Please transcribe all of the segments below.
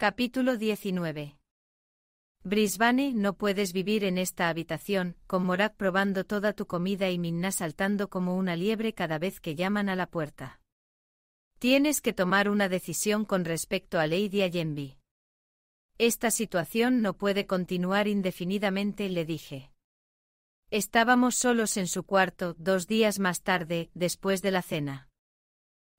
Capítulo 19. Brisbane, no puedes vivir en esta habitación, con Morak probando toda tu comida y Minna saltando como una liebre cada vez que llaman a la puerta. Tienes que tomar una decisión con respecto a Lady Allenby. Esta situación no puede continuar indefinidamente, le dije. Estábamos solos en su cuarto, dos días más tarde, después de la cena.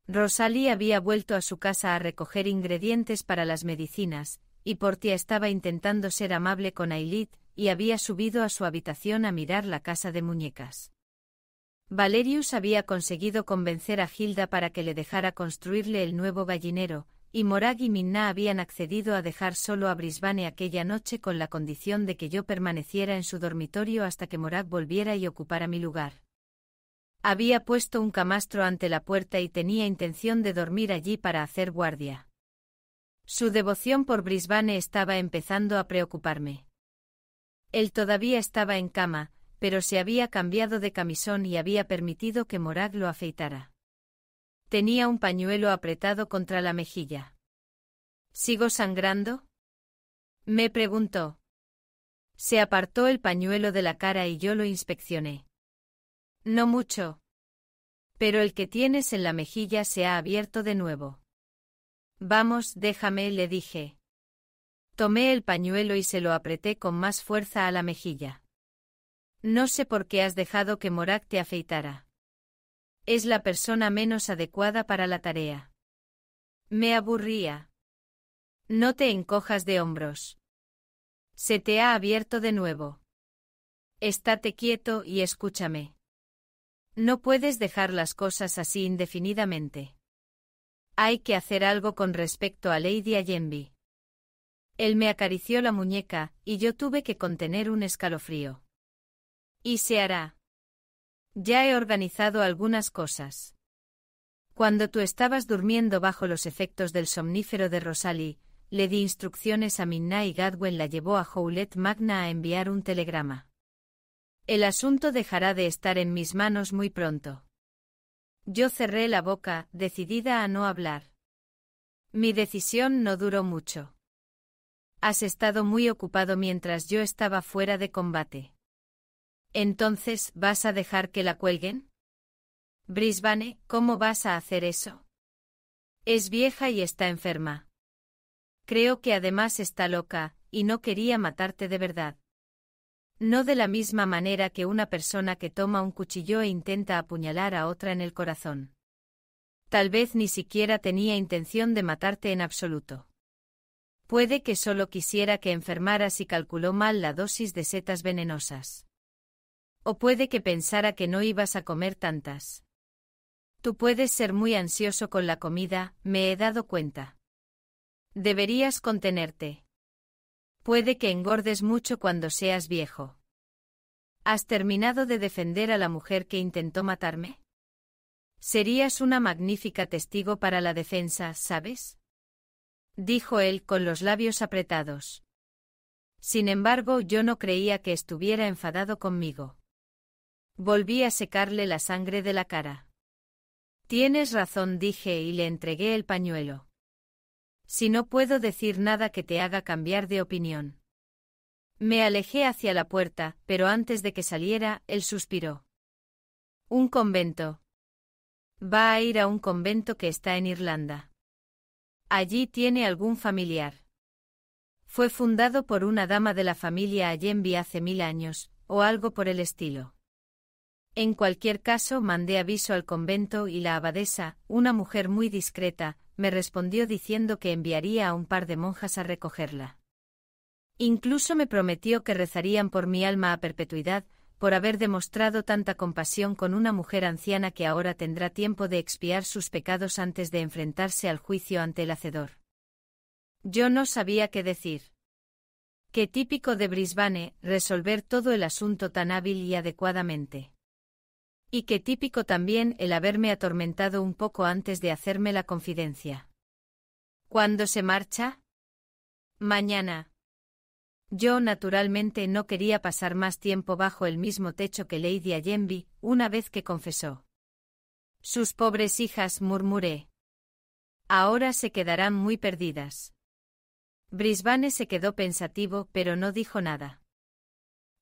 Rosalie había vuelto a su casa a recoger ingredientes para las medicinas, y Portia estaba intentando ser amable con Ailit, y había subido a su habitación a mirar la casa de muñecas. Valerius había conseguido convencer a Gilda para que le dejara construirle el nuevo gallinero, y Morag y Minna habían accedido a dejar solo a Brisbane aquella noche con la condición de que yo permaneciera en su dormitorio hasta que Morag volviera y ocupara mi lugar. Había puesto un camastro ante la puerta y tenía intención de dormir allí para hacer guardia. Su devoción por Brisbane estaba empezando a preocuparme. Él todavía estaba en cama, pero se había cambiado de camisón y había permitido que Morag lo afeitara. Tenía un pañuelo apretado contra la mejilla. ¿Sigo sangrando? Me preguntó. Se apartó el pañuelo de la cara y yo lo inspeccioné. No mucho. Pero el que tienes en la mejilla se ha abierto de nuevo. Vamos, déjame, le dije. Tomé el pañuelo y se lo apreté con más fuerza a la mejilla. No sé por qué has dejado que Morak te afeitara. Es la persona menos adecuada para la tarea. Me aburría. No te encojas de hombros. Se te ha abierto de nuevo. Estate quieto y escúchame. No puedes dejar las cosas así indefinidamente. Hay que hacer algo con respecto a Lady Allenby. Él me acarició la muñeca, y yo tuve que contener un escalofrío. Y se hará. Ya he organizado algunas cosas. Cuando tú estabas durmiendo bajo los efectos del somnífero de Rosalie, le di instrucciones a Minna y Gadwen la llevó a Howlett Magna a enviar un telegrama. El asunto dejará de estar en mis manos muy pronto. Yo cerré la boca, decidida a no hablar. Mi decisión no duró mucho. Has estado muy ocupado mientras yo estaba fuera de combate. Entonces, ¿vas a dejar que la cuelguen? Brisbane, ¿cómo vas a hacer eso? Es vieja y está enferma. Creo que además está loca, y no quería matarte de verdad. No de la misma manera que una persona que toma un cuchillo e intenta apuñalar a otra en el corazón. Tal vez ni siquiera tenía intención de matarte en absoluto. Puede que solo quisiera que enfermaras y calculó mal la dosis de setas venenosas. O puede que pensara que no ibas a comer tantas. Tú puedes ser muy ansioso con la comida, me he dado cuenta. Deberías contenerte. Puede que engordes mucho cuando seas viejo. ¿Has terminado de defender a la mujer que intentó matarme? Serías una magnífica testigo para la defensa, ¿sabes? Dijo él con los labios apretados. Sin embargo, yo no creía que estuviera enfadado conmigo. Volví a secarle la sangre de la cara. Tienes razón, dije y le entregué el pañuelo si no puedo decir nada que te haga cambiar de opinión. Me alejé hacia la puerta, pero antes de que saliera, él suspiró. Un convento. Va a ir a un convento que está en Irlanda. Allí tiene algún familiar. Fue fundado por una dama de la familia Allenby hace mil años, o algo por el estilo. En cualquier caso, mandé aviso al convento y la abadesa, una mujer muy discreta, me respondió diciendo que enviaría a un par de monjas a recogerla. Incluso me prometió que rezarían por mi alma a perpetuidad, por haber demostrado tanta compasión con una mujer anciana que ahora tendrá tiempo de expiar sus pecados antes de enfrentarse al juicio ante el Hacedor. Yo no sabía qué decir. Qué típico de Brisbane, resolver todo el asunto tan hábil y adecuadamente. Y qué típico también el haberme atormentado un poco antes de hacerme la confidencia. ¿Cuándo se marcha? Mañana. Yo naturalmente no quería pasar más tiempo bajo el mismo techo que Lady Allenby, una vez que confesó. Sus pobres hijas, murmuré. Ahora se quedarán muy perdidas. Brisbane se quedó pensativo, pero no dijo nada.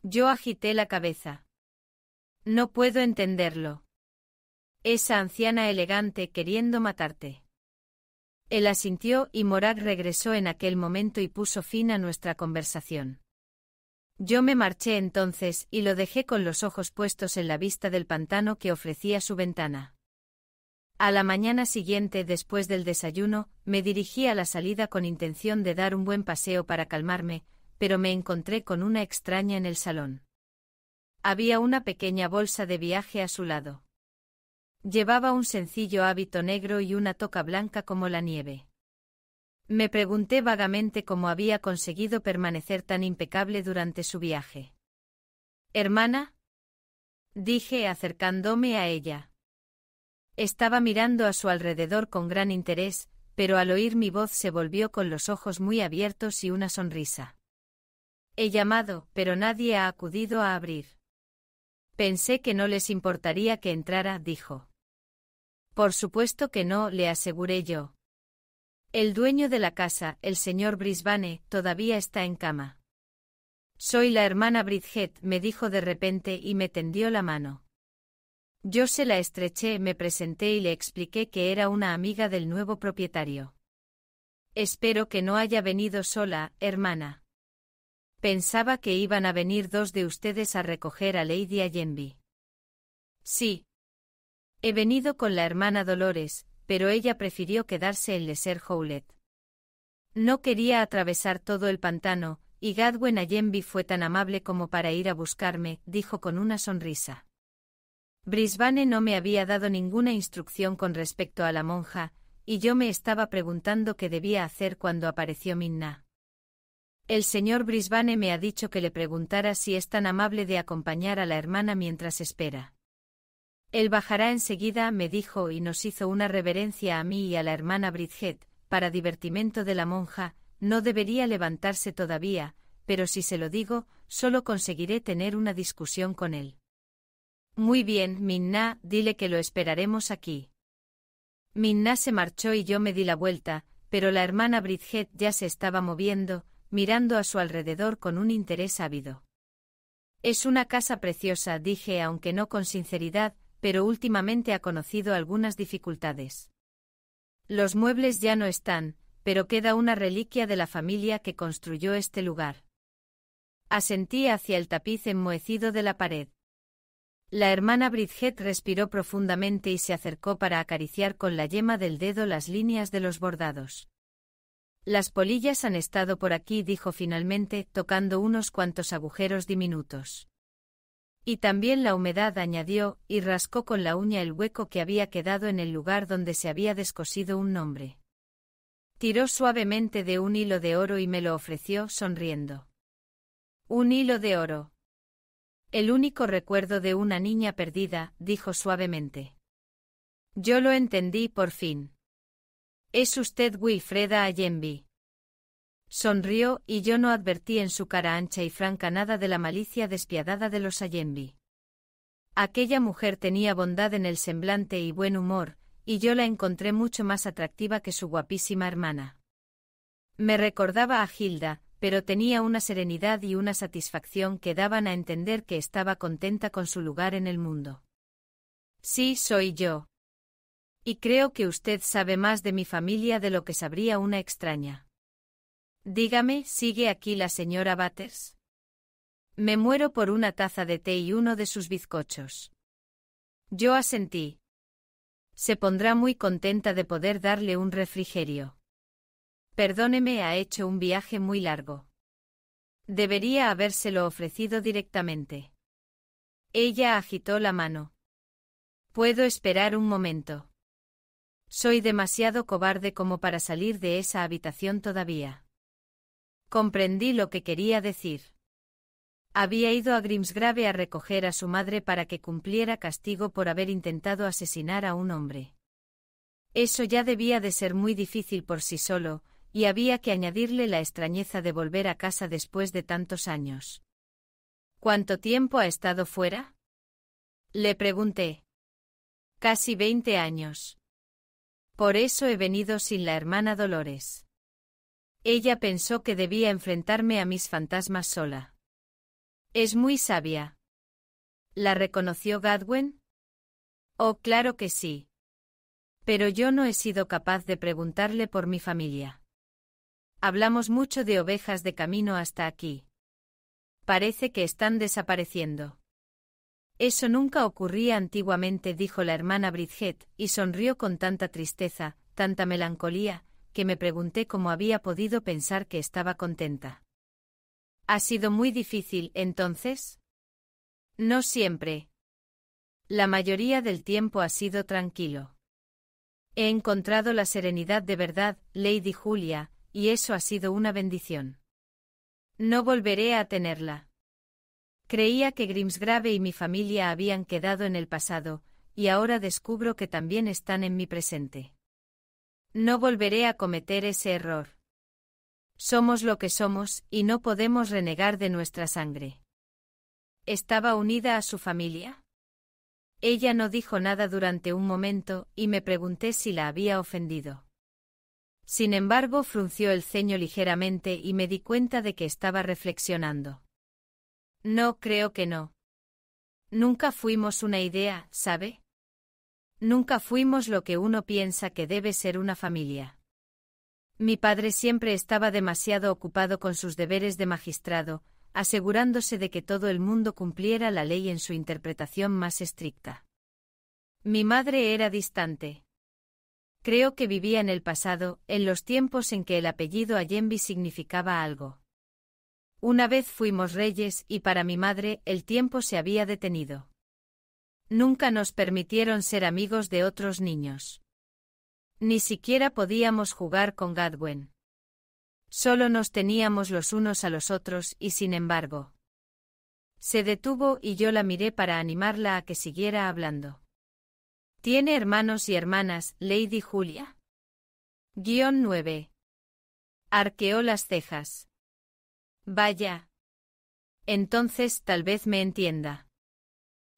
Yo agité la cabeza. No puedo entenderlo. Esa anciana elegante queriendo matarte. Él asintió y Morag regresó en aquel momento y puso fin a nuestra conversación. Yo me marché entonces y lo dejé con los ojos puestos en la vista del pantano que ofrecía su ventana. A la mañana siguiente, después del desayuno, me dirigí a la salida con intención de dar un buen paseo para calmarme, pero me encontré con una extraña en el salón. Había una pequeña bolsa de viaje a su lado. Llevaba un sencillo hábito negro y una toca blanca como la nieve. Me pregunté vagamente cómo había conseguido permanecer tan impecable durante su viaje. Hermana, dije acercándome a ella. Estaba mirando a su alrededor con gran interés, pero al oír mi voz se volvió con los ojos muy abiertos y una sonrisa. He llamado, pero nadie ha acudido a abrir. Pensé que no les importaría que entrara, dijo. Por supuesto que no, le aseguré yo. El dueño de la casa, el señor Brisbane, todavía está en cama. Soy la hermana Bridget, me dijo de repente y me tendió la mano. Yo se la estreché, me presenté y le expliqué que era una amiga del nuevo propietario. Espero que no haya venido sola, hermana. Pensaba que iban a venir dos de ustedes a recoger a Lady Allenby. Sí. He venido con la hermana Dolores, pero ella prefirió quedarse en Leser Howlett. No quería atravesar todo el pantano, y Gadwen Allenby fue tan amable como para ir a buscarme, dijo con una sonrisa. Brisbane no me había dado ninguna instrucción con respecto a la monja, y yo me estaba preguntando qué debía hacer cuando apareció Minna. El señor Brisbane me ha dicho que le preguntara si es tan amable de acompañar a la hermana mientras espera. Él bajará enseguida, me dijo, y nos hizo una reverencia a mí y a la hermana Bridget, para divertimento de la monja, no debería levantarse todavía, pero si se lo digo, solo conseguiré tener una discusión con él. Muy bien, Minna, dile que lo esperaremos aquí. Minna se marchó y yo me di la vuelta, pero la hermana Bridget ya se estaba moviendo, mirando a su alrededor con un interés ávido. Es una casa preciosa, dije, aunque no con sinceridad, pero últimamente ha conocido algunas dificultades. Los muebles ya no están, pero queda una reliquia de la familia que construyó este lugar. Asentí hacia el tapiz enmohecido de la pared. La hermana Bridget respiró profundamente y se acercó para acariciar con la yema del dedo las líneas de los bordados. Las polillas han estado por aquí, dijo finalmente, tocando unos cuantos agujeros diminutos. Y también la humedad, añadió, y rascó con la uña el hueco que había quedado en el lugar donde se había descosido un nombre. Tiró suavemente de un hilo de oro y me lo ofreció, sonriendo. Un hilo de oro. El único recuerdo de una niña perdida, dijo suavemente. Yo lo entendí por fin. Es usted Wilfreda Allenby. Sonrió, y yo no advertí en su cara ancha y franca nada de la malicia despiadada de los Allenby. Aquella mujer tenía bondad en el semblante y buen humor, y yo la encontré mucho más atractiva que su guapísima hermana. Me recordaba a Hilda, pero tenía una serenidad y una satisfacción que daban a entender que estaba contenta con su lugar en el mundo. Sí, soy yo, y creo que usted sabe más de mi familia de lo que sabría una extraña. Dígame, ¿sigue aquí la señora Batters? Me muero por una taza de té y uno de sus bizcochos. Yo asentí. Se pondrá muy contenta de poder darle un refrigerio. Perdóneme, ha hecho un viaje muy largo. Debería habérselo ofrecido directamente. Ella agitó la mano. Puedo esperar un momento. Soy demasiado cobarde como para salir de esa habitación todavía. Comprendí lo que quería decir. Había ido a Grimsgrave a recoger a su madre para que cumpliera castigo por haber intentado asesinar a un hombre. Eso ya debía de ser muy difícil por sí solo, y había que añadirle la extrañeza de volver a casa después de tantos años. ¿Cuánto tiempo ha estado fuera? Le pregunté. Casi veinte años. Por eso he venido sin la hermana Dolores. Ella pensó que debía enfrentarme a mis fantasmas sola. Es muy sabia. ¿La reconoció Gadwin. Oh, claro que sí. Pero yo no he sido capaz de preguntarle por mi familia. Hablamos mucho de ovejas de camino hasta aquí. Parece que están desapareciendo. Eso nunca ocurría antiguamente, dijo la hermana Bridget, y sonrió con tanta tristeza, tanta melancolía, que me pregunté cómo había podido pensar que estaba contenta. ¿Ha sido muy difícil, entonces? No siempre. La mayoría del tiempo ha sido tranquilo. He encontrado la serenidad de verdad, Lady Julia, y eso ha sido una bendición. No volveré a tenerla. Creía que Grimsgrave y mi familia habían quedado en el pasado, y ahora descubro que también están en mi presente. No volveré a cometer ese error. Somos lo que somos, y no podemos renegar de nuestra sangre. ¿Estaba unida a su familia? Ella no dijo nada durante un momento, y me pregunté si la había ofendido. Sin embargo, frunció el ceño ligeramente y me di cuenta de que estaba reflexionando. No creo que no. Nunca fuimos una idea, ¿sabe? Nunca fuimos lo que uno piensa que debe ser una familia. Mi padre siempre estaba demasiado ocupado con sus deberes de magistrado, asegurándose de que todo el mundo cumpliera la ley en su interpretación más estricta. Mi madre era distante. Creo que vivía en el pasado, en los tiempos en que el apellido Allenby significaba algo. Una vez fuimos reyes y para mi madre el tiempo se había detenido. Nunca nos permitieron ser amigos de otros niños. Ni siquiera podíamos jugar con Gadwen. Solo nos teníamos los unos a los otros y sin embargo. Se detuvo y yo la miré para animarla a que siguiera hablando. Tiene hermanos y hermanas, Lady Julia. Guión 9. Arqueó las cejas. Vaya. Entonces tal vez me entienda.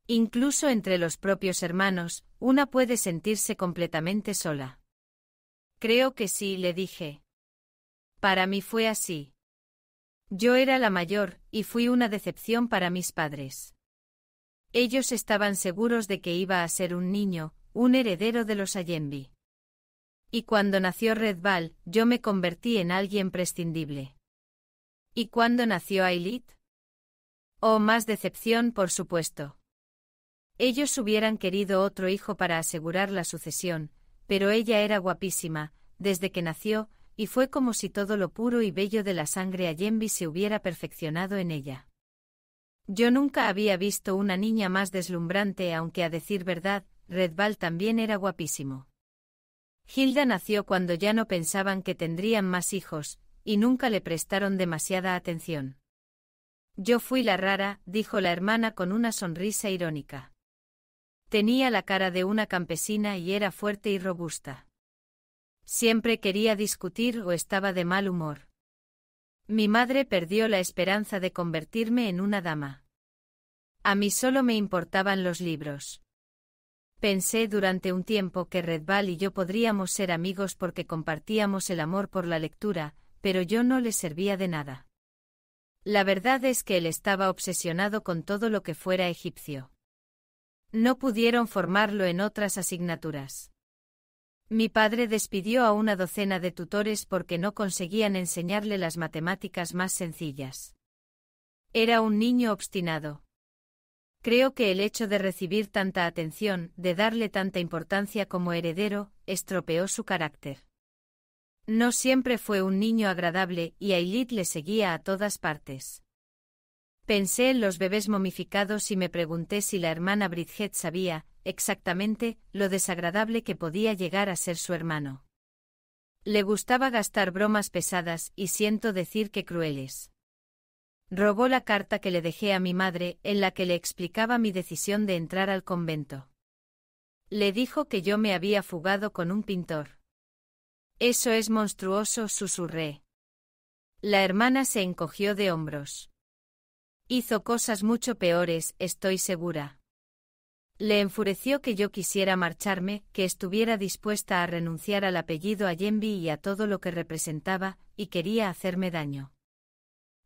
Incluso entre los propios hermanos, una puede sentirse completamente sola. Creo que sí, le dije. Para mí fue así. Yo era la mayor, y fui una decepción para mis padres. Ellos estaban seguros de que iba a ser un niño, un heredero de los Allenby. Y cuando nació Redval, yo me convertí en alguien prescindible. ¿Y cuándo nació Ailit? Oh, más decepción, por supuesto. Ellos hubieran querido otro hijo para asegurar la sucesión, pero ella era guapísima, desde que nació, y fue como si todo lo puro y bello de la sangre a Jenby se hubiera perfeccionado en ella. Yo nunca había visto una niña más deslumbrante, aunque a decir verdad, Redval también era guapísimo. Hilda nació cuando ya no pensaban que tendrían más hijos, y nunca le prestaron demasiada atención. Yo fui la rara, dijo la hermana con una sonrisa irónica. Tenía la cara de una campesina y era fuerte y robusta. Siempre quería discutir o estaba de mal humor. Mi madre perdió la esperanza de convertirme en una dama. A mí solo me importaban los libros. Pensé durante un tiempo que Redval y yo podríamos ser amigos porque compartíamos el amor por la lectura, pero yo no le servía de nada. La verdad es que él estaba obsesionado con todo lo que fuera egipcio. No pudieron formarlo en otras asignaturas. Mi padre despidió a una docena de tutores porque no conseguían enseñarle las matemáticas más sencillas. Era un niño obstinado. Creo que el hecho de recibir tanta atención, de darle tanta importancia como heredero, estropeó su carácter. No siempre fue un niño agradable y Ailit le seguía a todas partes. Pensé en los bebés momificados y me pregunté si la hermana Bridget sabía, exactamente, lo desagradable que podía llegar a ser su hermano. Le gustaba gastar bromas pesadas y siento decir que crueles. Robó la carta que le dejé a mi madre en la que le explicaba mi decisión de entrar al convento. Le dijo que yo me había fugado con un pintor. Eso es monstruoso, susurré. La hermana se encogió de hombros. Hizo cosas mucho peores, estoy segura. Le enfureció que yo quisiera marcharme, que estuviera dispuesta a renunciar al apellido yenby y a todo lo que representaba, y quería hacerme daño.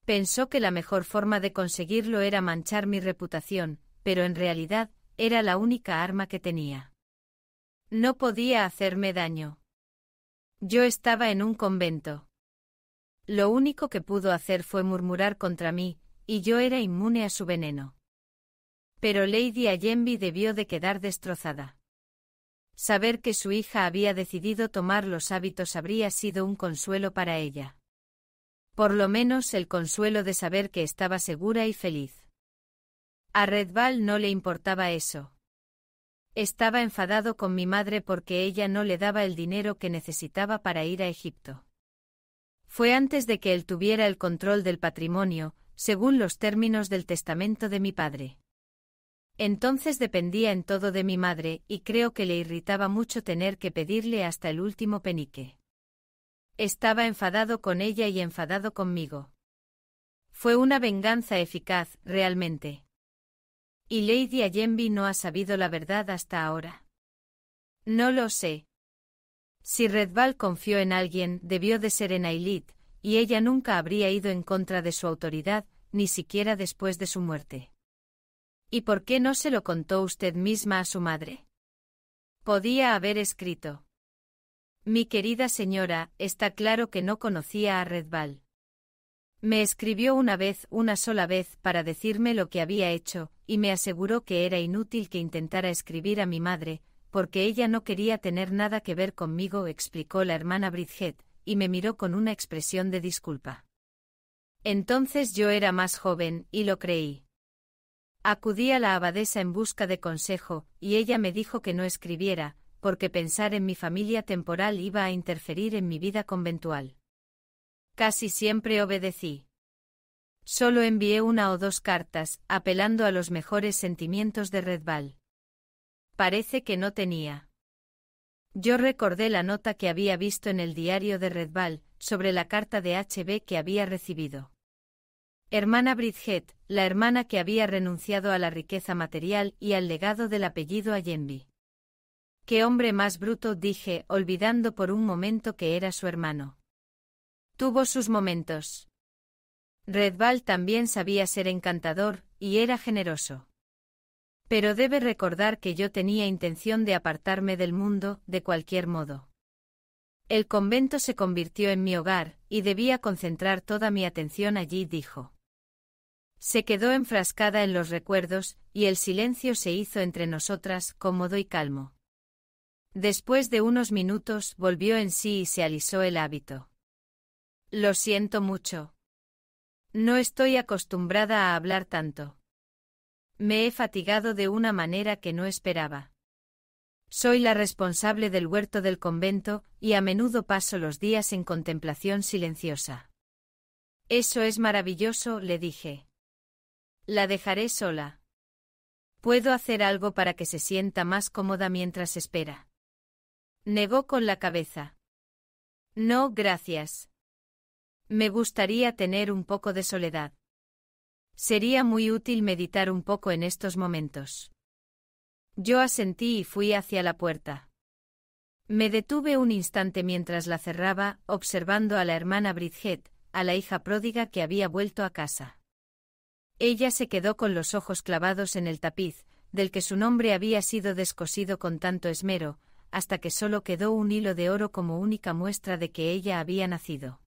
Pensó que la mejor forma de conseguirlo era manchar mi reputación, pero en realidad, era la única arma que tenía. No podía hacerme daño. Yo estaba en un convento. Lo único que pudo hacer fue murmurar contra mí, y yo era inmune a su veneno. Pero Lady Allenby debió de quedar destrozada. Saber que su hija había decidido tomar los hábitos habría sido un consuelo para ella. Por lo menos el consuelo de saber que estaba segura y feliz. A Redval no le importaba eso. Estaba enfadado con mi madre porque ella no le daba el dinero que necesitaba para ir a Egipto. Fue antes de que él tuviera el control del patrimonio, según los términos del testamento de mi padre. Entonces dependía en todo de mi madre, y creo que le irritaba mucho tener que pedirle hasta el último penique. Estaba enfadado con ella y enfadado conmigo. Fue una venganza eficaz, realmente. Y Lady Ayenby no ha sabido la verdad hasta ahora. No lo sé. Si Redval confió en alguien, debió de ser en Ailit, y ella nunca habría ido en contra de su autoridad, ni siquiera después de su muerte. ¿Y por qué no se lo contó usted misma a su madre? Podía haber escrito. Mi querida señora, está claro que no conocía a Redval. Me escribió una vez, una sola vez, para decirme lo que había hecho, y me aseguró que era inútil que intentara escribir a mi madre, porque ella no quería tener nada que ver conmigo, explicó la hermana Bridget, y me miró con una expresión de disculpa. Entonces yo era más joven, y lo creí. Acudí a la abadesa en busca de consejo, y ella me dijo que no escribiera, porque pensar en mi familia temporal iba a interferir en mi vida conventual. Casi siempre obedecí. Solo envié una o dos cartas, apelando a los mejores sentimientos de Redval. Parece que no tenía. Yo recordé la nota que había visto en el diario de Redval, sobre la carta de HB que había recibido. Hermana Bridget, la hermana que había renunciado a la riqueza material y al legado del apellido Allenby. Qué hombre más bruto, dije, olvidando por un momento que era su hermano. Tuvo sus momentos. Redval también sabía ser encantador, y era generoso. Pero debe recordar que yo tenía intención de apartarme del mundo, de cualquier modo. El convento se convirtió en mi hogar, y debía concentrar toda mi atención allí, dijo. Se quedó enfrascada en los recuerdos, y el silencio se hizo entre nosotras, cómodo y calmo. Después de unos minutos volvió en sí y se alisó el hábito. Lo siento mucho, no estoy acostumbrada a hablar tanto. Me he fatigado de una manera que no esperaba. Soy la responsable del huerto del convento, y a menudo paso los días en contemplación silenciosa. Eso es maravilloso, le dije. La dejaré sola. Puedo hacer algo para que se sienta más cómoda mientras espera. Negó con la cabeza. No, gracias. Me gustaría tener un poco de soledad. Sería muy útil meditar un poco en estos momentos. Yo asentí y fui hacia la puerta. Me detuve un instante mientras la cerraba, observando a la hermana Bridget, a la hija pródiga que había vuelto a casa. Ella se quedó con los ojos clavados en el tapiz, del que su nombre había sido descosido con tanto esmero, hasta que solo quedó un hilo de oro como única muestra de que ella había nacido.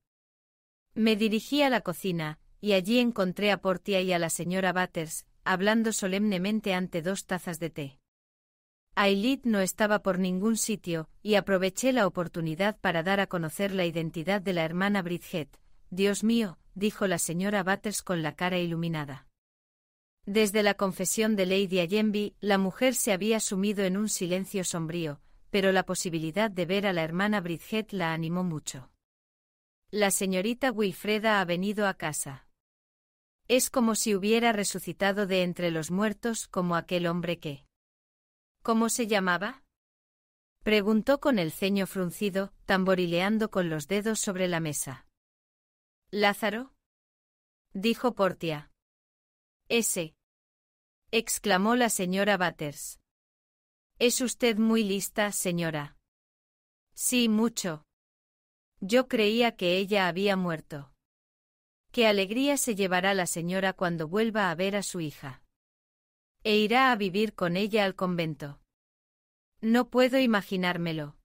Me dirigí a la cocina, y allí encontré a Portia y a la señora Butters, hablando solemnemente ante dos tazas de té. Ailid no estaba por ningún sitio, y aproveché la oportunidad para dar a conocer la identidad de la hermana Bridget. Dios mío, dijo la señora Butters con la cara iluminada. Desde la confesión de Lady Ayenby, la mujer se había sumido en un silencio sombrío, pero la posibilidad de ver a la hermana Bridget la animó mucho. La señorita Wilfreda ha venido a casa. Es como si hubiera resucitado de entre los muertos como aquel hombre que... ¿Cómo se llamaba? Preguntó con el ceño fruncido, tamborileando con los dedos sobre la mesa. Lázaro. Dijo Portia. Ese. exclamó la señora Batters. Es usted muy lista, señora. Sí, mucho. Yo creía que ella había muerto. Qué alegría se llevará la señora cuando vuelva a ver a su hija. E irá a vivir con ella al convento. No puedo imaginármelo.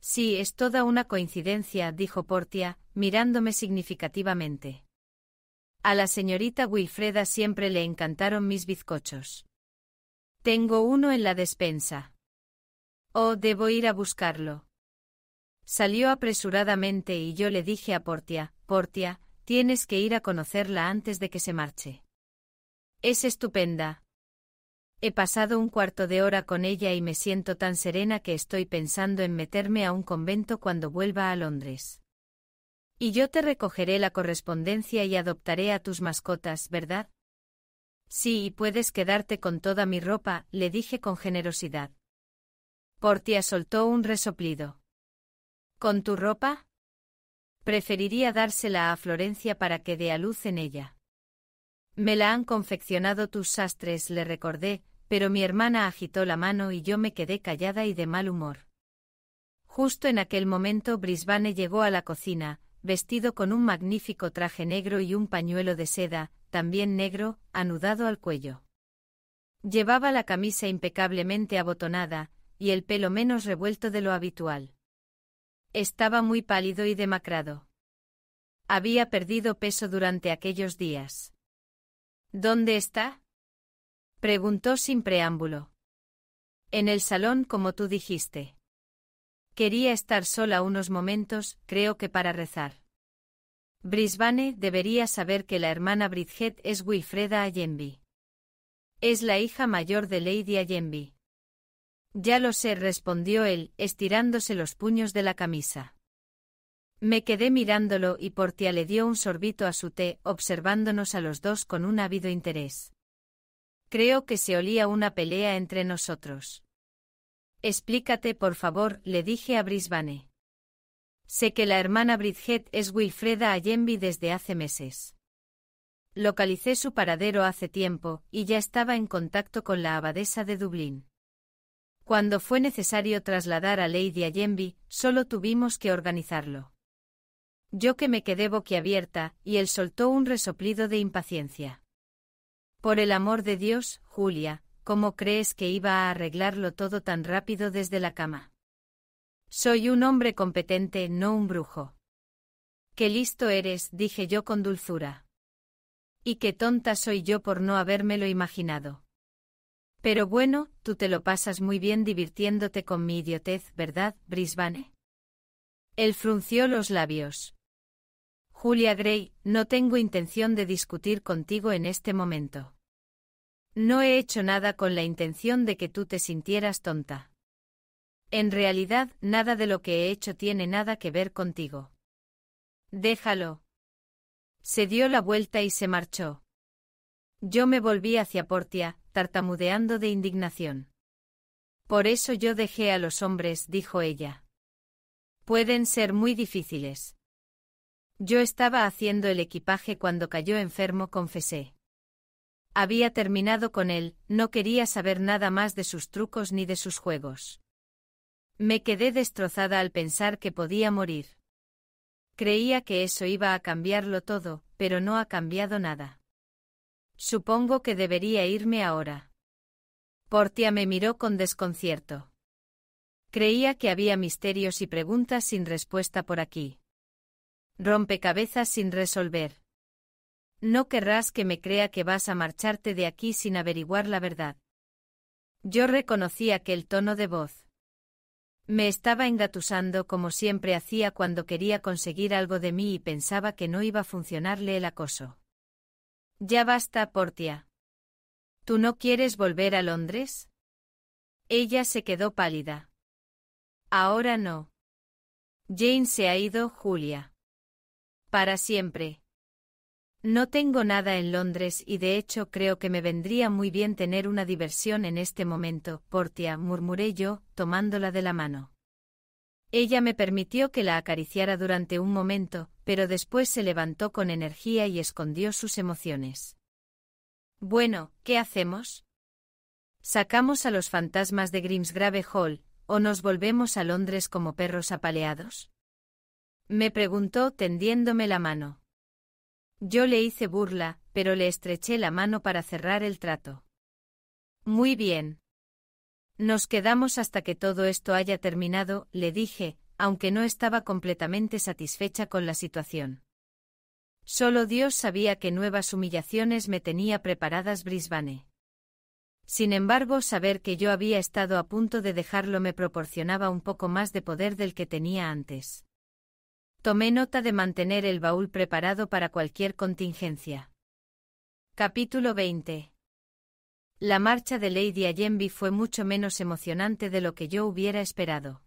Sí, es toda una coincidencia, dijo Portia, mirándome significativamente. A la señorita Wilfreda siempre le encantaron mis bizcochos. Tengo uno en la despensa. Oh, debo ir a buscarlo. Salió apresuradamente y yo le dije a Portia, Portia, tienes que ir a conocerla antes de que se marche. Es estupenda. He pasado un cuarto de hora con ella y me siento tan serena que estoy pensando en meterme a un convento cuando vuelva a Londres. Y yo te recogeré la correspondencia y adoptaré a tus mascotas, ¿verdad? Sí, y puedes quedarte con toda mi ropa, le dije con generosidad. Portia soltó un resoplido. ¿Con tu ropa? Preferiría dársela a Florencia para que dé a luz en ella. Me la han confeccionado tus sastres, le recordé, pero mi hermana agitó la mano y yo me quedé callada y de mal humor. Justo en aquel momento Brisbane llegó a la cocina, vestido con un magnífico traje negro y un pañuelo de seda, también negro, anudado al cuello. Llevaba la camisa impecablemente abotonada, y el pelo menos revuelto de lo habitual. Estaba muy pálido y demacrado. Había perdido peso durante aquellos días. ¿Dónde está? preguntó sin preámbulo. En el salón, como tú dijiste. Quería estar sola unos momentos, creo que para rezar. Brisbane debería saber que la hermana Bridget es Wilfreda Allenby. Es la hija mayor de Lady Allenby. Ya lo sé, respondió él, estirándose los puños de la camisa. Me quedé mirándolo y Portia le dio un sorbito a su té, observándonos a los dos con un ávido interés. Creo que se olía una pelea entre nosotros. Explícate, por favor, le dije a Brisbane. Sé que la hermana Bridget es Wilfreda Allenby desde hace meses. Localicé su paradero hace tiempo, y ya estaba en contacto con la abadesa de Dublín. Cuando fue necesario trasladar a Lady Allenby, solo tuvimos que organizarlo. Yo que me quedé boquiabierta, y él soltó un resoplido de impaciencia. Por el amor de Dios, Julia, ¿cómo crees que iba a arreglarlo todo tan rápido desde la cama? Soy un hombre competente, no un brujo. Qué listo eres, dije yo con dulzura. Y qué tonta soy yo por no habérmelo imaginado. Pero bueno, tú te lo pasas muy bien divirtiéndote con mi idiotez, ¿verdad, Brisbane? Él frunció los labios. Julia Gray, no tengo intención de discutir contigo en este momento. No he hecho nada con la intención de que tú te sintieras tonta. En realidad, nada de lo que he hecho tiene nada que ver contigo. Déjalo. Se dio la vuelta y se marchó. Yo me volví hacia Portia, tartamudeando de indignación. Por eso yo dejé a los hombres, dijo ella. Pueden ser muy difíciles. Yo estaba haciendo el equipaje cuando cayó enfermo, confesé. Había terminado con él, no quería saber nada más de sus trucos ni de sus juegos. Me quedé destrozada al pensar que podía morir. Creía que eso iba a cambiarlo todo, pero no ha cambiado nada. Supongo que debería irme ahora. Portia me miró con desconcierto. Creía que había misterios y preguntas sin respuesta por aquí. Rompecabezas sin resolver. No querrás que me crea que vas a marcharte de aquí sin averiguar la verdad. Yo reconocí aquel tono de voz. Me estaba engatusando como siempre hacía cuando quería conseguir algo de mí y pensaba que no iba a funcionarle el acoso. Ya basta, Portia. ¿Tú no quieres volver a Londres? Ella se quedó pálida. Ahora no. Jane se ha ido, Julia. Para siempre. No tengo nada en Londres y de hecho creo que me vendría muy bien tener una diversión en este momento, Portia, murmuré yo, tomándola de la mano. Ella me permitió que la acariciara durante un momento, pero después se levantó con energía y escondió sus emociones. Bueno, ¿qué hacemos? ¿Sacamos a los fantasmas de Grimsgrave Hall, o nos volvemos a Londres como perros apaleados? Me preguntó tendiéndome la mano. Yo le hice burla, pero le estreché la mano para cerrar el trato. Muy bien. Nos quedamos hasta que todo esto haya terminado, le dije, aunque no estaba completamente satisfecha con la situación. Solo Dios sabía que nuevas humillaciones me tenía preparadas Brisbane. Sin embargo, saber que yo había estado a punto de dejarlo me proporcionaba un poco más de poder del que tenía antes. Tomé nota de mantener el baúl preparado para cualquier contingencia. Capítulo 20. La marcha de Lady Allenby fue mucho menos emocionante de lo que yo hubiera esperado.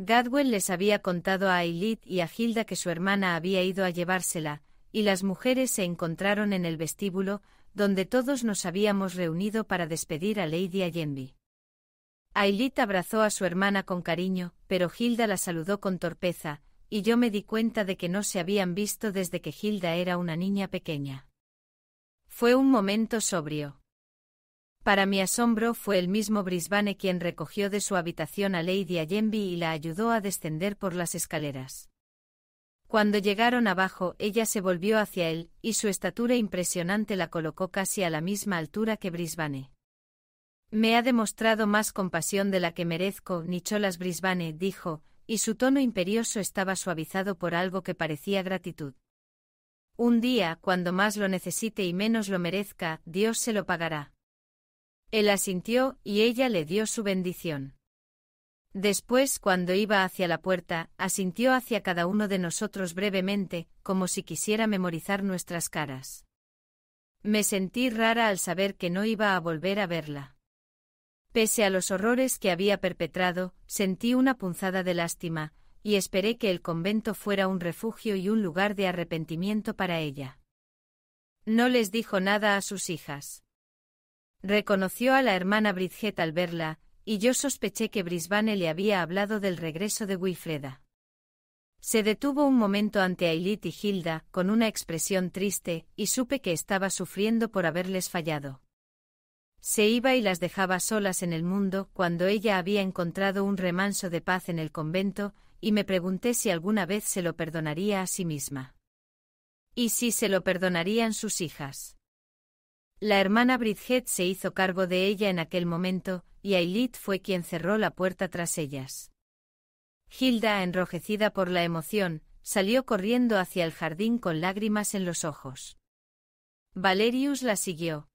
Gadwell les había contado a Ailith y a Gilda que su hermana había ido a llevársela, y las mujeres se encontraron en el vestíbulo, donde todos nos habíamos reunido para despedir a Lady Ayenby. Ailith abrazó a su hermana con cariño, pero Hilda la saludó con torpeza, y yo me di cuenta de que no se habían visto desde que Hilda era una niña pequeña. Fue un momento sobrio. Para mi asombro fue el mismo Brisbane quien recogió de su habitación a Lady Allenby y la ayudó a descender por las escaleras. Cuando llegaron abajo, ella se volvió hacia él, y su estatura impresionante la colocó casi a la misma altura que Brisbane. Me ha demostrado más compasión de la que merezco, Nicholas Brisbane, dijo, y su tono imperioso estaba suavizado por algo que parecía gratitud. Un día, cuando más lo necesite y menos lo merezca, Dios se lo pagará. Él asintió, y ella le dio su bendición. Después, cuando iba hacia la puerta, asintió hacia cada uno de nosotros brevemente, como si quisiera memorizar nuestras caras. Me sentí rara al saber que no iba a volver a verla. Pese a los horrores que había perpetrado, sentí una punzada de lástima, y esperé que el convento fuera un refugio y un lugar de arrepentimiento para ella. No les dijo nada a sus hijas. Reconoció a la hermana Bridget al verla, y yo sospeché que Brisbane le había hablado del regreso de Wilfreda. Se detuvo un momento ante Ailith y Hilda, con una expresión triste, y supe que estaba sufriendo por haberles fallado. Se iba y las dejaba solas en el mundo cuando ella había encontrado un remanso de paz en el convento, y me pregunté si alguna vez se lo perdonaría a sí misma. Y si se lo perdonarían sus hijas. La hermana Bridget se hizo cargo de ella en aquel momento, y Ailit fue quien cerró la puerta tras ellas. Hilda, enrojecida por la emoción, salió corriendo hacia el jardín con lágrimas en los ojos. Valerius la siguió.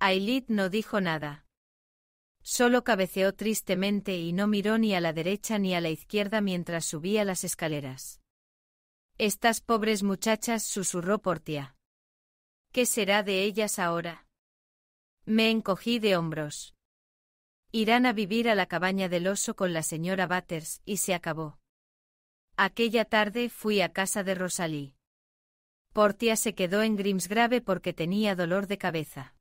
Ailit no dijo nada. Solo cabeceó tristemente y no miró ni a la derecha ni a la izquierda mientras subía las escaleras. Estas pobres muchachas susurró Portia. ¿Qué será de ellas ahora? Me encogí de hombros. Irán a vivir a la cabaña del oso con la señora Batters y se acabó. Aquella tarde fui a casa de Rosalí. Portia se quedó en Grimsgrave porque tenía dolor de cabeza.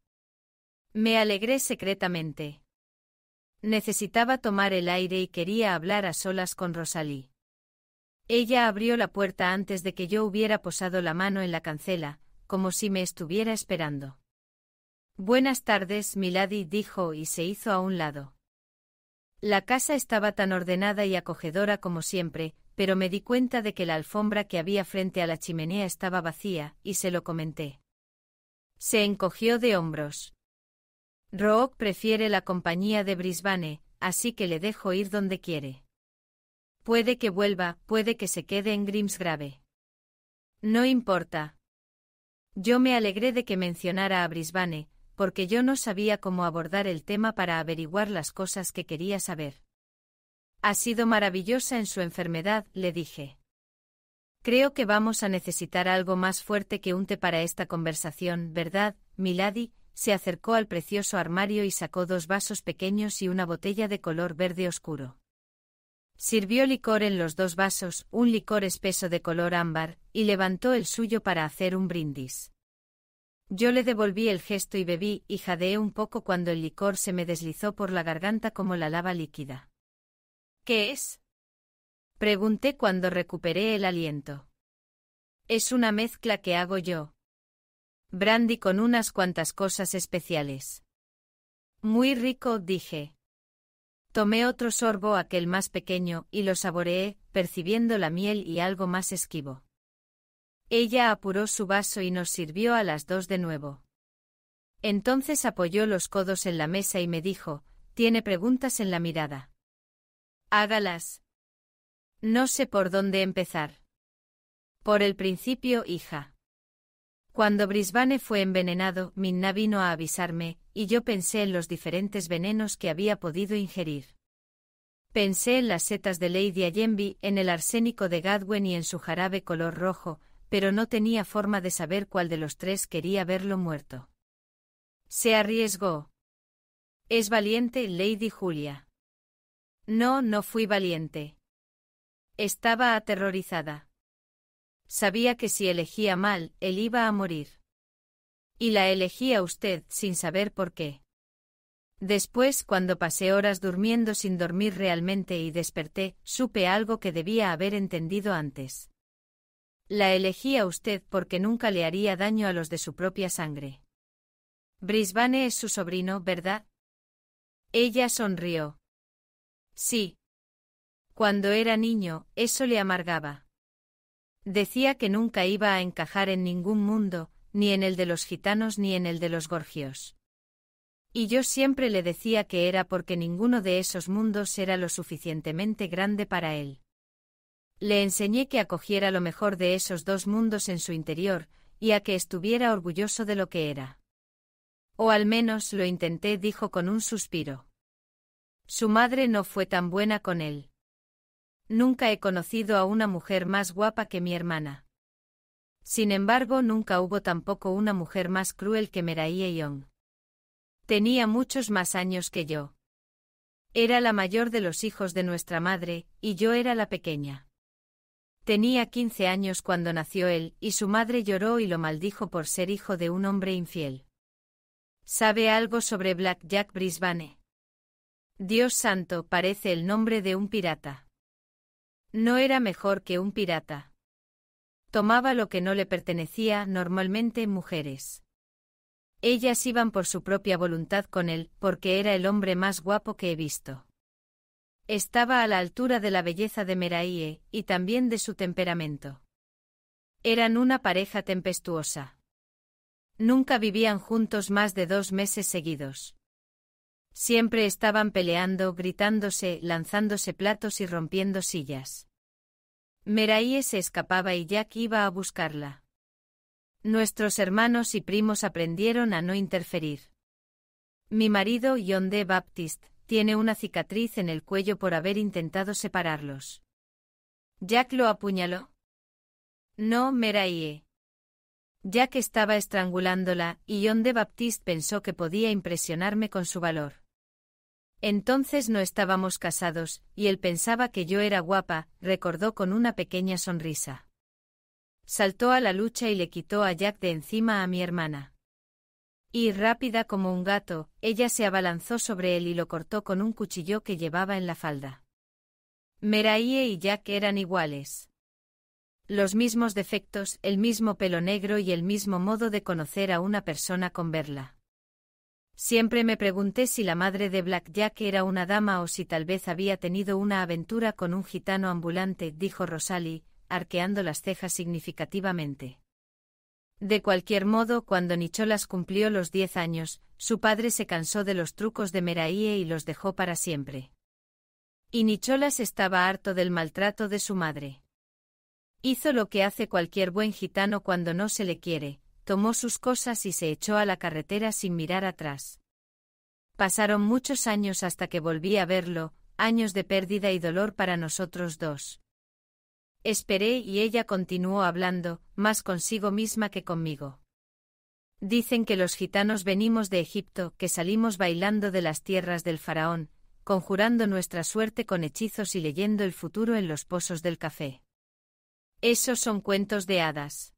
Me alegré secretamente. Necesitaba tomar el aire y quería hablar a solas con Rosalí. Ella abrió la puerta antes de que yo hubiera posado la mano en la cancela, como si me estuviera esperando. Buenas tardes, Milady dijo y se hizo a un lado. La casa estaba tan ordenada y acogedora como siempre, pero me di cuenta de que la alfombra que había frente a la chimenea estaba vacía, y se lo comenté. Se encogió de hombros. Rook prefiere la compañía de Brisbane, así que le dejo ir donde quiere. Puede que vuelva, puede que se quede en Grimsgrave. No importa, yo me alegré de que mencionara a Brisbane, porque yo no sabía cómo abordar el tema para averiguar las cosas que quería saber. Ha sido maravillosa en su enfermedad, le dije. Creo que vamos a necesitar algo más fuerte que un té para esta conversación, ¿verdad, Milady? Se acercó al precioso armario y sacó dos vasos pequeños y una botella de color verde oscuro. Sirvió licor en los dos vasos, un licor espeso de color ámbar, y levantó el suyo para hacer un brindis. Yo le devolví el gesto y bebí, y jadeé un poco cuando el licor se me deslizó por la garganta como la lava líquida. ¿Qué es? Pregunté cuando recuperé el aliento. Es una mezcla que hago yo. Brandy con unas cuantas cosas especiales. Muy rico, dije. Tomé otro sorbo aquel más pequeño, y lo saboreé, percibiendo la miel y algo más esquivo. Ella apuró su vaso y nos sirvió a las dos de nuevo. Entonces apoyó los codos en la mesa y me dijo, tiene preguntas en la mirada. Hágalas. No sé por dónde empezar. Por el principio, hija. Cuando Brisbane fue envenenado, Minna vino a avisarme, y yo pensé en los diferentes venenos que había podido ingerir. Pensé en las setas de Lady Allenby, en el arsénico de Gadwen y en su jarabe color rojo, pero no tenía forma de saber cuál de los tres quería verlo muerto. Se arriesgó. Es valiente Lady Julia. No, no fui valiente. Estaba aterrorizada. Sabía que si elegía mal, él iba a morir. Y la elegía usted sin saber por qué. Después, cuando pasé horas durmiendo sin dormir realmente y desperté, supe algo que debía haber entendido antes. La elegía usted porque nunca le haría daño a los de su propia sangre. Brisbane es su sobrino, ¿verdad? Ella sonrió. Sí. Cuando era niño, eso le amargaba. Decía que nunca iba a encajar en ningún mundo, ni en el de los gitanos ni en el de los gorgios. Y yo siempre le decía que era porque ninguno de esos mundos era lo suficientemente grande para él. Le enseñé que acogiera lo mejor de esos dos mundos en su interior, y a que estuviera orgulloso de lo que era. O al menos lo intenté, dijo con un suspiro. Su madre no fue tan buena con él. Nunca he conocido a una mujer más guapa que mi hermana. Sin embargo, nunca hubo tampoco una mujer más cruel que Meraie Young. Tenía muchos más años que yo. Era la mayor de los hijos de nuestra madre, y yo era la pequeña. Tenía 15 años cuando nació él, y su madre lloró y lo maldijo por ser hijo de un hombre infiel. ¿Sabe algo sobre Black Jack Brisbane? Dios santo, parece el nombre de un pirata. No era mejor que un pirata. Tomaba lo que no le pertenecía, normalmente mujeres. Ellas iban por su propia voluntad con él, porque era el hombre más guapo que he visto. Estaba a la altura de la belleza de Meraíe, y también de su temperamento. Eran una pareja tempestuosa. Nunca vivían juntos más de dos meses seguidos. Siempre estaban peleando, gritándose, lanzándose platos y rompiendo sillas. Meraíe se escapaba y Jack iba a buscarla. Nuestros hermanos y primos aprendieron a no interferir. Mi marido, John de Baptist, tiene una cicatriz en el cuello por haber intentado separarlos. ¿Jack lo apuñaló? No, Meraíe. Jack estaba estrangulándola, y John de Baptiste pensó que podía impresionarme con su valor. Entonces no estábamos casados, y él pensaba que yo era guapa, recordó con una pequeña sonrisa. Saltó a la lucha y le quitó a Jack de encima a mi hermana. Y rápida como un gato, ella se abalanzó sobre él y lo cortó con un cuchillo que llevaba en la falda. Meraíe y Jack eran iguales. Los mismos defectos, el mismo pelo negro y el mismo modo de conocer a una persona con verla. Siempre me pregunté si la madre de Black Jack era una dama o si tal vez había tenido una aventura con un gitano ambulante, dijo Rosalie, arqueando las cejas significativamente. De cualquier modo, cuando Nicholas cumplió los diez años, su padre se cansó de los trucos de Meraíe y los dejó para siempre. Y Nicholas estaba harto del maltrato de su madre. Hizo lo que hace cualquier buen gitano cuando no se le quiere, tomó sus cosas y se echó a la carretera sin mirar atrás. Pasaron muchos años hasta que volví a verlo, años de pérdida y dolor para nosotros dos. Esperé y ella continuó hablando, más consigo misma que conmigo. Dicen que los gitanos venimos de Egipto, que salimos bailando de las tierras del faraón, conjurando nuestra suerte con hechizos y leyendo el futuro en los pozos del café. Esos son cuentos de hadas.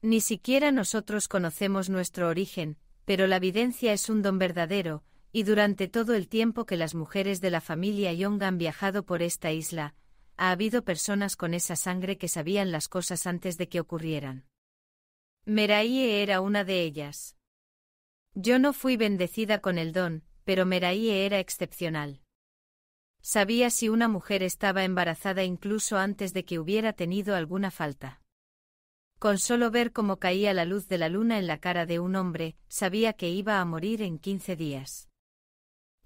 Ni siquiera nosotros conocemos nuestro origen, pero la evidencia es un don verdadero, y durante todo el tiempo que las mujeres de la familia Yong han viajado por esta isla, ha habido personas con esa sangre que sabían las cosas antes de que ocurrieran. Meraíe era una de ellas. Yo no fui bendecida con el don, pero Meraí era excepcional. Sabía si una mujer estaba embarazada incluso antes de que hubiera tenido alguna falta. Con solo ver cómo caía la luz de la luna en la cara de un hombre, sabía que iba a morir en quince días.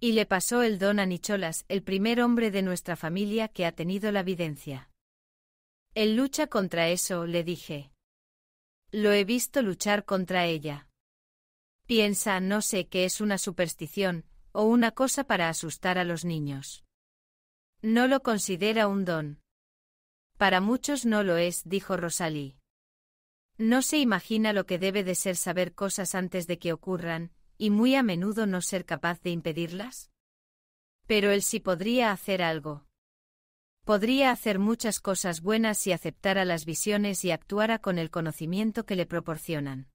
Y le pasó el don a Nicholas, el primer hombre de nuestra familia que ha tenido la videncia. Él lucha contra eso, le dije. Lo he visto luchar contra ella. Piensa, no sé qué es una superstición, o una cosa para asustar a los niños. No lo considera un don. Para muchos no lo es, dijo Rosalí. No se imagina lo que debe de ser saber cosas antes de que ocurran, y muy a menudo no ser capaz de impedirlas. Pero él sí podría hacer algo. Podría hacer muchas cosas buenas si aceptara las visiones y actuara con el conocimiento que le proporcionan.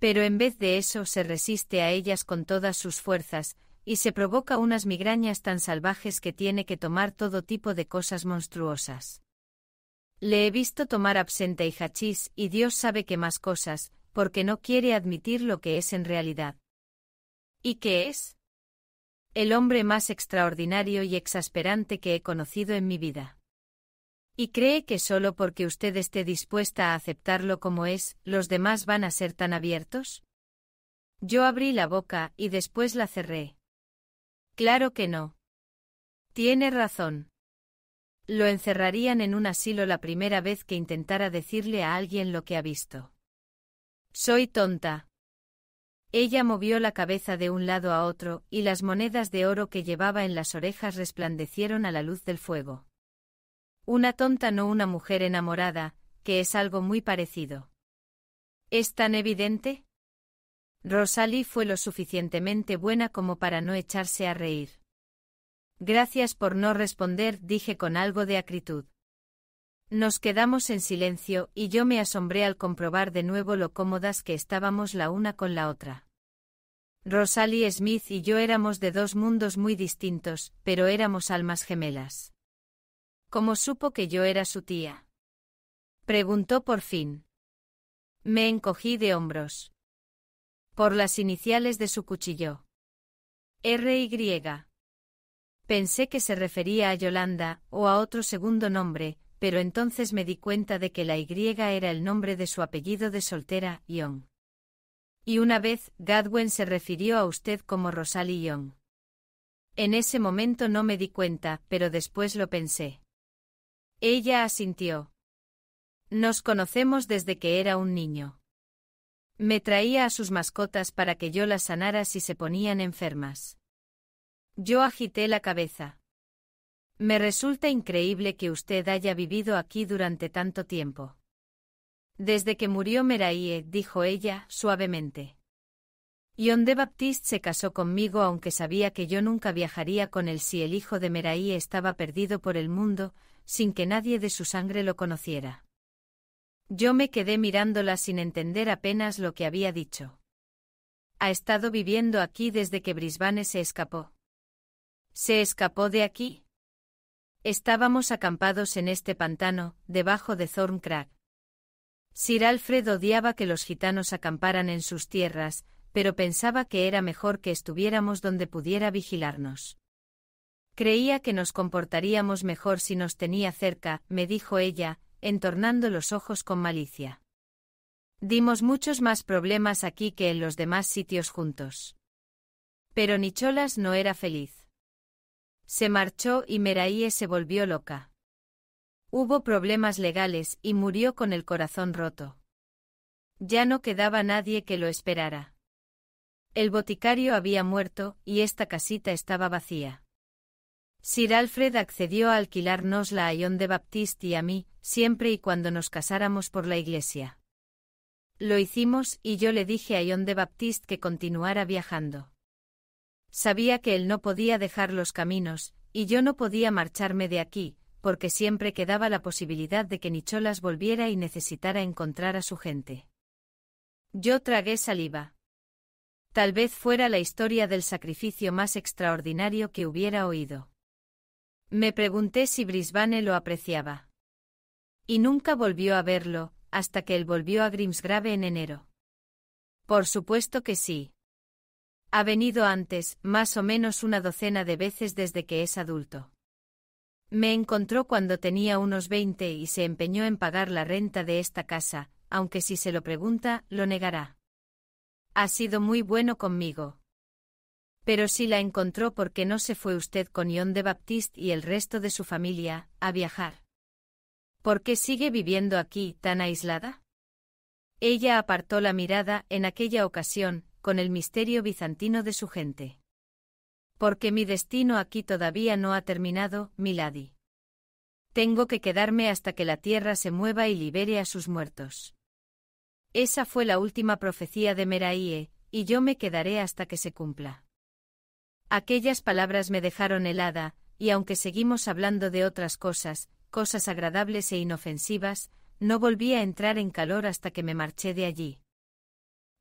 Pero en vez de eso se resiste a ellas con todas sus fuerzas, y se provoca unas migrañas tan salvajes que tiene que tomar todo tipo de cosas monstruosas. Le he visto tomar absenta y hachís y Dios sabe qué más cosas, porque no quiere admitir lo que es en realidad. ¿Y qué es? El hombre más extraordinario y exasperante que he conocido en mi vida. Y cree que solo porque usted esté dispuesta a aceptarlo como es, los demás van a ser tan abiertos? Yo abrí la boca y después la cerré. Claro que no. Tiene razón. Lo encerrarían en un asilo la primera vez que intentara decirle a alguien lo que ha visto. Soy tonta. Ella movió la cabeza de un lado a otro, y las monedas de oro que llevaba en las orejas resplandecieron a la luz del fuego. Una tonta no una mujer enamorada, que es algo muy parecido. ¿Es tan evidente? Rosalie fue lo suficientemente buena como para no echarse a reír. Gracias por no responder, dije con algo de acritud. Nos quedamos en silencio, y yo me asombré al comprobar de nuevo lo cómodas que estábamos la una con la otra. Rosalie Smith y yo éramos de dos mundos muy distintos, pero éramos almas gemelas. ¿Cómo supo que yo era su tía? Preguntó por fin. Me encogí de hombros. Por las iniciales de su cuchillo. R. Y. Pensé que se refería a Yolanda, o a otro segundo nombre, pero entonces me di cuenta de que la Y era el nombre de su apellido de soltera, Young. Y una vez, Gadwen se refirió a usted como Rosalie Young. En ese momento no me di cuenta, pero después lo pensé. Ella asintió. Nos conocemos desde que era un niño. Me traía a sus mascotas para que yo las sanara si se ponían enfermas. Yo agité la cabeza. Me resulta increíble que usted haya vivido aquí durante tanto tiempo. Desde que murió Meraí, dijo ella, suavemente. Yonde de Baptiste se casó conmigo aunque sabía que yo nunca viajaría con él si el hijo de Meraí estaba perdido por el mundo, sin que nadie de su sangre lo conociera. Yo me quedé mirándola sin entender apenas lo que había dicho. Ha estado viviendo aquí desde que Brisbane se escapó. Se escapó de aquí. Estábamos acampados en este pantano, debajo de Thorncrack. Sir Alfred odiaba que los gitanos acamparan en sus tierras, pero pensaba que era mejor que estuviéramos donde pudiera vigilarnos. Creía que nos comportaríamos mejor si nos tenía cerca, me dijo ella, entornando los ojos con malicia. Dimos muchos más problemas aquí que en los demás sitios juntos. Pero Nicholas no era feliz. Se marchó y Meraíe se volvió loca. Hubo problemas legales y murió con el corazón roto. Ya no quedaba nadie que lo esperara. El boticario había muerto y esta casita estaba vacía. Sir Alfred accedió a alquilarnosla a Ion de Baptiste y a mí, siempre y cuando nos casáramos por la iglesia. Lo hicimos y yo le dije a Ion de Baptiste que continuara viajando. Sabía que él no podía dejar los caminos, y yo no podía marcharme de aquí, porque siempre quedaba la posibilidad de que Nicholas volviera y necesitara encontrar a su gente. Yo tragué saliva. Tal vez fuera la historia del sacrificio más extraordinario que hubiera oído. Me pregunté si Brisbane lo apreciaba. Y nunca volvió a verlo, hasta que él volvió a Grimsgrave en enero. Por supuesto que sí. Ha venido antes, más o menos una docena de veces desde que es adulto. Me encontró cuando tenía unos veinte y se empeñó en pagar la renta de esta casa, aunque si se lo pregunta, lo negará. Ha sido muy bueno conmigo. Pero si la encontró porque no se fue usted con Ion de Baptiste y el resto de su familia, a viajar. ¿Por qué sigue viviendo aquí, tan aislada? Ella apartó la mirada en aquella ocasión, con el misterio bizantino de su gente. Porque mi destino aquí todavía no ha terminado, Milady. Tengo que quedarme hasta que la tierra se mueva y libere a sus muertos. Esa fue la última profecía de Meraíe, y yo me quedaré hasta que se cumpla. Aquellas palabras me dejaron helada, y aunque seguimos hablando de otras cosas, cosas agradables e inofensivas, no volví a entrar en calor hasta que me marché de allí.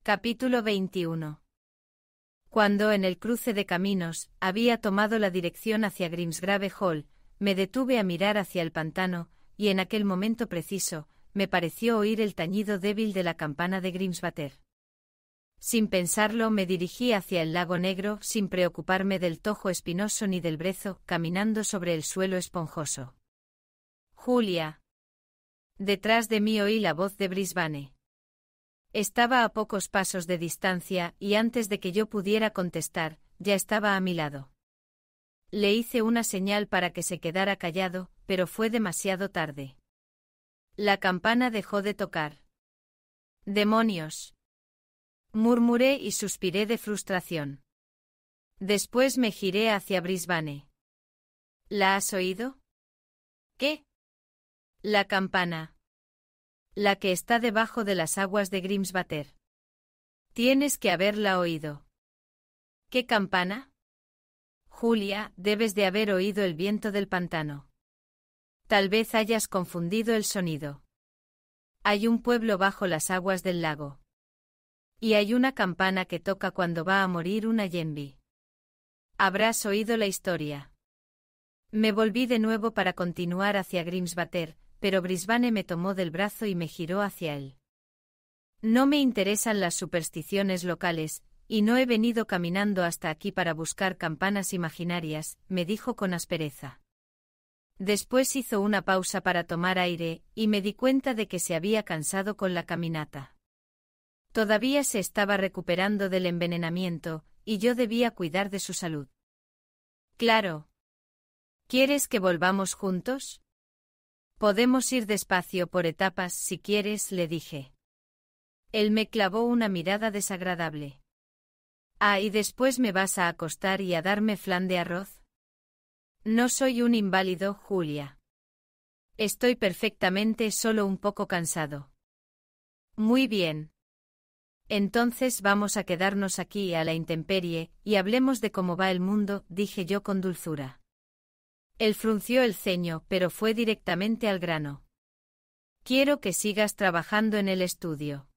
Capítulo 21 Cuando en el cruce de caminos había tomado la dirección hacia Grimsgrave Hall, me detuve a mirar hacia el pantano, y en aquel momento preciso, me pareció oír el tañido débil de la campana de Grimsbater. Sin pensarlo me dirigí hacia el lago negro sin preocuparme del tojo espinoso ni del brezo, caminando sobre el suelo esponjoso. Julia. Detrás de mí oí la voz de Brisbane. Estaba a pocos pasos de distancia y antes de que yo pudiera contestar, ya estaba a mi lado. Le hice una señal para que se quedara callado, pero fue demasiado tarde. La campana dejó de tocar. ¡Demonios! murmuré y suspiré de frustración. Después me giré hacia Brisbane. ¿La has oído? ¿Qué? La campana la que está debajo de las aguas de Grimsbater. Tienes que haberla oído. ¿Qué campana? Julia, debes de haber oído el viento del pantano. Tal vez hayas confundido el sonido. Hay un pueblo bajo las aguas del lago. Y hay una campana que toca cuando va a morir una Yembi. Habrás oído la historia. Me volví de nuevo para continuar hacia Grimsbater, pero Brisbane me tomó del brazo y me giró hacia él. No me interesan las supersticiones locales, y no he venido caminando hasta aquí para buscar campanas imaginarias, me dijo con aspereza. Después hizo una pausa para tomar aire, y me di cuenta de que se había cansado con la caminata. Todavía se estaba recuperando del envenenamiento, y yo debía cuidar de su salud. Claro. ¿Quieres que volvamos juntos? Podemos ir despacio por etapas si quieres, le dije. Él me clavó una mirada desagradable. Ah, y después me vas a acostar y a darme flan de arroz. No soy un inválido, Julia. Estoy perfectamente, solo un poco cansado. Muy bien. Entonces vamos a quedarnos aquí a la intemperie, y hablemos de cómo va el mundo, dije yo con dulzura. Él frunció el ceño, pero fue directamente al grano. Quiero que sigas trabajando en el estudio.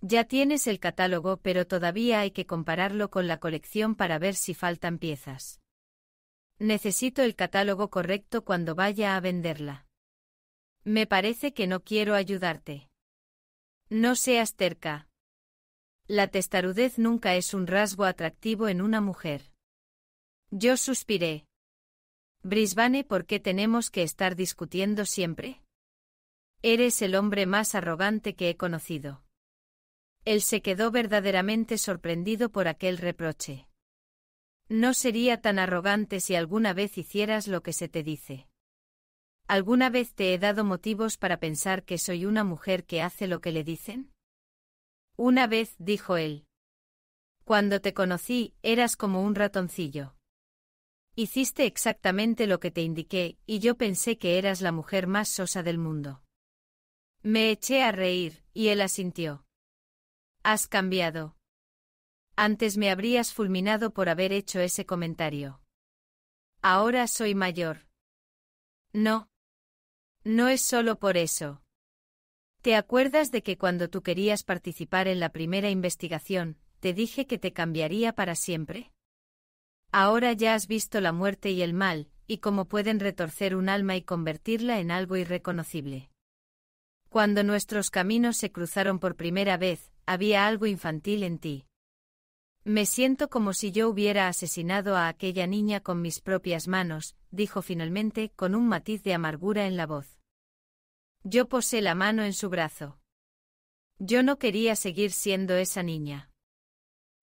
Ya tienes el catálogo, pero todavía hay que compararlo con la colección para ver si faltan piezas. Necesito el catálogo correcto cuando vaya a venderla. Me parece que no quiero ayudarte. No seas terca. La testarudez nunca es un rasgo atractivo en una mujer. Yo suspiré. Brisbane, ¿por qué tenemos que estar discutiendo siempre? Eres el hombre más arrogante que he conocido. Él se quedó verdaderamente sorprendido por aquel reproche. No sería tan arrogante si alguna vez hicieras lo que se te dice. ¿Alguna vez te he dado motivos para pensar que soy una mujer que hace lo que le dicen? Una vez, dijo él. Cuando te conocí, eras como un ratoncillo. Hiciste exactamente lo que te indiqué, y yo pensé que eras la mujer más sosa del mundo. Me eché a reír, y él asintió. Has cambiado. Antes me habrías fulminado por haber hecho ese comentario. Ahora soy mayor. No. No es solo por eso. ¿Te acuerdas de que cuando tú querías participar en la primera investigación, te dije que te cambiaría para siempre? Ahora ya has visto la muerte y el mal, y cómo pueden retorcer un alma y convertirla en algo irreconocible. Cuando nuestros caminos se cruzaron por primera vez, había algo infantil en ti. Me siento como si yo hubiera asesinado a aquella niña con mis propias manos, dijo finalmente, con un matiz de amargura en la voz. Yo posé la mano en su brazo. Yo no quería seguir siendo esa niña.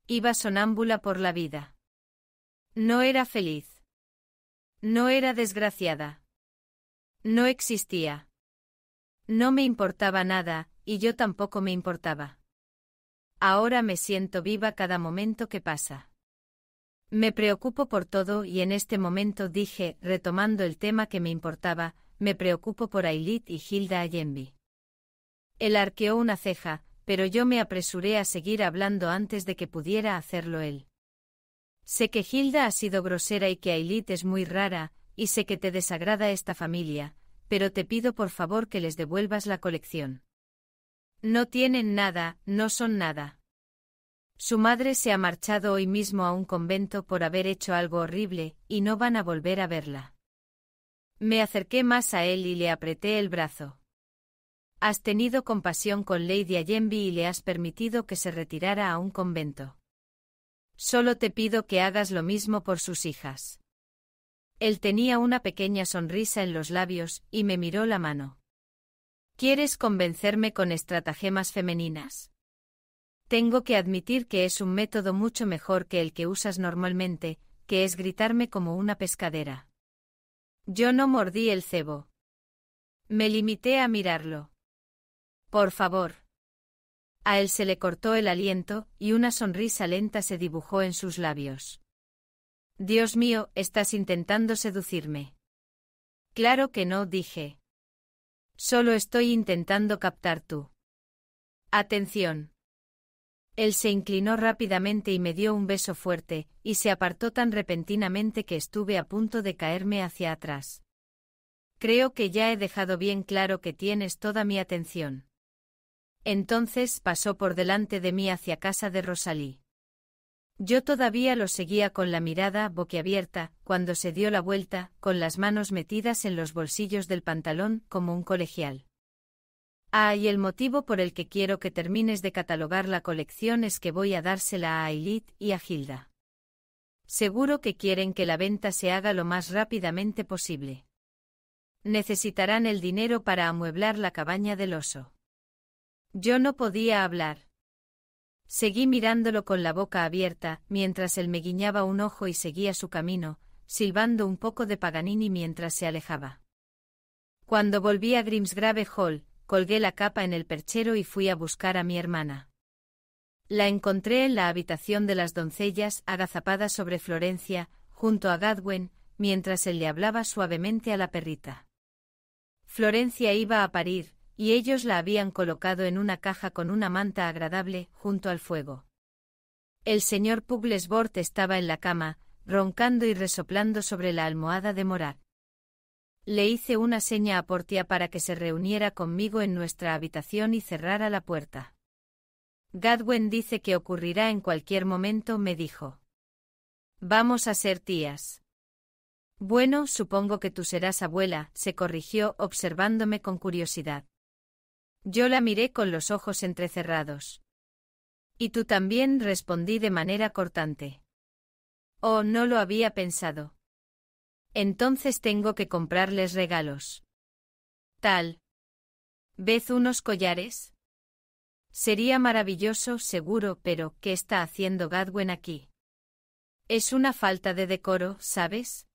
Iba sonámbula por la vida. No era feliz. No era desgraciada. No existía. No me importaba nada, y yo tampoco me importaba. Ahora me siento viva cada momento que pasa. Me preocupo por todo y en este momento dije, retomando el tema que me importaba, me preocupo por Ailit y Hilda Allenby. Él arqueó una ceja, pero yo me apresuré a seguir hablando antes de que pudiera hacerlo él. Sé que Hilda ha sido grosera y que Ailit es muy rara, y sé que te desagrada esta familia, pero te pido por favor que les devuelvas la colección. No tienen nada, no son nada. Su madre se ha marchado hoy mismo a un convento por haber hecho algo horrible, y no van a volver a verla. Me acerqué más a él y le apreté el brazo. Has tenido compasión con Lady Ayenbi y le has permitido que se retirara a un convento. Solo te pido que hagas lo mismo por sus hijas. Él tenía una pequeña sonrisa en los labios, y me miró la mano. ¿Quieres convencerme con estratagemas femeninas? Tengo que admitir que es un método mucho mejor que el que usas normalmente, que es gritarme como una pescadera. Yo no mordí el cebo. Me limité a mirarlo. Por favor. A él se le cortó el aliento, y una sonrisa lenta se dibujó en sus labios. Dios mío, estás intentando seducirme. Claro que no, dije. Solo estoy intentando captar tú». atención. Él se inclinó rápidamente y me dio un beso fuerte, y se apartó tan repentinamente que estuve a punto de caerme hacia atrás. Creo que ya he dejado bien claro que tienes toda mi atención. Entonces pasó por delante de mí hacia casa de Rosalí. Yo todavía lo seguía con la mirada boquiabierta, cuando se dio la vuelta, con las manos metidas en los bolsillos del pantalón, como un colegial. Ah, y el motivo por el que quiero que termines de catalogar la colección es que voy a dársela a Ailit y a Gilda. Seguro que quieren que la venta se haga lo más rápidamente posible. Necesitarán el dinero para amueblar la cabaña del oso. Yo no podía hablar. Seguí mirándolo con la boca abierta, mientras él me guiñaba un ojo y seguía su camino, silbando un poco de Paganini mientras se alejaba. Cuando volví a Grimsgrave Hall, colgué la capa en el perchero y fui a buscar a mi hermana. La encontré en la habitación de las doncellas, agazapada sobre Florencia, junto a Gadwin, mientras él le hablaba suavemente a la perrita. Florencia iba a parir, y ellos la habían colocado en una caja con una manta agradable, junto al fuego. El señor Puglesbort estaba en la cama, roncando y resoplando sobre la almohada de Morat. Le hice una seña a Portia para que se reuniera conmigo en nuestra habitación y cerrara la puerta. —Gadwin dice que ocurrirá en cualquier momento, me dijo. Vamos a ser tías. Bueno, supongo que tú serás abuela, se corrigió observándome con curiosidad. Yo la miré con los ojos entrecerrados. Y tú también respondí de manera cortante. Oh, no lo había pensado. Entonces tengo que comprarles regalos. Tal. ¿Ves unos collares? Sería maravilloso, seguro, pero ¿qué está haciendo Gadwen aquí? Es una falta de decoro, ¿sabes?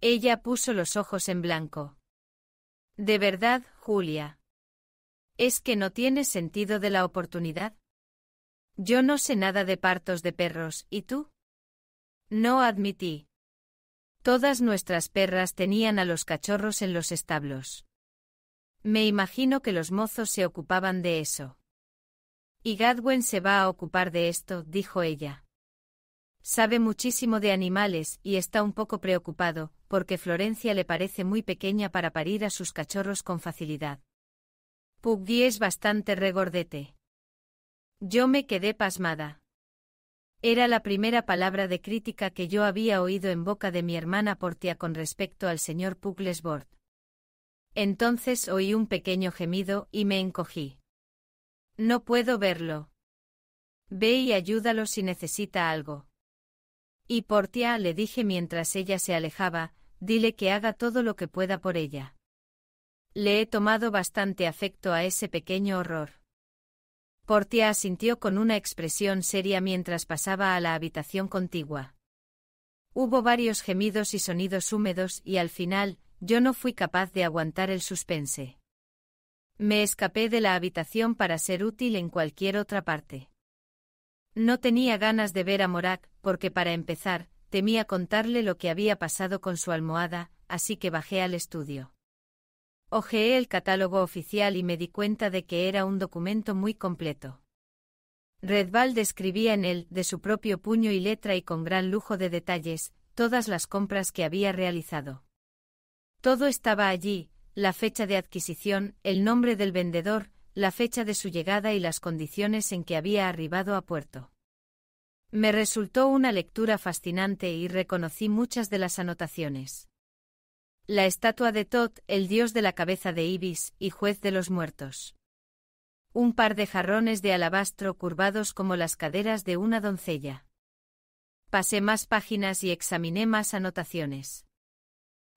Ella puso los ojos en blanco. De verdad, Julia. ¿Es que no tiene sentido de la oportunidad? Yo no sé nada de partos de perros, ¿y tú? No admití. Todas nuestras perras tenían a los cachorros en los establos. Me imagino que los mozos se ocupaban de eso. Y Gadwin se va a ocupar de esto, dijo ella. Sabe muchísimo de animales y está un poco preocupado, porque Florencia le parece muy pequeña para parir a sus cachorros con facilidad. Puggy es bastante regordete. Yo me quedé pasmada. Era la primera palabra de crítica que yo había oído en boca de mi hermana Portia con respecto al señor Puglesbord. Entonces oí un pequeño gemido y me encogí. No puedo verlo. Ve y ayúdalo si necesita algo. Y Portia le dije mientras ella se alejaba, dile que haga todo lo que pueda por ella. Le he tomado bastante afecto a ese pequeño horror. Portia asintió con una expresión seria mientras pasaba a la habitación contigua. Hubo varios gemidos y sonidos húmedos y al final, yo no fui capaz de aguantar el suspense. Me escapé de la habitación para ser útil en cualquier otra parte. No tenía ganas de ver a Morak, porque para empezar, temía contarle lo que había pasado con su almohada, así que bajé al estudio. Ojeé el catálogo oficial y me di cuenta de que era un documento muy completo. redval describía en él, de su propio puño y letra y con gran lujo de detalles, todas las compras que había realizado. Todo estaba allí, la fecha de adquisición, el nombre del vendedor, la fecha de su llegada y las condiciones en que había arribado a puerto. Me resultó una lectura fascinante y reconocí muchas de las anotaciones la estatua de Tot, el dios de la cabeza de Ibis, y juez de los muertos. Un par de jarrones de alabastro curvados como las caderas de una doncella. Pasé más páginas y examiné más anotaciones.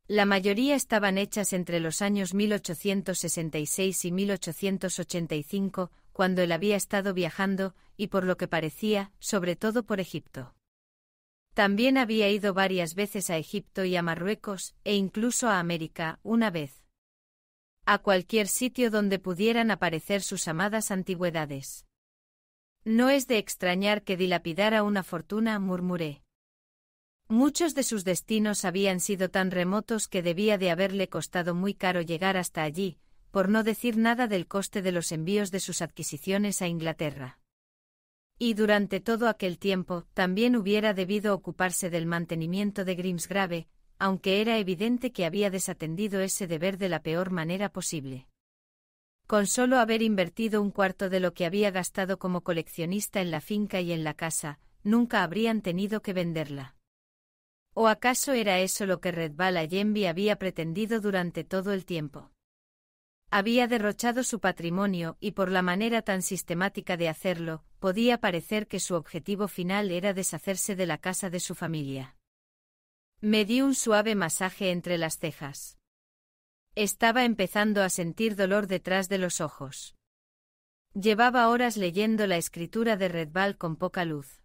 La mayoría estaban hechas entre los años 1866 y 1885, cuando él había estado viajando, y por lo que parecía, sobre todo por Egipto. También había ido varias veces a Egipto y a Marruecos, e incluso a América, una vez. A cualquier sitio donde pudieran aparecer sus amadas antigüedades. No es de extrañar que dilapidara una fortuna, murmuré. Muchos de sus destinos habían sido tan remotos que debía de haberle costado muy caro llegar hasta allí, por no decir nada del coste de los envíos de sus adquisiciones a Inglaterra. Y durante todo aquel tiempo, también hubiera debido ocuparse del mantenimiento de Grimsgrave, aunque era evidente que había desatendido ese deber de la peor manera posible. Con solo haber invertido un cuarto de lo que había gastado como coleccionista en la finca y en la casa, nunca habrían tenido que venderla. ¿O acaso era eso lo que y Envy había pretendido durante todo el tiempo? Había derrochado su patrimonio y por la manera tan sistemática de hacerlo, podía parecer que su objetivo final era deshacerse de la casa de su familia. Me di un suave masaje entre las cejas. Estaba empezando a sentir dolor detrás de los ojos. Llevaba horas leyendo la escritura de Redbal con poca luz.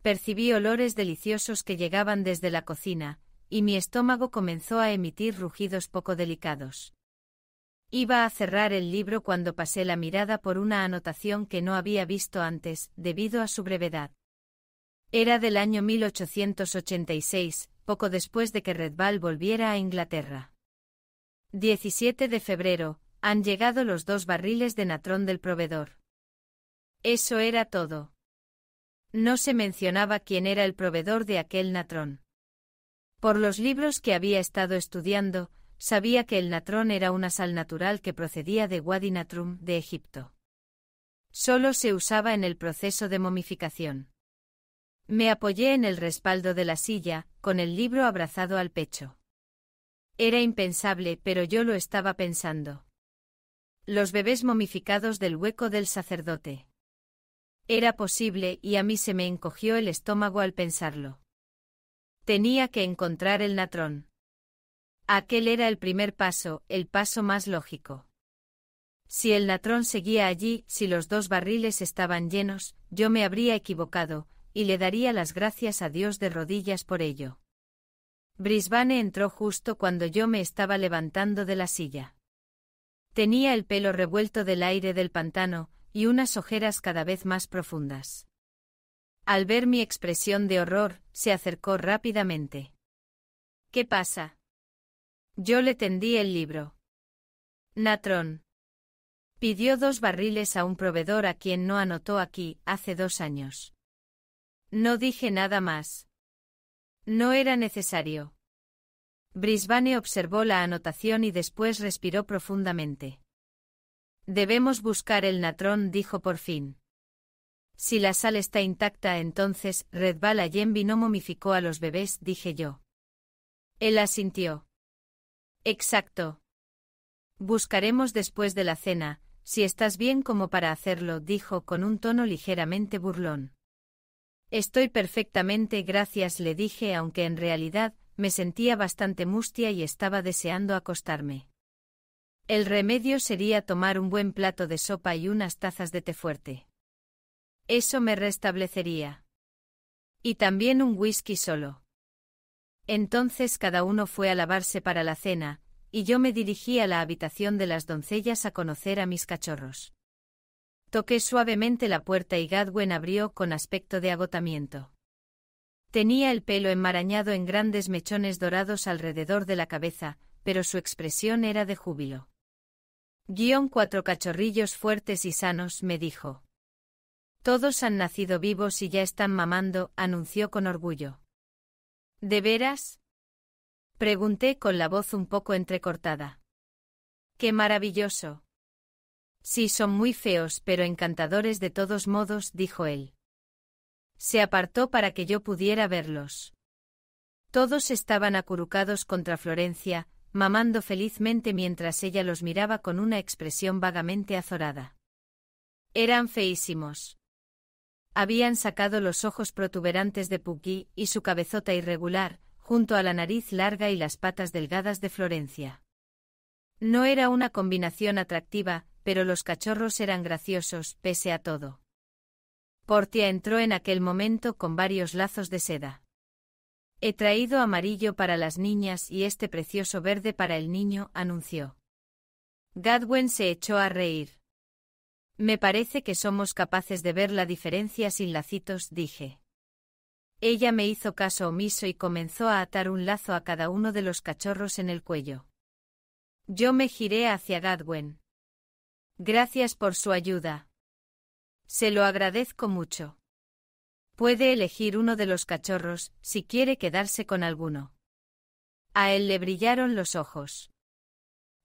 Percibí olores deliciosos que llegaban desde la cocina, y mi estómago comenzó a emitir rugidos poco delicados. Iba a cerrar el libro cuando pasé la mirada por una anotación que no había visto antes, debido a su brevedad. Era del año 1886, poco después de que Redval volviera a Inglaterra. 17 de febrero, han llegado los dos barriles de natrón del proveedor. Eso era todo. No se mencionaba quién era el proveedor de aquel natrón. Por los libros que había estado estudiando, sabía que el natrón era una sal natural que procedía de Wadi Natrum, de Egipto. Solo se usaba en el proceso de momificación. Me apoyé en el respaldo de la silla, con el libro abrazado al pecho. Era impensable, pero yo lo estaba pensando. Los bebés momificados del hueco del sacerdote. Era posible y a mí se me encogió el estómago al pensarlo. Tenía que encontrar el natrón. Aquel era el primer paso, el paso más lógico. Si el natrón seguía allí, si los dos barriles estaban llenos, yo me habría equivocado, y le daría las gracias a Dios de rodillas por ello. Brisbane entró justo cuando yo me estaba levantando de la silla. Tenía el pelo revuelto del aire del pantano, y unas ojeras cada vez más profundas. Al ver mi expresión de horror, se acercó rápidamente. ¿Qué pasa? Yo le tendí el libro. Natrón. Pidió dos barriles a un proveedor a quien no anotó aquí, hace dos años. No dije nada más. No era necesario. Brisbane observó la anotación y después respiró profundamente. Debemos buscar el natrón, dijo por fin. Si la sal está intacta, entonces Red y no momificó a los bebés, dije yo. Él asintió. Exacto. Buscaremos después de la cena, si estás bien como para hacerlo, dijo con un tono ligeramente burlón. Estoy perfectamente, gracias, le dije, aunque en realidad me sentía bastante mustia y estaba deseando acostarme. El remedio sería tomar un buen plato de sopa y unas tazas de té fuerte. Eso me restablecería. Y también un whisky solo. Entonces cada uno fue a lavarse para la cena, y yo me dirigí a la habitación de las doncellas a conocer a mis cachorros. Toqué suavemente la puerta y Gadwin abrió con aspecto de agotamiento. Tenía el pelo enmarañado en grandes mechones dorados alrededor de la cabeza, pero su expresión era de júbilo. Guión cuatro cachorrillos fuertes y sanos, me dijo. Todos han nacido vivos y ya están mamando, anunció con orgullo. ¿De veras? Pregunté con la voz un poco entrecortada. ¡Qué maravilloso! Sí, son muy feos, pero encantadores de todos modos, dijo él. Se apartó para que yo pudiera verlos. Todos estaban acurrucados contra Florencia, mamando felizmente mientras ella los miraba con una expresión vagamente azorada. Eran feísimos. Habían sacado los ojos protuberantes de Puki y su cabezota irregular, junto a la nariz larga y las patas delgadas de Florencia. No era una combinación atractiva, pero los cachorros eran graciosos, pese a todo. Portia entró en aquel momento con varios lazos de seda. He traído amarillo para las niñas y este precioso verde para el niño, anunció. Gadwin se echó a reír. Me parece que somos capaces de ver la diferencia sin lacitos, dije. Ella me hizo caso omiso y comenzó a atar un lazo a cada uno de los cachorros en el cuello. Yo me giré hacia Gadwin. Gracias por su ayuda. Se lo agradezco mucho. Puede elegir uno de los cachorros, si quiere quedarse con alguno. A él le brillaron los ojos.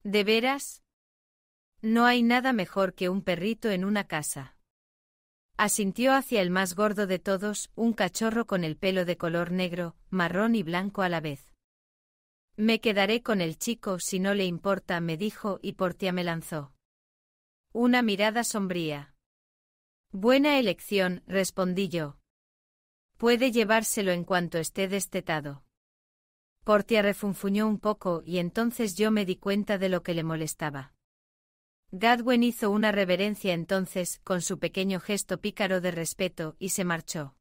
¿De veras? No hay nada mejor que un perrito en una casa. Asintió hacia el más gordo de todos, un cachorro con el pelo de color negro, marrón y blanco a la vez. Me quedaré con el chico si no le importa, me dijo y Portia me lanzó. Una mirada sombría. Buena elección, respondí yo. Puede llevárselo en cuanto esté destetado. Portia refunfuñó un poco y entonces yo me di cuenta de lo que le molestaba. Gadwin hizo una reverencia entonces, con su pequeño gesto pícaro de respeto, y se marchó.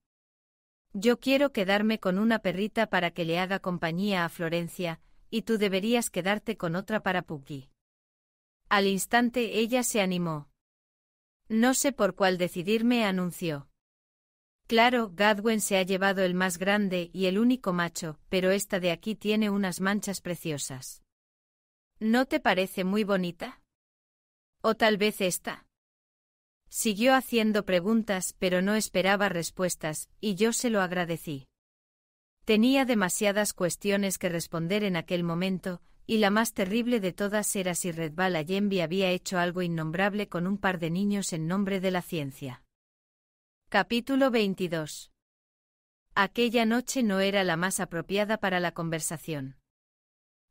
Yo quiero quedarme con una perrita para que le haga compañía a Florencia, y tú deberías quedarte con otra para Puki. Al instante ella se animó. No sé por cuál decidirme, anunció. Claro, Gadwin se ha llevado el más grande y el único macho, pero esta de aquí tiene unas manchas preciosas. ¿No te parece muy bonita? O tal vez esta. Siguió haciendo preguntas, pero no esperaba respuestas, y yo se lo agradecí. Tenía demasiadas cuestiones que responder en aquel momento, y la más terrible de todas era si Redbala Allenby había hecho algo innombrable con un par de niños en nombre de la ciencia. Capítulo 22. Aquella noche no era la más apropiada para la conversación.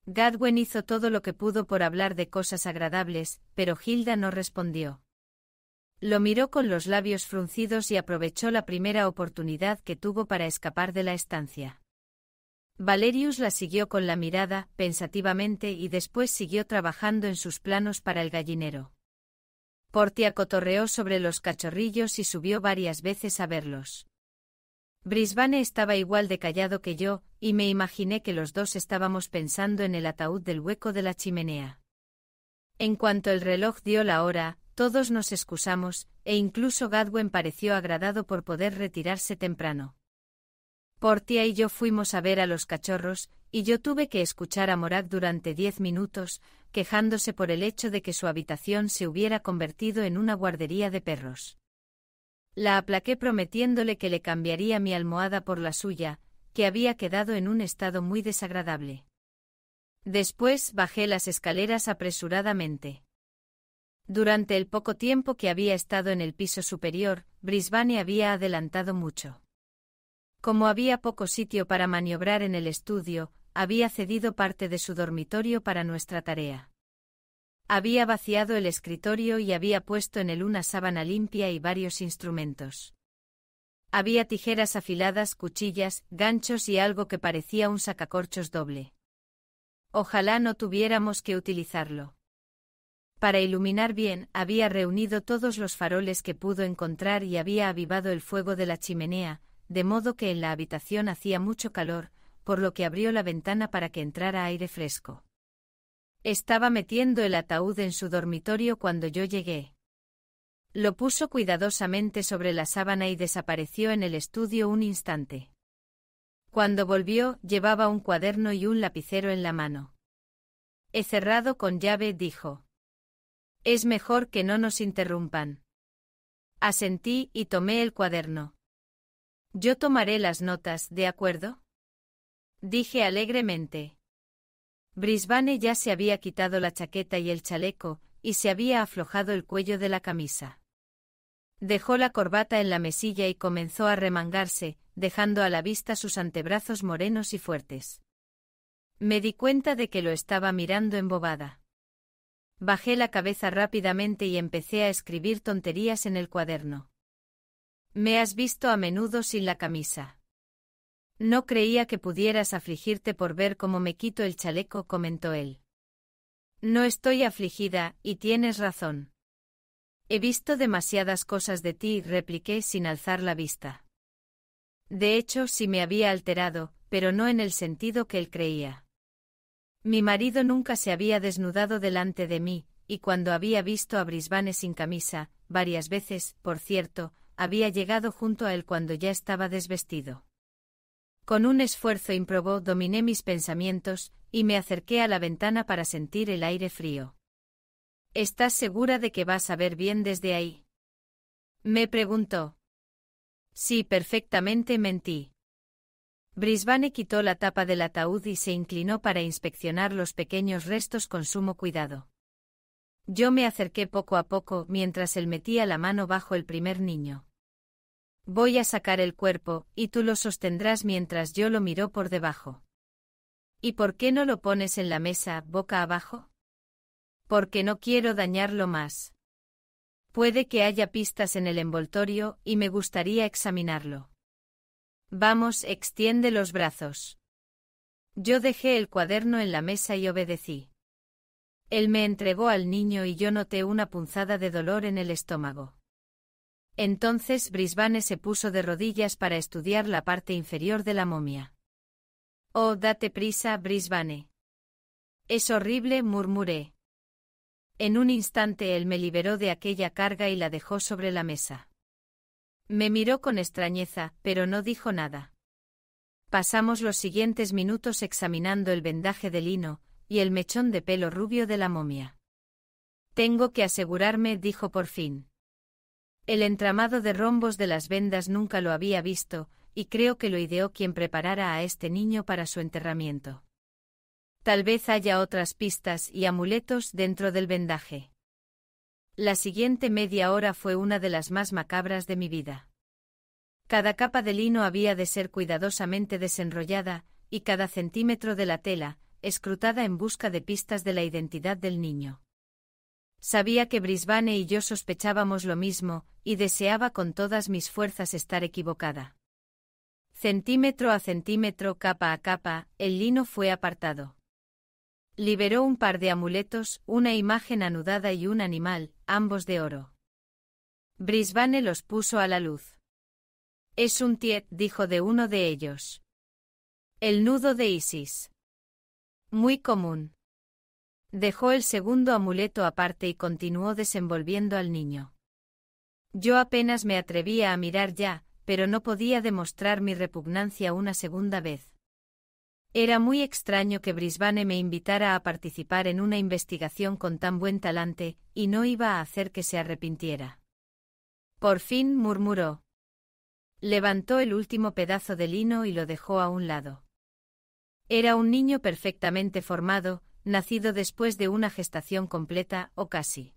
Gadwin hizo todo lo que pudo por hablar de cosas agradables, pero Hilda no respondió. Lo miró con los labios fruncidos y aprovechó la primera oportunidad que tuvo para escapar de la estancia. Valerius la siguió con la mirada, pensativamente, y después siguió trabajando en sus planos para el gallinero. Portia cotorreó sobre los cachorrillos y subió varias veces a verlos. Brisbane estaba igual de callado que yo, y me imaginé que los dos estábamos pensando en el ataúd del hueco de la chimenea. En cuanto el reloj dio la hora, todos nos excusamos, e incluso Gadwin pareció agradado por poder retirarse temprano. Portia y yo fuimos a ver a los cachorros, y yo tuve que escuchar a Morag durante diez minutos, quejándose por el hecho de que su habitación se hubiera convertido en una guardería de perros. La aplaqué prometiéndole que le cambiaría mi almohada por la suya, que había quedado en un estado muy desagradable. Después bajé las escaleras apresuradamente. Durante el poco tiempo que había estado en el piso superior, Brisbane había adelantado mucho. Como había poco sitio para maniobrar en el estudio, había cedido parte de su dormitorio para nuestra tarea. Había vaciado el escritorio y había puesto en él una sábana limpia y varios instrumentos. Había tijeras afiladas, cuchillas, ganchos y algo que parecía un sacacorchos doble. Ojalá no tuviéramos que utilizarlo. Para iluminar bien, había reunido todos los faroles que pudo encontrar y había avivado el fuego de la chimenea, de modo que en la habitación hacía mucho calor, por lo que abrió la ventana para que entrara aire fresco. Estaba metiendo el ataúd en su dormitorio cuando yo llegué. Lo puso cuidadosamente sobre la sábana y desapareció en el estudio un instante. Cuando volvió, llevaba un cuaderno y un lapicero en la mano. He cerrado con llave, dijo. Es mejor que no nos interrumpan. Asentí y tomé el cuaderno. Yo tomaré las notas, ¿de acuerdo? Dije alegremente. Brisbane ya se había quitado la chaqueta y el chaleco, y se había aflojado el cuello de la camisa. Dejó la corbata en la mesilla y comenzó a remangarse, dejando a la vista sus antebrazos morenos y fuertes. Me di cuenta de que lo estaba mirando embobada. Bajé la cabeza rápidamente y empecé a escribir tonterías en el cuaderno. Me has visto a menudo sin la camisa. No creía que pudieras afligirte por ver cómo me quito el chaleco, comentó él. No estoy afligida, y tienes razón. He visto demasiadas cosas de ti, repliqué sin alzar la vista. De hecho, sí me había alterado, pero no en el sentido que él creía. Mi marido nunca se había desnudado delante de mí, y cuando había visto a Brisbane sin camisa, varias veces, por cierto, había llegado junto a él cuando ya estaba desvestido. Con un esfuerzo improbó, dominé mis pensamientos, y me acerqué a la ventana para sentir el aire frío. ¿Estás segura de que vas a ver bien desde ahí? Me preguntó. Sí, perfectamente mentí. Brisbane quitó la tapa del ataúd y se inclinó para inspeccionar los pequeños restos con sumo cuidado. Yo me acerqué poco a poco mientras él metía la mano bajo el primer niño. Voy a sacar el cuerpo, y tú lo sostendrás mientras yo lo miro por debajo. ¿Y por qué no lo pones en la mesa, boca abajo? Porque no quiero dañarlo más. Puede que haya pistas en el envoltorio, y me gustaría examinarlo. Vamos, extiende los brazos. Yo dejé el cuaderno en la mesa y obedecí. Él me entregó al niño y yo noté una punzada de dolor en el estómago. Entonces Brisbane se puso de rodillas para estudiar la parte inferior de la momia. Oh, date prisa, Brisbane. Es horrible, murmuré. En un instante él me liberó de aquella carga y la dejó sobre la mesa. Me miró con extrañeza, pero no dijo nada. Pasamos los siguientes minutos examinando el vendaje de lino, y el mechón de pelo rubio de la momia. Tengo que asegurarme, dijo por fin. El entramado de rombos de las vendas nunca lo había visto, y creo que lo ideó quien preparara a este niño para su enterramiento. Tal vez haya otras pistas y amuletos dentro del vendaje. La siguiente media hora fue una de las más macabras de mi vida. Cada capa de lino había de ser cuidadosamente desenrollada, y cada centímetro de la tela, escrutada en busca de pistas de la identidad del niño. Sabía que Brisbane y yo sospechábamos lo mismo, y deseaba con todas mis fuerzas estar equivocada. Centímetro a centímetro, capa a capa, el lino fue apartado. Liberó un par de amuletos, una imagen anudada y un animal, ambos de oro. Brisbane los puso a la luz. Es un tiet, dijo de uno de ellos. El nudo de Isis. Muy común. Dejó el segundo amuleto aparte y continuó desenvolviendo al niño. Yo apenas me atrevía a mirar ya, pero no podía demostrar mi repugnancia una segunda vez. Era muy extraño que Brisbane me invitara a participar en una investigación con tan buen talante, y no iba a hacer que se arrepintiera. Por fin murmuró. Levantó el último pedazo de lino y lo dejó a un lado. Era un niño perfectamente formado, nacido después de una gestación completa o casi.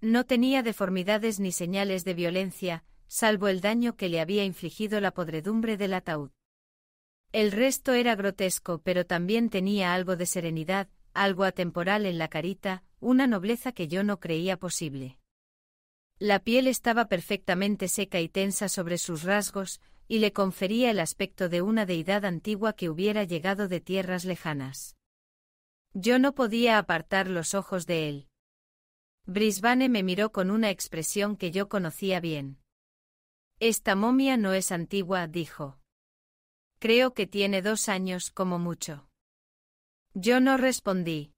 No tenía deformidades ni señales de violencia, salvo el daño que le había infligido la podredumbre del ataúd. El resto era grotesco, pero también tenía algo de serenidad, algo atemporal en la carita, una nobleza que yo no creía posible. La piel estaba perfectamente seca y tensa sobre sus rasgos, y le confería el aspecto de una deidad antigua que hubiera llegado de tierras lejanas. Yo no podía apartar los ojos de él. Brisbane me miró con una expresión que yo conocía bien. Esta momia no es antigua, dijo. Creo que tiene dos años como mucho. Yo no respondí.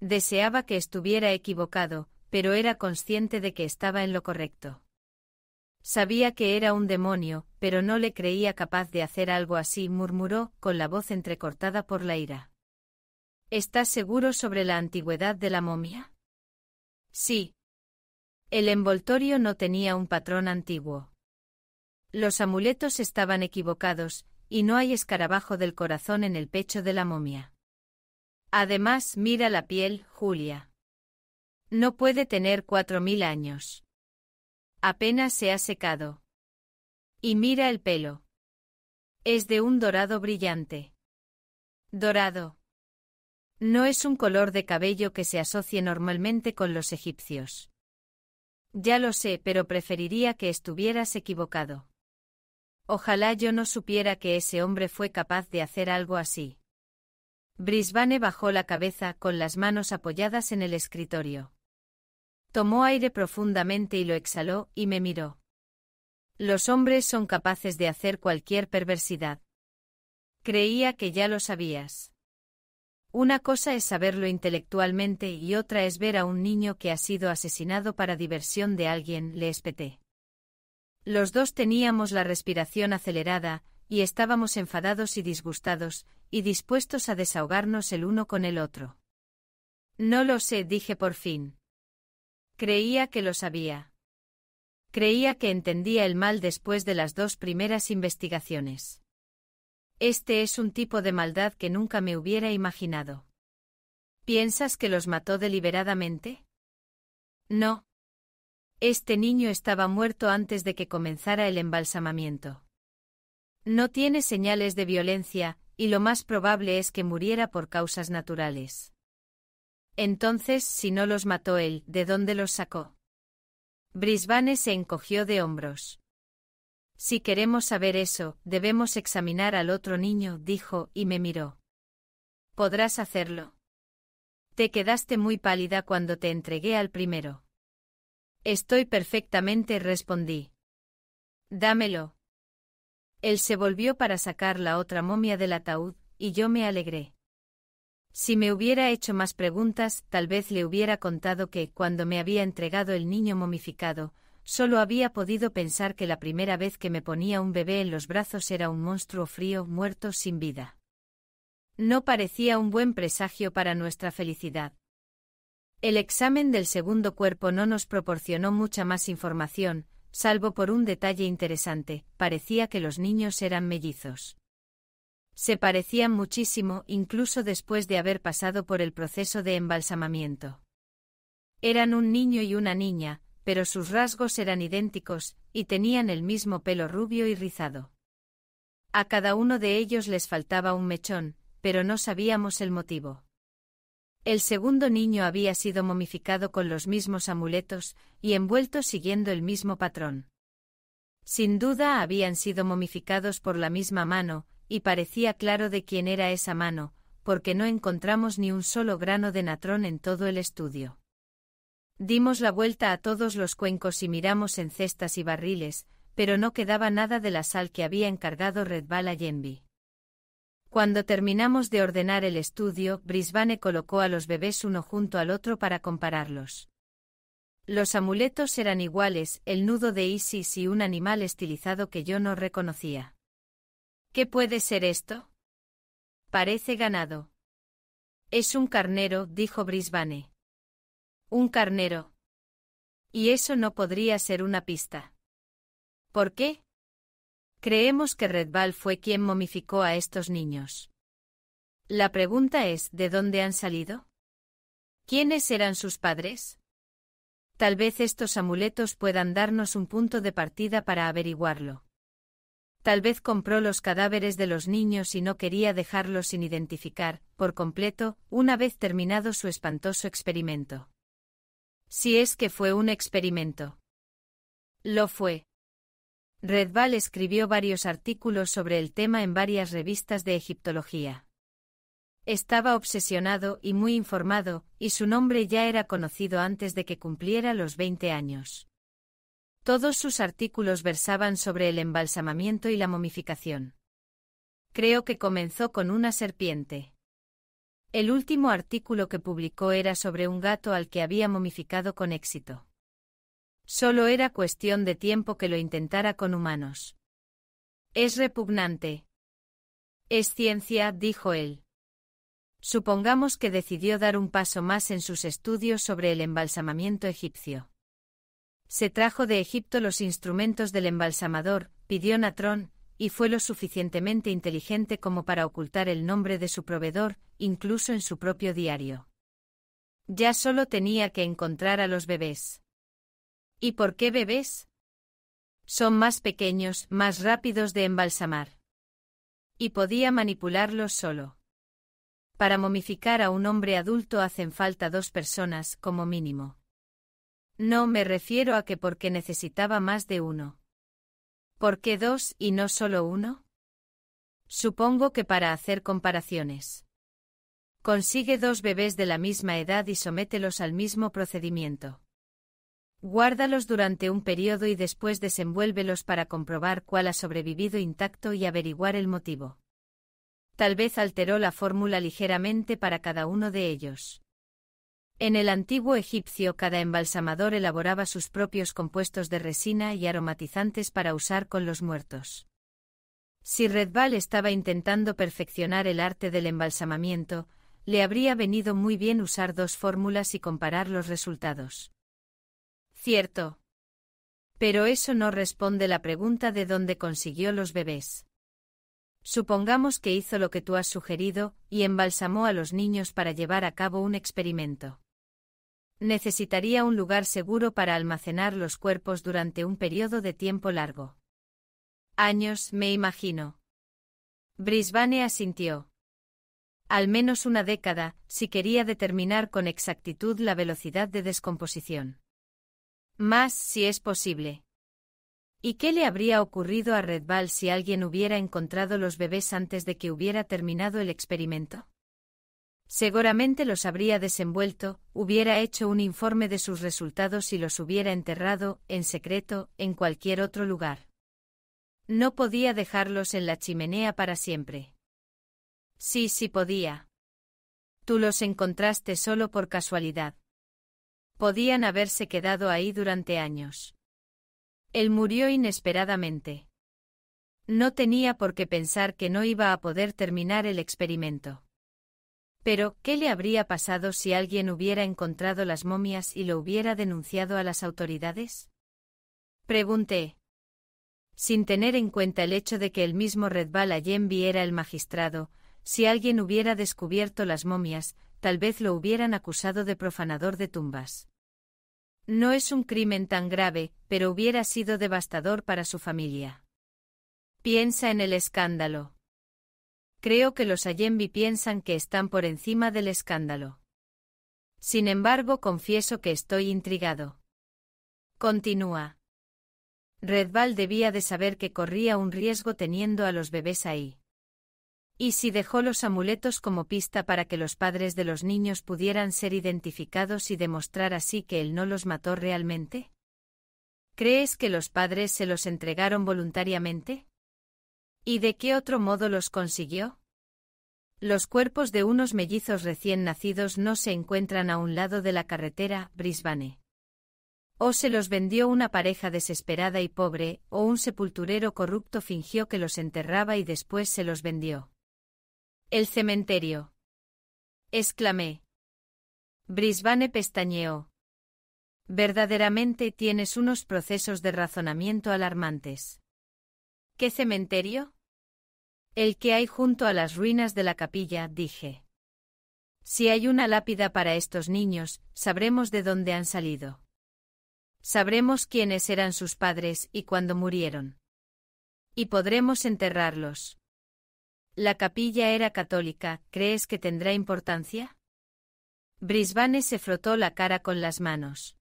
Deseaba que estuviera equivocado, pero era consciente de que estaba en lo correcto. Sabía que era un demonio, pero no le creía capaz de hacer algo así, murmuró, con la voz entrecortada por la ira. ¿Estás seguro sobre la antigüedad de la momia? Sí. El envoltorio no tenía un patrón antiguo. Los amuletos estaban equivocados, y no hay escarabajo del corazón en el pecho de la momia. Además, mira la piel, Julia. No puede tener cuatro mil años. Apenas se ha secado. Y mira el pelo. Es de un dorado brillante. Dorado. No es un color de cabello que se asocie normalmente con los egipcios. Ya lo sé, pero preferiría que estuvieras equivocado. Ojalá yo no supiera que ese hombre fue capaz de hacer algo así. Brisbane bajó la cabeza con las manos apoyadas en el escritorio. Tomó aire profundamente y lo exhaló y me miró. Los hombres son capaces de hacer cualquier perversidad. Creía que ya lo sabías. Una cosa es saberlo intelectualmente y otra es ver a un niño que ha sido asesinado para diversión de alguien, le espeté. Los dos teníamos la respiración acelerada, y estábamos enfadados y disgustados, y dispuestos a desahogarnos el uno con el otro. No lo sé, dije por fin. Creía que lo sabía. Creía que entendía el mal después de las dos primeras investigaciones. Este es un tipo de maldad que nunca me hubiera imaginado. ¿Piensas que los mató deliberadamente? No. Este niño estaba muerto antes de que comenzara el embalsamamiento. No tiene señales de violencia, y lo más probable es que muriera por causas naturales. Entonces, si no los mató él, ¿de dónde los sacó? Brisbane se encogió de hombros. Si queremos saber eso, debemos examinar al otro niño, dijo, y me miró. Podrás hacerlo. Te quedaste muy pálida cuando te entregué al primero. Estoy perfectamente, respondí. Dámelo. Él se volvió para sacar la otra momia del ataúd, y yo me alegré. Si me hubiera hecho más preguntas, tal vez le hubiera contado que, cuando me había entregado el niño momificado, Solo había podido pensar que la primera vez que me ponía un bebé en los brazos era un monstruo frío, muerto, sin vida. No parecía un buen presagio para nuestra felicidad. El examen del segundo cuerpo no nos proporcionó mucha más información, salvo por un detalle interesante, parecía que los niños eran mellizos. Se parecían muchísimo, incluso después de haber pasado por el proceso de embalsamamiento. Eran un niño y una niña, pero sus rasgos eran idénticos, y tenían el mismo pelo rubio y rizado. A cada uno de ellos les faltaba un mechón, pero no sabíamos el motivo. El segundo niño había sido momificado con los mismos amuletos, y envuelto siguiendo el mismo patrón. Sin duda habían sido momificados por la misma mano, y parecía claro de quién era esa mano, porque no encontramos ni un solo grano de natrón en todo el estudio. Dimos la vuelta a todos los cuencos y miramos en cestas y barriles, pero no quedaba nada de la sal que había encargado Redbal a Yenby. Cuando terminamos de ordenar el estudio, Brisbane colocó a los bebés uno junto al otro para compararlos. Los amuletos eran iguales, el nudo de Isis y un animal estilizado que yo no reconocía. ¿Qué puede ser esto? Parece ganado. Es un carnero, dijo Brisbane. Un carnero. Y eso no podría ser una pista. ¿Por qué? Creemos que Redbal fue quien momificó a estos niños. La pregunta es, ¿de dónde han salido? ¿Quiénes eran sus padres? Tal vez estos amuletos puedan darnos un punto de partida para averiguarlo. Tal vez compró los cadáveres de los niños y no quería dejarlos sin identificar, por completo, una vez terminado su espantoso experimento. Si es que fue un experimento. Lo fue. Redval escribió varios artículos sobre el tema en varias revistas de egiptología. Estaba obsesionado y muy informado, y su nombre ya era conocido antes de que cumpliera los 20 años. Todos sus artículos versaban sobre el embalsamamiento y la momificación. Creo que comenzó con una serpiente. El último artículo que publicó era sobre un gato al que había momificado con éxito. Solo era cuestión de tiempo que lo intentara con humanos. Es repugnante. Es ciencia, dijo él. Supongamos que decidió dar un paso más en sus estudios sobre el embalsamamiento egipcio. Se trajo de Egipto los instrumentos del embalsamador, pidió natrón, y fue lo suficientemente inteligente como para ocultar el nombre de su proveedor, incluso en su propio diario. Ya solo tenía que encontrar a los bebés. ¿Y por qué bebés? Son más pequeños, más rápidos de embalsamar. Y podía manipularlos solo. Para momificar a un hombre adulto hacen falta dos personas, como mínimo. No me refiero a que porque necesitaba más de uno. ¿Por qué dos y no solo uno? Supongo que para hacer comparaciones. Consigue dos bebés de la misma edad y somételos al mismo procedimiento. Guárdalos durante un periodo y después desenvuélvelos para comprobar cuál ha sobrevivido intacto y averiguar el motivo. Tal vez alteró la fórmula ligeramente para cada uno de ellos. En el antiguo egipcio cada embalsamador elaboraba sus propios compuestos de resina y aromatizantes para usar con los muertos. Si Redbal estaba intentando perfeccionar el arte del embalsamamiento, le habría venido muy bien usar dos fórmulas y comparar los resultados. Cierto. Pero eso no responde la pregunta de dónde consiguió los bebés. Supongamos que hizo lo que tú has sugerido, y embalsamó a los niños para llevar a cabo un experimento necesitaría un lugar seguro para almacenar los cuerpos durante un periodo de tiempo largo. Años, me imagino. Brisbane asintió. Al menos una década, si quería determinar con exactitud la velocidad de descomposición. Más si es posible. ¿Y qué le habría ocurrido a Redball si alguien hubiera encontrado los bebés antes de que hubiera terminado el experimento? Seguramente los habría desenvuelto, hubiera hecho un informe de sus resultados y los hubiera enterrado, en secreto, en cualquier otro lugar. No podía dejarlos en la chimenea para siempre. Sí, sí podía. Tú los encontraste solo por casualidad. Podían haberse quedado ahí durante años. Él murió inesperadamente. No tenía por qué pensar que no iba a poder terminar el experimento. Pero, ¿qué le habría pasado si alguien hubiera encontrado las momias y lo hubiera denunciado a las autoridades? Pregunté. Sin tener en cuenta el hecho de que el mismo Redbal Allenby era el magistrado, si alguien hubiera descubierto las momias, tal vez lo hubieran acusado de profanador de tumbas. No es un crimen tan grave, pero hubiera sido devastador para su familia. Piensa en el escándalo creo que los Allenby piensan que están por encima del escándalo. Sin embargo, confieso que estoy intrigado. Continúa. Redval debía de saber que corría un riesgo teniendo a los bebés ahí. Y si dejó los amuletos como pista para que los padres de los niños pudieran ser identificados y demostrar así que él no los mató realmente? ¿Crees que los padres se los entregaron voluntariamente? ¿Y de qué otro modo los consiguió? Los cuerpos de unos mellizos recién nacidos no se encuentran a un lado de la carretera, Brisbane. O se los vendió una pareja desesperada y pobre, o un sepulturero corrupto fingió que los enterraba y después se los vendió. El cementerio. Exclamé. Brisbane pestañeó. Verdaderamente tienes unos procesos de razonamiento alarmantes. ¿Qué cementerio? El que hay junto a las ruinas de la capilla, dije. Si hay una lápida para estos niños, sabremos de dónde han salido. Sabremos quiénes eran sus padres y cuándo murieron. Y podremos enterrarlos. La capilla era católica, ¿crees que tendrá importancia? Brisbane se frotó la cara con las manos.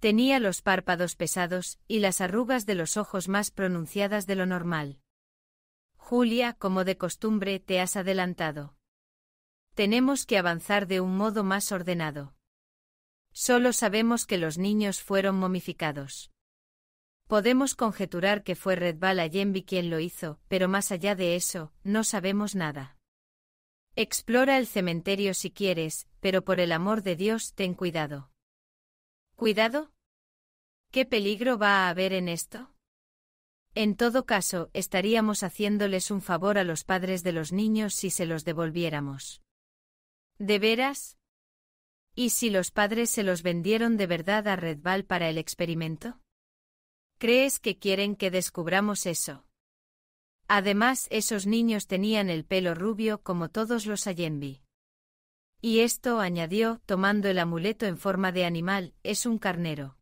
Tenía los párpados pesados y las arrugas de los ojos más pronunciadas de lo normal. Julia, como de costumbre, te has adelantado. Tenemos que avanzar de un modo más ordenado. Solo sabemos que los niños fueron momificados. Podemos conjeturar que fue Redbala Yembi quien lo hizo, pero más allá de eso, no sabemos nada. Explora el cementerio si quieres, pero por el amor de Dios ten cuidado. Cuidado. ¿Qué peligro va a haber en esto? En todo caso, estaríamos haciéndoles un favor a los padres de los niños si se los devolviéramos. ¿De veras? ¿Y si los padres se los vendieron de verdad a Redval para el experimento? ¿Crees que quieren que descubramos eso? Además, esos niños tenían el pelo rubio como todos los Allenby. Y esto, añadió, tomando el amuleto en forma de animal, es un carnero.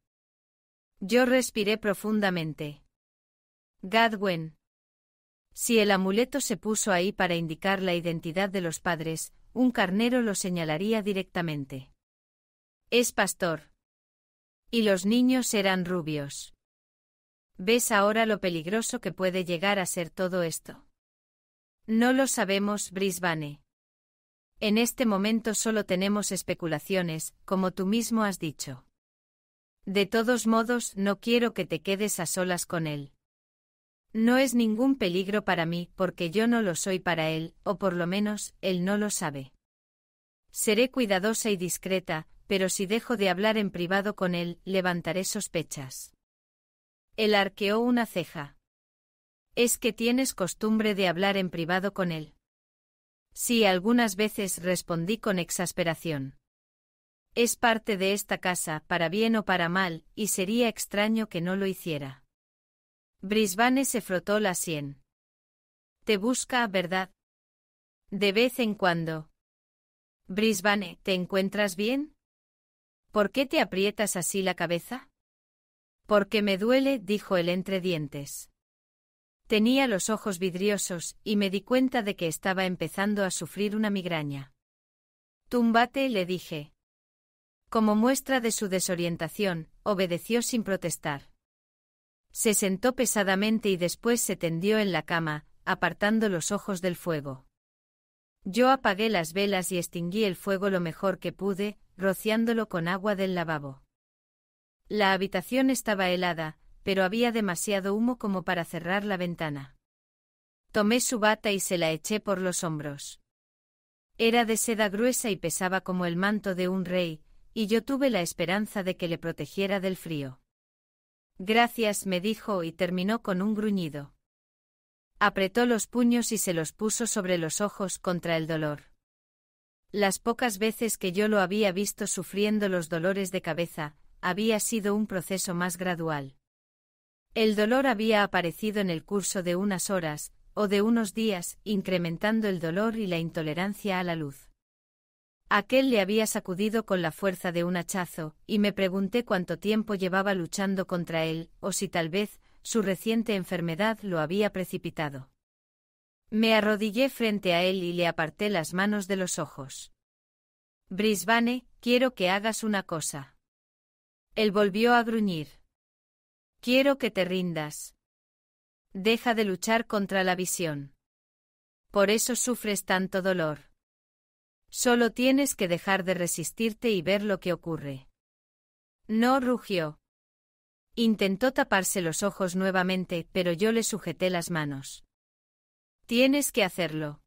Yo respiré profundamente. Gadwen. Si el amuleto se puso ahí para indicar la identidad de los padres, un carnero lo señalaría directamente. Es pastor. Y los niños eran rubios. ¿Ves ahora lo peligroso que puede llegar a ser todo esto? No lo sabemos, Brisbane. En este momento solo tenemos especulaciones, como tú mismo has dicho. De todos modos, no quiero que te quedes a solas con él. No es ningún peligro para mí, porque yo no lo soy para él, o por lo menos, él no lo sabe. Seré cuidadosa y discreta, pero si dejo de hablar en privado con él, levantaré sospechas. Él arqueó una ceja. Es que tienes costumbre de hablar en privado con él. Sí, algunas veces respondí con exasperación. Es parte de esta casa, para bien o para mal, y sería extraño que no lo hiciera. Brisbane se frotó la sien. Te busca, ¿verdad? De vez en cuando. Brisbane, ¿te encuentras bien? ¿Por qué te aprietas así la cabeza? Porque me duele, dijo él entre dientes. Tenía los ojos vidriosos, y me di cuenta de que estaba empezando a sufrir una migraña. Túmbate, le dije. Como muestra de su desorientación, obedeció sin protestar. Se sentó pesadamente y después se tendió en la cama, apartando los ojos del fuego. Yo apagué las velas y extinguí el fuego lo mejor que pude, rociándolo con agua del lavabo. La habitación estaba helada, pero había demasiado humo como para cerrar la ventana. Tomé su bata y se la eché por los hombros. Era de seda gruesa y pesaba como el manto de un rey, y yo tuve la esperanza de que le protegiera del frío. Gracias, me dijo y terminó con un gruñido. Apretó los puños y se los puso sobre los ojos contra el dolor. Las pocas veces que yo lo había visto sufriendo los dolores de cabeza, había sido un proceso más gradual. El dolor había aparecido en el curso de unas horas, o de unos días, incrementando el dolor y la intolerancia a la luz. Aquel le había sacudido con la fuerza de un hachazo, y me pregunté cuánto tiempo llevaba luchando contra él, o si tal vez, su reciente enfermedad lo había precipitado. Me arrodillé frente a él y le aparté las manos de los ojos. Brisbane, quiero que hagas una cosa. Él volvió a gruñir. Quiero que te rindas. Deja de luchar contra la visión. Por eso sufres tanto dolor. Solo tienes que dejar de resistirte y ver lo que ocurre. No rugió. Intentó taparse los ojos nuevamente, pero yo le sujeté las manos. Tienes que hacerlo.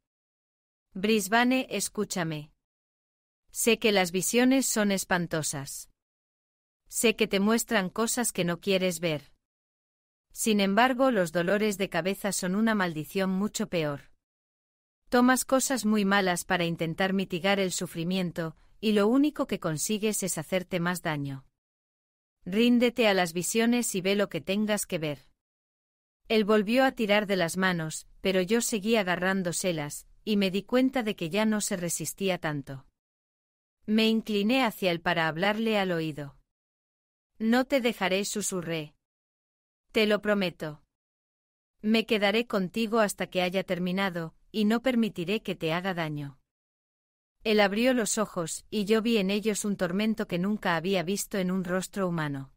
Brisbane, escúchame. Sé que las visiones son espantosas. Sé que te muestran cosas que no quieres ver. Sin embargo, los dolores de cabeza son una maldición mucho peor. Tomas cosas muy malas para intentar mitigar el sufrimiento, y lo único que consigues es hacerte más daño. Ríndete a las visiones y ve lo que tengas que ver. Él volvió a tirar de las manos, pero yo seguí agarrándoselas, y me di cuenta de que ya no se resistía tanto. Me incliné hacia él para hablarle al oído. No te dejaré, susurré. Te lo prometo. Me quedaré contigo hasta que haya terminado, y no permitiré que te haga daño. Él abrió los ojos, y yo vi en ellos un tormento que nunca había visto en un rostro humano.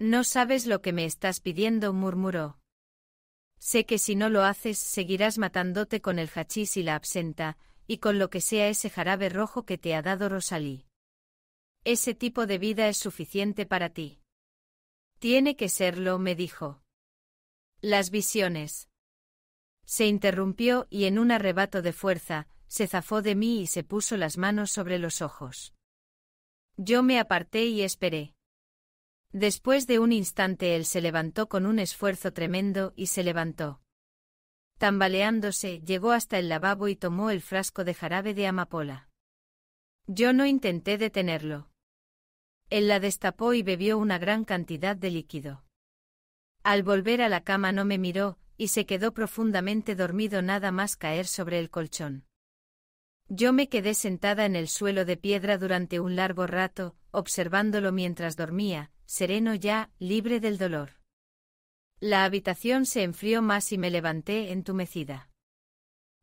No sabes lo que me estás pidiendo, murmuró. Sé que si no lo haces, seguirás matándote con el hachís y la absenta, y con lo que sea ese jarabe rojo que te ha dado Rosalí. Ese tipo de vida es suficiente para ti. Tiene que serlo, me dijo. Las visiones. Se interrumpió y en un arrebato de fuerza, se zafó de mí y se puso las manos sobre los ojos. Yo me aparté y esperé. Después de un instante él se levantó con un esfuerzo tremendo y se levantó. Tambaleándose, llegó hasta el lavabo y tomó el frasco de jarabe de amapola. Yo no intenté detenerlo. Él la destapó y bebió una gran cantidad de líquido. Al volver a la cama no me miró, y se quedó profundamente dormido nada más caer sobre el colchón. Yo me quedé sentada en el suelo de piedra durante un largo rato, observándolo mientras dormía, sereno ya, libre del dolor. La habitación se enfrió más y me levanté entumecida.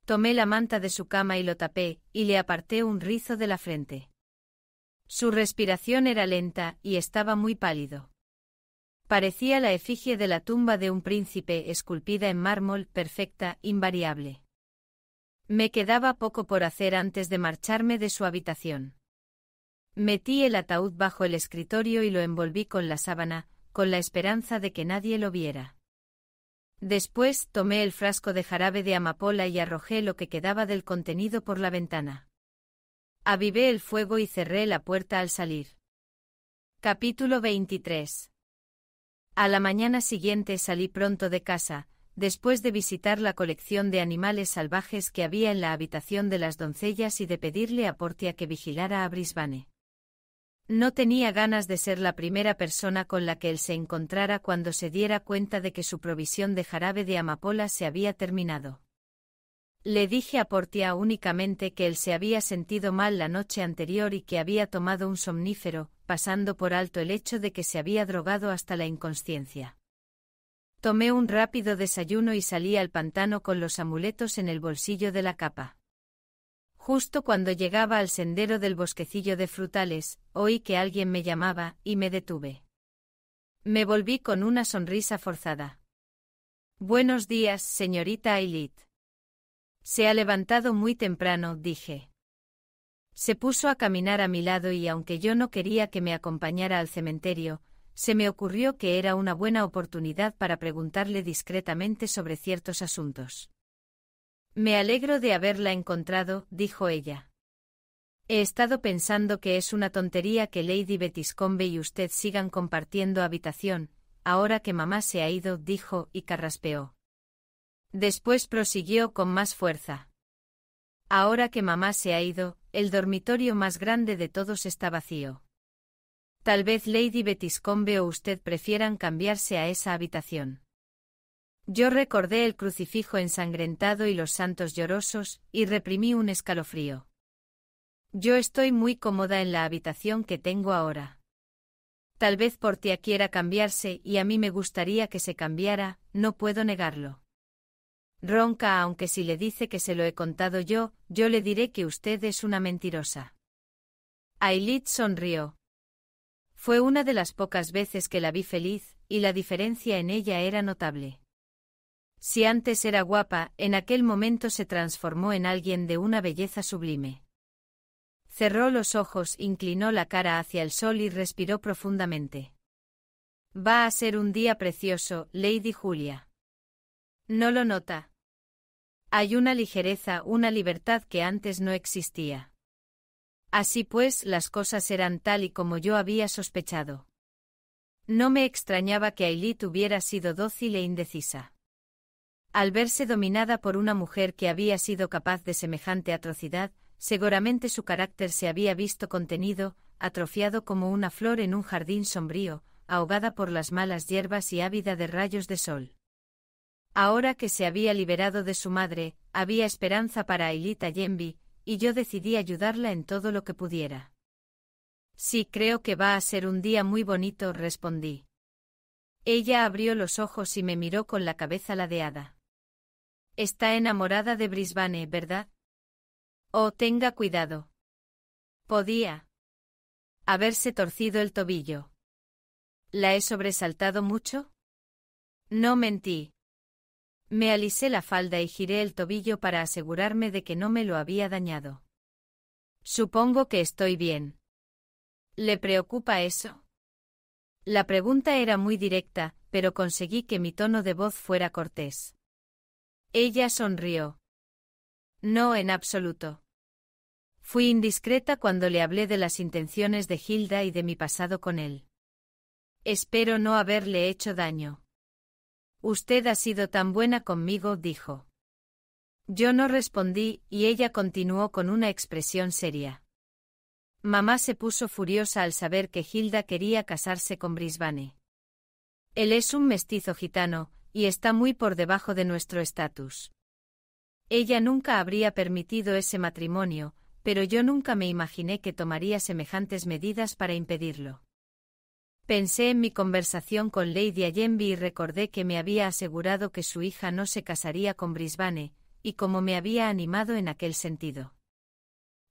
Tomé la manta de su cama y lo tapé, y le aparté un rizo de la frente. Su respiración era lenta y estaba muy pálido. Parecía la efigie de la tumba de un príncipe esculpida en mármol, perfecta, invariable. Me quedaba poco por hacer antes de marcharme de su habitación. Metí el ataúd bajo el escritorio y lo envolví con la sábana, con la esperanza de que nadie lo viera. Después tomé el frasco de jarabe de amapola y arrojé lo que quedaba del contenido por la ventana. Avivé el fuego y cerré la puerta al salir. Capítulo 23. A la mañana siguiente salí pronto de casa, después de visitar la colección de animales salvajes que había en la habitación de las doncellas y de pedirle a Portia que vigilara a Brisbane. No tenía ganas de ser la primera persona con la que él se encontrara cuando se diera cuenta de que su provisión de jarabe de amapola se había terminado. Le dije a Portia únicamente que él se había sentido mal la noche anterior y que había tomado un somnífero, pasando por alto el hecho de que se había drogado hasta la inconsciencia. Tomé un rápido desayuno y salí al pantano con los amuletos en el bolsillo de la capa. Justo cuando llegaba al sendero del bosquecillo de frutales, oí que alguien me llamaba, y me detuve. Me volví con una sonrisa forzada. Buenos días, señorita Ailit. Se ha levantado muy temprano, dije. Se puso a caminar a mi lado y aunque yo no quería que me acompañara al cementerio, se me ocurrió que era una buena oportunidad para preguntarle discretamente sobre ciertos asuntos. Me alegro de haberla encontrado, dijo ella. He estado pensando que es una tontería que Lady Betiscombe y usted sigan compartiendo habitación, ahora que mamá se ha ido, dijo, y carraspeó. Después prosiguió con más fuerza. Ahora que mamá se ha ido, el dormitorio más grande de todos está vacío. Tal vez Lady Betiscombe o usted prefieran cambiarse a esa habitación. Yo recordé el crucifijo ensangrentado y los santos llorosos, y reprimí un escalofrío. Yo estoy muy cómoda en la habitación que tengo ahora. Tal vez Portia quiera cambiarse y a mí me gustaría que se cambiara, no puedo negarlo. Ronca aunque si le dice que se lo he contado yo, yo le diré que usted es una mentirosa. Ailit sonrió. Fue una de las pocas veces que la vi feliz, y la diferencia en ella era notable. Si antes era guapa, en aquel momento se transformó en alguien de una belleza sublime. Cerró los ojos, inclinó la cara hacia el sol y respiró profundamente. Va a ser un día precioso, Lady Julia. No lo nota, hay una ligereza, una libertad que antes no existía. Así pues, las cosas eran tal y como yo había sospechado. No me extrañaba que Ailit hubiera sido dócil e indecisa. Al verse dominada por una mujer que había sido capaz de semejante atrocidad, seguramente su carácter se había visto contenido, atrofiado como una flor en un jardín sombrío, ahogada por las malas hierbas y ávida de rayos de sol. Ahora que se había liberado de su madre, había esperanza para Ailita Yembi, y yo decidí ayudarla en todo lo que pudiera. Sí, creo que va a ser un día muy bonito, respondí. Ella abrió los ojos y me miró con la cabeza ladeada. Está enamorada de Brisbane, ¿verdad? Oh, tenga cuidado. Podía haberse torcido el tobillo. ¿La he sobresaltado mucho? No mentí. Me alisé la falda y giré el tobillo para asegurarme de que no me lo había dañado. Supongo que estoy bien. ¿Le preocupa eso? La pregunta era muy directa, pero conseguí que mi tono de voz fuera cortés. Ella sonrió. No en absoluto. Fui indiscreta cuando le hablé de las intenciones de Hilda y de mi pasado con él. Espero no haberle hecho daño. Usted ha sido tan buena conmigo, dijo. Yo no respondí, y ella continuó con una expresión seria. Mamá se puso furiosa al saber que Hilda quería casarse con Brisbane. Él es un mestizo gitano, y está muy por debajo de nuestro estatus. Ella nunca habría permitido ese matrimonio, pero yo nunca me imaginé que tomaría semejantes medidas para impedirlo. Pensé en mi conversación con Lady Allenby y recordé que me había asegurado que su hija no se casaría con Brisbane, y cómo me había animado en aquel sentido.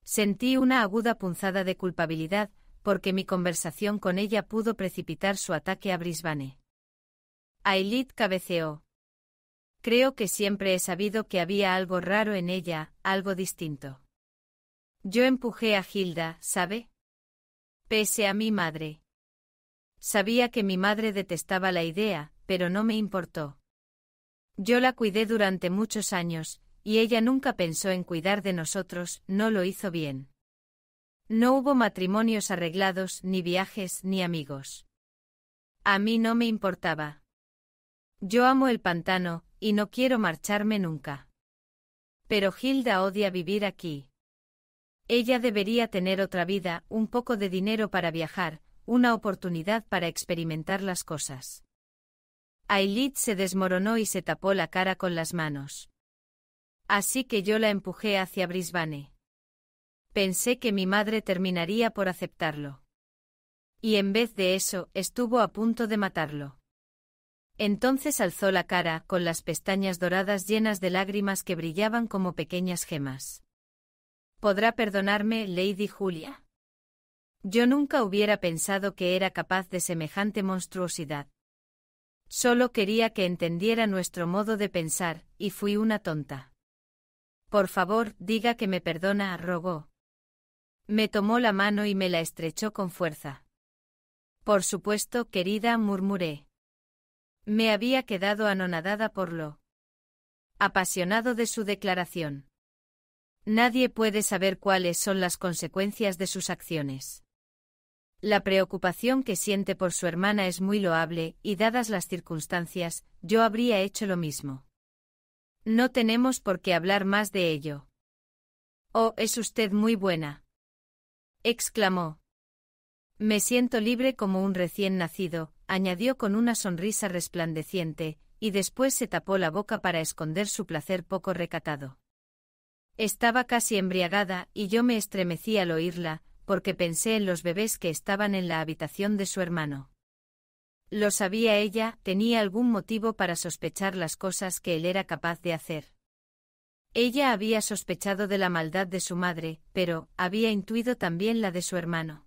Sentí una aguda punzada de culpabilidad, porque mi conversación con ella pudo precipitar su ataque a Brisbane. Ailit cabeceó. Creo que siempre he sabido que había algo raro en ella, algo distinto. Yo empujé a Gilda, ¿sabe? Pese a mi madre. Sabía que mi madre detestaba la idea, pero no me importó. Yo la cuidé durante muchos años, y ella nunca pensó en cuidar de nosotros, no lo hizo bien. No hubo matrimonios arreglados, ni viajes, ni amigos. A mí no me importaba. Yo amo el pantano, y no quiero marcharme nunca. Pero Hilda odia vivir aquí. Ella debería tener otra vida, un poco de dinero para viajar, una oportunidad para experimentar las cosas. Ailit se desmoronó y se tapó la cara con las manos. Así que yo la empujé hacia Brisbane. Pensé que mi madre terminaría por aceptarlo. Y en vez de eso, estuvo a punto de matarlo. Entonces alzó la cara, con las pestañas doradas llenas de lágrimas que brillaban como pequeñas gemas. ¿Podrá perdonarme, Lady Julia? Yo nunca hubiera pensado que era capaz de semejante monstruosidad. Solo quería que entendiera nuestro modo de pensar, y fui una tonta. Por favor, diga que me perdona, rogó. Me tomó la mano y me la estrechó con fuerza. Por supuesto, querida, murmuré. Me había quedado anonadada por lo apasionado de su declaración. Nadie puede saber cuáles son las consecuencias de sus acciones. La preocupación que siente por su hermana es muy loable, y dadas las circunstancias, yo habría hecho lo mismo. No tenemos por qué hablar más de ello. Oh, es usted muy buena. exclamó. Me siento libre como un recién nacido, añadió con una sonrisa resplandeciente, y después se tapó la boca para esconder su placer poco recatado. Estaba casi embriagada, y yo me estremecí al oírla, porque pensé en los bebés que estaban en la habitación de su hermano. Lo sabía ella, tenía algún motivo para sospechar las cosas que él era capaz de hacer. Ella había sospechado de la maldad de su madre, pero había intuido también la de su hermano.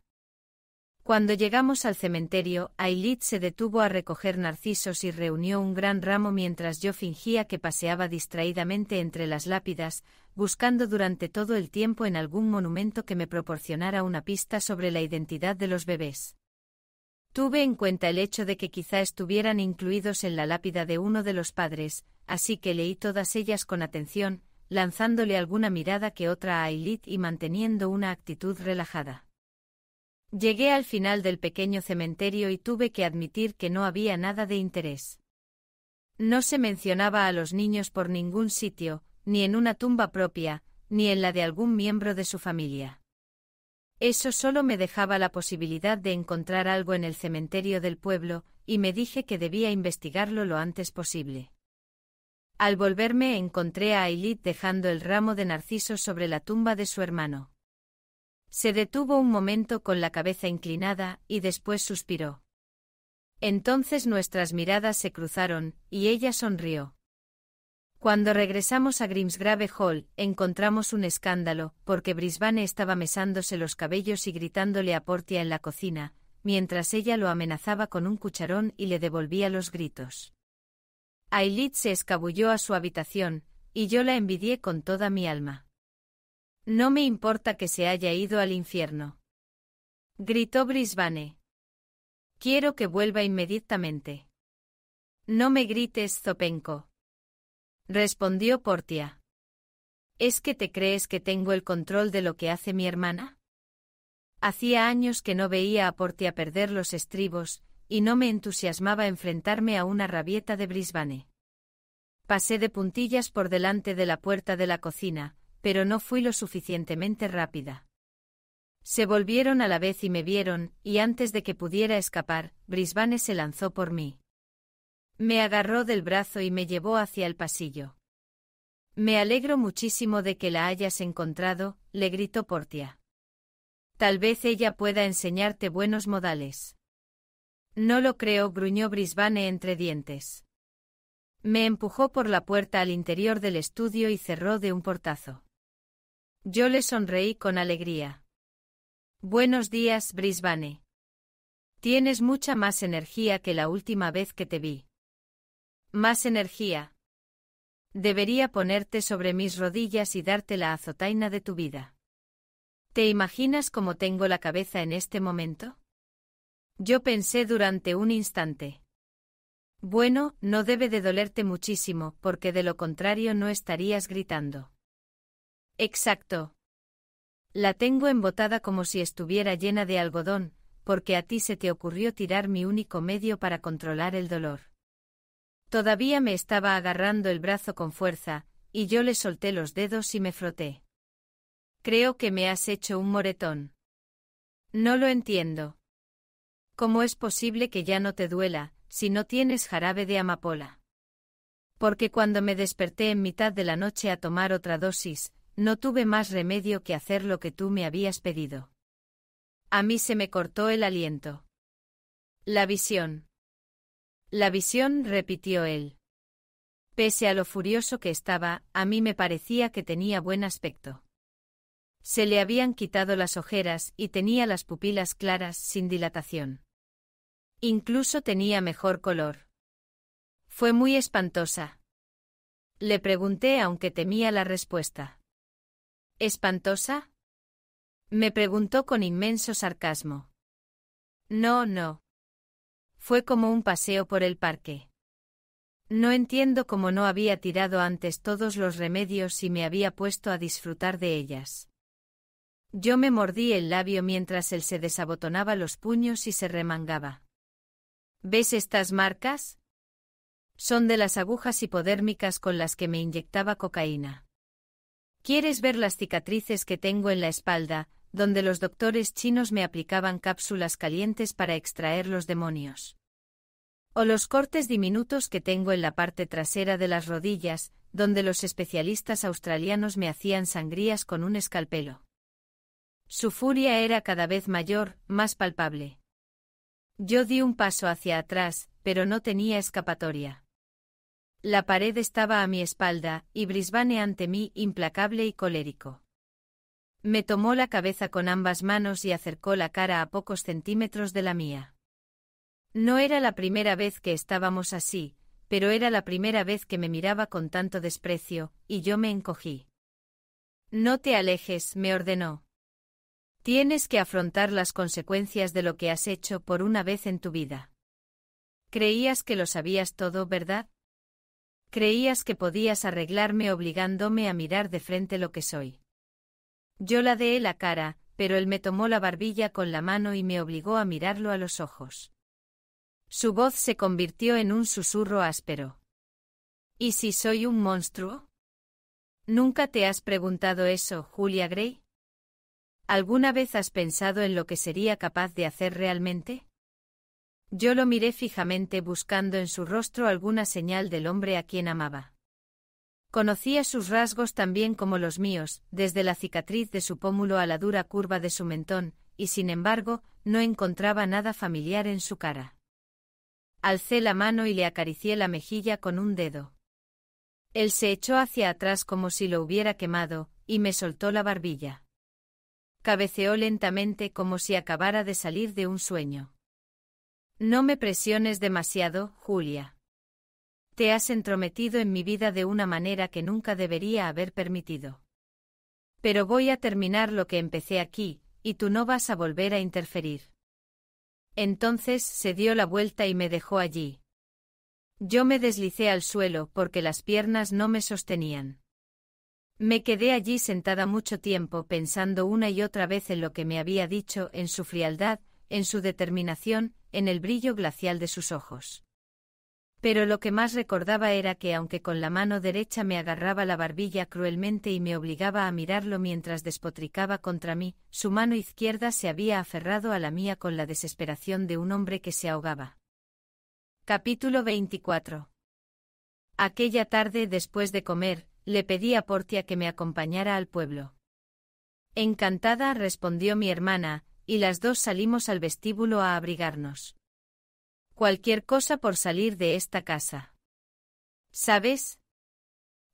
Cuando llegamos al cementerio, Ailit se detuvo a recoger narcisos y reunió un gran ramo mientras yo fingía que paseaba distraídamente entre las lápidas, buscando durante todo el tiempo en algún monumento que me proporcionara una pista sobre la identidad de los bebés. Tuve en cuenta el hecho de que quizá estuvieran incluidos en la lápida de uno de los padres, así que leí todas ellas con atención, lanzándole alguna mirada que otra a Ailit y manteniendo una actitud relajada. Llegué al final del pequeño cementerio y tuve que admitir que no había nada de interés. No se mencionaba a los niños por ningún sitio, ni en una tumba propia, ni en la de algún miembro de su familia. Eso solo me dejaba la posibilidad de encontrar algo en el cementerio del pueblo, y me dije que debía investigarlo lo antes posible. Al volverme encontré a Ailit dejando el ramo de Narciso sobre la tumba de su hermano. Se detuvo un momento con la cabeza inclinada, y después suspiró. Entonces nuestras miradas se cruzaron, y ella sonrió. Cuando regresamos a Grimsgrave Hall, encontramos un escándalo, porque Brisbane estaba mesándose los cabellos y gritándole a Portia en la cocina, mientras ella lo amenazaba con un cucharón y le devolvía los gritos. Ailit se escabulló a su habitación, y yo la envidié con toda mi alma. No me importa que se haya ido al infierno. Gritó Brisbane. Quiero que vuelva inmediatamente. No me grites, Zopenco. Respondió Portia. ¿Es que te crees que tengo el control de lo que hace mi hermana? Hacía años que no veía a Portia perder los estribos, y no me entusiasmaba enfrentarme a una rabieta de Brisbane. Pasé de puntillas por delante de la puerta de la cocina, pero no fui lo suficientemente rápida. Se volvieron a la vez y me vieron, y antes de que pudiera escapar, Brisbane se lanzó por mí. Me agarró del brazo y me llevó hacia el pasillo. Me alegro muchísimo de que la hayas encontrado, le gritó Portia. Tal vez ella pueda enseñarte buenos modales. No lo creo, gruñó Brisbane entre dientes. Me empujó por la puerta al interior del estudio y cerró de un portazo. Yo le sonreí con alegría. Buenos días, Brisbane. Tienes mucha más energía que la última vez que te vi. Más energía. Debería ponerte sobre mis rodillas y darte la azotaina de tu vida. ¿Te imaginas cómo tengo la cabeza en este momento? Yo pensé durante un instante. Bueno, no debe de dolerte muchísimo, porque de lo contrario no estarías gritando. Exacto. La tengo embotada como si estuviera llena de algodón, porque a ti se te ocurrió tirar mi único medio para controlar el dolor. Todavía me estaba agarrando el brazo con fuerza, y yo le solté los dedos y me froté. Creo que me has hecho un moretón. No lo entiendo. ¿Cómo es posible que ya no te duela, si no tienes jarabe de amapola? Porque cuando me desperté en mitad de la noche a tomar otra dosis, no tuve más remedio que hacer lo que tú me habías pedido. A mí se me cortó el aliento. La visión. La visión, repitió él. Pese a lo furioso que estaba, a mí me parecía que tenía buen aspecto. Se le habían quitado las ojeras y tenía las pupilas claras sin dilatación. Incluso tenía mejor color. Fue muy espantosa. Le pregunté aunque temía la respuesta. ¿Espantosa? Me preguntó con inmenso sarcasmo. No, no. Fue como un paseo por el parque. No entiendo cómo no había tirado antes todos los remedios y me había puesto a disfrutar de ellas. Yo me mordí el labio mientras él se desabotonaba los puños y se remangaba. ¿Ves estas marcas? Son de las agujas hipodérmicas con las que me inyectaba cocaína. ¿Quieres ver las cicatrices que tengo en la espalda, donde los doctores chinos me aplicaban cápsulas calientes para extraer los demonios? O los cortes diminutos que tengo en la parte trasera de las rodillas, donde los especialistas australianos me hacían sangrías con un escalpelo. Su furia era cada vez mayor, más palpable. Yo di un paso hacia atrás, pero no tenía escapatoria. La pared estaba a mi espalda, y Brisbane ante mí implacable y colérico. Me tomó la cabeza con ambas manos y acercó la cara a pocos centímetros de la mía. No era la primera vez que estábamos así, pero era la primera vez que me miraba con tanto desprecio, y yo me encogí. No te alejes, me ordenó. Tienes que afrontar las consecuencias de lo que has hecho por una vez en tu vida. Creías que lo sabías todo, ¿verdad? Creías que podías arreglarme obligándome a mirar de frente lo que soy. Yo deé la cara, pero él me tomó la barbilla con la mano y me obligó a mirarlo a los ojos. Su voz se convirtió en un susurro áspero. ¿Y si soy un monstruo? ¿Nunca te has preguntado eso, Julia Gray? ¿Alguna vez has pensado en lo que sería capaz de hacer realmente? Yo lo miré fijamente buscando en su rostro alguna señal del hombre a quien amaba. Conocía sus rasgos también como los míos, desde la cicatriz de su pómulo a la dura curva de su mentón, y sin embargo, no encontraba nada familiar en su cara. Alcé la mano y le acaricié la mejilla con un dedo. Él se echó hacia atrás como si lo hubiera quemado, y me soltó la barbilla. Cabeceó lentamente como si acabara de salir de un sueño. No me presiones demasiado, Julia. Te has entrometido en mi vida de una manera que nunca debería haber permitido. Pero voy a terminar lo que empecé aquí, y tú no vas a volver a interferir. Entonces se dio la vuelta y me dejó allí. Yo me deslicé al suelo porque las piernas no me sostenían. Me quedé allí sentada mucho tiempo pensando una y otra vez en lo que me había dicho, en su frialdad, en su determinación, en el brillo glacial de sus ojos. Pero lo que más recordaba era que aunque con la mano derecha me agarraba la barbilla cruelmente y me obligaba a mirarlo mientras despotricaba contra mí, su mano izquierda se había aferrado a la mía con la desesperación de un hombre que se ahogaba. Capítulo 24 Aquella tarde después de comer, le pedí a Portia que me acompañara al pueblo. Encantada respondió mi hermana, y las dos salimos al vestíbulo a abrigarnos. Cualquier cosa por salir de esta casa. ¿Sabes?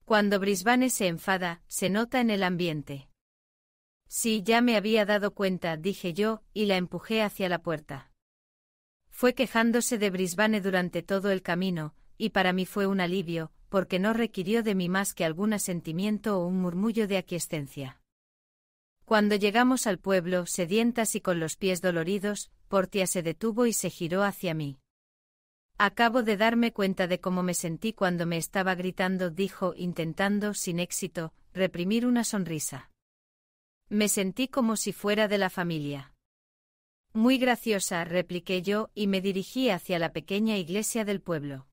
Cuando Brisbane se enfada, se nota en el ambiente. Sí, ya me había dado cuenta, dije yo, y la empujé hacia la puerta. Fue quejándose de Brisbane durante todo el camino, y para mí fue un alivio, porque no requirió de mí más que algún asentimiento o un murmullo de aquiescencia. Cuando llegamos al pueblo, sedientas y con los pies doloridos, Portia se detuvo y se giró hacia mí. Acabo de darme cuenta de cómo me sentí cuando me estaba gritando, dijo, intentando, sin éxito, reprimir una sonrisa. Me sentí como si fuera de la familia. Muy graciosa, repliqué yo, y me dirigí hacia la pequeña iglesia del pueblo.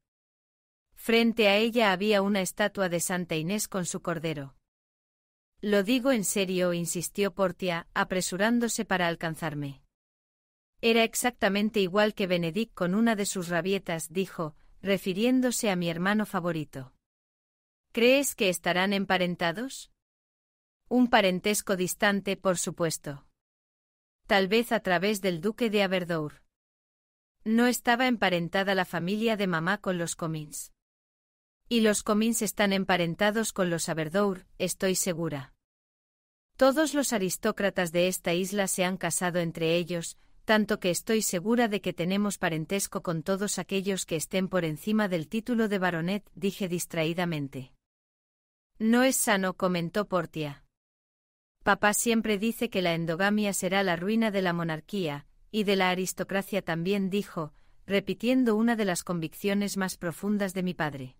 Frente a ella había una estatua de Santa Inés con su cordero. Lo digo en serio, insistió Portia, apresurándose para alcanzarme. Era exactamente igual que Benedict con una de sus rabietas, dijo, refiriéndose a mi hermano favorito. ¿Crees que estarán emparentados? Un parentesco distante, por supuesto. Tal vez a través del duque de Aberdour. No estaba emparentada la familia de mamá con los Comins. Y los Comins están emparentados con los Aberdour, estoy segura. Todos los aristócratas de esta isla se han casado entre ellos, tanto que estoy segura de que tenemos parentesco con todos aquellos que estén por encima del título de baronet, dije distraídamente. No es sano, comentó Portia. Papá siempre dice que la endogamia será la ruina de la monarquía, y de la aristocracia también dijo, repitiendo una de las convicciones más profundas de mi padre.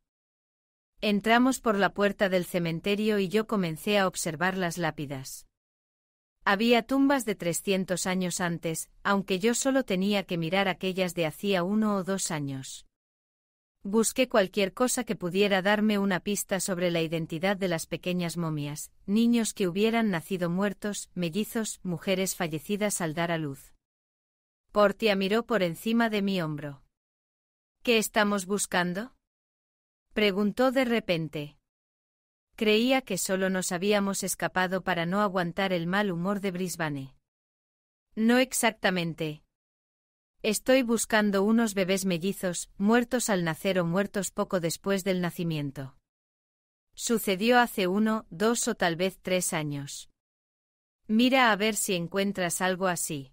Entramos por la puerta del cementerio y yo comencé a observar las lápidas. Había tumbas de 300 años antes, aunque yo solo tenía que mirar aquellas de hacía uno o dos años. Busqué cualquier cosa que pudiera darme una pista sobre la identidad de las pequeñas momias, niños que hubieran nacido muertos, mellizos, mujeres fallecidas al dar a luz. Portia miró por encima de mi hombro. ¿Qué estamos buscando? Preguntó de repente. Creía que solo nos habíamos escapado para no aguantar el mal humor de Brisbane. No exactamente. Estoy buscando unos bebés mellizos, muertos al nacer o muertos poco después del nacimiento. Sucedió hace uno, dos o tal vez tres años. Mira a ver si encuentras algo así.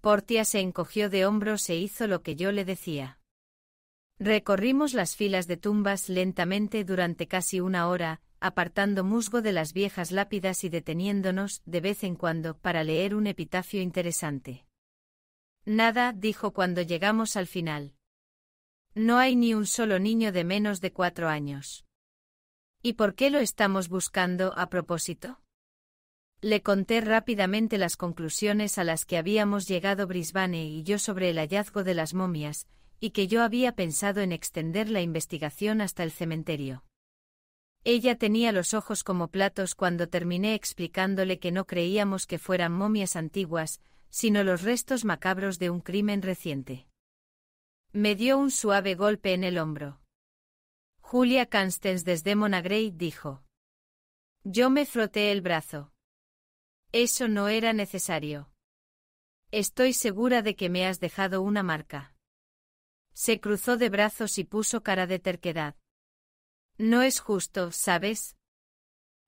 Portia se encogió de hombros e hizo lo que yo le decía. Recorrimos las filas de tumbas lentamente durante casi una hora, apartando musgo de las viejas lápidas y deteniéndonos, de vez en cuando, para leer un epitafio interesante. Nada, dijo cuando llegamos al final. No hay ni un solo niño de menos de cuatro años. ¿Y por qué lo estamos buscando a propósito? Le conté rápidamente las conclusiones a las que habíamos llegado Brisbane y yo sobre el hallazgo de las momias, y que yo había pensado en extender la investigación hasta el cementerio. Ella tenía los ojos como platos cuando terminé explicándole que no creíamos que fueran momias antiguas, sino los restos macabros de un crimen reciente. Me dio un suave golpe en el hombro. Julia Canstens desde Monagrey dijo. Yo me froté el brazo. Eso no era necesario. Estoy segura de que me has dejado una marca. Se cruzó de brazos y puso cara de terquedad. No es justo, ¿sabes?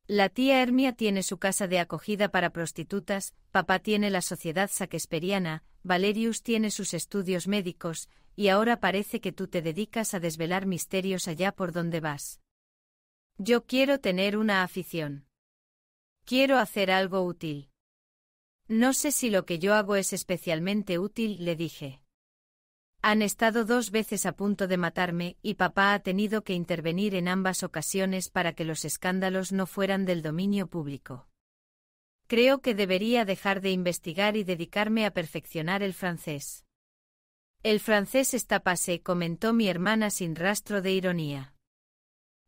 La tía Hermia tiene su casa de acogida para prostitutas, papá tiene la sociedad saquesperiana, Valerius tiene sus estudios médicos, y ahora parece que tú te dedicas a desvelar misterios allá por donde vas. Yo quiero tener una afición. Quiero hacer algo útil. No sé si lo que yo hago es especialmente útil, le dije. Han estado dos veces a punto de matarme y papá ha tenido que intervenir en ambas ocasiones para que los escándalos no fueran del dominio público. Creo que debería dejar de investigar y dedicarme a perfeccionar el francés. El francés está pase, comentó mi hermana sin rastro de ironía.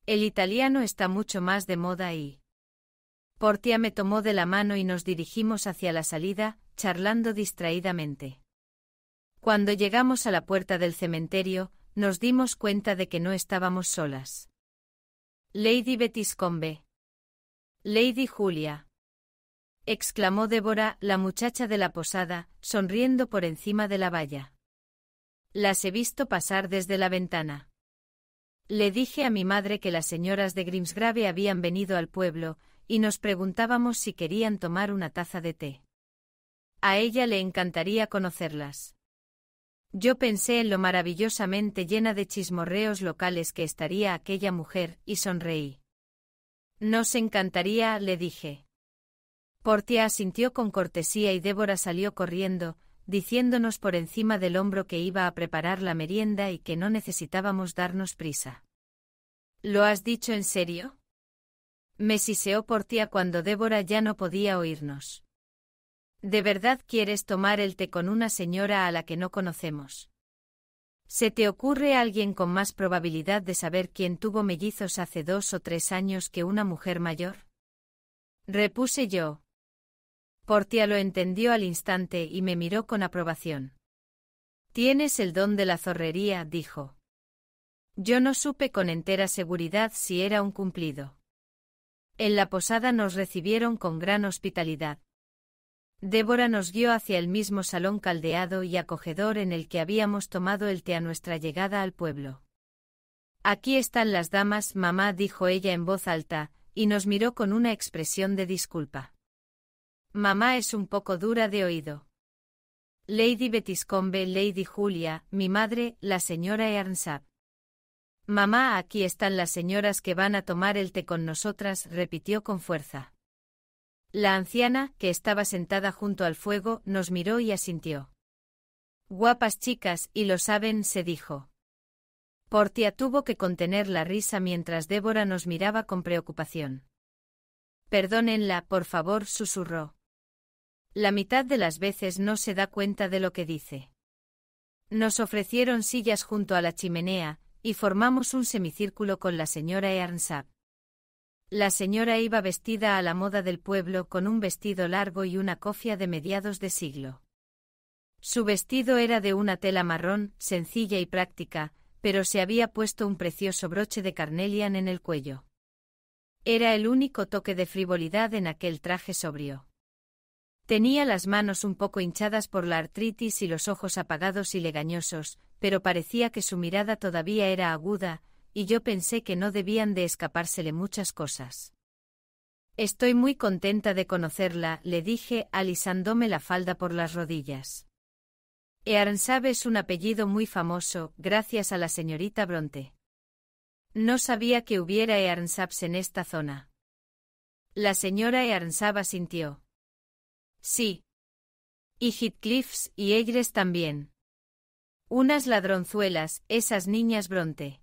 El italiano está mucho más de moda ahí. Portia me tomó de la mano y nos dirigimos hacia la salida, charlando distraídamente. Cuando llegamos a la puerta del cementerio, nos dimos cuenta de que no estábamos solas. Lady Betiscombe. Lady Julia. exclamó Débora, la muchacha de la posada, sonriendo por encima de la valla. Las he visto pasar desde la ventana. Le dije a mi madre que las señoras de Grimsgrave habían venido al pueblo, y nos preguntábamos si querían tomar una taza de té. A ella le encantaría conocerlas. Yo pensé en lo maravillosamente llena de chismorreos locales que estaría aquella mujer, y sonreí. Nos encantaría, le dije. Portia asintió con cortesía y Débora salió corriendo, diciéndonos por encima del hombro que iba a preparar la merienda y que no necesitábamos darnos prisa. ¿Lo has dicho en serio? Me siseó Portia cuando Débora ya no podía oírnos. ¿De verdad quieres tomar el té con una señora a la que no conocemos? ¿Se te ocurre alguien con más probabilidad de saber quién tuvo mellizos hace dos o tres años que una mujer mayor? Repuse yo. Portia lo entendió al instante y me miró con aprobación. Tienes el don de la zorrería, dijo. Yo no supe con entera seguridad si era un cumplido. En la posada nos recibieron con gran hospitalidad. Débora nos guió hacia el mismo salón caldeado y acogedor en el que habíamos tomado el té a nuestra llegada al pueblo. Aquí están las damas, mamá, dijo ella en voz alta, y nos miró con una expresión de disculpa. Mamá es un poco dura de oído. Lady Betiscombe, Lady Julia, mi madre, la señora Earnshaw. Mamá, aquí están las señoras que van a tomar el té con nosotras, repitió con fuerza. La anciana, que estaba sentada junto al fuego, nos miró y asintió. Guapas chicas, y lo saben, se dijo. Portia tuvo que contener la risa mientras Débora nos miraba con preocupación. Perdónenla, por favor, susurró. La mitad de las veces no se da cuenta de lo que dice. Nos ofrecieron sillas junto a la chimenea, y formamos un semicírculo con la señora Earnsap. La señora iba vestida a la moda del pueblo con un vestido largo y una cofia de mediados de siglo. Su vestido era de una tela marrón, sencilla y práctica, pero se había puesto un precioso broche de carnelian en el cuello. Era el único toque de frivolidad en aquel traje sobrio. Tenía las manos un poco hinchadas por la artritis y los ojos apagados y legañosos, pero parecía que su mirada todavía era aguda, y yo pensé que no debían de escapársele muchas cosas. Estoy muy contenta de conocerla, le dije, alisándome la falda por las rodillas. Earnsab es un apellido muy famoso, gracias a la señorita Bronte. No sabía que hubiera Earnsabs en esta zona. La señora Earnsab asintió. Sí. Y Heathcliffs y Egres también. Unas ladronzuelas, esas niñas Bronte.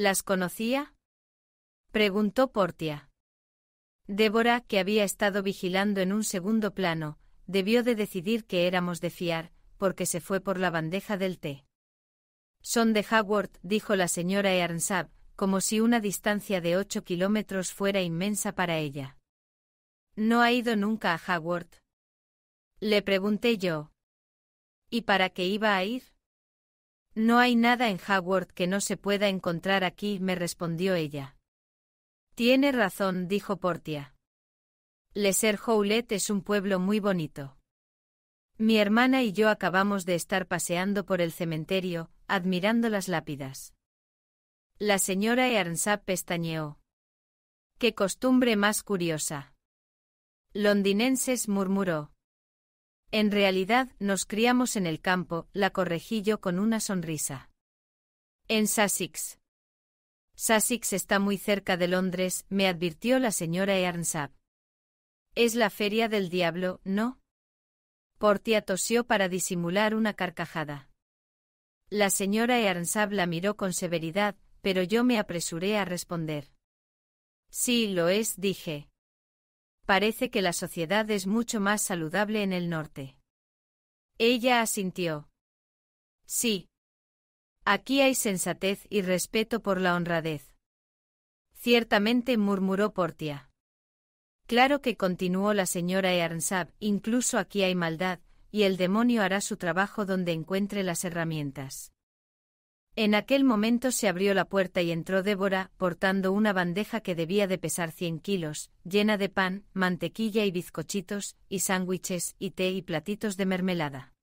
¿Las conocía? preguntó Portia. Débora, que había estado vigilando en un segundo plano, debió de decidir que éramos de fiar, porque se fue por la bandeja del té. Son de Haworth, dijo la señora Earnsab, como si una distancia de ocho kilómetros fuera inmensa para ella. ¿No ha ido nunca a Haworth? Le pregunté yo. ¿Y para qué iba a ir? No hay nada en Haworth que no se pueda encontrar aquí, me respondió ella. Tiene razón, dijo Portia. Leser Howlet es un pueblo muy bonito. Mi hermana y yo acabamos de estar paseando por el cementerio, admirando las lápidas. La señora Earnsap pestañeó. ¡Qué costumbre más curiosa! Londinenses murmuró. En realidad, nos criamos en el campo, la corregí yo con una sonrisa. En Sussex. Sussex está muy cerca de Londres, me advirtió la señora Earnshaw. Es la feria del diablo, ¿no? Portia tosió para disimular una carcajada. La señora Earnshaw la miró con severidad, pero yo me apresuré a responder. Sí, lo es, dije. Parece que la sociedad es mucho más saludable en el norte. Ella asintió. Sí. Aquí hay sensatez y respeto por la honradez. Ciertamente murmuró Portia. Claro que continuó la señora Earnsab, incluso aquí hay maldad, y el demonio hará su trabajo donde encuentre las herramientas. En aquel momento se abrió la puerta y entró Débora, portando una bandeja que debía de pesar cien kilos, llena de pan, mantequilla y bizcochitos, y sándwiches, y té y platitos de mermelada.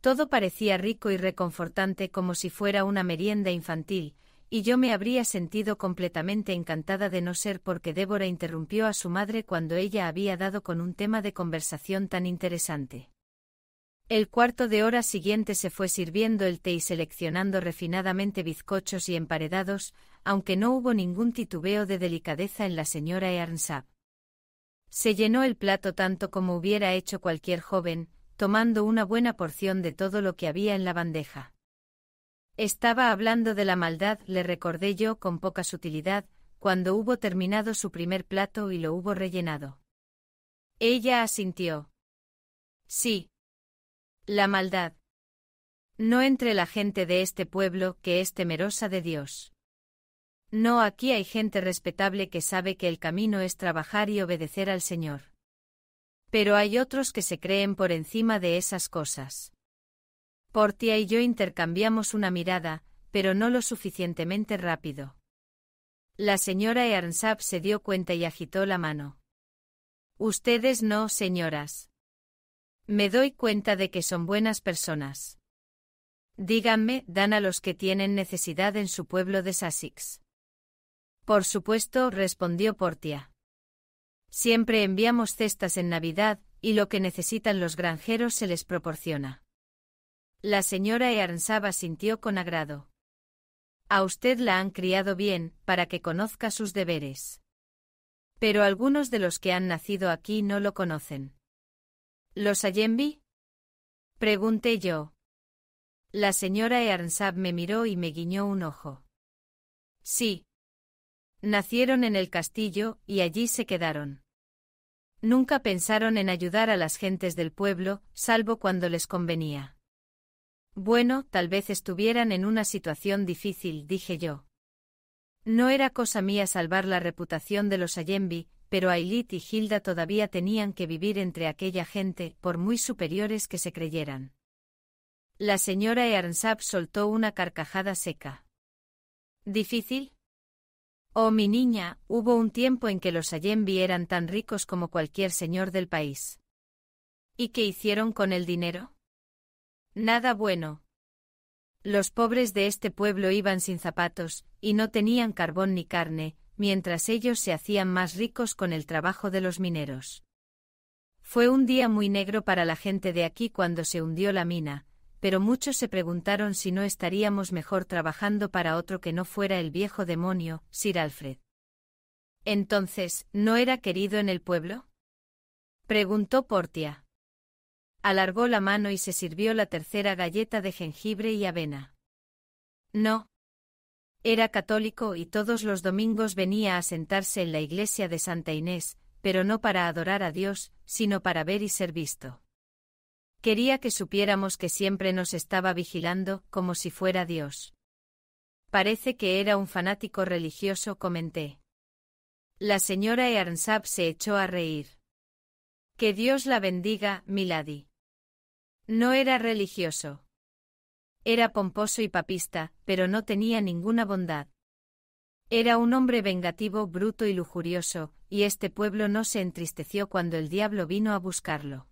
Todo parecía rico y reconfortante como si fuera una merienda infantil, y yo me habría sentido completamente encantada de no ser porque Débora interrumpió a su madre cuando ella había dado con un tema de conversación tan interesante. El cuarto de hora siguiente se fue sirviendo el té y seleccionando refinadamente bizcochos y emparedados, aunque no hubo ningún titubeo de delicadeza en la señora Earnshaw. Se llenó el plato tanto como hubiera hecho cualquier joven, tomando una buena porción de todo lo que había en la bandeja. Estaba hablando de la maldad, le recordé yo con poca sutilidad, cuando hubo terminado su primer plato y lo hubo rellenado. Ella asintió. Sí, la maldad. No entre la gente de este pueblo que es temerosa de Dios. No aquí hay gente respetable que sabe que el camino es trabajar y obedecer al Señor. Pero hay otros que se creen por encima de esas cosas. Portia y yo intercambiamos una mirada, pero no lo suficientemente rápido. La señora Earnsap se dio cuenta y agitó la mano. Ustedes no, señoras. Me doy cuenta de que son buenas personas. Díganme, dan a los que tienen necesidad en su pueblo de Sassix. Por supuesto, respondió Portia. Siempre enviamos cestas en Navidad, y lo que necesitan los granjeros se les proporciona. La señora Earnsaba sintió con agrado. A usted la han criado bien, para que conozca sus deberes. Pero algunos de los que han nacido aquí no lo conocen. ¿Los Allenby? Pregunté yo. La señora Earnsab me miró y me guiñó un ojo. Sí. Nacieron en el castillo y allí se quedaron. Nunca pensaron en ayudar a las gentes del pueblo, salvo cuando les convenía. Bueno, tal vez estuvieran en una situación difícil, dije yo. No era cosa mía salvar la reputación de los Allenby, pero Ailit y Hilda todavía tenían que vivir entre aquella gente, por muy superiores que se creyeran. La señora Earnsap soltó una carcajada seca. ¿Difícil? Oh, mi niña, hubo un tiempo en que los Allenby eran tan ricos como cualquier señor del país. ¿Y qué hicieron con el dinero? Nada bueno. Los pobres de este pueblo iban sin zapatos, y no tenían carbón ni carne, mientras ellos se hacían más ricos con el trabajo de los mineros. Fue un día muy negro para la gente de aquí cuando se hundió la mina, pero muchos se preguntaron si no estaríamos mejor trabajando para otro que no fuera el viejo demonio, Sir Alfred. Entonces, ¿no era querido en el pueblo? preguntó Portia. Alargó la mano y se sirvió la tercera galleta de jengibre y avena. No, era católico y todos los domingos venía a sentarse en la iglesia de Santa Inés, pero no para adorar a Dios, sino para ver y ser visto. Quería que supiéramos que siempre nos estaba vigilando, como si fuera Dios. Parece que era un fanático religioso, comenté. La señora Earnsab se echó a reír. Que Dios la bendiga, Milady. No era religioso. Era pomposo y papista, pero no tenía ninguna bondad. Era un hombre vengativo, bruto y lujurioso, y este pueblo no se entristeció cuando el diablo vino a buscarlo.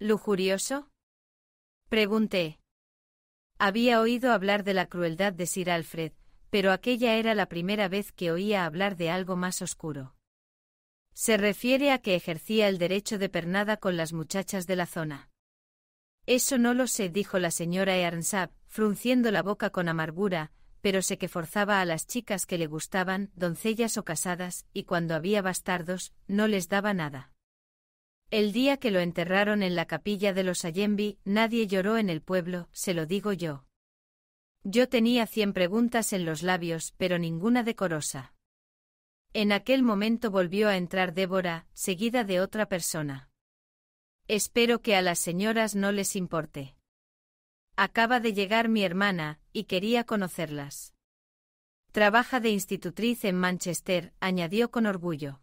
¿Lujurioso? Pregunté. Había oído hablar de la crueldad de Sir Alfred, pero aquella era la primera vez que oía hablar de algo más oscuro. Se refiere a que ejercía el derecho de pernada con las muchachas de la zona. Eso no lo sé, dijo la señora Earnsab, frunciendo la boca con amargura, pero sé que forzaba a las chicas que le gustaban, doncellas o casadas, y cuando había bastardos, no les daba nada. El día que lo enterraron en la capilla de los Ayenby, nadie lloró en el pueblo, se lo digo yo. Yo tenía cien preguntas en los labios, pero ninguna decorosa. En aquel momento volvió a entrar Débora, seguida de otra persona. Espero que a las señoras no les importe. Acaba de llegar mi hermana, y quería conocerlas. Trabaja de institutriz en Manchester, añadió con orgullo.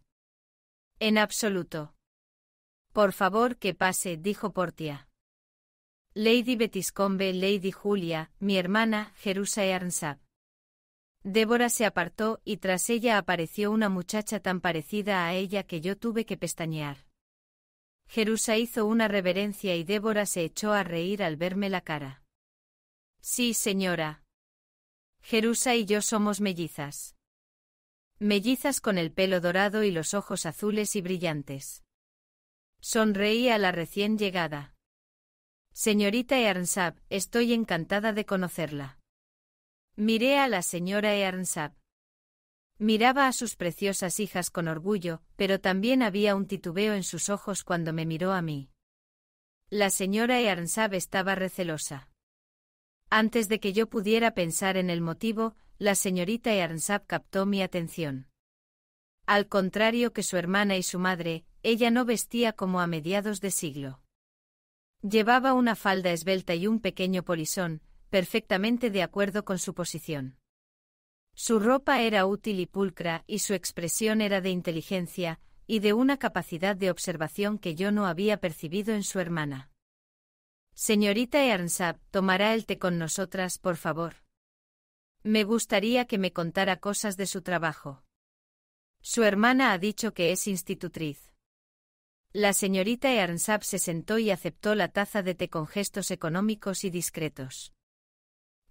En absoluto. Por favor que pase, dijo Portia. Lady Betiscombe, Lady Julia, mi hermana, Jerusa Arnsab. Débora se apartó y tras ella apareció una muchacha tan parecida a ella que yo tuve que pestañear. Jerusa hizo una reverencia y Débora se echó a reír al verme la cara. Sí, señora. Jerusa y yo somos mellizas. Mellizas con el pelo dorado y los ojos azules y brillantes. Sonreí a la recién llegada. Señorita Earnsab, estoy encantada de conocerla. Miré a la señora Earnsab. Miraba a sus preciosas hijas con orgullo, pero también había un titubeo en sus ojos cuando me miró a mí. La señora Earnsab estaba recelosa. Antes de que yo pudiera pensar en el motivo, la señorita Earnsab captó mi atención. Al contrario que su hermana y su madre, ella no vestía como a mediados de siglo. Llevaba una falda esbelta y un pequeño polisón, perfectamente de acuerdo con su posición. Su ropa era útil y pulcra, y su expresión era de inteligencia, y de una capacidad de observación que yo no había percibido en su hermana. Señorita Earnshaw, tomará el té con nosotras, por favor. Me gustaría que me contara cosas de su trabajo. Su hermana ha dicho que es institutriz. La señorita Earnshaw se sentó y aceptó la taza de té con gestos económicos y discretos.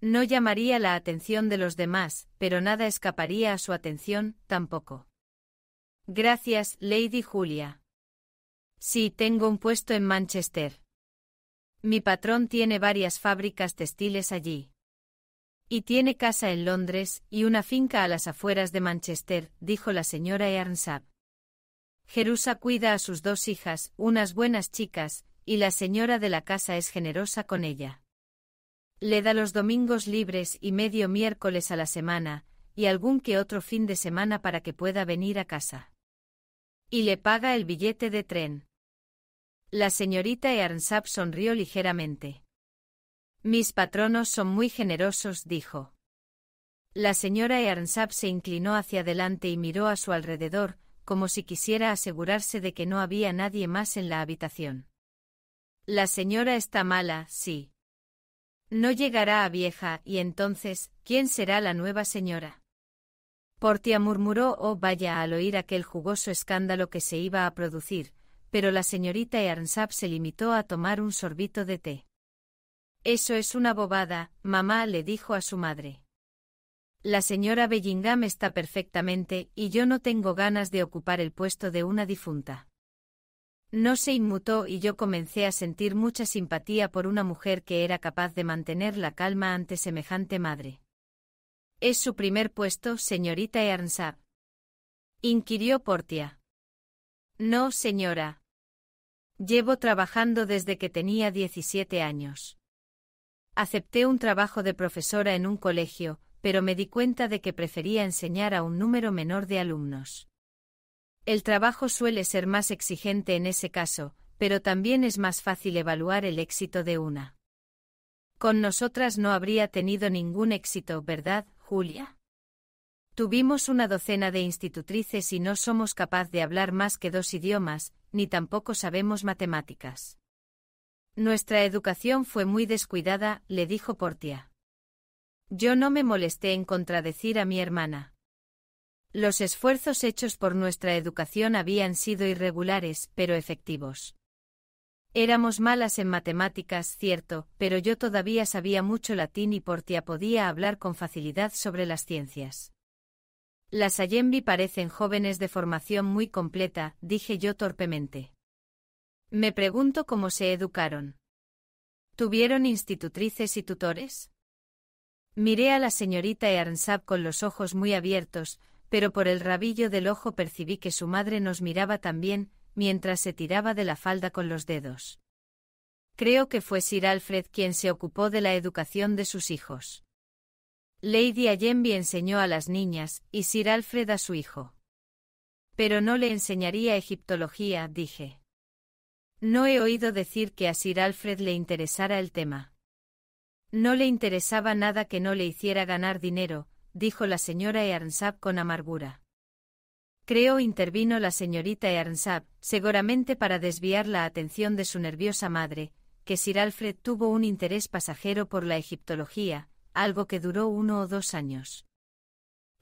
No llamaría la atención de los demás, pero nada escaparía a su atención, tampoco. Gracias, Lady Julia. Sí, tengo un puesto en Manchester. Mi patrón tiene varias fábricas textiles allí. Y tiene casa en Londres y una finca a las afueras de Manchester, dijo la señora Earnshaw. Jerusa cuida a sus dos hijas, unas buenas chicas, y la señora de la casa es generosa con ella le da los domingos libres y medio miércoles a la semana, y algún que otro fin de semana para que pueda venir a casa. Y le paga el billete de tren. La señorita Earnsap sonrió ligeramente. Mis patronos son muy generosos, dijo. La señora Earnsap se inclinó hacia adelante y miró a su alrededor, como si quisiera asegurarse de que no había nadie más en la habitación. La señora está mala, sí no llegará a vieja, y entonces, ¿quién será la nueva señora? Portia murmuró oh vaya al oír aquel jugoso escándalo que se iba a producir, pero la señorita Earnsap se limitó a tomar un sorbito de té. Eso es una bobada, mamá le dijo a su madre. La señora Bellingham está perfectamente, y yo no tengo ganas de ocupar el puesto de una difunta. No se inmutó y yo comencé a sentir mucha simpatía por una mujer que era capaz de mantener la calma ante semejante madre. Es su primer puesto, señorita Earnsap. Inquirió Portia. No, señora. Llevo trabajando desde que tenía 17 años. Acepté un trabajo de profesora en un colegio, pero me di cuenta de que prefería enseñar a un número menor de alumnos. El trabajo suele ser más exigente en ese caso, pero también es más fácil evaluar el éxito de una. Con nosotras no habría tenido ningún éxito, ¿verdad, Julia? Tuvimos una docena de institutrices y no somos capaz de hablar más que dos idiomas, ni tampoco sabemos matemáticas. Nuestra educación fue muy descuidada, le dijo Portia. Yo no me molesté en contradecir a mi hermana. Los esfuerzos hechos por nuestra educación habían sido irregulares, pero efectivos. Éramos malas en matemáticas, cierto, pero yo todavía sabía mucho latín y Portia podía hablar con facilidad sobre las ciencias. Las Allenby parecen jóvenes de formación muy completa, dije yo torpemente. Me pregunto cómo se educaron. ¿Tuvieron institutrices y tutores? Miré a la señorita Ernstab con los ojos muy abiertos, pero por el rabillo del ojo percibí que su madre nos miraba también, mientras se tiraba de la falda con los dedos. Creo que fue Sir Alfred quien se ocupó de la educación de sus hijos. Lady Allenby enseñó a las niñas, y Sir Alfred a su hijo. Pero no le enseñaría egiptología, dije. No he oído decir que a Sir Alfred le interesara el tema. No le interesaba nada que no le hiciera ganar dinero, dijo la señora Earnsab con amargura. Creo intervino la señorita Earnsab, seguramente para desviar la atención de su nerviosa madre, que Sir Alfred tuvo un interés pasajero por la egiptología, algo que duró uno o dos años.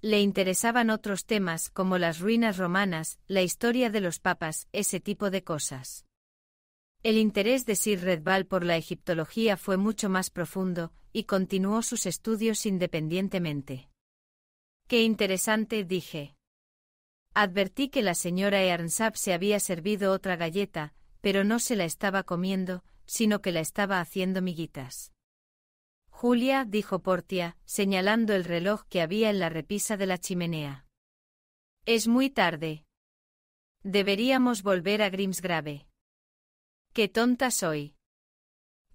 Le interesaban otros temas como las ruinas romanas, la historia de los papas, ese tipo de cosas. El interés de Sir Redbal por la egiptología fue mucho más profundo, y continuó sus estudios independientemente. Qué interesante, dije. Advertí que la señora Earnsap se había servido otra galleta, pero no se la estaba comiendo, sino que la estaba haciendo miguitas. Julia, dijo Portia, señalando el reloj que había en la repisa de la chimenea. Es muy tarde. Deberíamos volver a Grimsgrave. Qué tonta soy.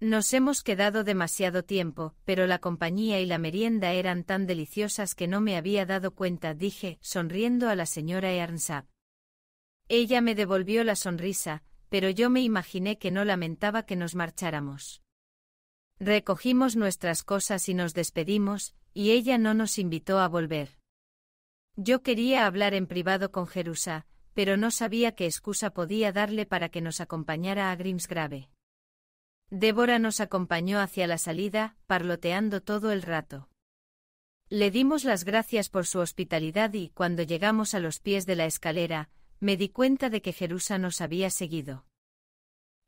Nos hemos quedado demasiado tiempo, pero la compañía y la merienda eran tan deliciosas que no me había dado cuenta, dije, sonriendo a la señora Earnshaw. Ella me devolvió la sonrisa, pero yo me imaginé que no lamentaba que nos marcháramos. Recogimos nuestras cosas y nos despedimos, y ella no nos invitó a volver. Yo quería hablar en privado con Jerusa, pero no sabía qué excusa podía darle para que nos acompañara a Grimsgrave. Débora nos acompañó hacia la salida, parloteando todo el rato. Le dimos las gracias por su hospitalidad y, cuando llegamos a los pies de la escalera, me di cuenta de que Jerusa nos había seguido.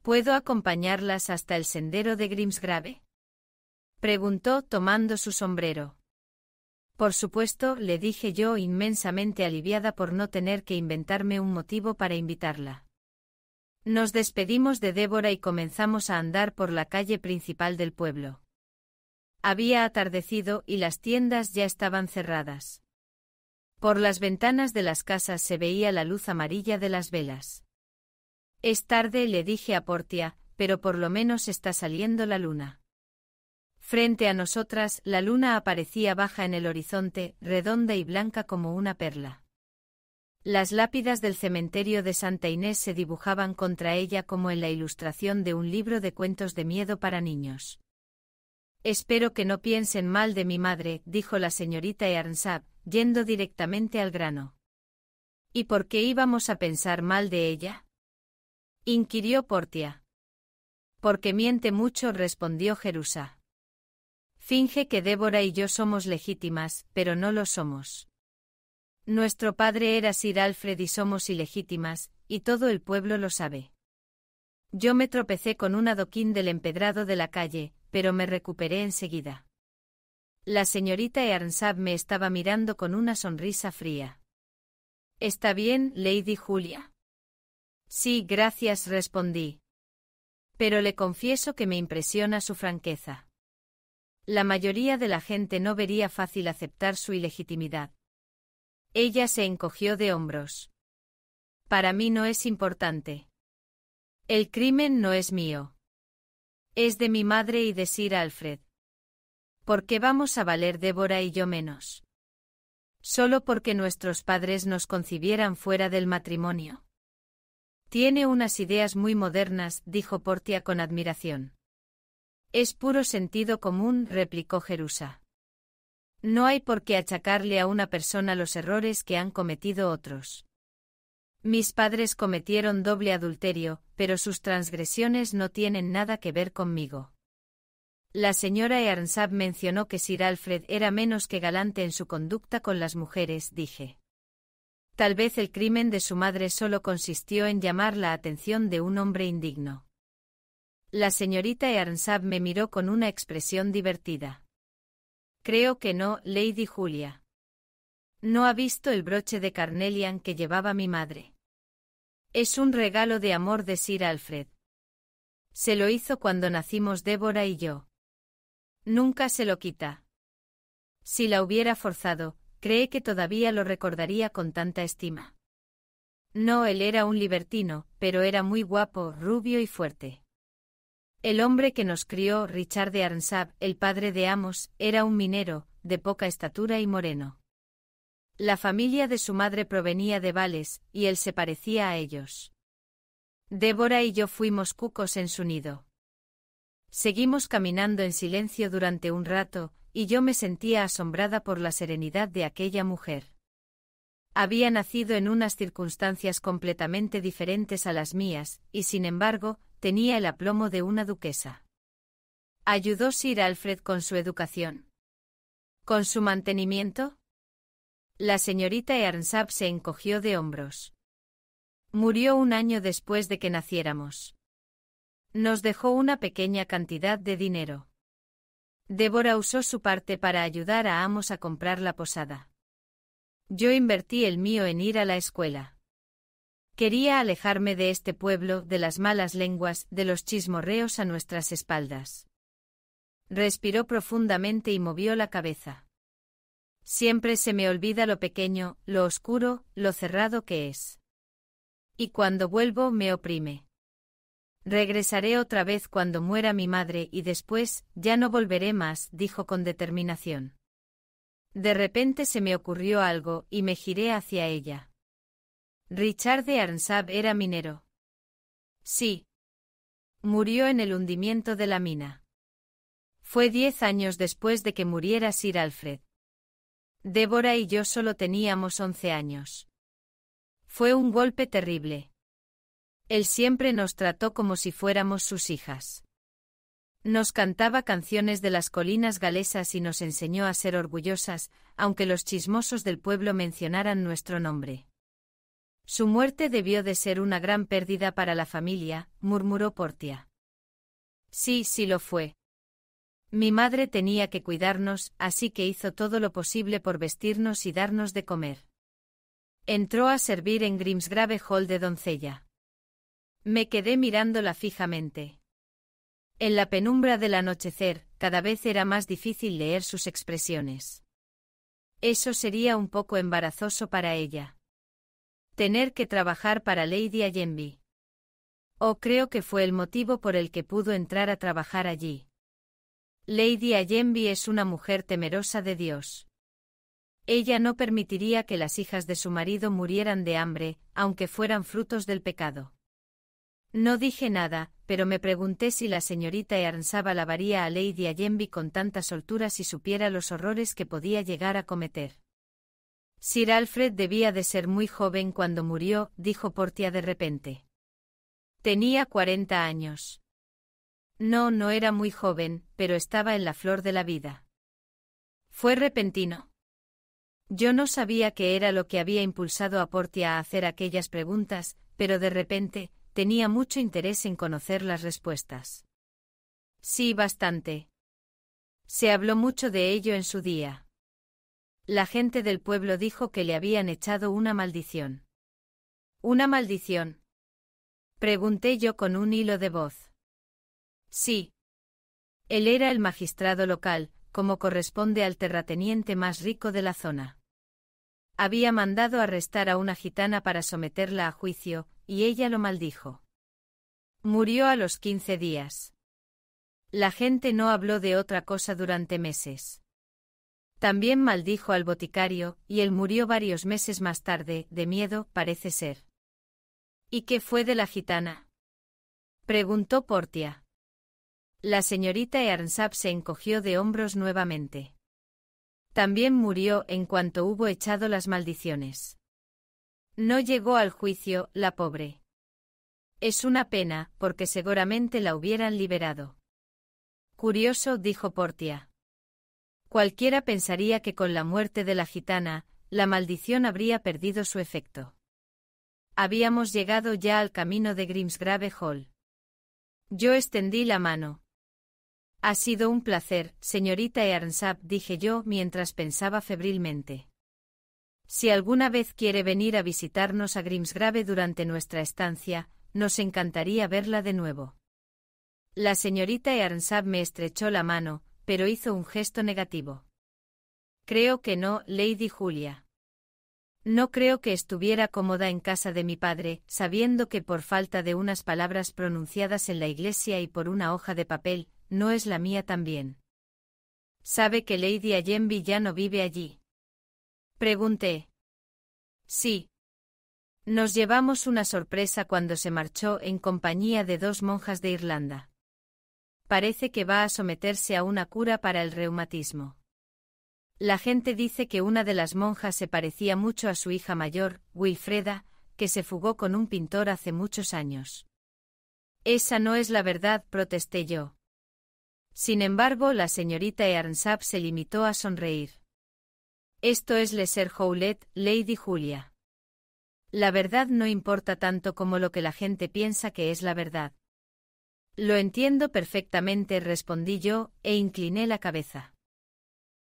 ¿Puedo acompañarlas hasta el sendero de Grimsgrave? preguntó tomando su sombrero. Por supuesto, le dije yo inmensamente aliviada por no tener que inventarme un motivo para invitarla. Nos despedimos de Débora y comenzamos a andar por la calle principal del pueblo. Había atardecido y las tiendas ya estaban cerradas. Por las ventanas de las casas se veía la luz amarilla de las velas. Es tarde, le dije a Portia, pero por lo menos está saliendo la luna. Frente a nosotras, la luna aparecía baja en el horizonte, redonda y blanca como una perla. Las lápidas del cementerio de Santa Inés se dibujaban contra ella como en la ilustración de un libro de cuentos de miedo para niños. Espero que no piensen mal de mi madre, dijo la señorita Earnsab, yendo directamente al grano. ¿Y por qué íbamos a pensar mal de ella? inquirió Portia. Porque miente mucho, respondió Jerusa. Finge que Débora y yo somos legítimas, pero no lo somos. Nuestro padre era Sir Alfred y somos ilegítimas, y todo el pueblo lo sabe. Yo me tropecé con un adoquín del empedrado de la calle, pero me recuperé enseguida. La señorita Earnshaw me estaba mirando con una sonrisa fría. ¿Está bien, Lady Julia? Sí, gracias, respondí. Pero le confieso que me impresiona su franqueza. La mayoría de la gente no vería fácil aceptar su ilegitimidad. Ella se encogió de hombros. Para mí no es importante. El crimen no es mío. Es de mi madre y de Sir Alfred. ¿Por qué vamos a valer Débora y yo menos? Solo porque nuestros padres nos concibieran fuera del matrimonio. Tiene unas ideas muy modernas, dijo Portia con admiración. Es puro sentido común, replicó Jerusa. No hay por qué achacarle a una persona los errores que han cometido otros. Mis padres cometieron doble adulterio, pero sus transgresiones no tienen nada que ver conmigo. La señora Earnsab mencionó que Sir Alfred era menos que galante en su conducta con las mujeres, dije. Tal vez el crimen de su madre solo consistió en llamar la atención de un hombre indigno. La señorita Earnsab me miró con una expresión divertida. Creo que no, Lady Julia. No ha visto el broche de carnelian que llevaba mi madre. Es un regalo de amor de Sir Alfred. Se lo hizo cuando nacimos Débora y yo. Nunca se lo quita. Si la hubiera forzado, cree que todavía lo recordaría con tanta estima. No, él era un libertino, pero era muy guapo, rubio y fuerte. El hombre que nos crió, Richard de Arnsab, el padre de Amos, era un minero, de poca estatura y moreno. La familia de su madre provenía de Vales, y él se parecía a ellos. Débora y yo fuimos cucos en su nido. Seguimos caminando en silencio durante un rato, y yo me sentía asombrada por la serenidad de aquella mujer. Había nacido en unas circunstancias completamente diferentes a las mías, y sin embargo, tenía el aplomo de una duquesa. Ayudó Sir Alfred con su educación. ¿Con su mantenimiento? La señorita Earnshaw se encogió de hombros. Murió un año después de que naciéramos. Nos dejó una pequeña cantidad de dinero. Débora usó su parte para ayudar a Amos a comprar la posada. Yo invertí el mío en ir a la escuela. Quería alejarme de este pueblo, de las malas lenguas, de los chismorreos a nuestras espaldas. Respiró profundamente y movió la cabeza. Siempre se me olvida lo pequeño, lo oscuro, lo cerrado que es. Y cuando vuelvo me oprime. Regresaré otra vez cuando muera mi madre y después, ya no volveré más, dijo con determinación. De repente se me ocurrió algo y me giré hacia ella. Richard de Arnsab era minero. Sí. Murió en el hundimiento de la mina. Fue diez años después de que muriera Sir Alfred. Débora y yo solo teníamos once años. Fue un golpe terrible. Él siempre nos trató como si fuéramos sus hijas. Nos cantaba canciones de las colinas galesas y nos enseñó a ser orgullosas, aunque los chismosos del pueblo mencionaran nuestro nombre. Su muerte debió de ser una gran pérdida para la familia, murmuró Portia. Sí, sí lo fue. Mi madre tenía que cuidarnos, así que hizo todo lo posible por vestirnos y darnos de comer. Entró a servir en Grimsgrave Hall de doncella. Me quedé mirándola fijamente. En la penumbra del anochecer, cada vez era más difícil leer sus expresiones. Eso sería un poco embarazoso para ella. Tener que trabajar para Lady Ayembi. O oh, creo que fue el motivo por el que pudo entrar a trabajar allí. Lady Ayenby es una mujer temerosa de Dios. Ella no permitiría que las hijas de su marido murieran de hambre, aunque fueran frutos del pecado. No dije nada, pero me pregunté si la señorita Earnsaba lavaría a Lady Allenby con tanta soltura si supiera los horrores que podía llegar a cometer. Sir Alfred debía de ser muy joven cuando murió, dijo Portia de repente. Tenía cuarenta años. No, no era muy joven, pero estaba en la flor de la vida. Fue repentino. Yo no sabía qué era lo que había impulsado a Portia a hacer aquellas preguntas, pero de repente, Tenía mucho interés en conocer las respuestas. Sí, bastante. Se habló mucho de ello en su día. La gente del pueblo dijo que le habían echado una maldición. ¿Una maldición? Pregunté yo con un hilo de voz. Sí. Él era el magistrado local, como corresponde al terrateniente más rico de la zona. Había mandado arrestar a una gitana para someterla a juicio, y ella lo maldijo. Murió a los quince días. La gente no habló de otra cosa durante meses. También maldijo al boticario, y él murió varios meses más tarde, de miedo, parece ser. ¿Y qué fue de la gitana? preguntó Portia. La señorita Earnsap se encogió de hombros nuevamente. También murió en cuanto hubo echado las maldiciones. No llegó al juicio, la pobre. Es una pena, porque seguramente la hubieran liberado. Curioso, dijo Portia. Cualquiera pensaría que con la muerte de la gitana, la maldición habría perdido su efecto. Habíamos llegado ya al camino de Grimsgrave Hall. Yo extendí la mano. Ha sido un placer, señorita Earnsap, dije yo mientras pensaba febrilmente. Si alguna vez quiere venir a visitarnos a Grimsgrave durante nuestra estancia, nos encantaría verla de nuevo. La señorita Earnsab me estrechó la mano, pero hizo un gesto negativo. Creo que no, Lady Julia. No creo que estuviera cómoda en casa de mi padre, sabiendo que por falta de unas palabras pronunciadas en la iglesia y por una hoja de papel, no es la mía también. Sabe que Lady Allenby ya no vive allí. Pregunté. Sí. Nos llevamos una sorpresa cuando se marchó en compañía de dos monjas de Irlanda. Parece que va a someterse a una cura para el reumatismo. La gente dice que una de las monjas se parecía mucho a su hija mayor, Wilfreda, que se fugó con un pintor hace muchos años. Esa no es la verdad, protesté yo. Sin embargo, la señorita Earnsap se limitó a sonreír. Esto es Le ser Joulet, Lady Julia. La verdad no importa tanto como lo que la gente piensa que es la verdad. Lo entiendo perfectamente, respondí yo, e incliné la cabeza.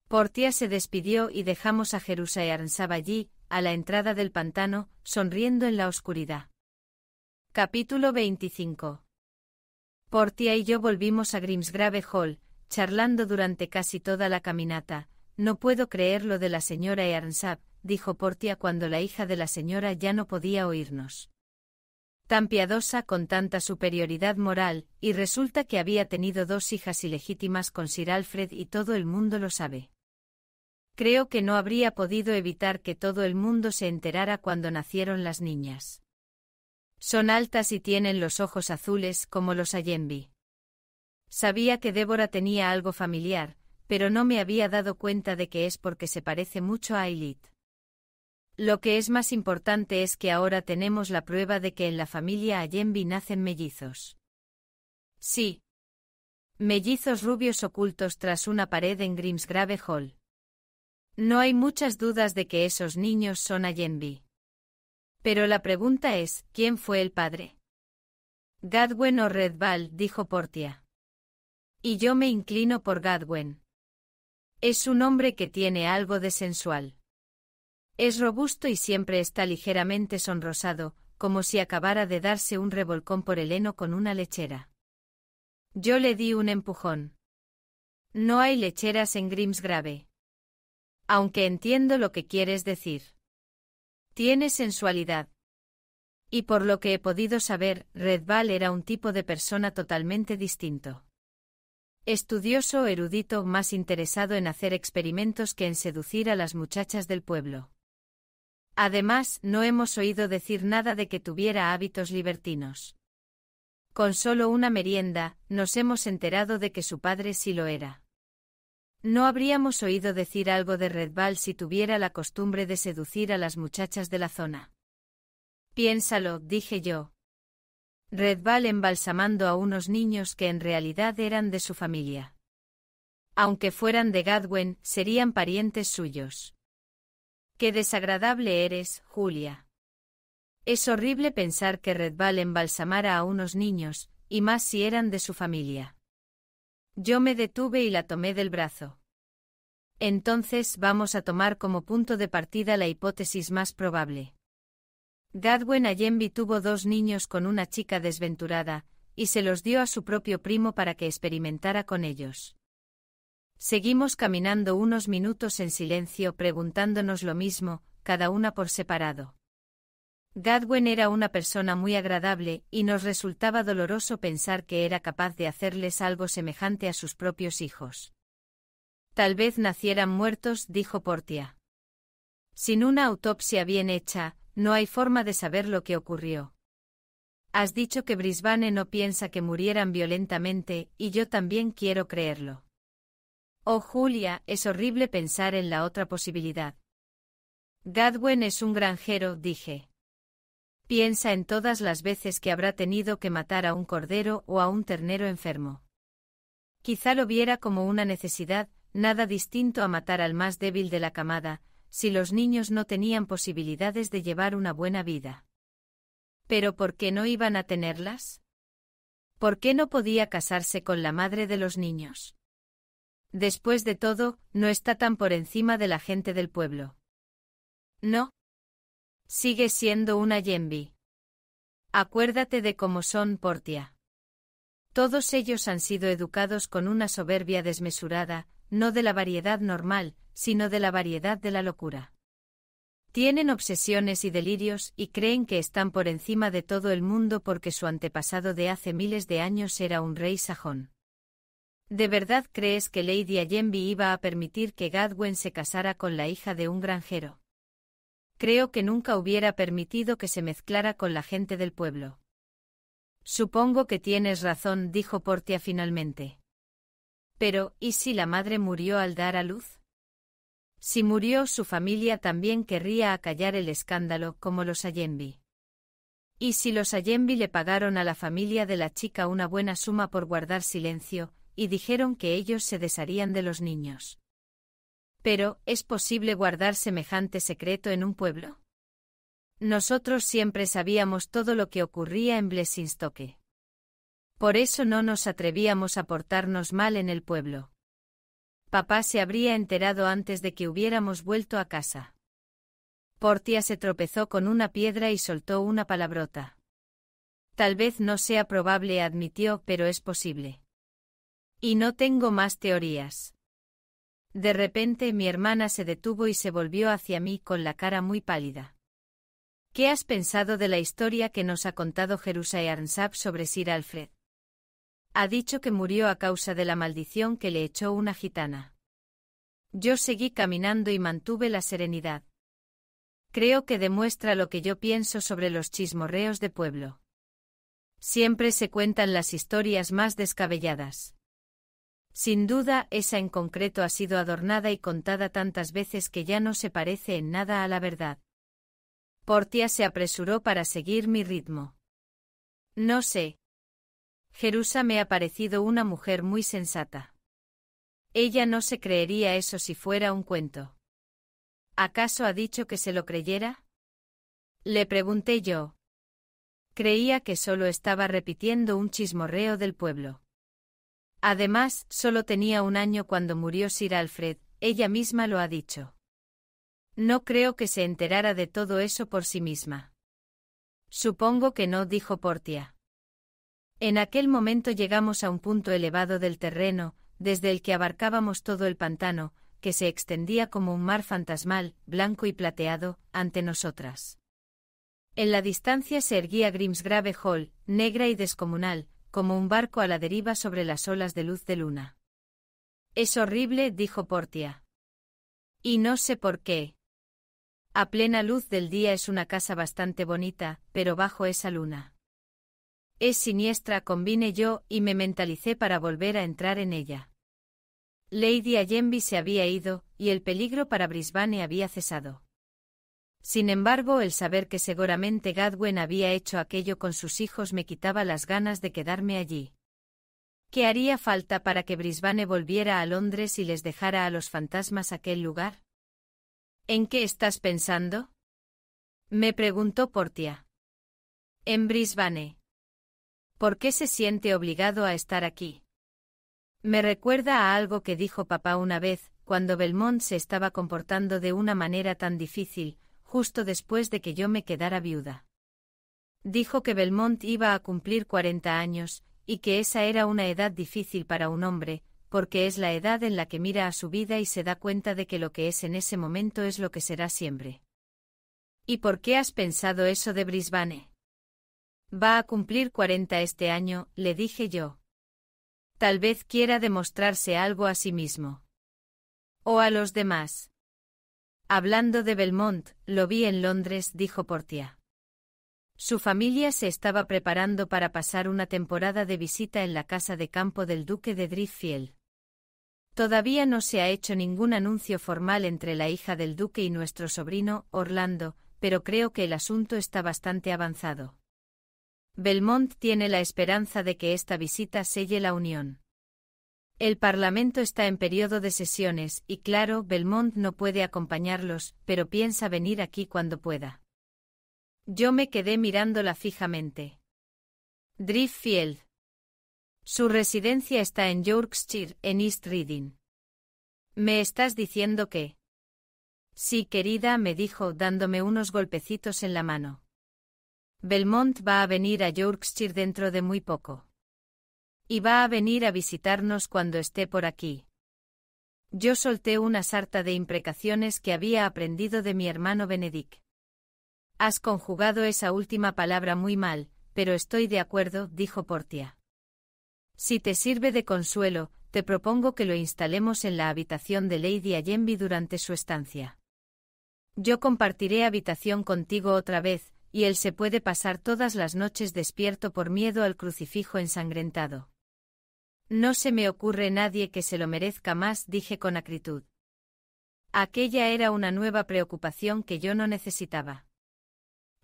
Portia se despidió y dejamos a Jerusalén e y allí, a la entrada del pantano, sonriendo en la oscuridad. Capítulo 25 Portia y yo volvimos a Grimsgrave Hall, charlando durante casi toda la caminata, no puedo creer lo de la señora Earnsap, dijo Portia cuando la hija de la señora ya no podía oírnos. Tan piadosa con tanta superioridad moral, y resulta que había tenido dos hijas ilegítimas con Sir Alfred y todo el mundo lo sabe. Creo que no habría podido evitar que todo el mundo se enterara cuando nacieron las niñas. Son altas y tienen los ojos azules como los Allenby. Sabía que Débora tenía algo familiar, pero no me había dado cuenta de que es porque se parece mucho a Ailit. Lo que es más importante es que ahora tenemos la prueba de que en la familia Allenby nacen mellizos. Sí. Mellizos rubios ocultos tras una pared en Grimsgrave Hall. No hay muchas dudas de que esos niños son Allenby. Pero la pregunta es, ¿quién fue el padre? Gadwen o Redball, dijo Portia. Y yo me inclino por Gadwen. Es un hombre que tiene algo de sensual. Es robusto y siempre está ligeramente sonrosado, como si acabara de darse un revolcón por el heno con una lechera. Yo le di un empujón. No hay lecheras en Grimsgrave. Aunque entiendo lo que quieres decir. Tiene sensualidad. Y por lo que he podido saber, Redval era un tipo de persona totalmente distinto. Estudioso erudito más interesado en hacer experimentos que en seducir a las muchachas del pueblo. Además, no hemos oído decir nada de que tuviera hábitos libertinos. Con solo una merienda, nos hemos enterado de que su padre sí lo era. No habríamos oído decir algo de Redval si tuviera la costumbre de seducir a las muchachas de la zona. Piénsalo, dije yo, Redval embalsamando a unos niños que en realidad eran de su familia. Aunque fueran de Gadwen, serían parientes suyos. Qué desagradable eres, Julia. Es horrible pensar que Redval embalsamara a unos niños, y más si eran de su familia. Yo me detuve y la tomé del brazo. Entonces vamos a tomar como punto de partida la hipótesis más probable. Gadwin Allenby tuvo dos niños con una chica desventurada, y se los dio a su propio primo para que experimentara con ellos. Seguimos caminando unos minutos en silencio preguntándonos lo mismo, cada una por separado. Gadwen era una persona muy agradable y nos resultaba doloroso pensar que era capaz de hacerles algo semejante a sus propios hijos. Tal vez nacieran muertos, dijo Portia. Sin una autopsia bien hecha, no hay forma de saber lo que ocurrió. Has dicho que Brisbane no piensa que murieran violentamente, y yo también quiero creerlo. Oh Julia, es horrible pensar en la otra posibilidad. —Gadwin es un granjero, dije. Piensa en todas las veces que habrá tenido que matar a un cordero o a un ternero enfermo. Quizá lo viera como una necesidad, nada distinto a matar al más débil de la camada, si los niños no tenían posibilidades de llevar una buena vida. ¿Pero por qué no iban a tenerlas? ¿Por qué no podía casarse con la madre de los niños? Después de todo, no está tan por encima de la gente del pueblo. No. Sigue siendo una Yembi. Acuérdate de cómo son Portia. Todos ellos han sido educados con una soberbia desmesurada, no de la variedad normal, sino de la variedad de la locura. Tienen obsesiones y delirios y creen que están por encima de todo el mundo porque su antepasado de hace miles de años era un rey sajón. ¿De verdad crees que Lady Allenby iba a permitir que Gadwen se casara con la hija de un granjero? Creo que nunca hubiera permitido que se mezclara con la gente del pueblo. Supongo que tienes razón, dijo Portia finalmente. Pero, ¿y si la madre murió al dar a luz? Si murió su familia también querría acallar el escándalo como los Allenby. Y si los Allenby le pagaron a la familia de la chica una buena suma por guardar silencio, y dijeron que ellos se desharían de los niños. Pero, ¿es posible guardar semejante secreto en un pueblo? Nosotros siempre sabíamos todo lo que ocurría en Blessingstoke. Por eso no nos atrevíamos a portarnos mal en el pueblo. Papá se habría enterado antes de que hubiéramos vuelto a casa. Portia se tropezó con una piedra y soltó una palabrota. Tal vez no sea probable, admitió, pero es posible. Y no tengo más teorías. De repente mi hermana se detuvo y se volvió hacia mí con la cara muy pálida. ¿Qué has pensado de la historia que nos ha contado Jerusalén Arnsab sobre Sir Alfred? ha dicho que murió a causa de la maldición que le echó una gitana. Yo seguí caminando y mantuve la serenidad. Creo que demuestra lo que yo pienso sobre los chismorreos de pueblo. Siempre se cuentan las historias más descabelladas. Sin duda, esa en concreto ha sido adornada y contada tantas veces que ya no se parece en nada a la verdad. Portia se apresuró para seguir mi ritmo. No sé, Jerusa me ha parecido una mujer muy sensata. Ella no se creería eso si fuera un cuento. ¿Acaso ha dicho que se lo creyera? Le pregunté yo. Creía que solo estaba repitiendo un chismorreo del pueblo. Además, solo tenía un año cuando murió Sir Alfred, ella misma lo ha dicho. No creo que se enterara de todo eso por sí misma. Supongo que no, dijo Portia. En aquel momento llegamos a un punto elevado del terreno, desde el que abarcábamos todo el pantano, que se extendía como un mar fantasmal, blanco y plateado, ante nosotras. En la distancia se erguía Grimsgrave Hall, negra y descomunal, como un barco a la deriva sobre las olas de luz de luna. Es horrible, dijo Portia. Y no sé por qué. A plena luz del día es una casa bastante bonita, pero bajo esa luna. Es siniestra, combine yo, y me mentalicé para volver a entrar en ella. Lady Allenby se había ido, y el peligro para Brisbane había cesado. Sin embargo, el saber que seguramente Gadwin había hecho aquello con sus hijos me quitaba las ganas de quedarme allí. ¿Qué haría falta para que Brisbane volviera a Londres y les dejara a los fantasmas aquel lugar? ¿En qué estás pensando? Me preguntó Portia. En Brisbane. ¿Por qué se siente obligado a estar aquí? Me recuerda a algo que dijo papá una vez, cuando Belmont se estaba comportando de una manera tan difícil, justo después de que yo me quedara viuda. Dijo que Belmont iba a cumplir 40 años, y que esa era una edad difícil para un hombre, porque es la edad en la que mira a su vida y se da cuenta de que lo que es en ese momento es lo que será siempre. ¿Y por qué has pensado eso de Brisbane? Va a cumplir 40 este año, le dije yo. Tal vez quiera demostrarse algo a sí mismo. O a los demás. Hablando de Belmont, lo vi en Londres, dijo Portia. Su familia se estaba preparando para pasar una temporada de visita en la casa de campo del duque de Driffield. Todavía no se ha hecho ningún anuncio formal entre la hija del duque y nuestro sobrino, Orlando, pero creo que el asunto está bastante avanzado. Belmont tiene la esperanza de que esta visita selle la unión. El Parlamento está en periodo de sesiones y claro, Belmont no puede acompañarlos, pero piensa venir aquí cuando pueda. Yo me quedé mirándola fijamente. Driftfield. Su residencia está en Yorkshire, en East Reading. ¿Me estás diciendo que? Sí, querida, me dijo, dándome unos golpecitos en la mano. Belmont va a venir a Yorkshire dentro de muy poco. Y va a venir a visitarnos cuando esté por aquí. Yo solté una sarta de imprecaciones que había aprendido de mi hermano Benedict. Has conjugado esa última palabra muy mal, pero estoy de acuerdo, dijo Portia. Si te sirve de consuelo, te propongo que lo instalemos en la habitación de Lady Allenby durante su estancia. Yo compartiré habitación contigo otra vez, y él se puede pasar todas las noches despierto por miedo al crucifijo ensangrentado. No se me ocurre nadie que se lo merezca más, dije con acritud. Aquella era una nueva preocupación que yo no necesitaba.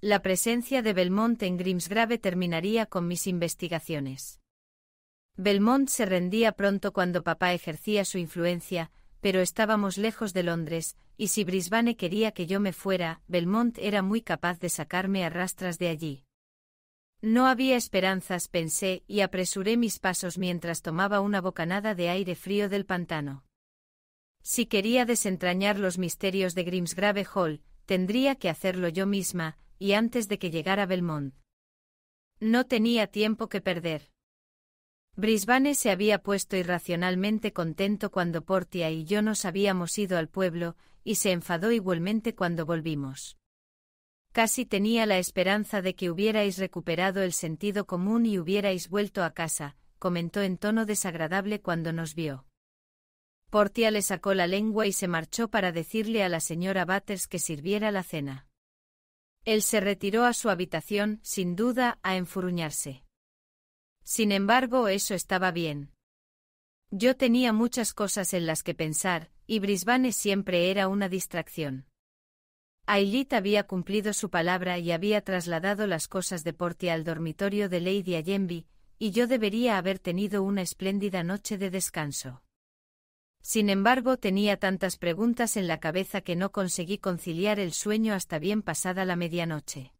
La presencia de Belmont en Grimsgrave terminaría con mis investigaciones. Belmont se rendía pronto cuando papá ejercía su influencia, pero estábamos lejos de Londres, y si Brisbane quería que yo me fuera, Belmont era muy capaz de sacarme a rastras de allí. No había esperanzas, pensé, y apresuré mis pasos mientras tomaba una bocanada de aire frío del pantano. Si quería desentrañar los misterios de Grimsgrave Hall, tendría que hacerlo yo misma, y antes de que llegara Belmont. No tenía tiempo que perder. Brisbane se había puesto irracionalmente contento cuando Portia y yo nos habíamos ido al pueblo, y se enfadó igualmente cuando volvimos. Casi tenía la esperanza de que hubierais recuperado el sentido común y hubierais vuelto a casa, comentó en tono desagradable cuando nos vio. Portia le sacó la lengua y se marchó para decirle a la señora Butters que sirviera la cena. Él se retiró a su habitación, sin duda, a enfuruñarse. Sin embargo, eso estaba bien. Yo tenía muchas cosas en las que pensar, y Brisbane siempre era una distracción. Ailit había cumplido su palabra y había trasladado las cosas de Portia al dormitorio de Lady Allenby, y yo debería haber tenido una espléndida noche de descanso. Sin embargo, tenía tantas preguntas en la cabeza que no conseguí conciliar el sueño hasta bien pasada la medianoche.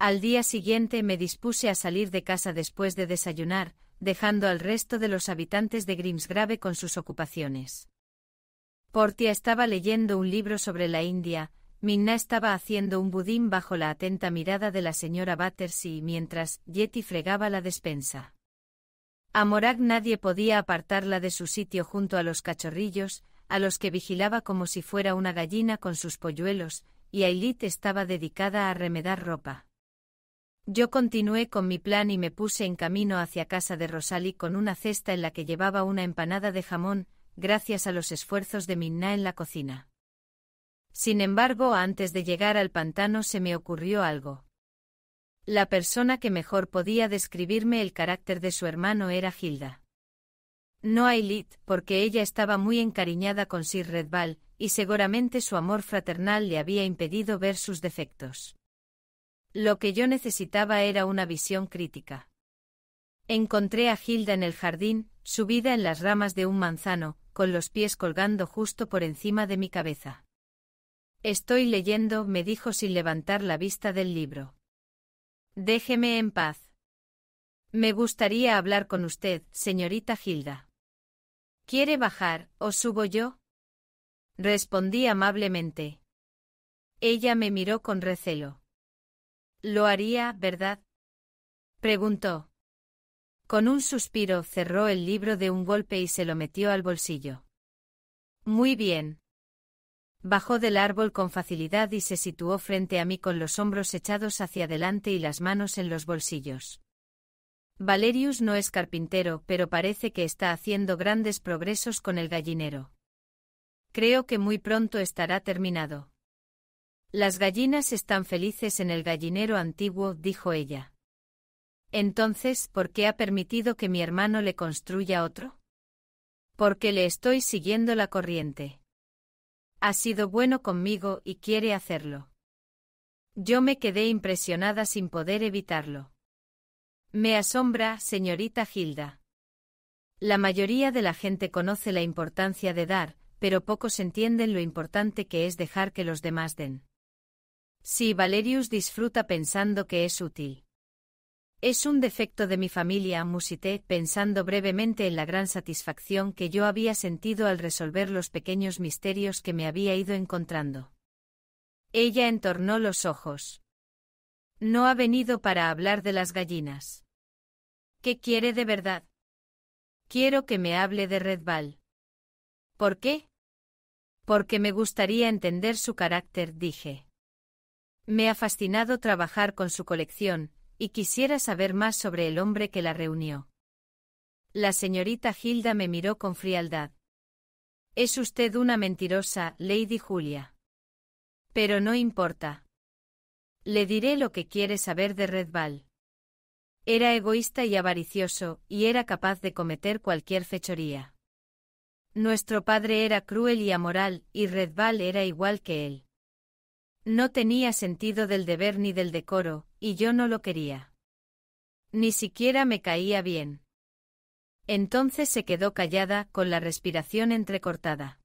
Al día siguiente me dispuse a salir de casa después de desayunar, dejando al resto de los habitantes de Grimsgrave con sus ocupaciones. Portia estaba leyendo un libro sobre la India, Minna estaba haciendo un budín bajo la atenta mirada de la señora Battersea mientras Yeti fregaba la despensa. A Morag nadie podía apartarla de su sitio junto a los cachorrillos, a los que vigilaba como si fuera una gallina con sus polluelos, y Ailit estaba dedicada a remedar ropa. Yo continué con mi plan y me puse en camino hacia casa de Rosalie con una cesta en la que llevaba una empanada de jamón, gracias a los esfuerzos de Minna en la cocina. Sin embargo, antes de llegar al pantano se me ocurrió algo. La persona que mejor podía describirme el carácter de su hermano era Gilda. No Ailit, porque ella estaba muy encariñada con Sir Redbal, y seguramente su amor fraternal le había impedido ver sus defectos. Lo que yo necesitaba era una visión crítica. Encontré a Gilda en el jardín, subida en las ramas de un manzano, con los pies colgando justo por encima de mi cabeza. Estoy leyendo, me dijo sin levantar la vista del libro. Déjeme en paz. Me gustaría hablar con usted, señorita Gilda. ¿Quiere bajar, o subo yo? Respondí amablemente. Ella me miró con recelo. Lo haría, ¿verdad? preguntó. Con un suspiro cerró el libro de un golpe y se lo metió al bolsillo. Muy bien. Bajó del árbol con facilidad y se situó frente a mí con los hombros echados hacia adelante y las manos en los bolsillos. Valerius no es carpintero, pero parece que está haciendo grandes progresos con el gallinero. Creo que muy pronto estará terminado. Las gallinas están felices en el gallinero antiguo, dijo ella. Entonces, ¿por qué ha permitido que mi hermano le construya otro? Porque le estoy siguiendo la corriente. Ha sido bueno conmigo y quiere hacerlo. Yo me quedé impresionada sin poder evitarlo. Me asombra, señorita Gilda. La mayoría de la gente conoce la importancia de dar, pero pocos entienden lo importante que es dejar que los demás den. Si Valerius disfruta pensando que es útil. Es un defecto de mi familia, musité, pensando brevemente en la gran satisfacción que yo había sentido al resolver los pequeños misterios que me había ido encontrando. Ella entornó los ojos. No ha venido para hablar de las gallinas. ¿Qué quiere de verdad? Quiero que me hable de Redval. ¿Por qué? Porque me gustaría entender su carácter, dije. Me ha fascinado trabajar con su colección, y quisiera saber más sobre el hombre que la reunió. La señorita Hilda me miró con frialdad. Es usted una mentirosa, Lady Julia. Pero no importa. Le diré lo que quiere saber de Redval. Era egoísta y avaricioso, y era capaz de cometer cualquier fechoría. Nuestro padre era cruel y amoral, y Redval era igual que él. No tenía sentido del deber ni del decoro, y yo no lo quería. Ni siquiera me caía bien. Entonces se quedó callada, con la respiración entrecortada.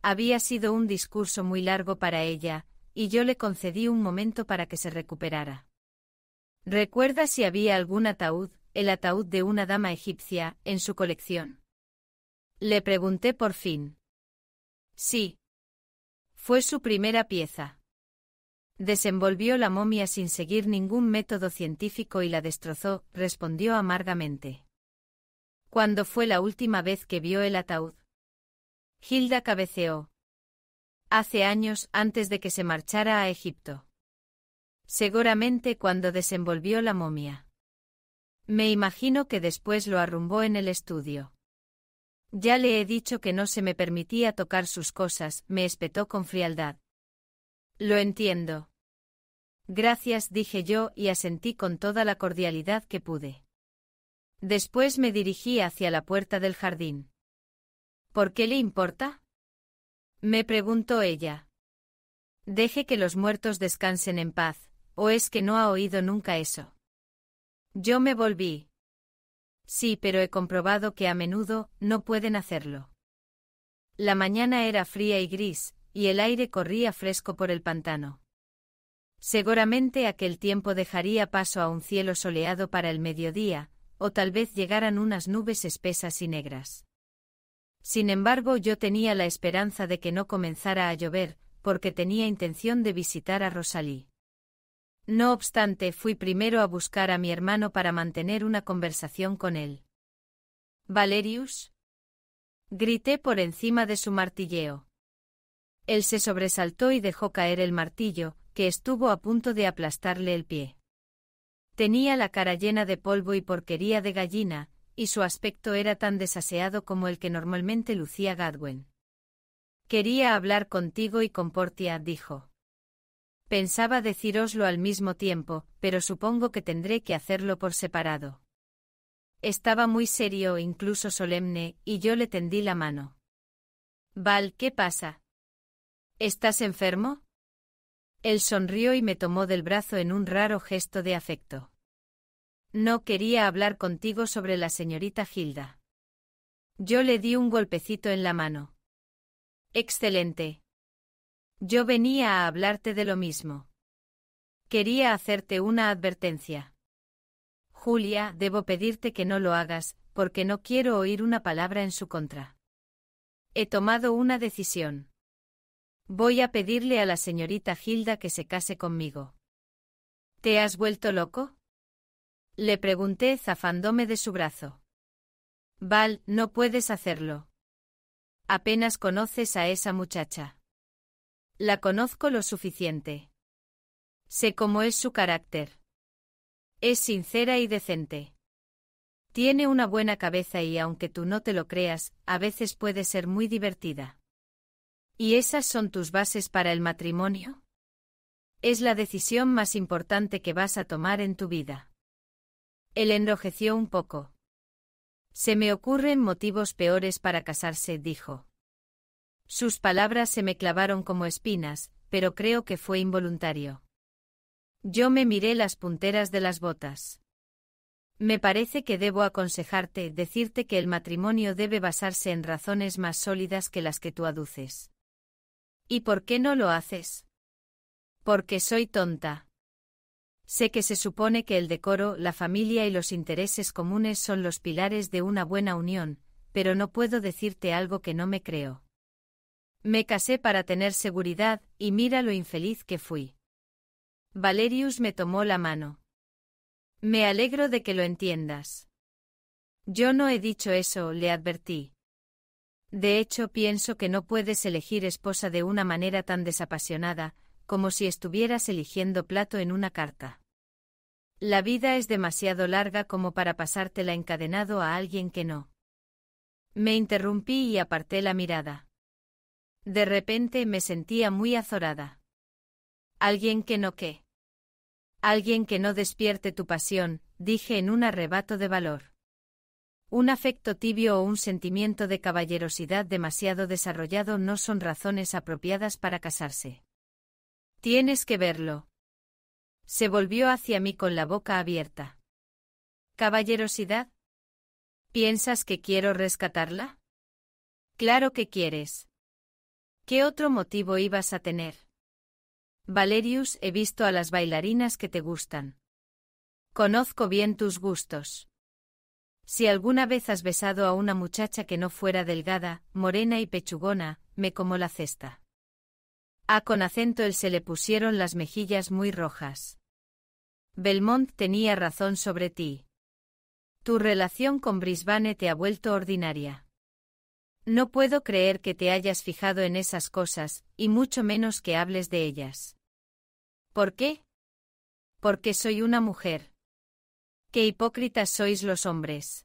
Había sido un discurso muy largo para ella, y yo le concedí un momento para que se recuperara. Recuerda si había algún ataúd, el ataúd de una dama egipcia, en su colección. Le pregunté por fin. Sí. Fue su primera pieza. Desenvolvió la momia sin seguir ningún método científico y la destrozó, respondió amargamente. ¿Cuándo fue la última vez que vio el ataúd? Hilda cabeceó. Hace años antes de que se marchara a Egipto. Seguramente cuando desenvolvió la momia. Me imagino que después lo arrumbó en el estudio. Ya le he dicho que no se me permitía tocar sus cosas, me espetó con frialdad. Lo entiendo. Gracias, dije yo y asentí con toda la cordialidad que pude. Después me dirigí hacia la puerta del jardín. ¿Por qué le importa? Me preguntó ella. Deje que los muertos descansen en paz, o es que no ha oído nunca eso. Yo me volví. Sí, pero he comprobado que a menudo no pueden hacerlo. La mañana era fría y gris, y el aire corría fresco por el pantano. Seguramente aquel tiempo dejaría paso a un cielo soleado para el mediodía, o tal vez llegaran unas nubes espesas y negras. Sin embargo, yo tenía la esperanza de que no comenzara a llover, porque tenía intención de visitar a Rosalí. No obstante, fui primero a buscar a mi hermano para mantener una conversación con él. Valerius. Grité por encima de su martilleo. Él se sobresaltó y dejó caer el martillo, que estuvo a punto de aplastarle el pie. Tenía la cara llena de polvo y porquería de gallina, y su aspecto era tan desaseado como el que normalmente lucía Gadwin. Quería hablar contigo y con Portia, dijo. Pensaba decíroslo al mismo tiempo, pero supongo que tendré que hacerlo por separado. Estaba muy serio incluso solemne, y yo le tendí la mano. Val, ¿qué pasa? ¿Estás enfermo? Él sonrió y me tomó del brazo en un raro gesto de afecto. No quería hablar contigo sobre la señorita Hilda. Yo le di un golpecito en la mano. Excelente. Yo venía a hablarte de lo mismo. Quería hacerte una advertencia. Julia, debo pedirte que no lo hagas, porque no quiero oír una palabra en su contra. He tomado una decisión. Voy a pedirle a la señorita Gilda que se case conmigo. ¿Te has vuelto loco? Le pregunté zafándome de su brazo. Val, no puedes hacerlo. Apenas conoces a esa muchacha. La conozco lo suficiente. Sé cómo es su carácter. Es sincera y decente. Tiene una buena cabeza y aunque tú no te lo creas, a veces puede ser muy divertida. ¿Y esas son tus bases para el matrimonio? Es la decisión más importante que vas a tomar en tu vida. Él enrojeció un poco. Se me ocurren motivos peores para casarse, dijo. Sus palabras se me clavaron como espinas, pero creo que fue involuntario. Yo me miré las punteras de las botas. Me parece que debo aconsejarte, decirte que el matrimonio debe basarse en razones más sólidas que las que tú aduces. ¿Y por qué no lo haces? Porque soy tonta. Sé que se supone que el decoro, la familia y los intereses comunes son los pilares de una buena unión, pero no puedo decirte algo que no me creo. Me casé para tener seguridad, y mira lo infeliz que fui. Valerius me tomó la mano. Me alegro de que lo entiendas. Yo no he dicho eso, le advertí. De hecho, pienso que no puedes elegir esposa de una manera tan desapasionada, como si estuvieras eligiendo plato en una carta. La vida es demasiado larga como para pasártela encadenado a alguien que no. Me interrumpí y aparté la mirada. De repente me sentía muy azorada. Alguien que no qué. Alguien que no despierte tu pasión, dije en un arrebato de valor. Un afecto tibio o un sentimiento de caballerosidad demasiado desarrollado no son razones apropiadas para casarse. Tienes que verlo. Se volvió hacia mí con la boca abierta. ¿Caballerosidad? ¿Piensas que quiero rescatarla? Claro que quieres. ¿Qué otro motivo ibas a tener? Valerius, he visto a las bailarinas que te gustan. Conozco bien tus gustos. Si alguna vez has besado a una muchacha que no fuera delgada, morena y pechugona, me como la cesta. A con acento él se le pusieron las mejillas muy rojas. Belmont tenía razón sobre ti. Tu relación con Brisbane te ha vuelto ordinaria. No puedo creer que te hayas fijado en esas cosas, y mucho menos que hables de ellas. ¿Por qué? Porque soy una mujer. Qué hipócritas sois los hombres.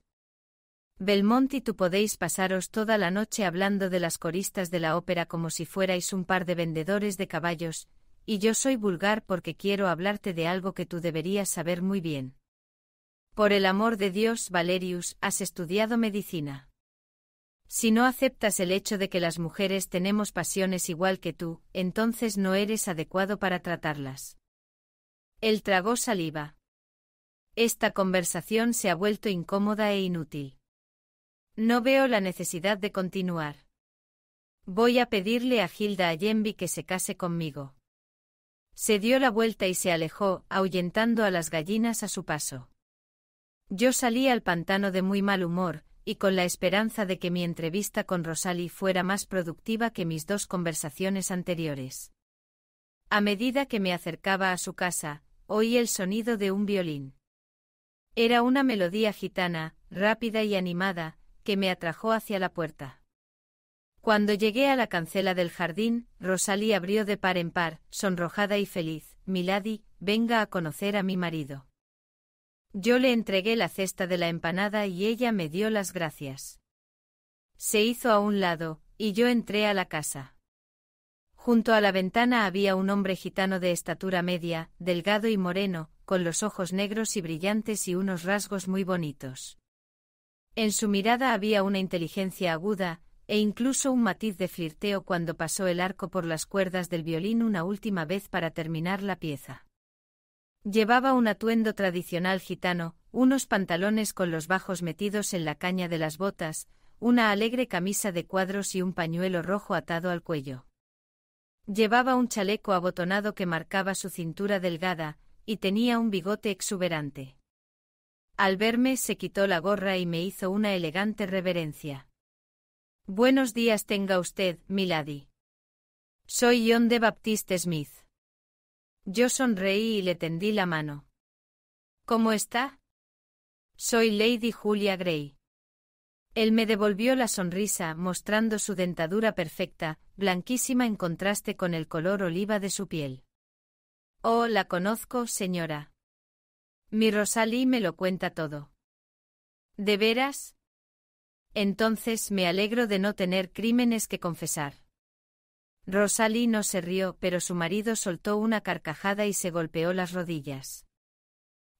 Belmont y tú podéis pasaros toda la noche hablando de las coristas de la ópera como si fuerais un par de vendedores de caballos, y yo soy vulgar porque quiero hablarte de algo que tú deberías saber muy bien. Por el amor de Dios, Valerius, has estudiado medicina. Si no aceptas el hecho de que las mujeres tenemos pasiones igual que tú, entonces no eres adecuado para tratarlas. El tragó saliva. Esta conversación se ha vuelto incómoda e inútil. No veo la necesidad de continuar. Voy a pedirle a Hilda Allenby que se case conmigo. Se dio la vuelta y se alejó, ahuyentando a las gallinas a su paso. Yo salí al pantano de muy mal humor, y con la esperanza de que mi entrevista con Rosalie fuera más productiva que mis dos conversaciones anteriores. A medida que me acercaba a su casa, oí el sonido de un violín. Era una melodía gitana, rápida y animada, que me atrajo hacia la puerta. Cuando llegué a la cancela del jardín, Rosalí abrió de par en par, sonrojada y feliz, Milady, venga a conocer a mi marido. Yo le entregué la cesta de la empanada y ella me dio las gracias. Se hizo a un lado, y yo entré a la casa. Junto a la ventana había un hombre gitano de estatura media, delgado y moreno, con los ojos negros y brillantes y unos rasgos muy bonitos. En su mirada había una inteligencia aguda, e incluso un matiz de flirteo cuando pasó el arco por las cuerdas del violín una última vez para terminar la pieza. Llevaba un atuendo tradicional gitano, unos pantalones con los bajos metidos en la caña de las botas, una alegre camisa de cuadros y un pañuelo rojo atado al cuello. Llevaba un chaleco abotonado que marcaba su cintura delgada, y tenía un bigote exuberante. Al verme se quitó la gorra y me hizo una elegante reverencia. Buenos días tenga usted, milady. Soy John de Baptiste Smith. Yo sonreí y le tendí la mano. ¿Cómo está? Soy Lady Julia Gray. Él me devolvió la sonrisa, mostrando su dentadura perfecta, blanquísima en contraste con el color oliva de su piel. Oh, la conozco, señora. Mi Rosalí me lo cuenta todo. ¿De veras? Entonces me alegro de no tener crímenes que confesar. Rosalí no se rió, pero su marido soltó una carcajada y se golpeó las rodillas.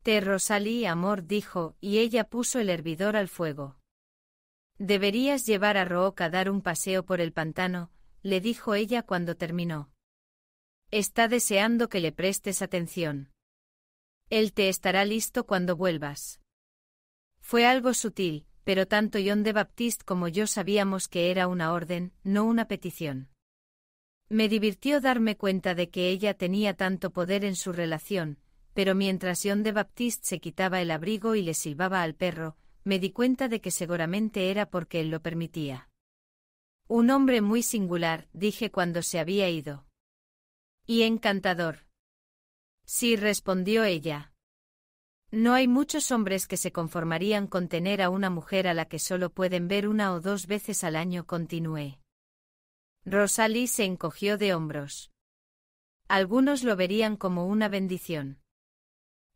Te Rosalí, amor, dijo, y ella puso el hervidor al fuego. Deberías llevar a Roca a dar un paseo por el pantano, le dijo ella cuando terminó. Está deseando que le prestes atención. Él te estará listo cuando vuelvas. Fue algo sutil, pero tanto John de Baptiste como yo sabíamos que era una orden, no una petición. Me divirtió darme cuenta de que ella tenía tanto poder en su relación, pero mientras John de Baptiste se quitaba el abrigo y le silbaba al perro, me di cuenta de que seguramente era porque él lo permitía. Un hombre muy singular, dije cuando se había ido. Y encantador. Sí, respondió ella. No hay muchos hombres que se conformarían con tener a una mujer a la que solo pueden ver una o dos veces al año, continué. Rosalie se encogió de hombros. Algunos lo verían como una bendición.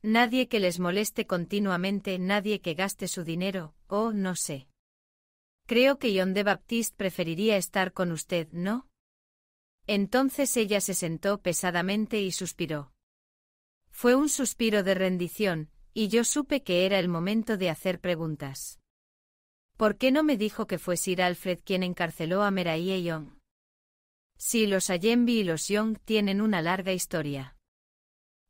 Nadie que les moleste continuamente, nadie que gaste su dinero, oh, no sé. Creo que John de Baptiste preferiría estar con usted, ¿no? Entonces ella se sentó pesadamente y suspiró. Fue un suspiro de rendición, y yo supe que era el momento de hacer preguntas. ¿Por qué no me dijo que fue Sir Alfred quien encarceló a Meraí y Young? Si los Allenby y los Young tienen una larga historia.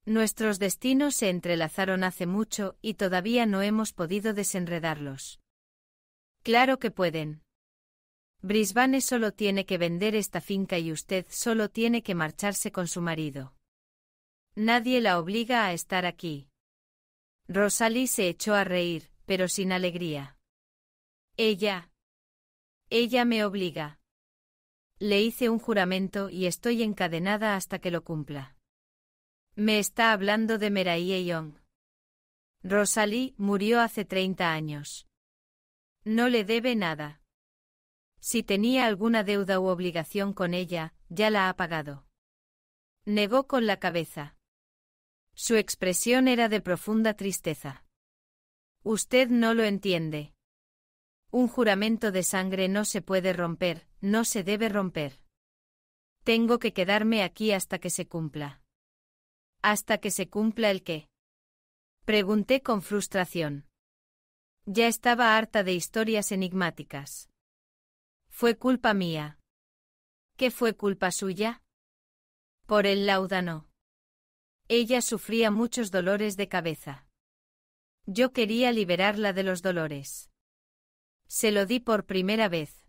Nuestros destinos se entrelazaron hace mucho y todavía no hemos podido desenredarlos. Claro que pueden. Brisbane solo tiene que vender esta finca y usted solo tiene que marcharse con su marido. Nadie la obliga a estar aquí. Rosalie se echó a reír, pero sin alegría. Ella. Ella me obliga. Le hice un juramento y estoy encadenada hasta que lo cumpla. Me está hablando de Meraie Young. Rosalie murió hace 30 años. No le debe nada. Si tenía alguna deuda u obligación con ella, ya la ha pagado. Negó con la cabeza. Su expresión era de profunda tristeza. Usted no lo entiende. Un juramento de sangre no se puede romper, no se debe romper. Tengo que quedarme aquí hasta que se cumpla hasta que se cumpla el qué. Pregunté con frustración. Ya estaba harta de historias enigmáticas. Fue culpa mía. ¿Qué fue culpa suya? Por el laudano. Ella sufría muchos dolores de cabeza. Yo quería liberarla de los dolores. Se lo di por primera vez.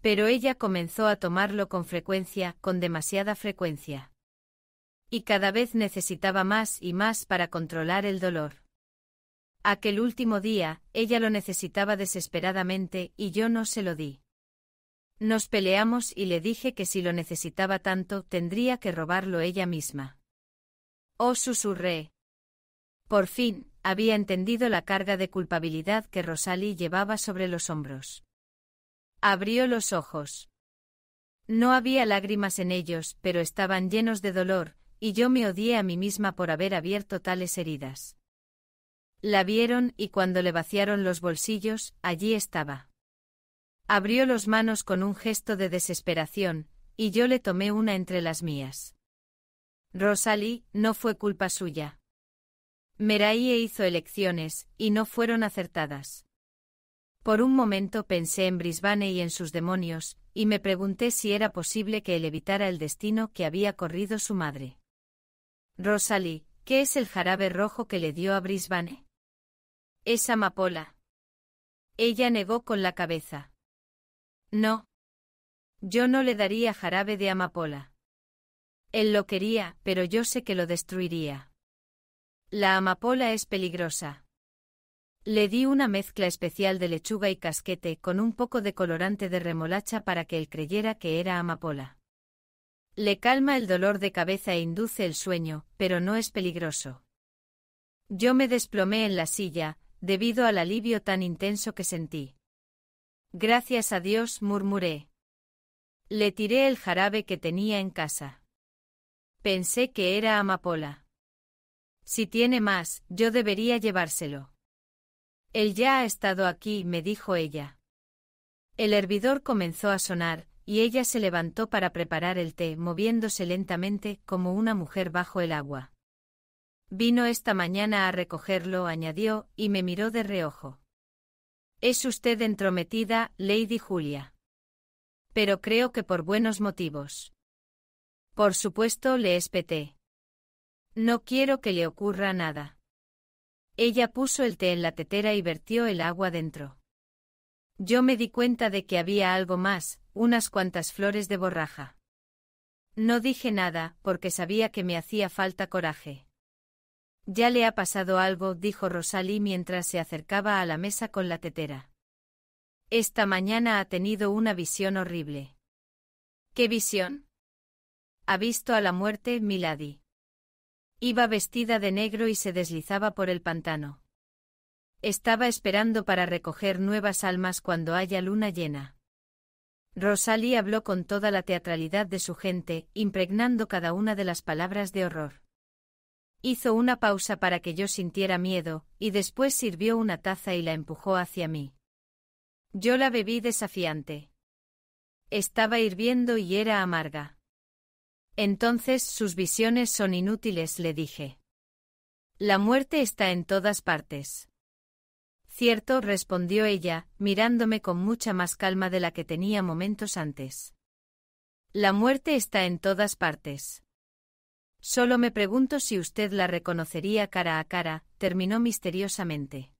Pero ella comenzó a tomarlo con frecuencia, con demasiada frecuencia. Y cada vez necesitaba más y más para controlar el dolor. Aquel último día, ella lo necesitaba desesperadamente y yo no se lo di. Nos peleamos y le dije que si lo necesitaba tanto, tendría que robarlo ella misma. Oh, susurré. Por fin, había entendido la carga de culpabilidad que Rosalie llevaba sobre los hombros. Abrió los ojos. No había lágrimas en ellos, pero estaban llenos de dolor, y yo me odié a mí misma por haber abierto tales heridas. La vieron, y cuando le vaciaron los bolsillos, allí estaba. Abrió los manos con un gesto de desesperación, y yo le tomé una entre las mías. Rosalí, no fue culpa suya. Meraíe hizo elecciones, y no fueron acertadas. Por un momento pensé en Brisbane y en sus demonios, y me pregunté si era posible que él evitara el destino que había corrido su madre. Rosalie, ¿qué es el jarabe rojo que le dio a Brisbane? Es amapola. Ella negó con la cabeza. No. Yo no le daría jarabe de amapola. Él lo quería, pero yo sé que lo destruiría. La amapola es peligrosa. Le di una mezcla especial de lechuga y casquete con un poco de colorante de remolacha para que él creyera que era amapola. Le calma el dolor de cabeza e induce el sueño, pero no es peligroso. Yo me desplomé en la silla, debido al alivio tan intenso que sentí. Gracias a Dios murmuré. Le tiré el jarabe que tenía en casa. Pensé que era amapola. Si tiene más, yo debería llevárselo. Él ya ha estado aquí, me dijo ella. El hervidor comenzó a sonar, y ella se levantó para preparar el té, moviéndose lentamente, como una mujer bajo el agua. Vino esta mañana a recogerlo, añadió, y me miró de reojo. Es usted entrometida, Lady Julia. Pero creo que por buenos motivos. Por supuesto le espeté. No quiero que le ocurra nada. Ella puso el té en la tetera y vertió el agua dentro. Yo me di cuenta de que había algo más, unas cuantas flores de borraja. No dije nada, porque sabía que me hacía falta coraje. Ya le ha pasado algo, dijo Rosalí mientras se acercaba a la mesa con la tetera. Esta mañana ha tenido una visión horrible. ¿Qué visión? Ha visto a la muerte, Milady. Iba vestida de negro y se deslizaba por el pantano. Estaba esperando para recoger nuevas almas cuando haya luna llena. Rosalie habló con toda la teatralidad de su gente, impregnando cada una de las palabras de horror. Hizo una pausa para que yo sintiera miedo, y después sirvió una taza y la empujó hacia mí. Yo la bebí desafiante. Estaba hirviendo y era amarga. Entonces sus visiones son inútiles, le dije. La muerte está en todas partes. Cierto, respondió ella, mirándome con mucha más calma de la que tenía momentos antes. La muerte está en todas partes. Solo me pregunto si usted la reconocería cara a cara, terminó misteriosamente.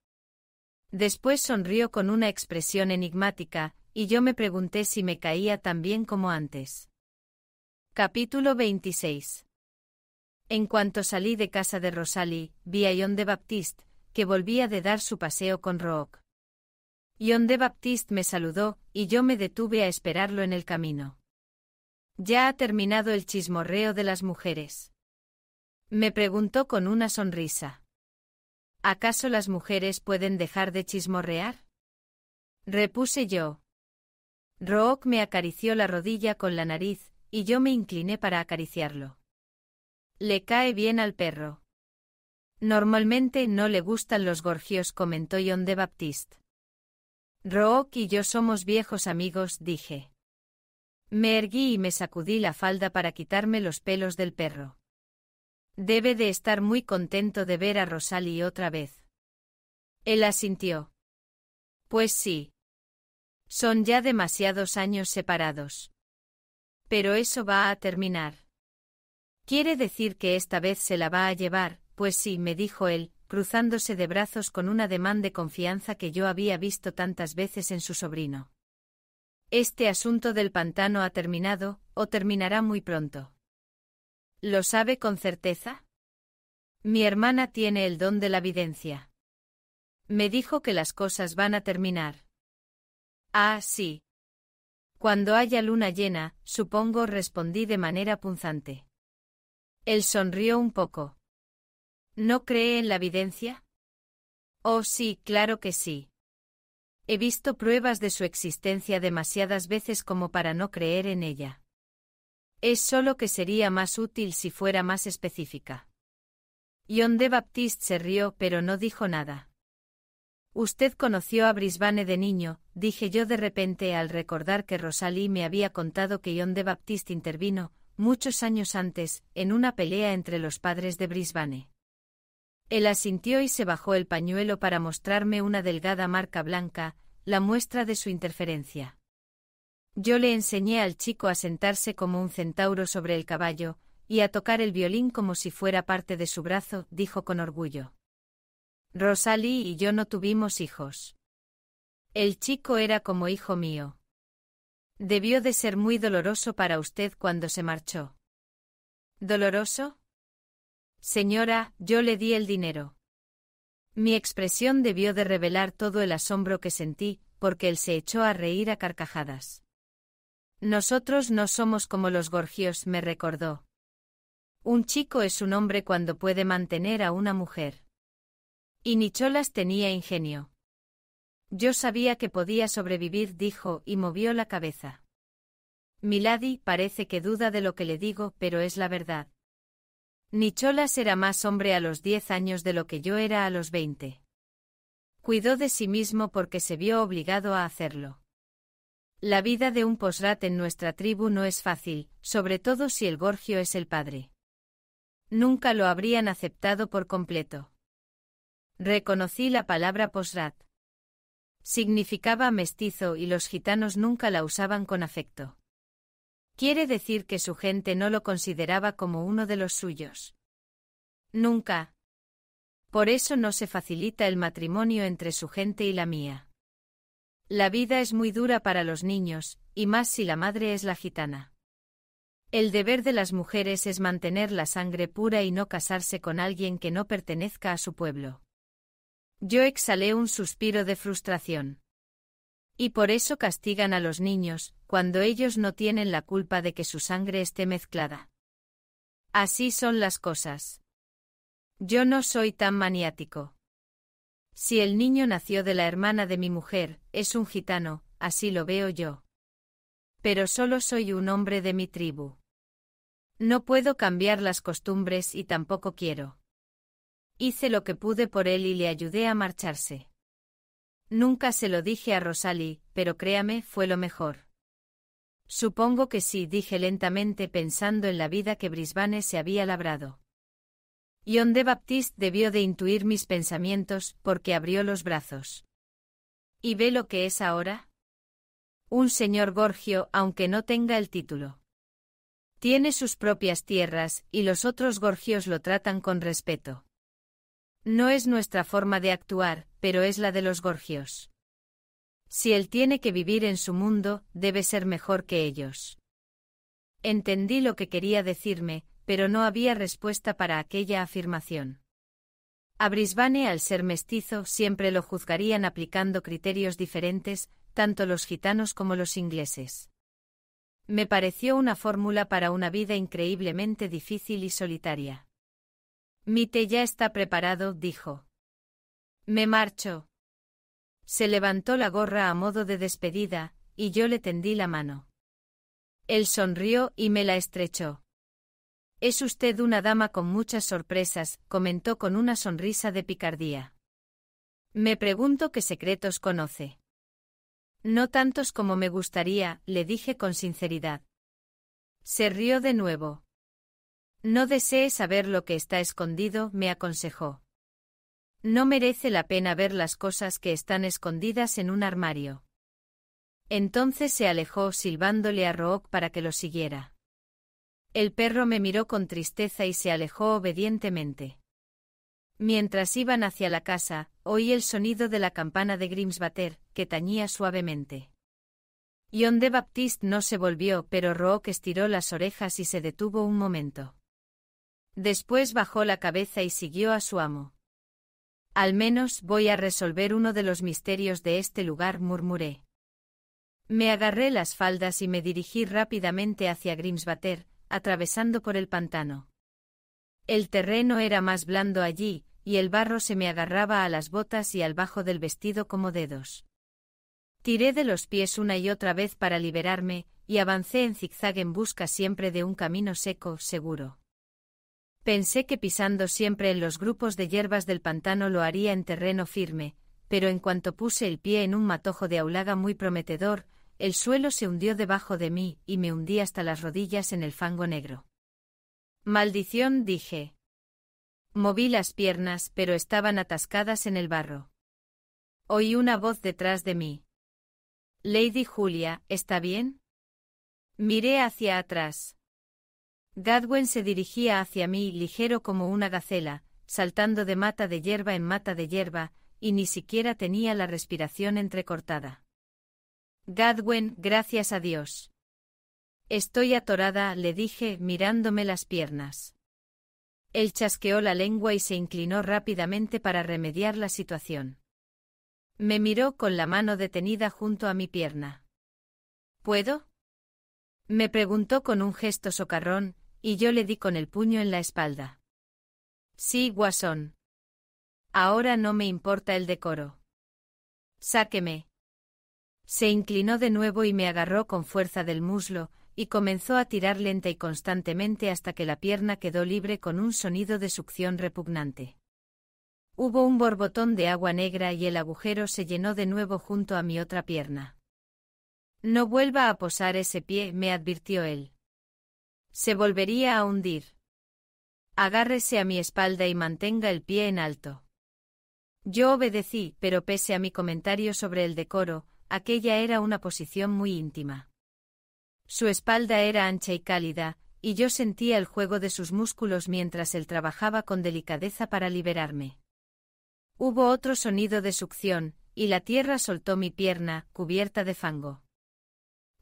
Después sonrió con una expresión enigmática, y yo me pregunté si me caía tan bien como antes. Capítulo 26 En cuanto salí de casa de Rosalie, vi a John de Baptiste, que volvía de dar su paseo con Rook. John de Baptiste me saludó, y yo me detuve a esperarlo en el camino. Ya ha terminado el chismorreo de las mujeres. Me preguntó con una sonrisa. ¿Acaso las mujeres pueden dejar de chismorrear? Repuse yo. Rook me acarició la rodilla con la nariz, y yo me incliné para acariciarlo. Le cae bien al perro. Normalmente no le gustan los gorgios, comentó John de Baptiste. Rook y yo somos viejos amigos, dije. Me erguí y me sacudí la falda para quitarme los pelos del perro. Debe de estar muy contento de ver a Rosalie otra vez. Él asintió. Pues sí. Son ya demasiados años separados. Pero eso va a terminar. Quiere decir que esta vez se la va a llevar, pues sí, me dijo él, cruzándose de brazos con un ademán de confianza que yo había visto tantas veces en su sobrino. Este asunto del pantano ha terminado, o terminará muy pronto. ¿Lo sabe con certeza? Mi hermana tiene el don de la videncia. Me dijo que las cosas van a terminar. Ah, sí. Cuando haya luna llena, supongo, respondí de manera punzante. Él sonrió un poco. ¿No cree en la evidencia? Oh sí, claro que sí. He visto pruebas de su existencia demasiadas veces como para no creer en ella. Es solo que sería más útil si fuera más específica. Ion de Baptiste se rió, pero no dijo nada. Usted conoció a Brisbane de niño, dije yo de repente al recordar que Rosalie me había contado que John de Baptiste intervino, muchos años antes, en una pelea entre los padres de Brisbane. Él asintió y se bajó el pañuelo para mostrarme una delgada marca blanca, la muestra de su interferencia. Yo le enseñé al chico a sentarse como un centauro sobre el caballo, y a tocar el violín como si fuera parte de su brazo, dijo con orgullo. Rosalie y yo no tuvimos hijos. El chico era como hijo mío. Debió de ser muy doloroso para usted cuando se marchó. ¿Doloroso? Señora, yo le di el dinero. Mi expresión debió de revelar todo el asombro que sentí, porque él se echó a reír a carcajadas. Nosotros no somos como los gorgios, me recordó. Un chico es un hombre cuando puede mantener a una mujer. Y Nicholas tenía ingenio. Yo sabía que podía sobrevivir, dijo, y movió la cabeza. Milady parece que duda de lo que le digo, pero es la verdad. Nicholas era más hombre a los diez años de lo que yo era a los veinte. Cuidó de sí mismo porque se vio obligado a hacerlo. La vida de un posrat en nuestra tribu no es fácil, sobre todo si el Gorgio es el padre. Nunca lo habrían aceptado por completo. Reconocí la palabra posrat. Significaba mestizo y los gitanos nunca la usaban con afecto. Quiere decir que su gente no lo consideraba como uno de los suyos. Nunca. Por eso no se facilita el matrimonio entre su gente y la mía. La vida es muy dura para los niños, y más si la madre es la gitana. El deber de las mujeres es mantener la sangre pura y no casarse con alguien que no pertenezca a su pueblo. Yo exhalé un suspiro de frustración. Y por eso castigan a los niños, cuando ellos no tienen la culpa de que su sangre esté mezclada. Así son las cosas. Yo no soy tan maniático. Si el niño nació de la hermana de mi mujer, es un gitano, así lo veo yo. Pero solo soy un hombre de mi tribu. No puedo cambiar las costumbres y tampoco quiero. Hice lo que pude por él y le ayudé a marcharse. Nunca se lo dije a Rosalie, pero créame, fue lo mejor. Supongo que sí, dije lentamente pensando en la vida que Brisbane se había labrado. John de Baptiste debió de intuir mis pensamientos, porque abrió los brazos. ¿Y ve lo que es ahora? Un señor Gorgio, aunque no tenga el título. Tiene sus propias tierras, y los otros Gorgios lo tratan con respeto. No es nuestra forma de actuar, pero es la de los gorgios. Si él tiene que vivir en su mundo, debe ser mejor que ellos. Entendí lo que quería decirme, pero no había respuesta para aquella afirmación. A Brisbane, al ser mestizo, siempre lo juzgarían aplicando criterios diferentes, tanto los gitanos como los ingleses. Me pareció una fórmula para una vida increíblemente difícil y solitaria. Mi té ya está preparado, dijo. Me marcho. Se levantó la gorra a modo de despedida, y yo le tendí la mano. Él sonrió y me la estrechó. Es usted una dama con muchas sorpresas, comentó con una sonrisa de picardía. Me pregunto qué secretos conoce. No tantos como me gustaría, le dije con sinceridad. Se rió de nuevo. No desee saber lo que está escondido, me aconsejó. No merece la pena ver las cosas que están escondidas en un armario. Entonces se alejó silbándole a Rook para que lo siguiera. El perro me miró con tristeza y se alejó obedientemente. Mientras iban hacia la casa, oí el sonido de la campana de Grimsbater, que tañía suavemente. John de Baptiste no se volvió, pero Rook estiró las orejas y se detuvo un momento. Después bajó la cabeza y siguió a su amo. Al menos voy a resolver uno de los misterios de este lugar, murmuré. Me agarré las faldas y me dirigí rápidamente hacia Grimsbater, atravesando por el pantano. El terreno era más blando allí, y el barro se me agarraba a las botas y al bajo del vestido como dedos. Tiré de los pies una y otra vez para liberarme, y avancé en zigzag en busca siempre de un camino seco, seguro. Pensé que pisando siempre en los grupos de hierbas del pantano lo haría en terreno firme, pero en cuanto puse el pie en un matojo de aulaga muy prometedor, el suelo se hundió debajo de mí y me hundí hasta las rodillas en el fango negro. Maldición, dije. Moví las piernas, pero estaban atascadas en el barro. Oí una voz detrás de mí. Lady Julia, ¿está bien? Miré hacia atrás. Gadwin se dirigía hacia mí ligero como una gacela, saltando de mata de hierba en mata de hierba, y ni siquiera tenía la respiración entrecortada. Gadwin, gracias a Dios. Estoy atorada, le dije, mirándome las piernas. Él chasqueó la lengua y se inclinó rápidamente para remediar la situación. Me miró con la mano detenida junto a mi pierna. ¿Puedo? Me preguntó con un gesto socarrón, y yo le di con el puño en la espalda. Sí, guasón. Ahora no me importa el decoro. Sáqueme. Se inclinó de nuevo y me agarró con fuerza del muslo, y comenzó a tirar lenta y constantemente hasta que la pierna quedó libre con un sonido de succión repugnante. Hubo un borbotón de agua negra y el agujero se llenó de nuevo junto a mi otra pierna. No vuelva a posar ese pie, me advirtió él. Se volvería a hundir. Agárrese a mi espalda y mantenga el pie en alto. Yo obedecí, pero pese a mi comentario sobre el decoro, aquella era una posición muy íntima. Su espalda era ancha y cálida, y yo sentía el juego de sus músculos mientras él trabajaba con delicadeza para liberarme. Hubo otro sonido de succión, y la tierra soltó mi pierna, cubierta de fango.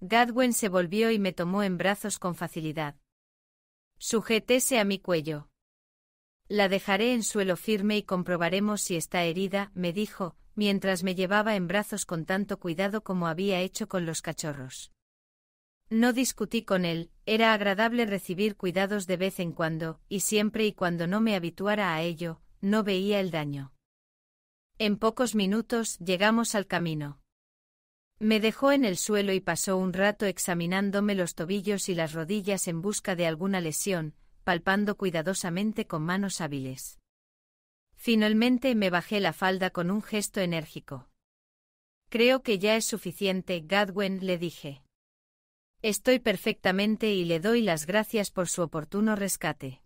Gadwin se volvió y me tomó en brazos con facilidad. «Sujétese a mi cuello. La dejaré en suelo firme y comprobaremos si está herida, me dijo, mientras me llevaba en brazos con tanto cuidado como había hecho con los cachorros. No discutí con él, era agradable recibir cuidados de vez en cuando, y siempre y cuando no me habituara a ello, no veía el daño. En pocos minutos llegamos al camino. Me dejó en el suelo y pasó un rato examinándome los tobillos y las rodillas en busca de alguna lesión, palpando cuidadosamente con manos hábiles. Finalmente me bajé la falda con un gesto enérgico. Creo que ya es suficiente, Gadwen le dije. Estoy perfectamente y le doy las gracias por su oportuno rescate.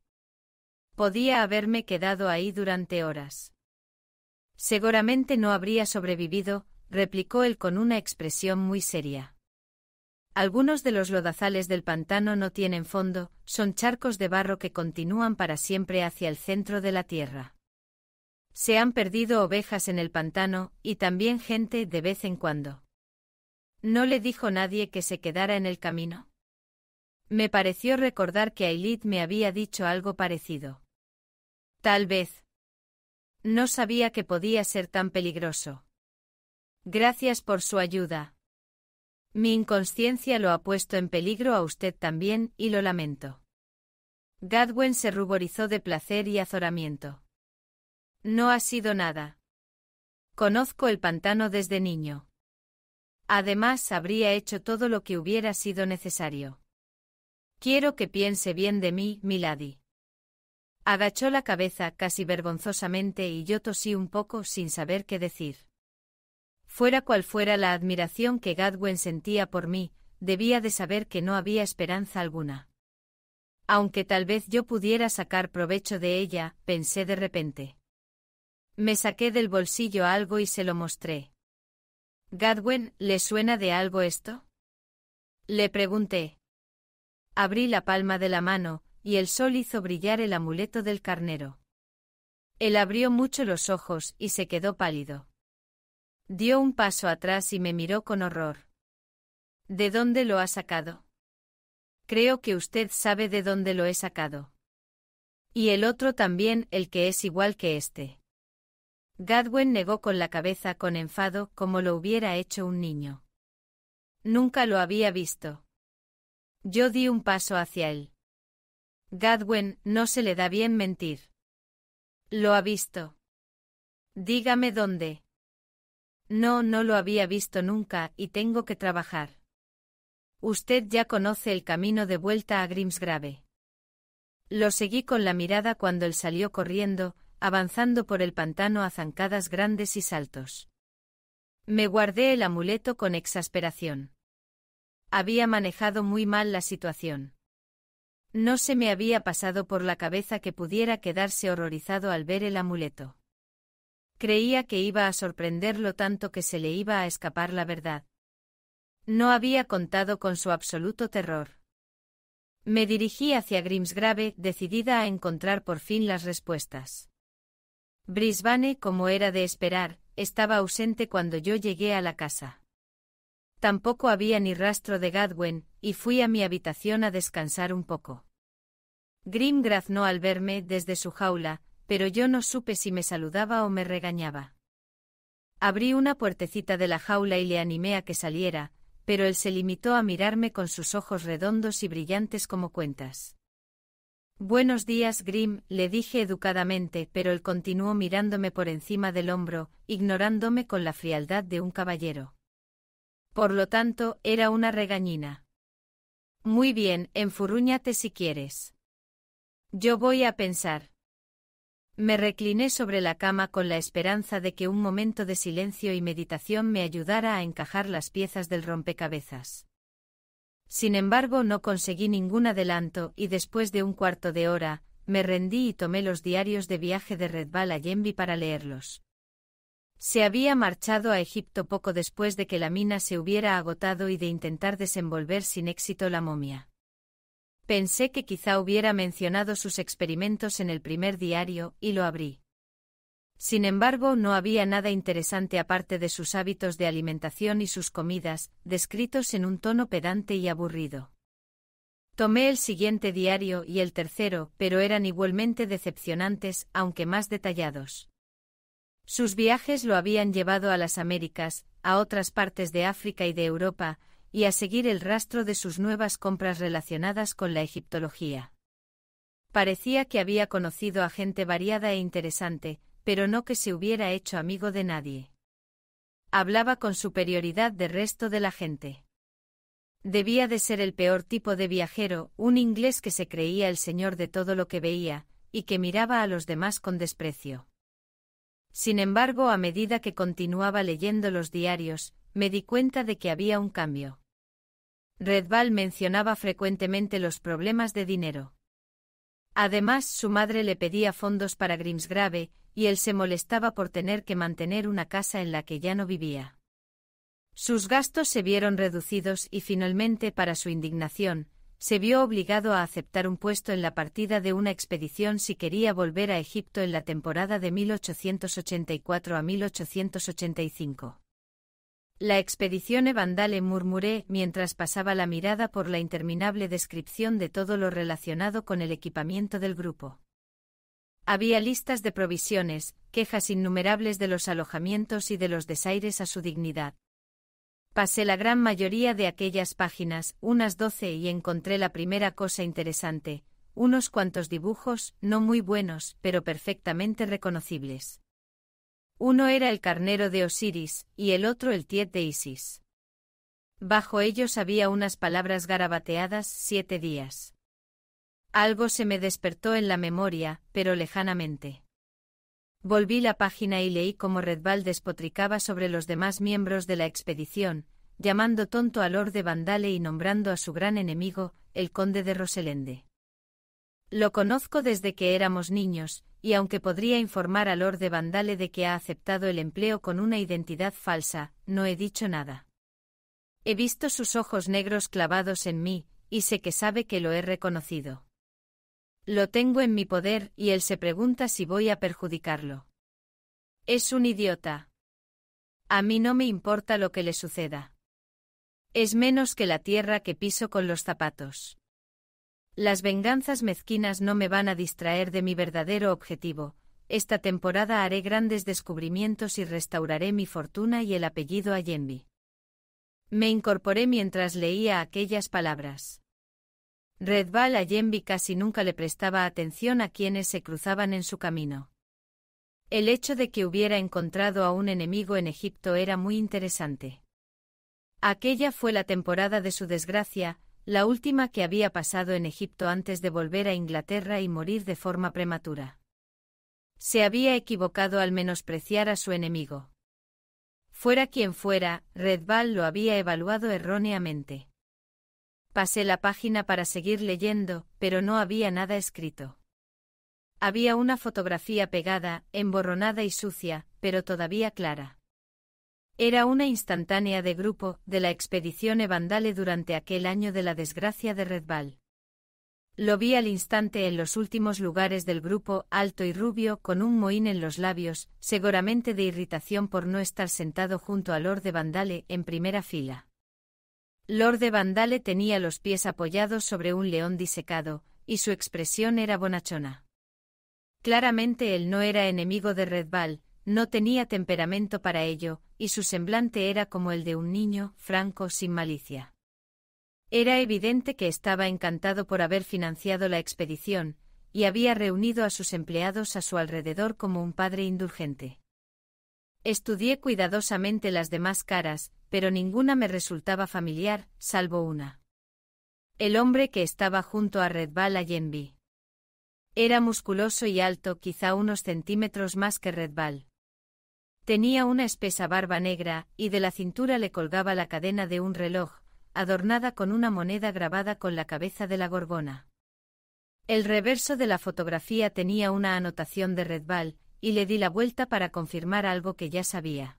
Podía haberme quedado ahí durante horas. Seguramente no habría sobrevivido, replicó él con una expresión muy seria. Algunos de los lodazales del pantano no tienen fondo, son charcos de barro que continúan para siempre hacia el centro de la tierra. Se han perdido ovejas en el pantano, y también gente de vez en cuando. No le dijo nadie que se quedara en el camino. Me pareció recordar que Ailid me había dicho algo parecido. Tal vez. No sabía que podía ser tan peligroso. Gracias por su ayuda. Mi inconsciencia lo ha puesto en peligro a usted también, y lo lamento. Gadwin se ruborizó de placer y azoramiento. No ha sido nada. Conozco el pantano desde niño. Además, habría hecho todo lo que hubiera sido necesario. Quiero que piense bien de mí, Milady. Agachó la cabeza casi vergonzosamente y yo tosí un poco sin saber qué decir. Fuera cual fuera la admiración que Gadwin sentía por mí, debía de saber que no había esperanza alguna. Aunque tal vez yo pudiera sacar provecho de ella, pensé de repente. Me saqué del bolsillo algo y se lo mostré. Gadwin, ¿le suena de algo esto? Le pregunté. Abrí la palma de la mano, y el sol hizo brillar el amuleto del carnero. Él abrió mucho los ojos y se quedó pálido. Dio un paso atrás y me miró con horror. ¿De dónde lo ha sacado? Creo que usted sabe de dónde lo he sacado. Y el otro también, el que es igual que este. Gadwen negó con la cabeza con enfado como lo hubiera hecho un niño. Nunca lo había visto. Yo di un paso hacia él. Gadwin, no se le da bien mentir. Lo ha visto. Dígame dónde. No, no lo había visto nunca, y tengo que trabajar. Usted ya conoce el camino de vuelta a Grimsgrave. Lo seguí con la mirada cuando él salió corriendo, avanzando por el pantano a zancadas grandes y saltos. Me guardé el amuleto con exasperación. Había manejado muy mal la situación. No se me había pasado por la cabeza que pudiera quedarse horrorizado al ver el amuleto. Creía que iba a sorprenderlo tanto que se le iba a escapar la verdad. No había contado con su absoluto terror. Me dirigí hacia Grimsgrave, decidida a encontrar por fin las respuestas. Brisbane, como era de esperar, estaba ausente cuando yo llegué a la casa. Tampoco había ni rastro de Gadwen, y fui a mi habitación a descansar un poco. Grim graznó al verme desde su jaula, pero yo no supe si me saludaba o me regañaba. Abrí una puertecita de la jaula y le animé a que saliera, pero él se limitó a mirarme con sus ojos redondos y brillantes como cuentas. Buenos días, Grim, le dije educadamente, pero él continuó mirándome por encima del hombro, ignorándome con la frialdad de un caballero. Por lo tanto, era una regañina. Muy bien, enfurruñate si quieres. Yo voy a pensar. Me recliné sobre la cama con la esperanza de que un momento de silencio y meditación me ayudara a encajar las piezas del rompecabezas. Sin embargo, no conseguí ningún adelanto y después de un cuarto de hora, me rendí y tomé los diarios de viaje de Redbal a Yenbi para leerlos. Se había marchado a Egipto poco después de que la mina se hubiera agotado y de intentar desenvolver sin éxito la momia. Pensé que quizá hubiera mencionado sus experimentos en el primer diario, y lo abrí. Sin embargo, no había nada interesante aparte de sus hábitos de alimentación y sus comidas, descritos en un tono pedante y aburrido. Tomé el siguiente diario y el tercero, pero eran igualmente decepcionantes, aunque más detallados. Sus viajes lo habían llevado a las Américas, a otras partes de África y de Europa, y a seguir el rastro de sus nuevas compras relacionadas con la egiptología. Parecía que había conocido a gente variada e interesante, pero no que se hubiera hecho amigo de nadie. Hablaba con superioridad del resto de la gente. Debía de ser el peor tipo de viajero, un inglés que se creía el señor de todo lo que veía, y que miraba a los demás con desprecio. Sin embargo, a medida que continuaba leyendo los diarios, me di cuenta de que había un cambio. Redval mencionaba frecuentemente los problemas de dinero. Además, su madre le pedía fondos para Grimsgrave, y él se molestaba por tener que mantener una casa en la que ya no vivía. Sus gastos se vieron reducidos y finalmente, para su indignación, se vio obligado a aceptar un puesto en la partida de una expedición si quería volver a Egipto en la temporada de 1884 a 1885. La expedición Evandale murmuré mientras pasaba la mirada por la interminable descripción de todo lo relacionado con el equipamiento del grupo. Había listas de provisiones, quejas innumerables de los alojamientos y de los desaires a su dignidad. Pasé la gran mayoría de aquellas páginas, unas doce, y encontré la primera cosa interesante, unos cuantos dibujos, no muy buenos, pero perfectamente reconocibles. Uno era el carnero de Osiris, y el otro el tiet de Isis. Bajo ellos había unas palabras garabateadas siete días. Algo se me despertó en la memoria, pero lejanamente. Volví la página y leí cómo Redval despotricaba sobre los demás miembros de la expedición, llamando tonto a Lord de Vandale y nombrando a su gran enemigo, el conde de Roselende. Lo conozco desde que éramos niños, y aunque podría informar al Lord de Vandale de que ha aceptado el empleo con una identidad falsa, no he dicho nada. He visto sus ojos negros clavados en mí, y sé que sabe que lo he reconocido. Lo tengo en mi poder y él se pregunta si voy a perjudicarlo. Es un idiota. A mí no me importa lo que le suceda. Es menos que la tierra que piso con los zapatos. Las venganzas mezquinas no me van a distraer de mi verdadero objetivo. Esta temporada haré grandes descubrimientos y restauraré mi fortuna y el apellido Allenby. Me incorporé mientras leía aquellas palabras. Redval Allenby casi nunca le prestaba atención a quienes se cruzaban en su camino. El hecho de que hubiera encontrado a un enemigo en Egipto era muy interesante. Aquella fue la temporada de su desgracia, la última que había pasado en Egipto antes de volver a Inglaterra y morir de forma prematura. Se había equivocado al menospreciar a su enemigo. Fuera quien fuera, Redball lo había evaluado erróneamente. Pasé la página para seguir leyendo, pero no había nada escrito. Había una fotografía pegada, emborronada y sucia, pero todavía clara. Era una instantánea de grupo de la expedición Evandale durante aquel año de la desgracia de Redval. Lo vi al instante en los últimos lugares del grupo, alto y rubio, con un mohín en los labios, seguramente de irritación por no estar sentado junto a Lord de Vandale en primera fila. Lord de Vandale tenía los pies apoyados sobre un león disecado, y su expresión era bonachona. Claramente él no era enemigo de Redval, no tenía temperamento para ello, y su semblante era como el de un niño, franco, sin malicia. Era evidente que estaba encantado por haber financiado la expedición, y había reunido a sus empleados a su alrededor como un padre indulgente. Estudié cuidadosamente las demás caras, pero ninguna me resultaba familiar, salvo una. El hombre que estaba junto a Redbal Allenby. Era musculoso y alto, quizá unos centímetros más que Redbal. Tenía una espesa barba negra, y de la cintura le colgaba la cadena de un reloj, adornada con una moneda grabada con la cabeza de la gorgona. El reverso de la fotografía tenía una anotación de Redval, y le di la vuelta para confirmar algo que ya sabía.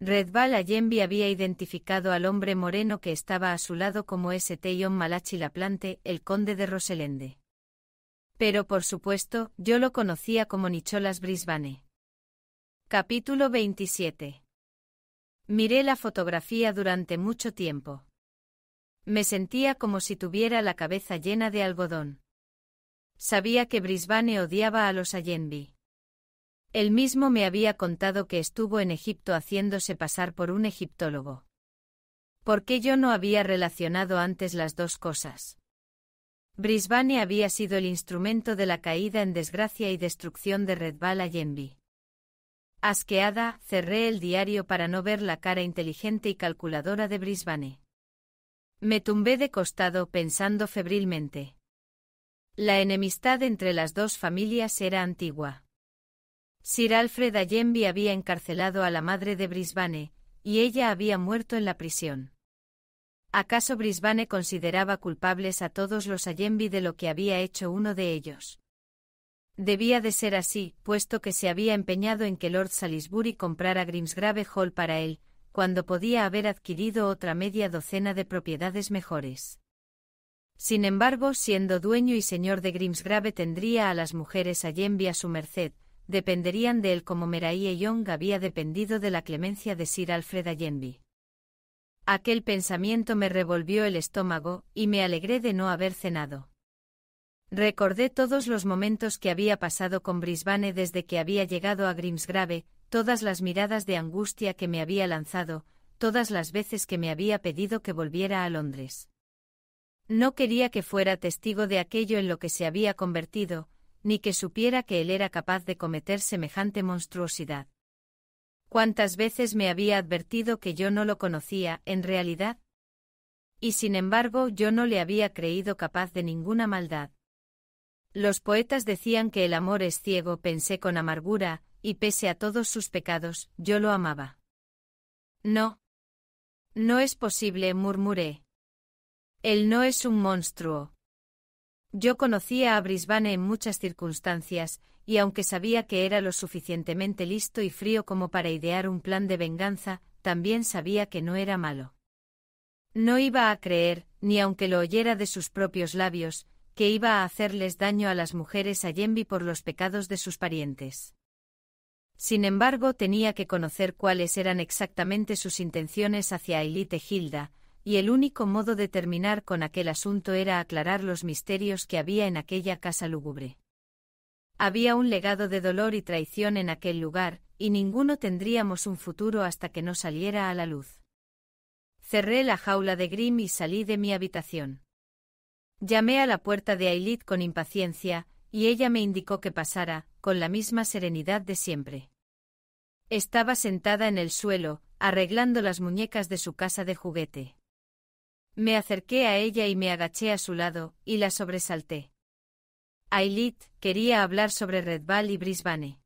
Redval Allenby había identificado al hombre moreno que estaba a su lado como ese John Malachi Laplante, el conde de Roselende. Pero por supuesto, yo lo conocía como Nicholas Brisbane. Capítulo 27. Miré la fotografía durante mucho tiempo. Me sentía como si tuviera la cabeza llena de algodón. Sabía que Brisbane odiaba a los Allenby. Él mismo me había contado que estuvo en Egipto haciéndose pasar por un egiptólogo. ¿Por qué yo no había relacionado antes las dos cosas? Brisbane había sido el instrumento de la caída en desgracia y destrucción de Redbal Allenby. Asqueada, cerré el diario para no ver la cara inteligente y calculadora de Brisbane. Me tumbé de costado pensando febrilmente. La enemistad entre las dos familias era antigua. Sir Alfred Allenby había encarcelado a la madre de Brisbane, y ella había muerto en la prisión. ¿Acaso Brisbane consideraba culpables a todos los Allenby de lo que había hecho uno de ellos? Debía de ser así, puesto que se había empeñado en que Lord Salisbury comprara Grimsgrave Hall para él, cuando podía haber adquirido otra media docena de propiedades mejores. Sin embargo, siendo dueño y señor de Grimsgrave tendría a las mujeres Allenby a su merced, dependerían de él como y Young había dependido de la clemencia de Sir Alfred Allenby. Aquel pensamiento me revolvió el estómago, y me alegré de no haber cenado. Recordé todos los momentos que había pasado con Brisbane desde que había llegado a Grimsgrave, todas las miradas de angustia que me había lanzado, todas las veces que me había pedido que volviera a Londres. No quería que fuera testigo de aquello en lo que se había convertido, ni que supiera que él era capaz de cometer semejante monstruosidad. ¿Cuántas veces me había advertido que yo no lo conocía, en realidad? Y sin embargo yo no le había creído capaz de ninguna maldad. Los poetas decían que el amor es ciego, pensé con amargura, y pese a todos sus pecados, yo lo amaba. No. No es posible, murmuré. Él no es un monstruo. Yo conocía a Brisbane en muchas circunstancias, y aunque sabía que era lo suficientemente listo y frío como para idear un plan de venganza, también sabía que no era malo. No iba a creer, ni aunque lo oyera de sus propios labios, que iba a hacerles daño a las mujeres a Yenbi por los pecados de sus parientes. Sin embargo, tenía que conocer cuáles eran exactamente sus intenciones hacia Elite Hilda, y el único modo de terminar con aquel asunto era aclarar los misterios que había en aquella casa lúgubre. Había un legado de dolor y traición en aquel lugar, y ninguno tendríamos un futuro hasta que no saliera a la luz. Cerré la jaula de Grimm y salí de mi habitación. Llamé a la puerta de Ailit con impaciencia, y ella me indicó que pasara, con la misma serenidad de siempre. Estaba sentada en el suelo, arreglando las muñecas de su casa de juguete. Me acerqué a ella y me agaché a su lado, y la sobresalté. Ailit quería hablar sobre Redval y Brisbane.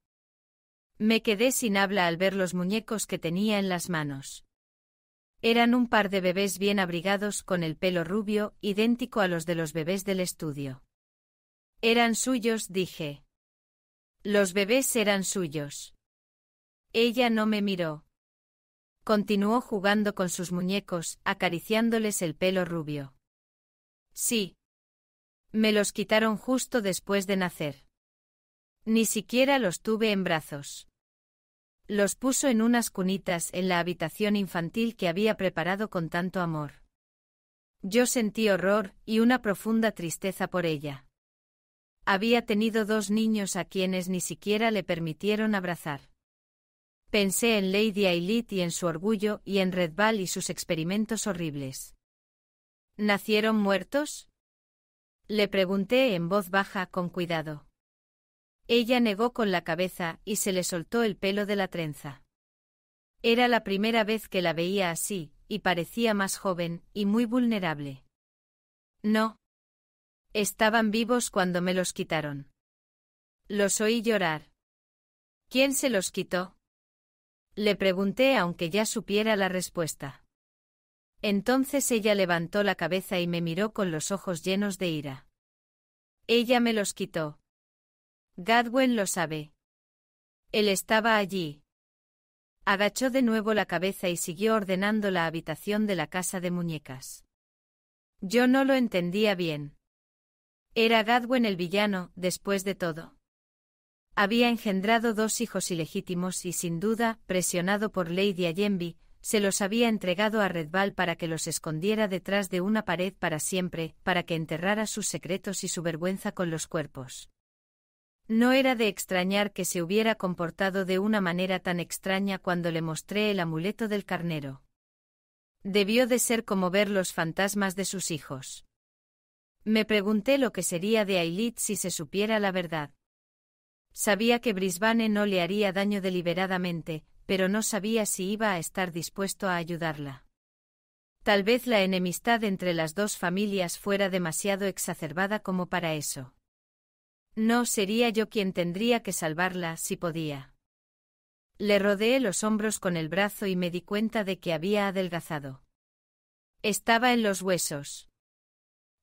Me quedé sin habla al ver los muñecos que tenía en las manos. Eran un par de bebés bien abrigados con el pelo rubio, idéntico a los de los bebés del estudio. Eran suyos, dije. Los bebés eran suyos. Ella no me miró. Continuó jugando con sus muñecos, acariciándoles el pelo rubio. Sí. Me los quitaron justo después de nacer. Ni siquiera los tuve en brazos. Los puso en unas cunitas en la habitación infantil que había preparado con tanto amor. Yo sentí horror y una profunda tristeza por ella. Había tenido dos niños a quienes ni siquiera le permitieron abrazar. Pensé en Lady Ailith y en su orgullo y en Redval y sus experimentos horribles. ¿Nacieron muertos? Le pregunté en voz baja con cuidado. Ella negó con la cabeza y se le soltó el pelo de la trenza. Era la primera vez que la veía así, y parecía más joven y muy vulnerable. No. Estaban vivos cuando me los quitaron. Los oí llorar. ¿Quién se los quitó? Le pregunté aunque ya supiera la respuesta. Entonces ella levantó la cabeza y me miró con los ojos llenos de ira. Ella me los quitó, Gadwin lo sabe. Él estaba allí. Agachó de nuevo la cabeza y siguió ordenando la habitación de la casa de muñecas. Yo no lo entendía bien. Era Gadwin el villano, después de todo. Había engendrado dos hijos ilegítimos y sin duda, presionado por Lady Ayenby, se los había entregado a Redval para que los escondiera detrás de una pared para siempre, para que enterrara sus secretos y su vergüenza con los cuerpos. No era de extrañar que se hubiera comportado de una manera tan extraña cuando le mostré el amuleto del carnero. Debió de ser como ver los fantasmas de sus hijos. Me pregunté lo que sería de Ailit si se supiera la verdad. Sabía que Brisbane no le haría daño deliberadamente, pero no sabía si iba a estar dispuesto a ayudarla. Tal vez la enemistad entre las dos familias fuera demasiado exacerbada como para eso. No sería yo quien tendría que salvarla si podía. Le rodeé los hombros con el brazo y me di cuenta de que había adelgazado. Estaba en los huesos.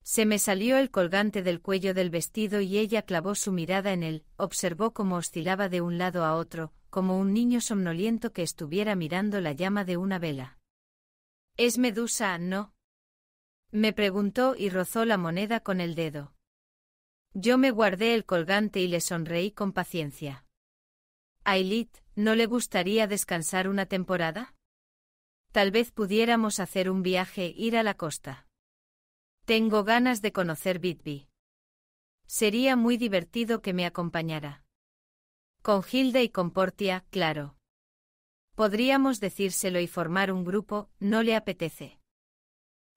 Se me salió el colgante del cuello del vestido y ella clavó su mirada en él, observó cómo oscilaba de un lado a otro, como un niño somnoliento que estuviera mirando la llama de una vela. Es Medusa, ¿no? Me preguntó y rozó la moneda con el dedo. Yo me guardé el colgante y le sonreí con paciencia. Ailit, ¿no le gustaría descansar una temporada? Tal vez pudiéramos hacer un viaje, ir a la costa. Tengo ganas de conocer Bitby. Sería muy divertido que me acompañara. Con gilde y con Portia, claro. Podríamos decírselo y formar un grupo, no le apetece.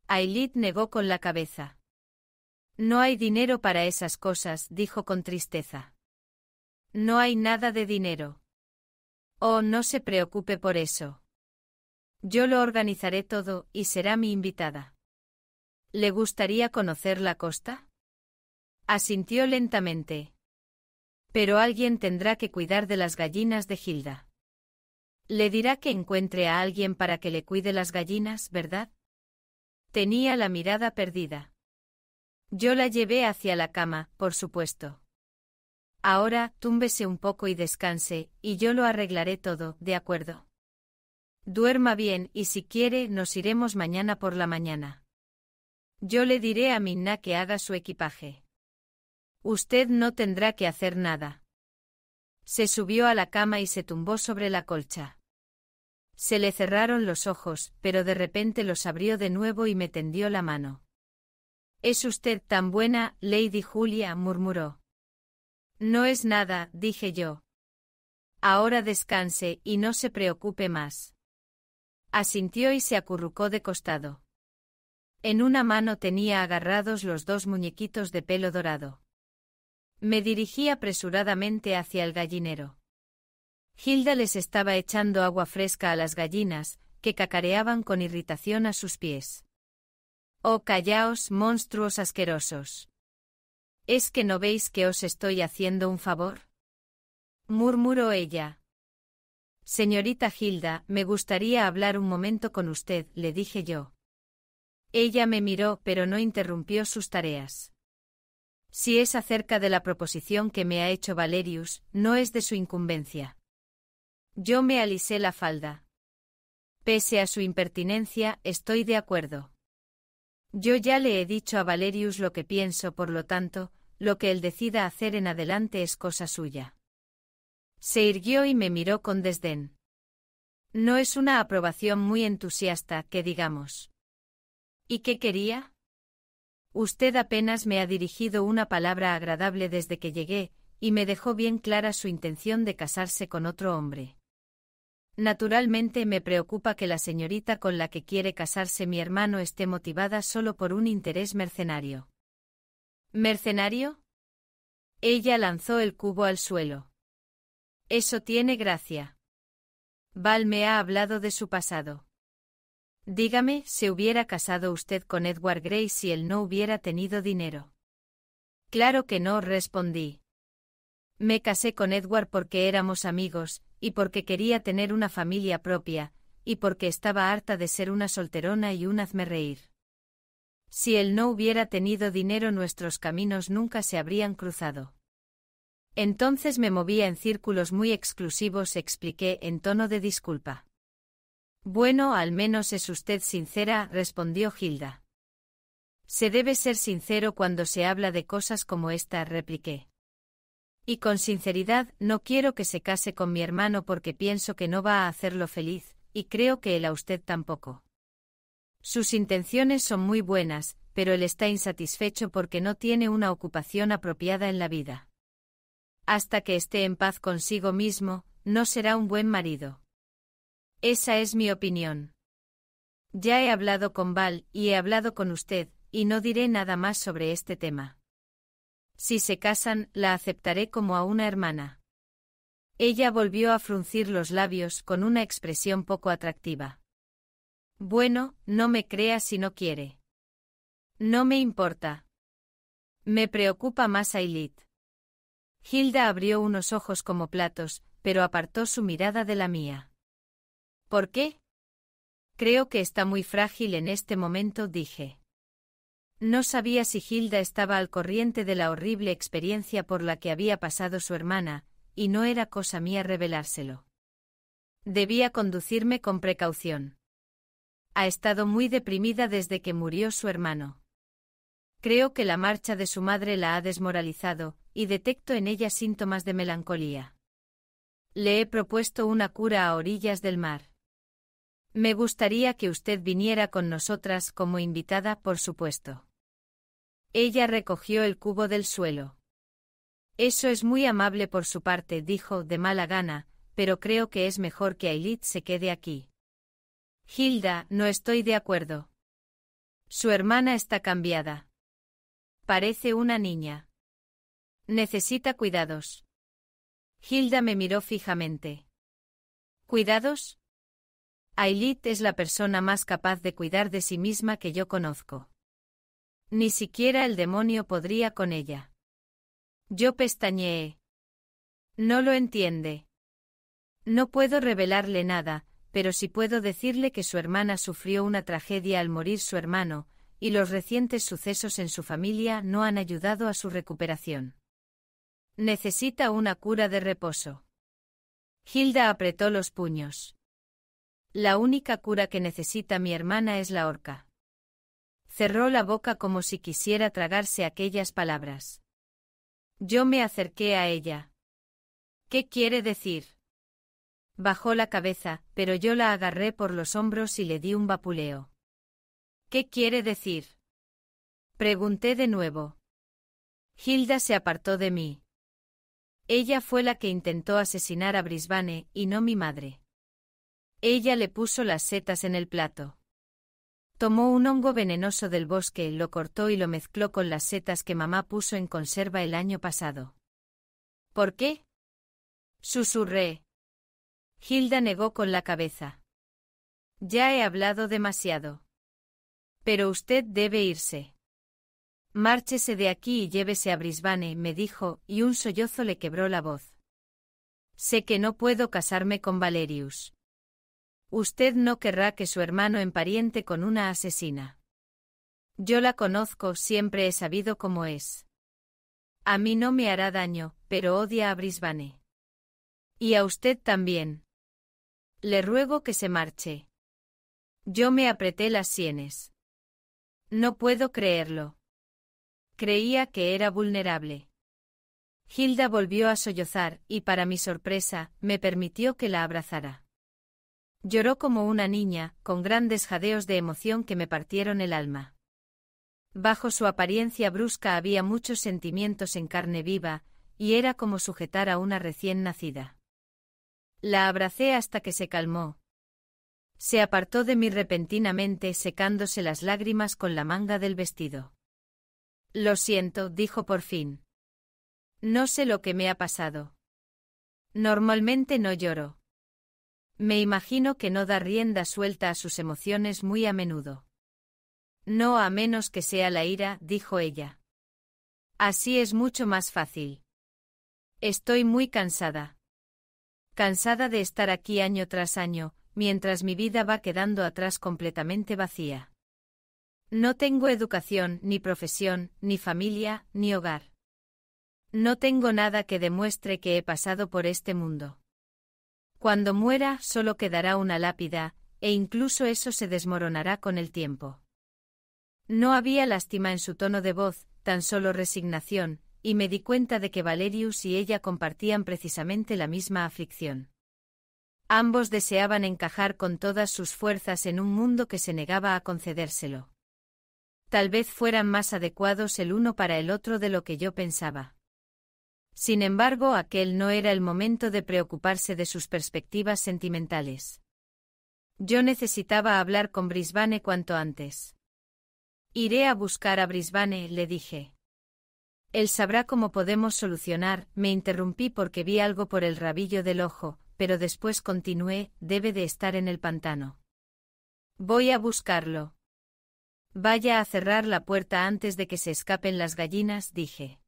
Ailit negó con la cabeza. No hay dinero para esas cosas, dijo con tristeza. No hay nada de dinero. Oh, no se preocupe por eso. Yo lo organizaré todo, y será mi invitada. ¿Le gustaría conocer la costa? Asintió lentamente. Pero alguien tendrá que cuidar de las gallinas de Hilda. Le dirá que encuentre a alguien para que le cuide las gallinas, ¿verdad? Tenía la mirada perdida. Yo la llevé hacia la cama, por supuesto. Ahora, túmbese un poco y descanse, y yo lo arreglaré todo, de acuerdo. Duerma bien y si quiere nos iremos mañana por la mañana. Yo le diré a Minna que haga su equipaje. Usted no tendrá que hacer nada. Se subió a la cama y se tumbó sobre la colcha. Se le cerraron los ojos, pero de repente los abrió de nuevo y me tendió la mano. Es usted tan buena, Lady Julia murmuró. No es nada, dije yo. Ahora descanse y no se preocupe más. Asintió y se acurrucó de costado. En una mano tenía agarrados los dos muñequitos de pelo dorado. Me dirigí apresuradamente hacia el gallinero. Hilda les estaba echando agua fresca a las gallinas, que cacareaban con irritación a sus pies. Oh callaos, monstruos asquerosos. ¿Es que no veis que os estoy haciendo un favor? murmuró ella. Señorita Hilda, me gustaría hablar un momento con usted, le dije yo. Ella me miró, pero no interrumpió sus tareas. Si es acerca de la proposición que me ha hecho Valerius, no es de su incumbencia. Yo me alisé la falda. Pese a su impertinencia, estoy de acuerdo. Yo ya le he dicho a Valerius lo que pienso, por lo tanto, lo que él decida hacer en adelante es cosa suya. Se irguió y me miró con desdén. No es una aprobación muy entusiasta, que digamos. ¿Y qué quería? Usted apenas me ha dirigido una palabra agradable desde que llegué, y me dejó bien clara su intención de casarse con otro hombre. Naturalmente me preocupa que la señorita con la que quiere casarse mi hermano esté motivada solo por un interés mercenario. ¿Mercenario? Ella lanzó el cubo al suelo. Eso tiene gracia. Val me ha hablado de su pasado. Dígame, ¿se hubiera casado usted con Edward Gray si él no hubiera tenido dinero? Claro que no, respondí. Me casé con Edward porque éramos amigos, y porque quería tener una familia propia, y porque estaba harta de ser una solterona y un hazme reír. Si él no hubiera tenido dinero nuestros caminos nunca se habrían cruzado. Entonces me movía en círculos muy exclusivos, expliqué en tono de disculpa. Bueno, al menos es usted sincera, respondió Hilda. Se debe ser sincero cuando se habla de cosas como esta, repliqué. Y con sinceridad, no quiero que se case con mi hermano porque pienso que no va a hacerlo feliz, y creo que él a usted tampoco. Sus intenciones son muy buenas, pero él está insatisfecho porque no tiene una ocupación apropiada en la vida. Hasta que esté en paz consigo mismo, no será un buen marido. Esa es mi opinión. Ya he hablado con Val y he hablado con usted, y no diré nada más sobre este tema. Si se casan, la aceptaré como a una hermana. Ella volvió a fruncir los labios con una expresión poco atractiva. Bueno, no me crea si no quiere. No me importa. Me preocupa más Ailit. Hilda abrió unos ojos como platos, pero apartó su mirada de la mía. ¿Por qué? Creo que está muy frágil en este momento, dije. No sabía si Gilda estaba al corriente de la horrible experiencia por la que había pasado su hermana, y no era cosa mía revelárselo. Debía conducirme con precaución. Ha estado muy deprimida desde que murió su hermano. Creo que la marcha de su madre la ha desmoralizado, y detecto en ella síntomas de melancolía. Le he propuesto una cura a orillas del mar. Me gustaría que usted viniera con nosotras como invitada, por supuesto. Ella recogió el cubo del suelo. Eso es muy amable por su parte, dijo, de mala gana, pero creo que es mejor que Ailit se quede aquí. Hilda, no estoy de acuerdo. Su hermana está cambiada. Parece una niña. Necesita cuidados. Hilda me miró fijamente. ¿Cuidados? Ailit es la persona más capaz de cuidar de sí misma que yo conozco. Ni siquiera el demonio podría con ella. Yo pestañeé. No lo entiende. No puedo revelarle nada, pero sí puedo decirle que su hermana sufrió una tragedia al morir su hermano, y los recientes sucesos en su familia no han ayudado a su recuperación. Necesita una cura de reposo. Hilda apretó los puños. La única cura que necesita mi hermana es la horca. Cerró la boca como si quisiera tragarse aquellas palabras. Yo me acerqué a ella. ¿Qué quiere decir? Bajó la cabeza, pero yo la agarré por los hombros y le di un vapuleo. ¿Qué quiere decir? Pregunté de nuevo. Hilda se apartó de mí. Ella fue la que intentó asesinar a Brisbane, y no mi madre. Ella le puso las setas en el plato. Tomó un hongo venenoso del bosque, lo cortó y lo mezcló con las setas que mamá puso en conserva el año pasado. ¿Por qué? Susurré. Hilda negó con la cabeza. Ya he hablado demasiado. Pero usted debe irse. Márchese de aquí y llévese a Brisbane, me dijo, y un sollozo le quebró la voz. Sé que no puedo casarme con Valerius. Usted no querrá que su hermano empariente con una asesina. Yo la conozco, siempre he sabido cómo es. A mí no me hará daño, pero odia a Brisbane. Y a usted también. Le ruego que se marche. Yo me apreté las sienes. No puedo creerlo. Creía que era vulnerable. Hilda volvió a sollozar, y para mi sorpresa, me permitió que la abrazara. Lloró como una niña, con grandes jadeos de emoción que me partieron el alma. Bajo su apariencia brusca había muchos sentimientos en carne viva, y era como sujetar a una recién nacida. La abracé hasta que se calmó. Se apartó de mí repentinamente, secándose las lágrimas con la manga del vestido. Lo siento, dijo por fin. No sé lo que me ha pasado. Normalmente no lloro. Me imagino que no da rienda suelta a sus emociones muy a menudo. No a menos que sea la ira, dijo ella. Así es mucho más fácil. Estoy muy cansada. Cansada de estar aquí año tras año, mientras mi vida va quedando atrás completamente vacía. No tengo educación, ni profesión, ni familia, ni hogar. No tengo nada que demuestre que he pasado por este mundo. Cuando muera solo quedará una lápida, e incluso eso se desmoronará con el tiempo. No había lástima en su tono de voz, tan solo resignación, y me di cuenta de que Valerius y ella compartían precisamente la misma aflicción. Ambos deseaban encajar con todas sus fuerzas en un mundo que se negaba a concedérselo. Tal vez fueran más adecuados el uno para el otro de lo que yo pensaba. Sin embargo, aquel no era el momento de preocuparse de sus perspectivas sentimentales. Yo necesitaba hablar con Brisbane cuanto antes. Iré a buscar a Brisbane, le dije. Él sabrá cómo podemos solucionar, me interrumpí porque vi algo por el rabillo del ojo, pero después continué, debe de estar en el pantano. Voy a buscarlo. Vaya a cerrar la puerta antes de que se escapen las gallinas, dije.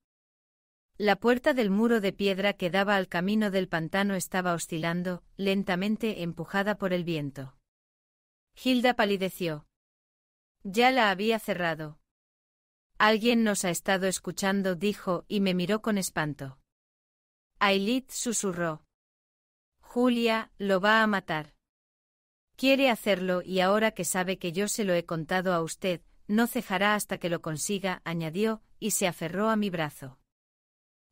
La puerta del muro de piedra que daba al camino del pantano estaba oscilando, lentamente empujada por el viento. Hilda palideció. Ya la había cerrado. Alguien nos ha estado escuchando, dijo, y me miró con espanto. Ailit susurró. Julia, lo va a matar. Quiere hacerlo y ahora que sabe que yo se lo he contado a usted, no cejará hasta que lo consiga, añadió, y se aferró a mi brazo.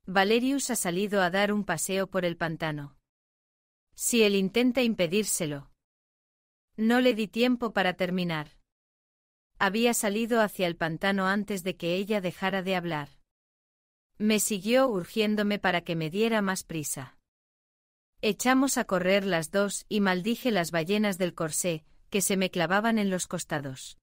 Valerius ha salido a dar un paseo por el pantano. Si él intenta impedírselo. No le di tiempo para terminar. Había salido hacia el pantano antes de que ella dejara de hablar. Me siguió urgiéndome para que me diera más prisa. Echamos a correr las dos y maldije las ballenas del corsé, que se me clavaban en los costados.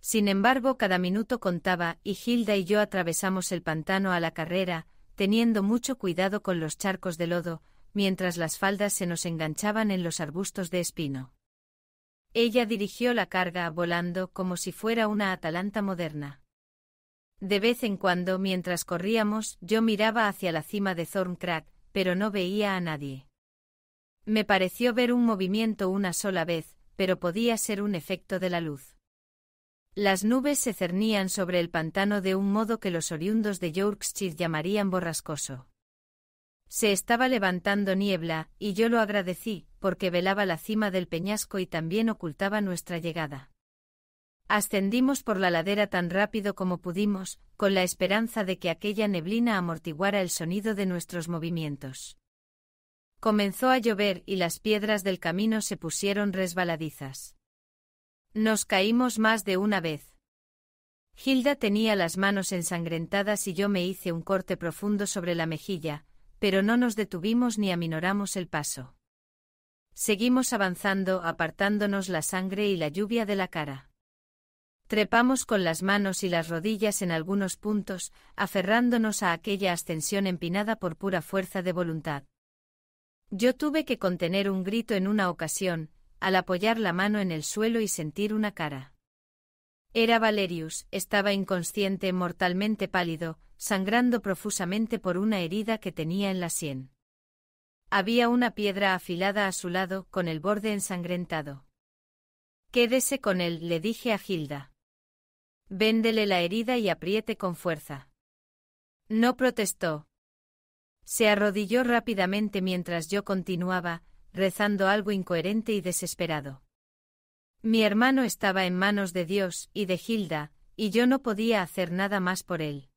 Sin embargo, cada minuto contaba, y Hilda y yo atravesamos el pantano a la carrera, teniendo mucho cuidado con los charcos de lodo, mientras las faldas se nos enganchaban en los arbustos de espino. Ella dirigió la carga volando como si fuera una Atalanta moderna. De vez en cuando, mientras corríamos, yo miraba hacia la cima de Thorncrack, pero no veía a nadie. Me pareció ver un movimiento una sola vez, pero podía ser un efecto de la luz. Las nubes se cernían sobre el pantano de un modo que los oriundos de Yorkshire llamarían borrascoso. Se estaba levantando niebla, y yo lo agradecí, porque velaba la cima del peñasco y también ocultaba nuestra llegada. Ascendimos por la ladera tan rápido como pudimos, con la esperanza de que aquella neblina amortiguara el sonido de nuestros movimientos. Comenzó a llover y las piedras del camino se pusieron resbaladizas. Nos caímos más de una vez. Hilda tenía las manos ensangrentadas y yo me hice un corte profundo sobre la mejilla, pero no nos detuvimos ni aminoramos el paso. Seguimos avanzando, apartándonos la sangre y la lluvia de la cara. Trepamos con las manos y las rodillas en algunos puntos, aferrándonos a aquella ascensión empinada por pura fuerza de voluntad. Yo tuve que contener un grito en una ocasión, al apoyar la mano en el suelo y sentir una cara. Era Valerius, estaba inconsciente, mortalmente pálido, sangrando profusamente por una herida que tenía en la sien. Había una piedra afilada a su lado, con el borde ensangrentado. Quédese con él, le dije a Gilda. Véndele la herida y apriete con fuerza. No protestó. Se arrodilló rápidamente mientras yo continuaba, rezando algo incoherente y desesperado. Mi hermano estaba en manos de Dios y de Gilda, y yo no podía hacer nada más por él.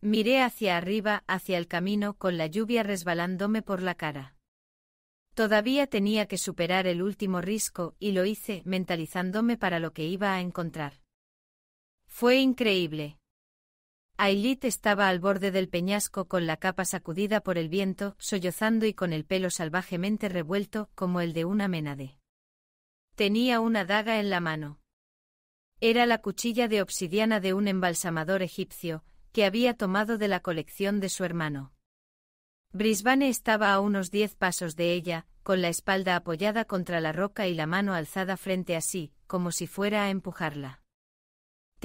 Miré hacia arriba, hacia el camino, con la lluvia resbalándome por la cara. Todavía tenía que superar el último risco, y lo hice, mentalizándome para lo que iba a encontrar. Fue increíble. Ailit estaba al borde del peñasco con la capa sacudida por el viento, sollozando y con el pelo salvajemente revuelto, como el de una menade. Tenía una daga en la mano. Era la cuchilla de obsidiana de un embalsamador egipcio, que había tomado de la colección de su hermano. Brisbane estaba a unos diez pasos de ella, con la espalda apoyada contra la roca y la mano alzada frente a sí, como si fuera a empujarla.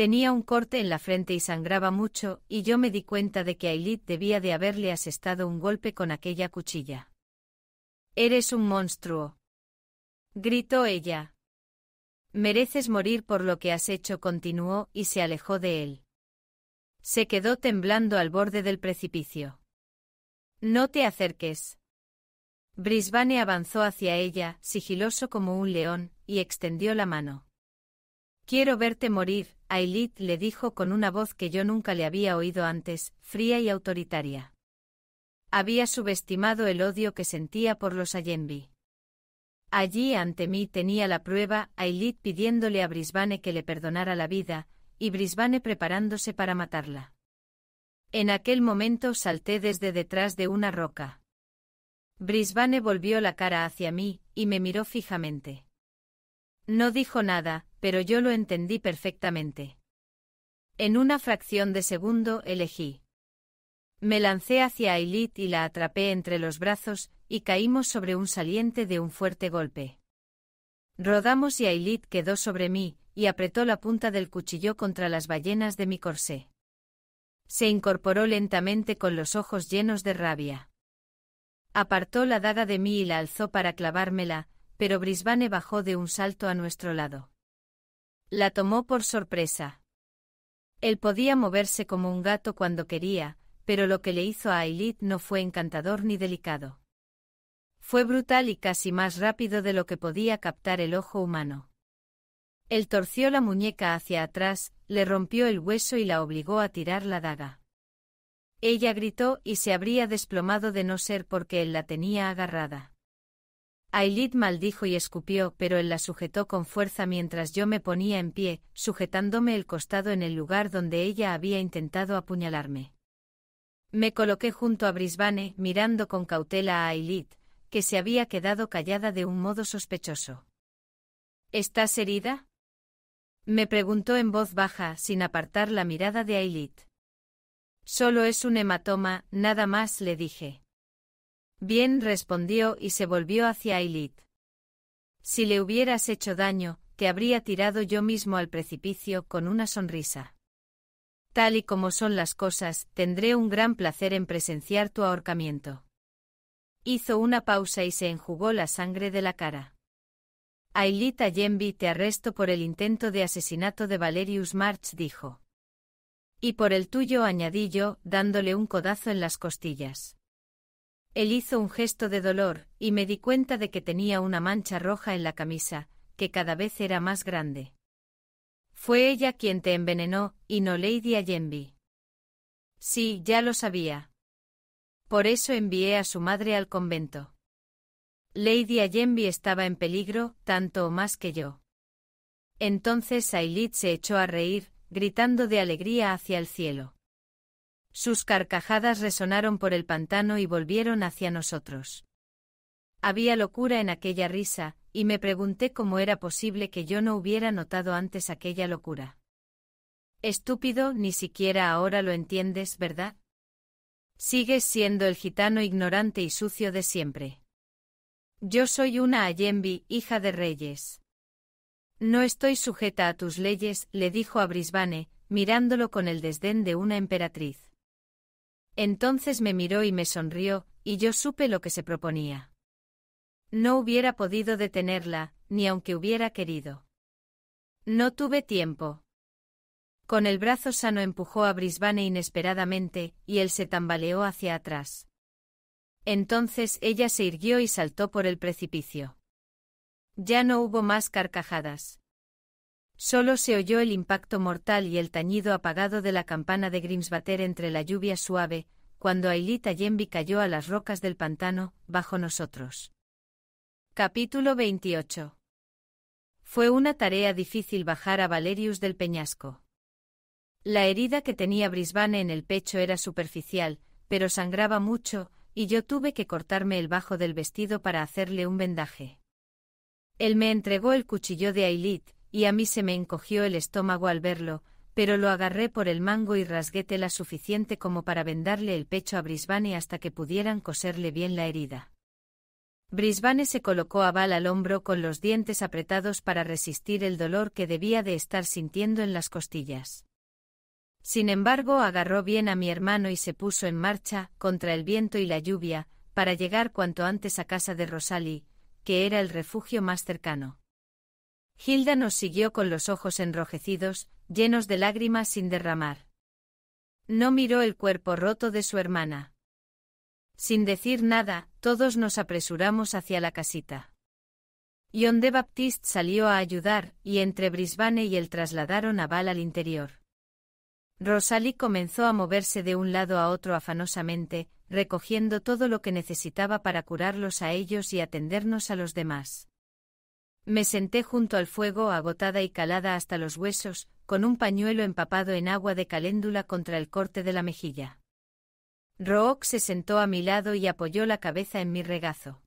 Tenía un corte en la frente y sangraba mucho, y yo me di cuenta de que Ailit debía de haberle asestado un golpe con aquella cuchilla. Eres un monstruo. Gritó ella. Mereces morir por lo que has hecho, continuó, y se alejó de él. Se quedó temblando al borde del precipicio. No te acerques. Brisbane avanzó hacia ella, sigiloso como un león, y extendió la mano. Quiero verte morir, Ailit le dijo con una voz que yo nunca le había oído antes, fría y autoritaria. Había subestimado el odio que sentía por los Allenby. Allí ante mí tenía la prueba, Ailit pidiéndole a Brisbane que le perdonara la vida, y Brisbane preparándose para matarla. En aquel momento salté desde detrás de una roca. Brisbane volvió la cara hacia mí, y me miró fijamente. No dijo nada, pero yo lo entendí perfectamente. En una fracción de segundo elegí. Me lancé hacia Ailit y la atrapé entre los brazos, y caímos sobre un saliente de un fuerte golpe. Rodamos y Ailit quedó sobre mí, y apretó la punta del cuchillo contra las ballenas de mi corsé. Se incorporó lentamente con los ojos llenos de rabia. Apartó la daga de mí y la alzó para clavármela, pero Brisbane bajó de un salto a nuestro lado. La tomó por sorpresa. Él podía moverse como un gato cuando quería, pero lo que le hizo a Ailit no fue encantador ni delicado. Fue brutal y casi más rápido de lo que podía captar el ojo humano. Él torció la muñeca hacia atrás, le rompió el hueso y la obligó a tirar la daga. Ella gritó y se habría desplomado de no ser porque él la tenía agarrada. Ailid maldijo y escupió, pero él la sujetó con fuerza mientras yo me ponía en pie, sujetándome el costado en el lugar donde ella había intentado apuñalarme. Me coloqué junto a Brisbane, mirando con cautela a Ailid, que se había quedado callada de un modo sospechoso. ¿Estás herida? Me preguntó en voz baja, sin apartar la mirada de Ailid. Solo es un hematoma, nada más le dije. Bien respondió y se volvió hacia Ailit. Si le hubieras hecho daño, te habría tirado yo mismo al precipicio con una sonrisa. Tal y como son las cosas, tendré un gran placer en presenciar tu ahorcamiento. Hizo una pausa y se enjugó la sangre de la cara. Ailit Yembi te arresto por el intento de asesinato de Valerius March dijo. Y por el tuyo añadí yo, dándole un codazo en las costillas. Él hizo un gesto de dolor, y me di cuenta de que tenía una mancha roja en la camisa, que cada vez era más grande. Fue ella quien te envenenó, y no Lady Ayenby. Sí, ya lo sabía. Por eso envié a su madre al convento. Lady Ayenby estaba en peligro, tanto o más que yo. Entonces Ailid se echó a reír, gritando de alegría hacia el cielo. Sus carcajadas resonaron por el pantano y volvieron hacia nosotros. Había locura en aquella risa, y me pregunté cómo era posible que yo no hubiera notado antes aquella locura. Estúpido, ni siquiera ahora lo entiendes, ¿verdad? Sigues siendo el gitano ignorante y sucio de siempre. Yo soy una Ayembi, hija de reyes. No estoy sujeta a tus leyes, le dijo a Brisbane, mirándolo con el desdén de una emperatriz. Entonces me miró y me sonrió, y yo supe lo que se proponía. No hubiera podido detenerla, ni aunque hubiera querido. No tuve tiempo. Con el brazo sano empujó a Brisbane inesperadamente, y él se tambaleó hacia atrás. Entonces ella se irguió y saltó por el precipicio. Ya no hubo más carcajadas. Solo se oyó el impacto mortal y el tañido apagado de la campana de Grimsbater entre la lluvia suave, cuando Ailita Yembi cayó a las rocas del pantano, bajo nosotros. Capítulo 28 Fue una tarea difícil bajar a Valerius del peñasco. La herida que tenía Brisbane en el pecho era superficial, pero sangraba mucho, y yo tuve que cortarme el bajo del vestido para hacerle un vendaje. Él me entregó el cuchillo de Ailit, y a mí se me encogió el estómago al verlo, pero lo agarré por el mango y rasgué tela suficiente como para vendarle el pecho a Brisbane hasta que pudieran coserle bien la herida. Brisbane se colocó a Val al hombro con los dientes apretados para resistir el dolor que debía de estar sintiendo en las costillas. Sin embargo, agarró bien a mi hermano y se puso en marcha, contra el viento y la lluvia, para llegar cuanto antes a casa de Rosalie, que era el refugio más cercano. Hilda nos siguió con los ojos enrojecidos, llenos de lágrimas sin derramar. No miró el cuerpo roto de su hermana. Sin decir nada, todos nos apresuramos hacia la casita. John de Baptiste salió a ayudar, y entre Brisbane y él trasladaron a Val al interior. Rosalie comenzó a moverse de un lado a otro afanosamente, recogiendo todo lo que necesitaba para curarlos a ellos y atendernos a los demás. Me senté junto al fuego agotada y calada hasta los huesos, con un pañuelo empapado en agua de caléndula contra el corte de la mejilla. Rook se sentó a mi lado y apoyó la cabeza en mi regazo.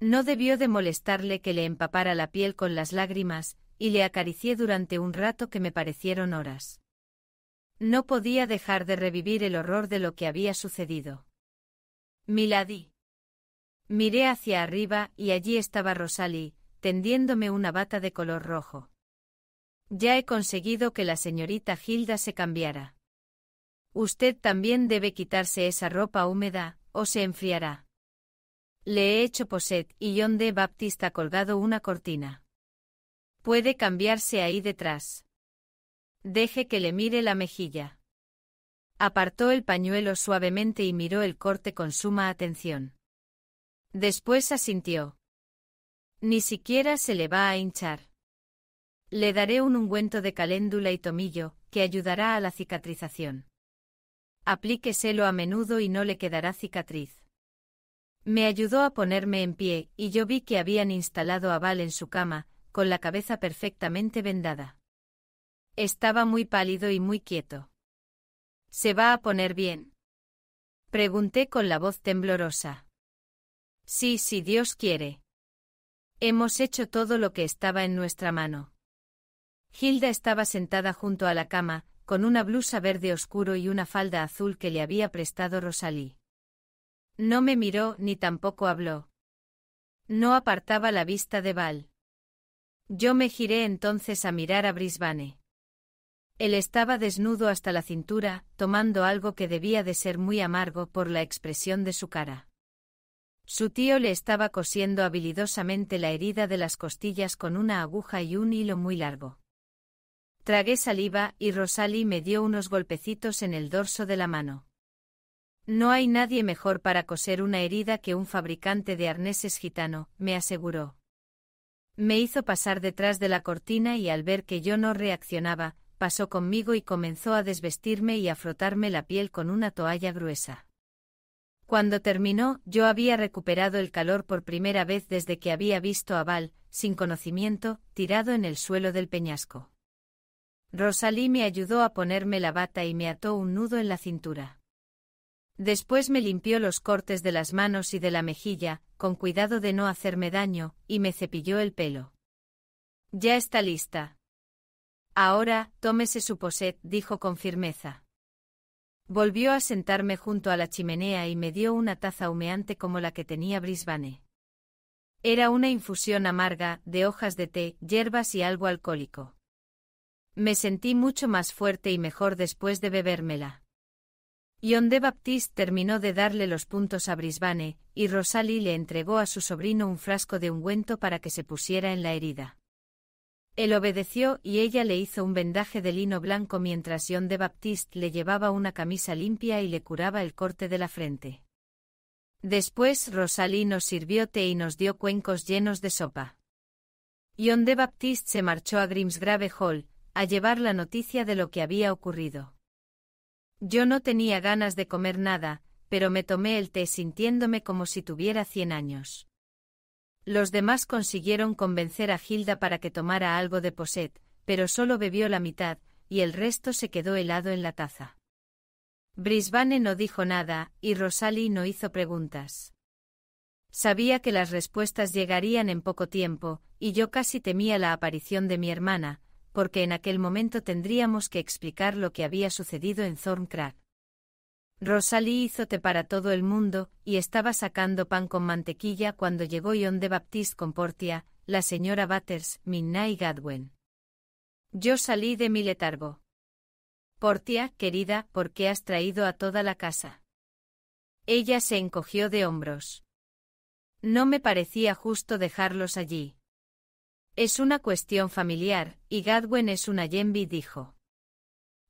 No debió de molestarle que le empapara la piel con las lágrimas, y le acaricié durante un rato que me parecieron horas. No podía dejar de revivir el horror de lo que había sucedido. Milady. Miré hacia arriba y allí estaba Rosalie, tendiéndome una bata de color rojo. Ya he conseguido que la señorita Gilda se cambiara. Usted también debe quitarse esa ropa húmeda, o se enfriará. Le he hecho poset y John de Baptista colgado una cortina. Puede cambiarse ahí detrás. Deje que le mire la mejilla. Apartó el pañuelo suavemente y miró el corte con suma atención. Después asintió. Ni siquiera se le va a hinchar. Le daré un ungüento de caléndula y tomillo, que ayudará a la cicatrización. Aplíqueselo a menudo y no le quedará cicatriz. Me ayudó a ponerme en pie, y yo vi que habían instalado a Val en su cama, con la cabeza perfectamente vendada. Estaba muy pálido y muy quieto. ¿Se va a poner bien? Pregunté con la voz temblorosa. Sí, si Dios quiere. Hemos hecho todo lo que estaba en nuestra mano. Hilda estaba sentada junto a la cama, con una blusa verde oscuro y una falda azul que le había prestado Rosalí. No me miró ni tampoco habló. No apartaba la vista de Val. Yo me giré entonces a mirar a Brisbane. Él estaba desnudo hasta la cintura, tomando algo que debía de ser muy amargo por la expresión de su cara. Su tío le estaba cosiendo habilidosamente la herida de las costillas con una aguja y un hilo muy largo. Tragué saliva y Rosalie me dio unos golpecitos en el dorso de la mano. No hay nadie mejor para coser una herida que un fabricante de arneses gitano, me aseguró. Me hizo pasar detrás de la cortina y al ver que yo no reaccionaba, pasó conmigo y comenzó a desvestirme y a frotarme la piel con una toalla gruesa. Cuando terminó, yo había recuperado el calor por primera vez desde que había visto a Val, sin conocimiento, tirado en el suelo del peñasco. Rosalí me ayudó a ponerme la bata y me ató un nudo en la cintura. Después me limpió los cortes de las manos y de la mejilla, con cuidado de no hacerme daño, y me cepilló el pelo. Ya está lista. Ahora, tómese su poset, dijo con firmeza. Volvió a sentarme junto a la chimenea y me dio una taza humeante como la que tenía Brisbane. Era una infusión amarga, de hojas de té, hierbas y algo alcohólico. Me sentí mucho más fuerte y mejor después de bebérmela. Yonde Baptiste terminó de darle los puntos a Brisbane, y Rosalie le entregó a su sobrino un frasco de ungüento para que se pusiera en la herida. Él obedeció y ella le hizo un vendaje de lino blanco mientras John de Baptiste le llevaba una camisa limpia y le curaba el corte de la frente. Después Rosalie nos sirvió té y nos dio cuencos llenos de sopa. John de Baptiste se marchó a Grimsgrave Hall, a llevar la noticia de lo que había ocurrido. Yo no tenía ganas de comer nada, pero me tomé el té sintiéndome como si tuviera cien años. Los demás consiguieron convencer a Gilda para que tomara algo de Poset, pero solo bebió la mitad, y el resto se quedó helado en la taza. Brisbane no dijo nada, y Rosalie no hizo preguntas. Sabía que las respuestas llegarían en poco tiempo, y yo casi temía la aparición de mi hermana, porque en aquel momento tendríamos que explicar lo que había sucedido en Thorncrack. Rosalie hizo té para todo el mundo, y estaba sacando pan con mantequilla cuando llegó Ion de Baptiste con Portia, la señora Batters, Minna y Gadwen. Yo salí de mi letargo. Portia, querida, ¿por qué has traído a toda la casa? Ella se encogió de hombros. No me parecía justo dejarlos allí. Es una cuestión familiar, y Gadwen es una Yembi dijo.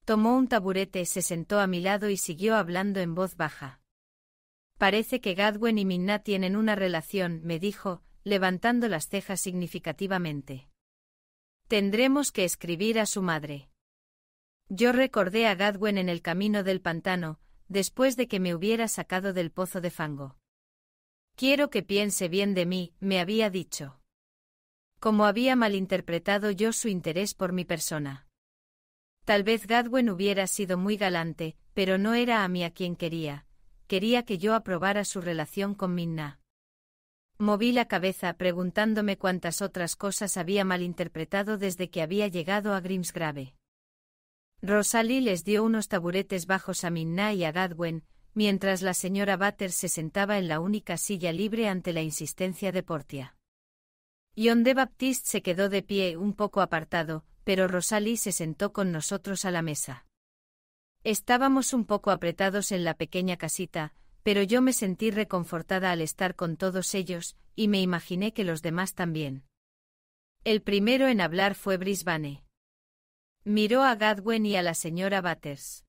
Tomó un taburete, se sentó a mi lado y siguió hablando en voz baja. Parece que Gadwin y Minna tienen una relación, me dijo, levantando las cejas significativamente. Tendremos que escribir a su madre. Yo recordé a Gadwin en el camino del pantano, después de que me hubiera sacado del pozo de fango. Quiero que piense bien de mí, me había dicho. Como había malinterpretado yo su interés por mi persona. Tal vez Gadwen hubiera sido muy galante, pero no era a mí a quien quería. Quería que yo aprobara su relación con Minna. Moví la cabeza preguntándome cuántas otras cosas había malinterpretado desde que había llegado a Grimsgrave. Rosalie les dio unos taburetes bajos a Minna y a Gadwen, mientras la señora Butter se sentaba en la única silla libre ante la insistencia de Portia. Yonde de Baptiste se quedó de pie un poco apartado, pero Rosalie se sentó con nosotros a la mesa. Estábamos un poco apretados en la pequeña casita, pero yo me sentí reconfortada al estar con todos ellos, y me imaginé que los demás también. El primero en hablar fue Brisbane. Miró a Gadwin y a la señora Butters.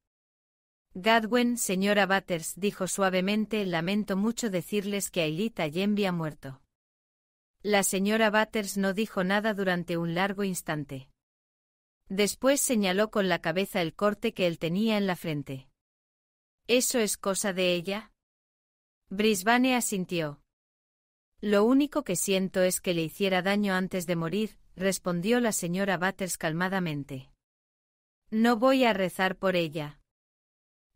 Gadwin, señora Butters, dijo suavemente, lamento mucho decirles que Ailita Yenby ha muerto. La señora Butters no dijo nada durante un largo instante. Después señaló con la cabeza el corte que él tenía en la frente. ¿Eso es cosa de ella? Brisbane asintió. Lo único que siento es que le hiciera daño antes de morir, respondió la señora Butters calmadamente. No voy a rezar por ella.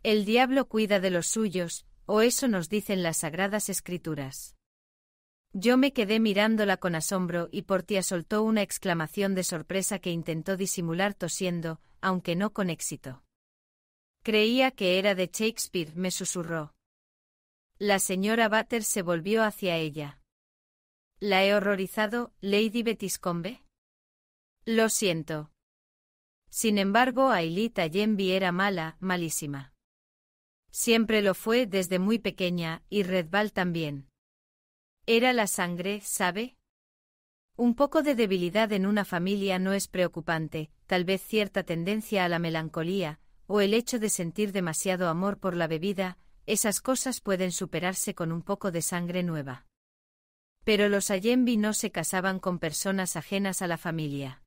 El diablo cuida de los suyos, o eso nos dicen las sagradas escrituras. Yo me quedé mirándola con asombro y Portia soltó una exclamación de sorpresa que intentó disimular tosiendo, aunque no con éxito. Creía que era de Shakespeare, me susurró. La señora Butter se volvió hacia ella. ¿La he horrorizado, Lady Betiscombe? Lo siento. Sin embargo, Ailita Yenby era mala, malísima. Siempre lo fue desde muy pequeña, y Redbal también. Era la sangre, ¿sabe? Un poco de debilidad en una familia no es preocupante, tal vez cierta tendencia a la melancolía, o el hecho de sentir demasiado amor por la bebida, esas cosas pueden superarse con un poco de sangre nueva. Pero los Ayenbi no se casaban con personas ajenas a la familia.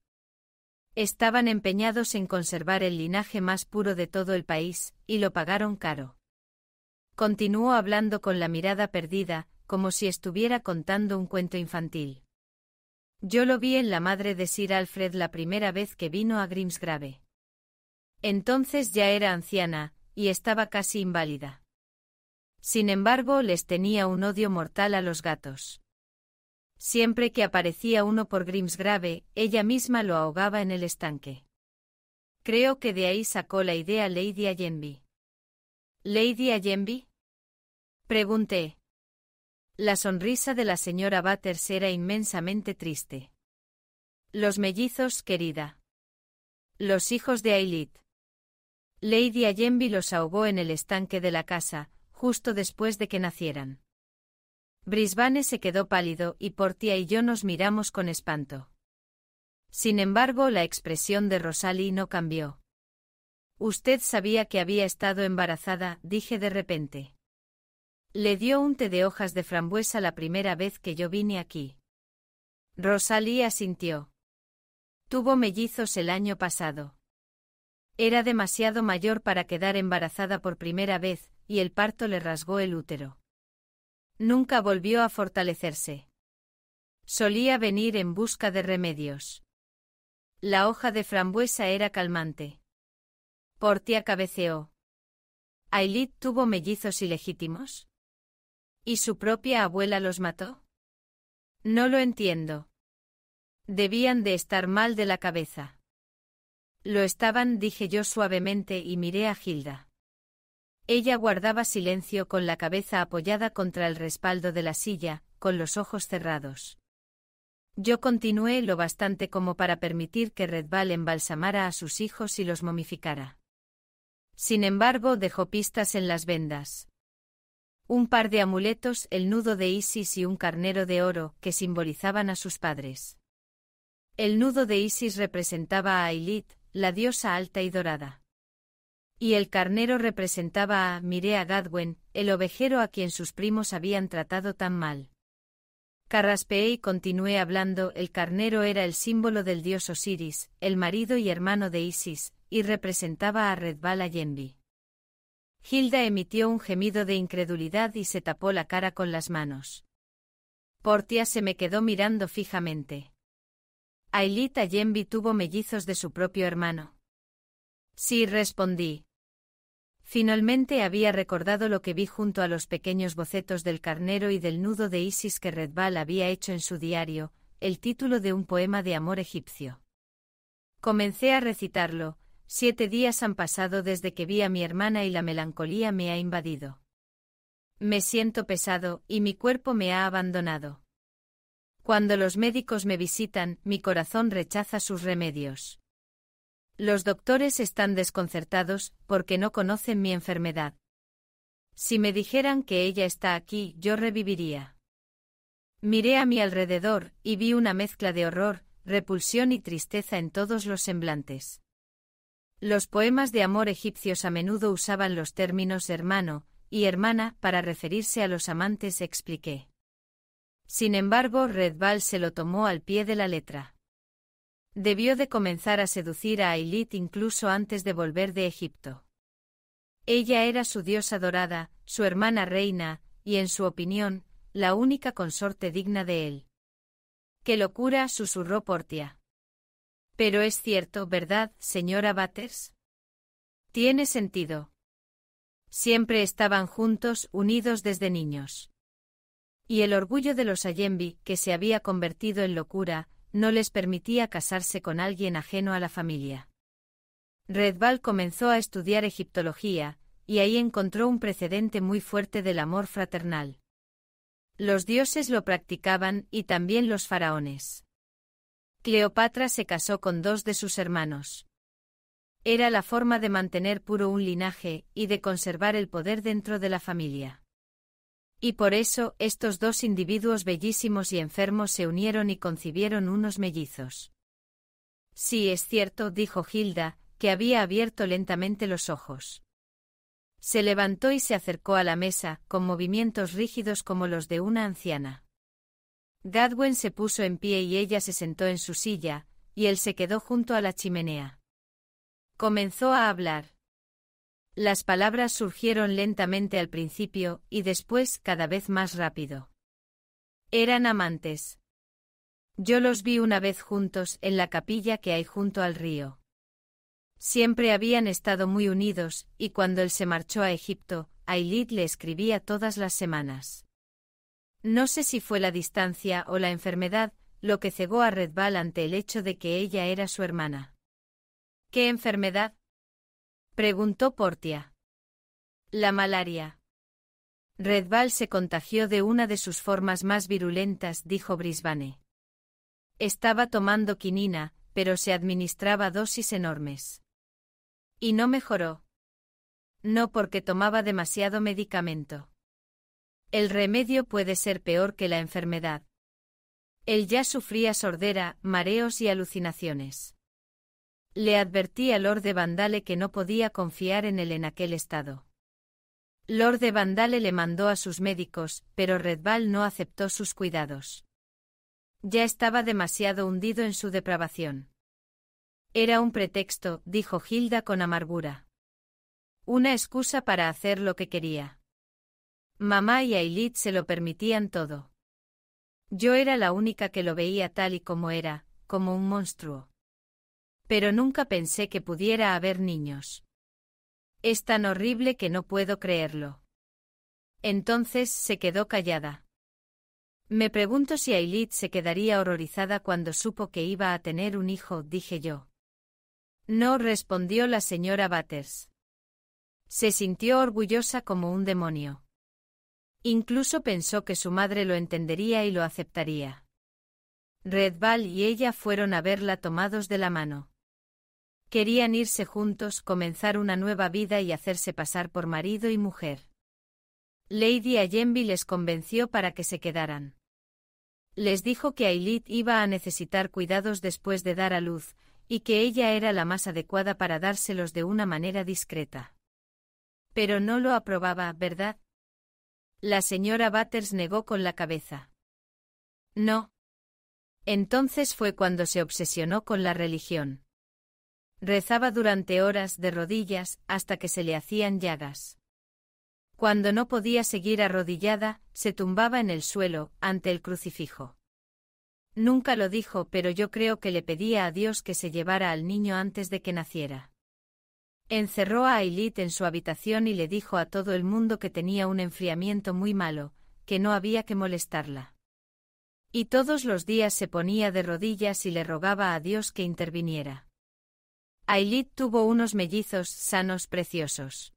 Estaban empeñados en conservar el linaje más puro de todo el país, y lo pagaron caro. Continuó hablando con la mirada perdida, como si estuviera contando un cuento infantil. Yo lo vi en la madre de Sir Alfred la primera vez que vino a Grimsgrave. Entonces ya era anciana, y estaba casi inválida. Sin embargo, les tenía un odio mortal a los gatos. Siempre que aparecía uno por Grimsgrave, ella misma lo ahogaba en el estanque. Creo que de ahí sacó la idea Lady Allenby. ¿Lady Allenby? Pregunté, la sonrisa de la señora Butters era inmensamente triste. Los mellizos, querida. Los hijos de Ailith. Lady Ayenby los ahogó en el estanque de la casa, justo después de que nacieran. Brisbane se quedó pálido y Portia y yo nos miramos con espanto. Sin embargo, la expresión de Rosalie no cambió. Usted sabía que había estado embarazada, dije de repente. Le dio un té de hojas de frambuesa la primera vez que yo vine aquí. Rosalía sintió. Tuvo mellizos el año pasado. Era demasiado mayor para quedar embarazada por primera vez, y el parto le rasgó el útero. Nunca volvió a fortalecerse. Solía venir en busca de remedios. La hoja de frambuesa era calmante. Portia cabeceó. ¿Ailid tuvo mellizos ilegítimos? ¿Y su propia abuela los mató? No lo entiendo. Debían de estar mal de la cabeza. Lo estaban, dije yo suavemente y miré a Gilda. Ella guardaba silencio con la cabeza apoyada contra el respaldo de la silla, con los ojos cerrados. Yo continué lo bastante como para permitir que Redval embalsamara a sus hijos y los momificara. Sin embargo, dejó pistas en las vendas un par de amuletos, el nudo de Isis y un carnero de oro, que simbolizaban a sus padres. El nudo de Isis representaba a Ailit, la diosa alta y dorada. Y el carnero representaba a Mirea Gadwen, el ovejero a quien sus primos habían tratado tan mal. Carraspeé y continué hablando, el carnero era el símbolo del dios Osiris, el marido y hermano de Isis, y representaba a Redbala Yenbi. Hilda emitió un gemido de incredulidad y se tapó la cara con las manos. Portia se me quedó mirando fijamente. Ailita Yembi tuvo mellizos de su propio hermano. Sí, respondí. Finalmente había recordado lo que vi junto a los pequeños bocetos del carnero y del nudo de Isis que Redbal había hecho en su diario, el título de un poema de amor egipcio. Comencé a recitarlo, Siete días han pasado desde que vi a mi hermana y la melancolía me ha invadido. Me siento pesado, y mi cuerpo me ha abandonado. Cuando los médicos me visitan, mi corazón rechaza sus remedios. Los doctores están desconcertados, porque no conocen mi enfermedad. Si me dijeran que ella está aquí, yo reviviría. Miré a mi alrededor, y vi una mezcla de horror, repulsión y tristeza en todos los semblantes. Los poemas de amor egipcios a menudo usaban los términos hermano y hermana para referirse a los amantes, expliqué. Sin embargo, Redbal se lo tomó al pie de la letra. Debió de comenzar a seducir a Ailit incluso antes de volver de Egipto. Ella era su diosa dorada, su hermana reina, y en su opinión, la única consorte digna de él. ¡Qué locura! susurró Portia. Pero es cierto, ¿verdad, señora Batters? Tiene sentido. Siempre estaban juntos, unidos desde niños. Y el orgullo de los Allenby, que se había convertido en locura, no les permitía casarse con alguien ajeno a la familia. Redval comenzó a estudiar egiptología, y ahí encontró un precedente muy fuerte del amor fraternal. Los dioses lo practicaban y también los faraones. Cleopatra se casó con dos de sus hermanos. Era la forma de mantener puro un linaje y de conservar el poder dentro de la familia. Y por eso estos dos individuos bellísimos y enfermos se unieron y concibieron unos mellizos. Sí, es cierto, dijo Gilda, que había abierto lentamente los ojos. Se levantó y se acercó a la mesa, con movimientos rígidos como los de una anciana. Gadwin se puso en pie y ella se sentó en su silla, y él se quedó junto a la chimenea. Comenzó a hablar. Las palabras surgieron lentamente al principio y después cada vez más rápido. Eran amantes. Yo los vi una vez juntos en la capilla que hay junto al río. Siempre habían estado muy unidos, y cuando él se marchó a Egipto, Ailid le escribía todas las semanas. No sé si fue la distancia o la enfermedad lo que cegó a Redbal ante el hecho de que ella era su hermana. ¿Qué enfermedad? preguntó Portia. La malaria. Redbal se contagió de una de sus formas más virulentas, dijo Brisbane. Estaba tomando quinina, pero se administraba dosis enormes. Y no mejoró. No porque tomaba demasiado medicamento. El remedio puede ser peor que la enfermedad. Él ya sufría sordera, mareos y alucinaciones. Le advertí a Lord de Vandale que no podía confiar en él en aquel estado. Lord de Vandale le mandó a sus médicos, pero Redval no aceptó sus cuidados. Ya estaba demasiado hundido en su depravación. Era un pretexto, dijo Hilda con amargura. Una excusa para hacer lo que quería. Mamá y Ailit se lo permitían todo. Yo era la única que lo veía tal y como era, como un monstruo. Pero nunca pensé que pudiera haber niños. Es tan horrible que no puedo creerlo. Entonces se quedó callada. Me pregunto si Ailit se quedaría horrorizada cuando supo que iba a tener un hijo, dije yo. No respondió la señora Batters. Se sintió orgullosa como un demonio. Incluso pensó que su madre lo entendería y lo aceptaría. Redval y ella fueron a verla tomados de la mano. Querían irse juntos, comenzar una nueva vida y hacerse pasar por marido y mujer. Lady Allenby les convenció para que se quedaran. Les dijo que Ailit iba a necesitar cuidados después de dar a luz, y que ella era la más adecuada para dárselos de una manera discreta. Pero no lo aprobaba, ¿verdad? La señora Butters negó con la cabeza. No. Entonces fue cuando se obsesionó con la religión. Rezaba durante horas de rodillas hasta que se le hacían llagas. Cuando no podía seguir arrodillada, se tumbaba en el suelo, ante el crucifijo. Nunca lo dijo, pero yo creo que le pedía a Dios que se llevara al niño antes de que naciera. Encerró a Ailit en su habitación y le dijo a todo el mundo que tenía un enfriamiento muy malo, que no había que molestarla. Y todos los días se ponía de rodillas y le rogaba a Dios que interviniera. Ailit tuvo unos mellizos sanos preciosos.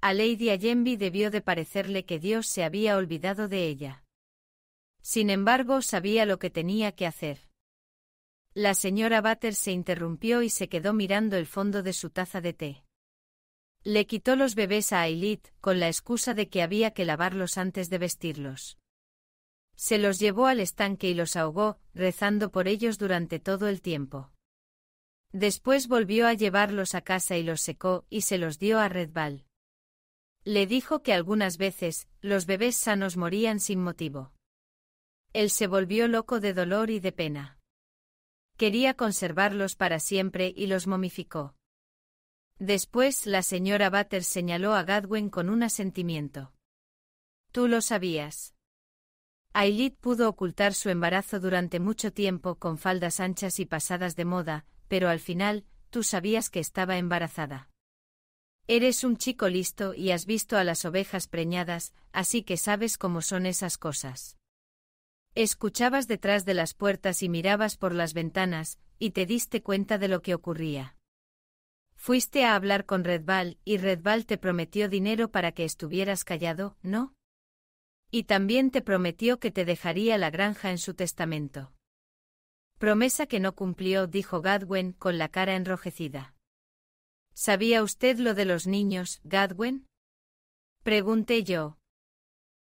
A Lady Ayembi debió de parecerle que Dios se había olvidado de ella. Sin embargo, sabía lo que tenía que hacer. La señora Butter se interrumpió y se quedó mirando el fondo de su taza de té. Le quitó los bebés a Ailit, con la excusa de que había que lavarlos antes de vestirlos. Se los llevó al estanque y los ahogó, rezando por ellos durante todo el tiempo. Después volvió a llevarlos a casa y los secó y se los dio a Redbal. Le dijo que algunas veces, los bebés sanos morían sin motivo. Él se volvió loco de dolor y de pena. Quería conservarlos para siempre y los momificó. Después la señora Butters señaló a Gadwin con un asentimiento. Tú lo sabías. Ailit pudo ocultar su embarazo durante mucho tiempo con faldas anchas y pasadas de moda, pero al final, tú sabías que estaba embarazada. Eres un chico listo y has visto a las ovejas preñadas, así que sabes cómo son esas cosas. Escuchabas detrás de las puertas y mirabas por las ventanas, y te diste cuenta de lo que ocurría. Fuiste a hablar con Redbal y Redbal te prometió dinero para que estuvieras callado, ¿no? Y también te prometió que te dejaría la granja en su testamento. Promesa que no cumplió, dijo Gadwin con la cara enrojecida. ¿Sabía usted lo de los niños, Gadwin? Pregunté yo.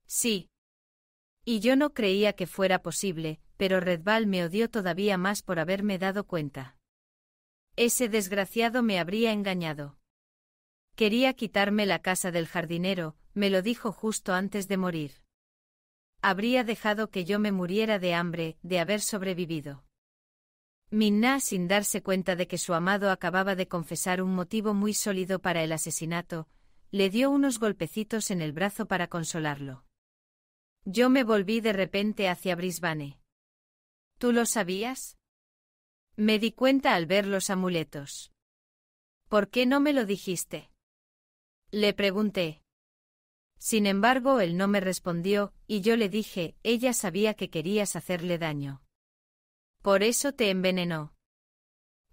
Sí, y yo no creía que fuera posible, pero Redbal me odió todavía más por haberme dado cuenta. Ese desgraciado me habría engañado. Quería quitarme la casa del jardinero, me lo dijo justo antes de morir. Habría dejado que yo me muriera de hambre, de haber sobrevivido. Minna, sin darse cuenta de que su amado acababa de confesar un motivo muy sólido para el asesinato, le dio unos golpecitos en el brazo para consolarlo. Yo me volví de repente hacia Brisbane. ¿Tú lo sabías? Me di cuenta al ver los amuletos. ¿Por qué no me lo dijiste? Le pregunté. Sin embargo, él no me respondió, y yo le dije, ella sabía que querías hacerle daño. Por eso te envenenó.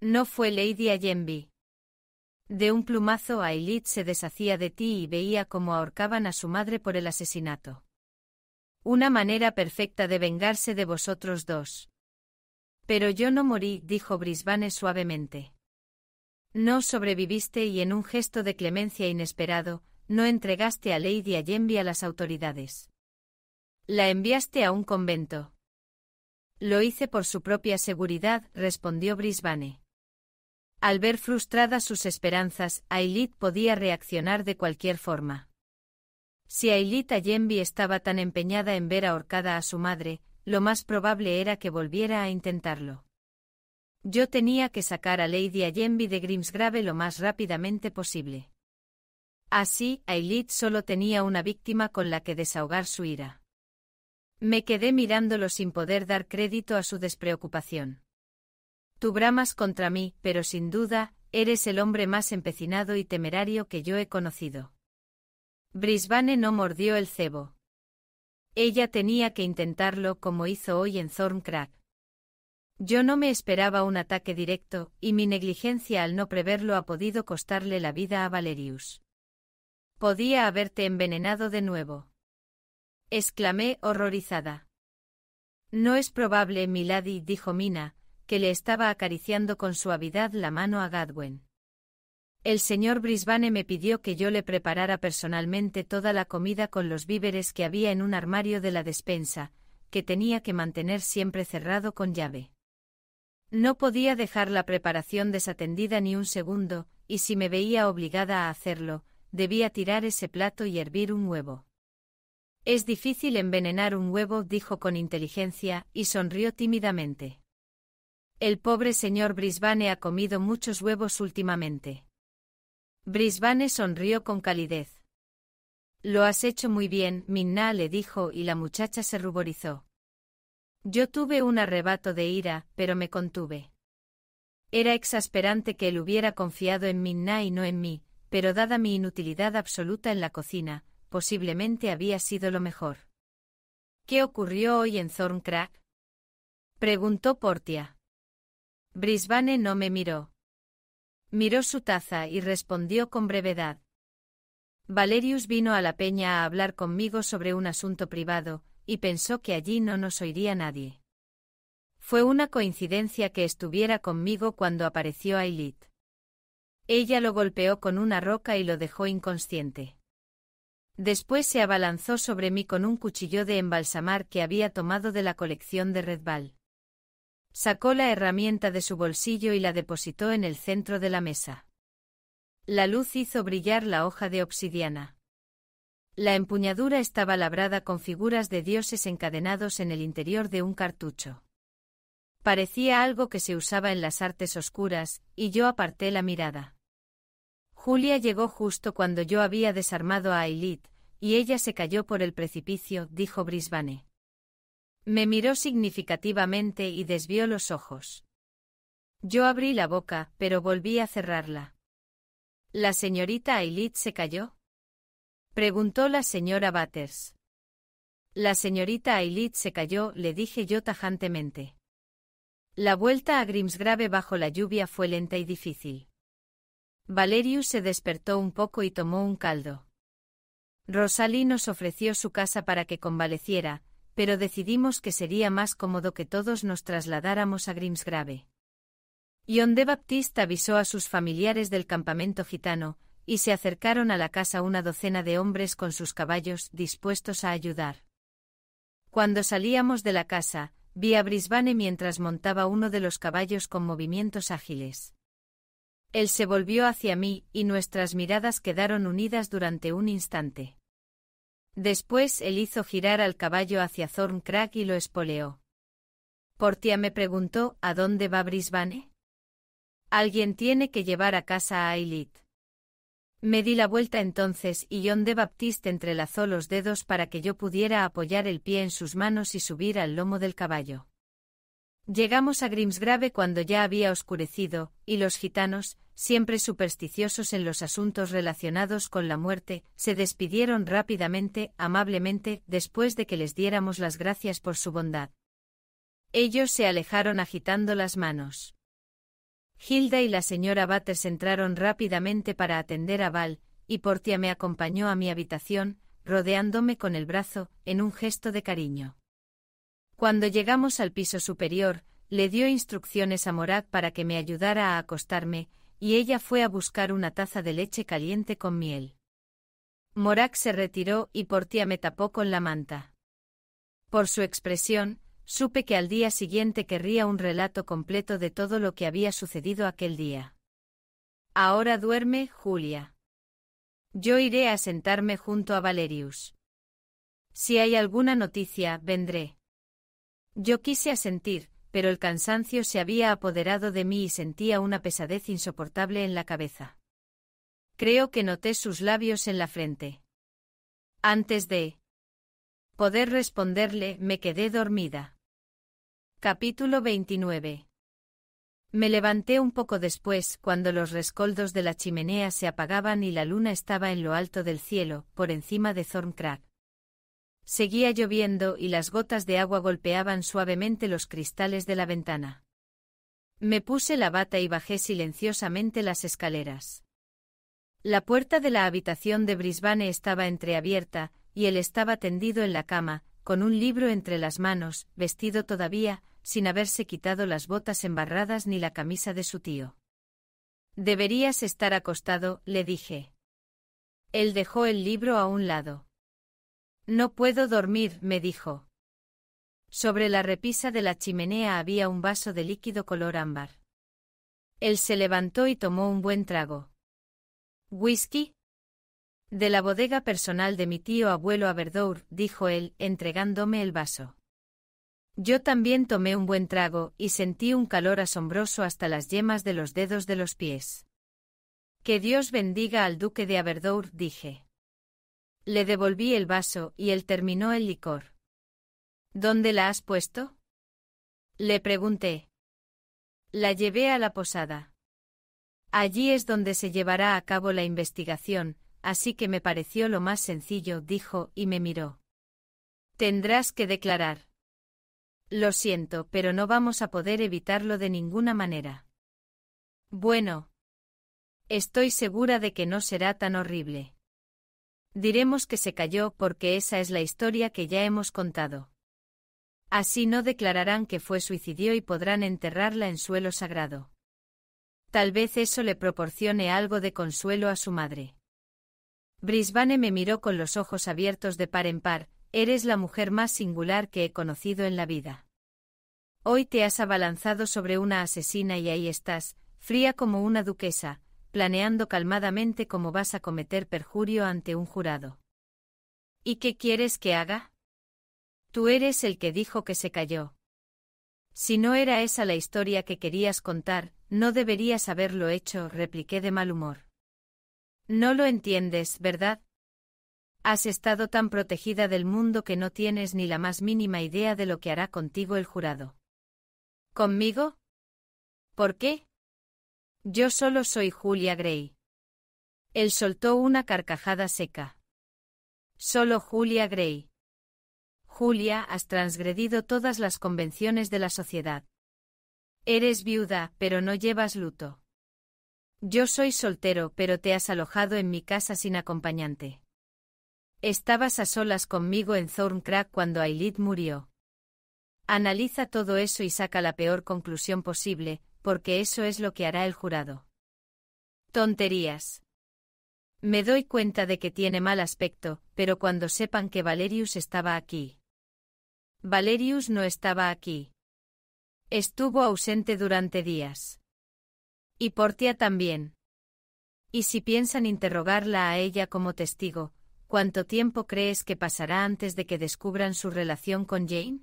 No fue Lady Ayenbi. De un plumazo Ailit se deshacía de ti y veía cómo ahorcaban a su madre por el asesinato. Una manera perfecta de vengarse de vosotros dos. Pero yo no morí, dijo Brisbane suavemente. No sobreviviste y en un gesto de clemencia inesperado, no entregaste a Lady Allenby a las autoridades. La enviaste a un convento. Lo hice por su propia seguridad, respondió Brisbane. Al ver frustradas sus esperanzas, Ailid podía reaccionar de cualquier forma. Si Ailita Ayenbi estaba tan empeñada en ver ahorcada a su madre, lo más probable era que volviera a intentarlo. Yo tenía que sacar a Lady Ayenbi de Grimsgrave lo más rápidamente posible. Así, Ailit solo tenía una víctima con la que desahogar su ira. Me quedé mirándolo sin poder dar crédito a su despreocupación. Tú bramas contra mí, pero sin duda, eres el hombre más empecinado y temerario que yo he conocido. Brisbane no mordió el cebo. Ella tenía que intentarlo como hizo hoy en Thorncrack. Yo no me esperaba un ataque directo, y mi negligencia al no preverlo ha podido costarle la vida a Valerius. Podía haberte envenenado de nuevo. Exclamé horrorizada. No es probable, milady, dijo Mina, que le estaba acariciando con suavidad la mano a Gadwen. El señor Brisbane me pidió que yo le preparara personalmente toda la comida con los víveres que había en un armario de la despensa, que tenía que mantener siempre cerrado con llave. No podía dejar la preparación desatendida ni un segundo, y si me veía obligada a hacerlo, debía tirar ese plato y hervir un huevo. Es difícil envenenar un huevo, dijo con inteligencia, y sonrió tímidamente. El pobre señor Brisbane ha comido muchos huevos últimamente. Brisbane sonrió con calidez. Lo has hecho muy bien, Minna le dijo y la muchacha se ruborizó. Yo tuve un arrebato de ira, pero me contuve. Era exasperante que él hubiera confiado en Minna y no en mí, pero dada mi inutilidad absoluta en la cocina, posiblemente había sido lo mejor. ¿Qué ocurrió hoy en Thorncrack? Preguntó Portia. Brisbane no me miró, Miró su taza y respondió con brevedad. Valerius vino a la peña a hablar conmigo sobre un asunto privado, y pensó que allí no nos oiría nadie. Fue una coincidencia que estuviera conmigo cuando apareció Ailit. Ella lo golpeó con una roca y lo dejó inconsciente. Después se abalanzó sobre mí con un cuchillo de embalsamar que había tomado de la colección de Redbal. Sacó la herramienta de su bolsillo y la depositó en el centro de la mesa. La luz hizo brillar la hoja de obsidiana. La empuñadura estaba labrada con figuras de dioses encadenados en el interior de un cartucho. Parecía algo que se usaba en las artes oscuras, y yo aparté la mirada. Julia llegó justo cuando yo había desarmado a Ailit, y ella se cayó por el precipicio, dijo Brisbane. Me miró significativamente y desvió los ojos. Yo abrí la boca, pero volví a cerrarla. ¿La señorita Ailit se cayó? Preguntó la señora Batters. La señorita Ailit se cayó, le dije yo tajantemente. La vuelta a Grimsgrave bajo la lluvia fue lenta y difícil. Valerius se despertó un poco y tomó un caldo. Rosalie nos ofreció su casa para que convaleciera, pero decidimos que sería más cómodo que todos nos trasladáramos a Grimsgrave. Yonde Baptiste avisó a sus familiares del campamento gitano, y se acercaron a la casa una docena de hombres con sus caballos dispuestos a ayudar. Cuando salíamos de la casa, vi a Brisbane mientras montaba uno de los caballos con movimientos ágiles. Él se volvió hacia mí y nuestras miradas quedaron unidas durante un instante. Después él hizo girar al caballo hacia Thorncrack y lo espoleó. Portia me preguntó, ¿a dónde va Brisbane? Alguien tiene que llevar a casa a Ailit. Me di la vuelta entonces y John de Baptiste entrelazó los dedos para que yo pudiera apoyar el pie en sus manos y subir al lomo del caballo. Llegamos a Grimsgrave cuando ya había oscurecido, y los gitanos, siempre supersticiosos en los asuntos relacionados con la muerte, se despidieron rápidamente, amablemente, después de que les diéramos las gracias por su bondad. Ellos se alejaron agitando las manos. Hilda y la señora Batters entraron rápidamente para atender a Val, y Portia me acompañó a mi habitación, rodeándome con el brazo, en un gesto de cariño. Cuando llegamos al piso superior, le dio instrucciones a Morat para que me ayudara a acostarme, y ella fue a buscar una taza de leche caliente con miel. Morak se retiró y Portia me tapó con la manta. Por su expresión, supe que al día siguiente querría un relato completo de todo lo que había sucedido aquel día. Ahora duerme, Julia. Yo iré a sentarme junto a Valerius. Si hay alguna noticia, vendré. Yo quise asentir, pero el cansancio se había apoderado de mí y sentía una pesadez insoportable en la cabeza. Creo que noté sus labios en la frente. Antes de poder responderle, me quedé dormida. Capítulo 29. Me levanté un poco después, cuando los rescoldos de la chimenea se apagaban y la luna estaba en lo alto del cielo, por encima de Thorncrack. Seguía lloviendo y las gotas de agua golpeaban suavemente los cristales de la ventana. Me puse la bata y bajé silenciosamente las escaleras. La puerta de la habitación de Brisbane estaba entreabierta, y él estaba tendido en la cama, con un libro entre las manos, vestido todavía, sin haberse quitado las botas embarradas ni la camisa de su tío. Deberías estar acostado, le dije. Él dejó el libro a un lado. No puedo dormir, me dijo. Sobre la repisa de la chimenea había un vaso de líquido color ámbar. Él se levantó y tomó un buen trago. ¿Whisky? De la bodega personal de mi tío abuelo Aberdour, dijo él, entregándome el vaso. Yo también tomé un buen trago y sentí un calor asombroso hasta las yemas de los dedos de los pies. Que Dios bendiga al duque de Aberdour, dije. Le devolví el vaso y él terminó el licor. ¿Dónde la has puesto? Le pregunté. La llevé a la posada. Allí es donde se llevará a cabo la investigación, así que me pareció lo más sencillo, dijo, y me miró. Tendrás que declarar. Lo siento, pero no vamos a poder evitarlo de ninguna manera. Bueno. Estoy segura de que no será tan horrible. Diremos que se cayó porque esa es la historia que ya hemos contado. Así no declararán que fue suicidio y podrán enterrarla en suelo sagrado. Tal vez eso le proporcione algo de consuelo a su madre. Brisbane me miró con los ojos abiertos de par en par, eres la mujer más singular que he conocido en la vida. Hoy te has abalanzado sobre una asesina y ahí estás, fría como una duquesa, planeando calmadamente cómo vas a cometer perjurio ante un jurado. ¿Y qué quieres que haga? Tú eres el que dijo que se cayó. Si no era esa la historia que querías contar, no deberías haberlo hecho, repliqué de mal humor. No lo entiendes, ¿verdad? Has estado tan protegida del mundo que no tienes ni la más mínima idea de lo que hará contigo el jurado. ¿Conmigo? ¿Por qué? Yo solo soy Julia Gray. Él soltó una carcajada seca. Solo Julia Gray. Julia, has transgredido todas las convenciones de la sociedad. Eres viuda, pero no llevas luto. Yo soy soltero, pero te has alojado en mi casa sin acompañante. Estabas a solas conmigo en Thorncrack cuando Ailid murió. Analiza todo eso y saca la peor conclusión posible, porque eso es lo que hará el jurado. Tonterías. Me doy cuenta de que tiene mal aspecto, pero cuando sepan que Valerius estaba aquí. Valerius no estaba aquí. Estuvo ausente durante días. Y Portia también. Y si piensan interrogarla a ella como testigo, ¿cuánto tiempo crees que pasará antes de que descubran su relación con Jane?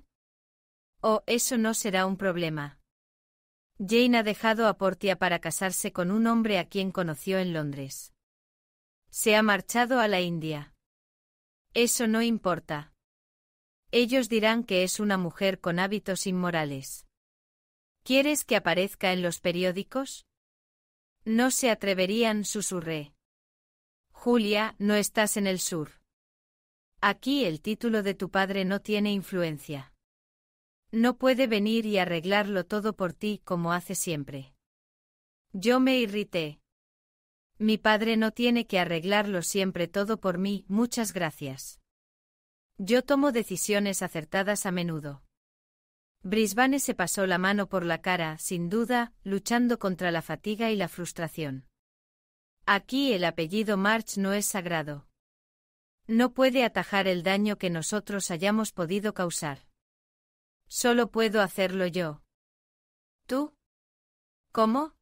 Oh, eso no será un problema. Jane ha dejado a Portia para casarse con un hombre a quien conoció en Londres. Se ha marchado a la India. Eso no importa. Ellos dirán que es una mujer con hábitos inmorales. ¿Quieres que aparezca en los periódicos? No se atreverían, susurré. Julia, no estás en el sur. Aquí el título de tu padre no tiene influencia. No puede venir y arreglarlo todo por ti como hace siempre. Yo me irrité. Mi padre no tiene que arreglarlo siempre todo por mí, muchas gracias. Yo tomo decisiones acertadas a menudo. Brisbane se pasó la mano por la cara, sin duda, luchando contra la fatiga y la frustración. Aquí el apellido March no es sagrado. No puede atajar el daño que nosotros hayamos podido causar. Solo puedo hacerlo yo. ¿Tú? ¿Cómo?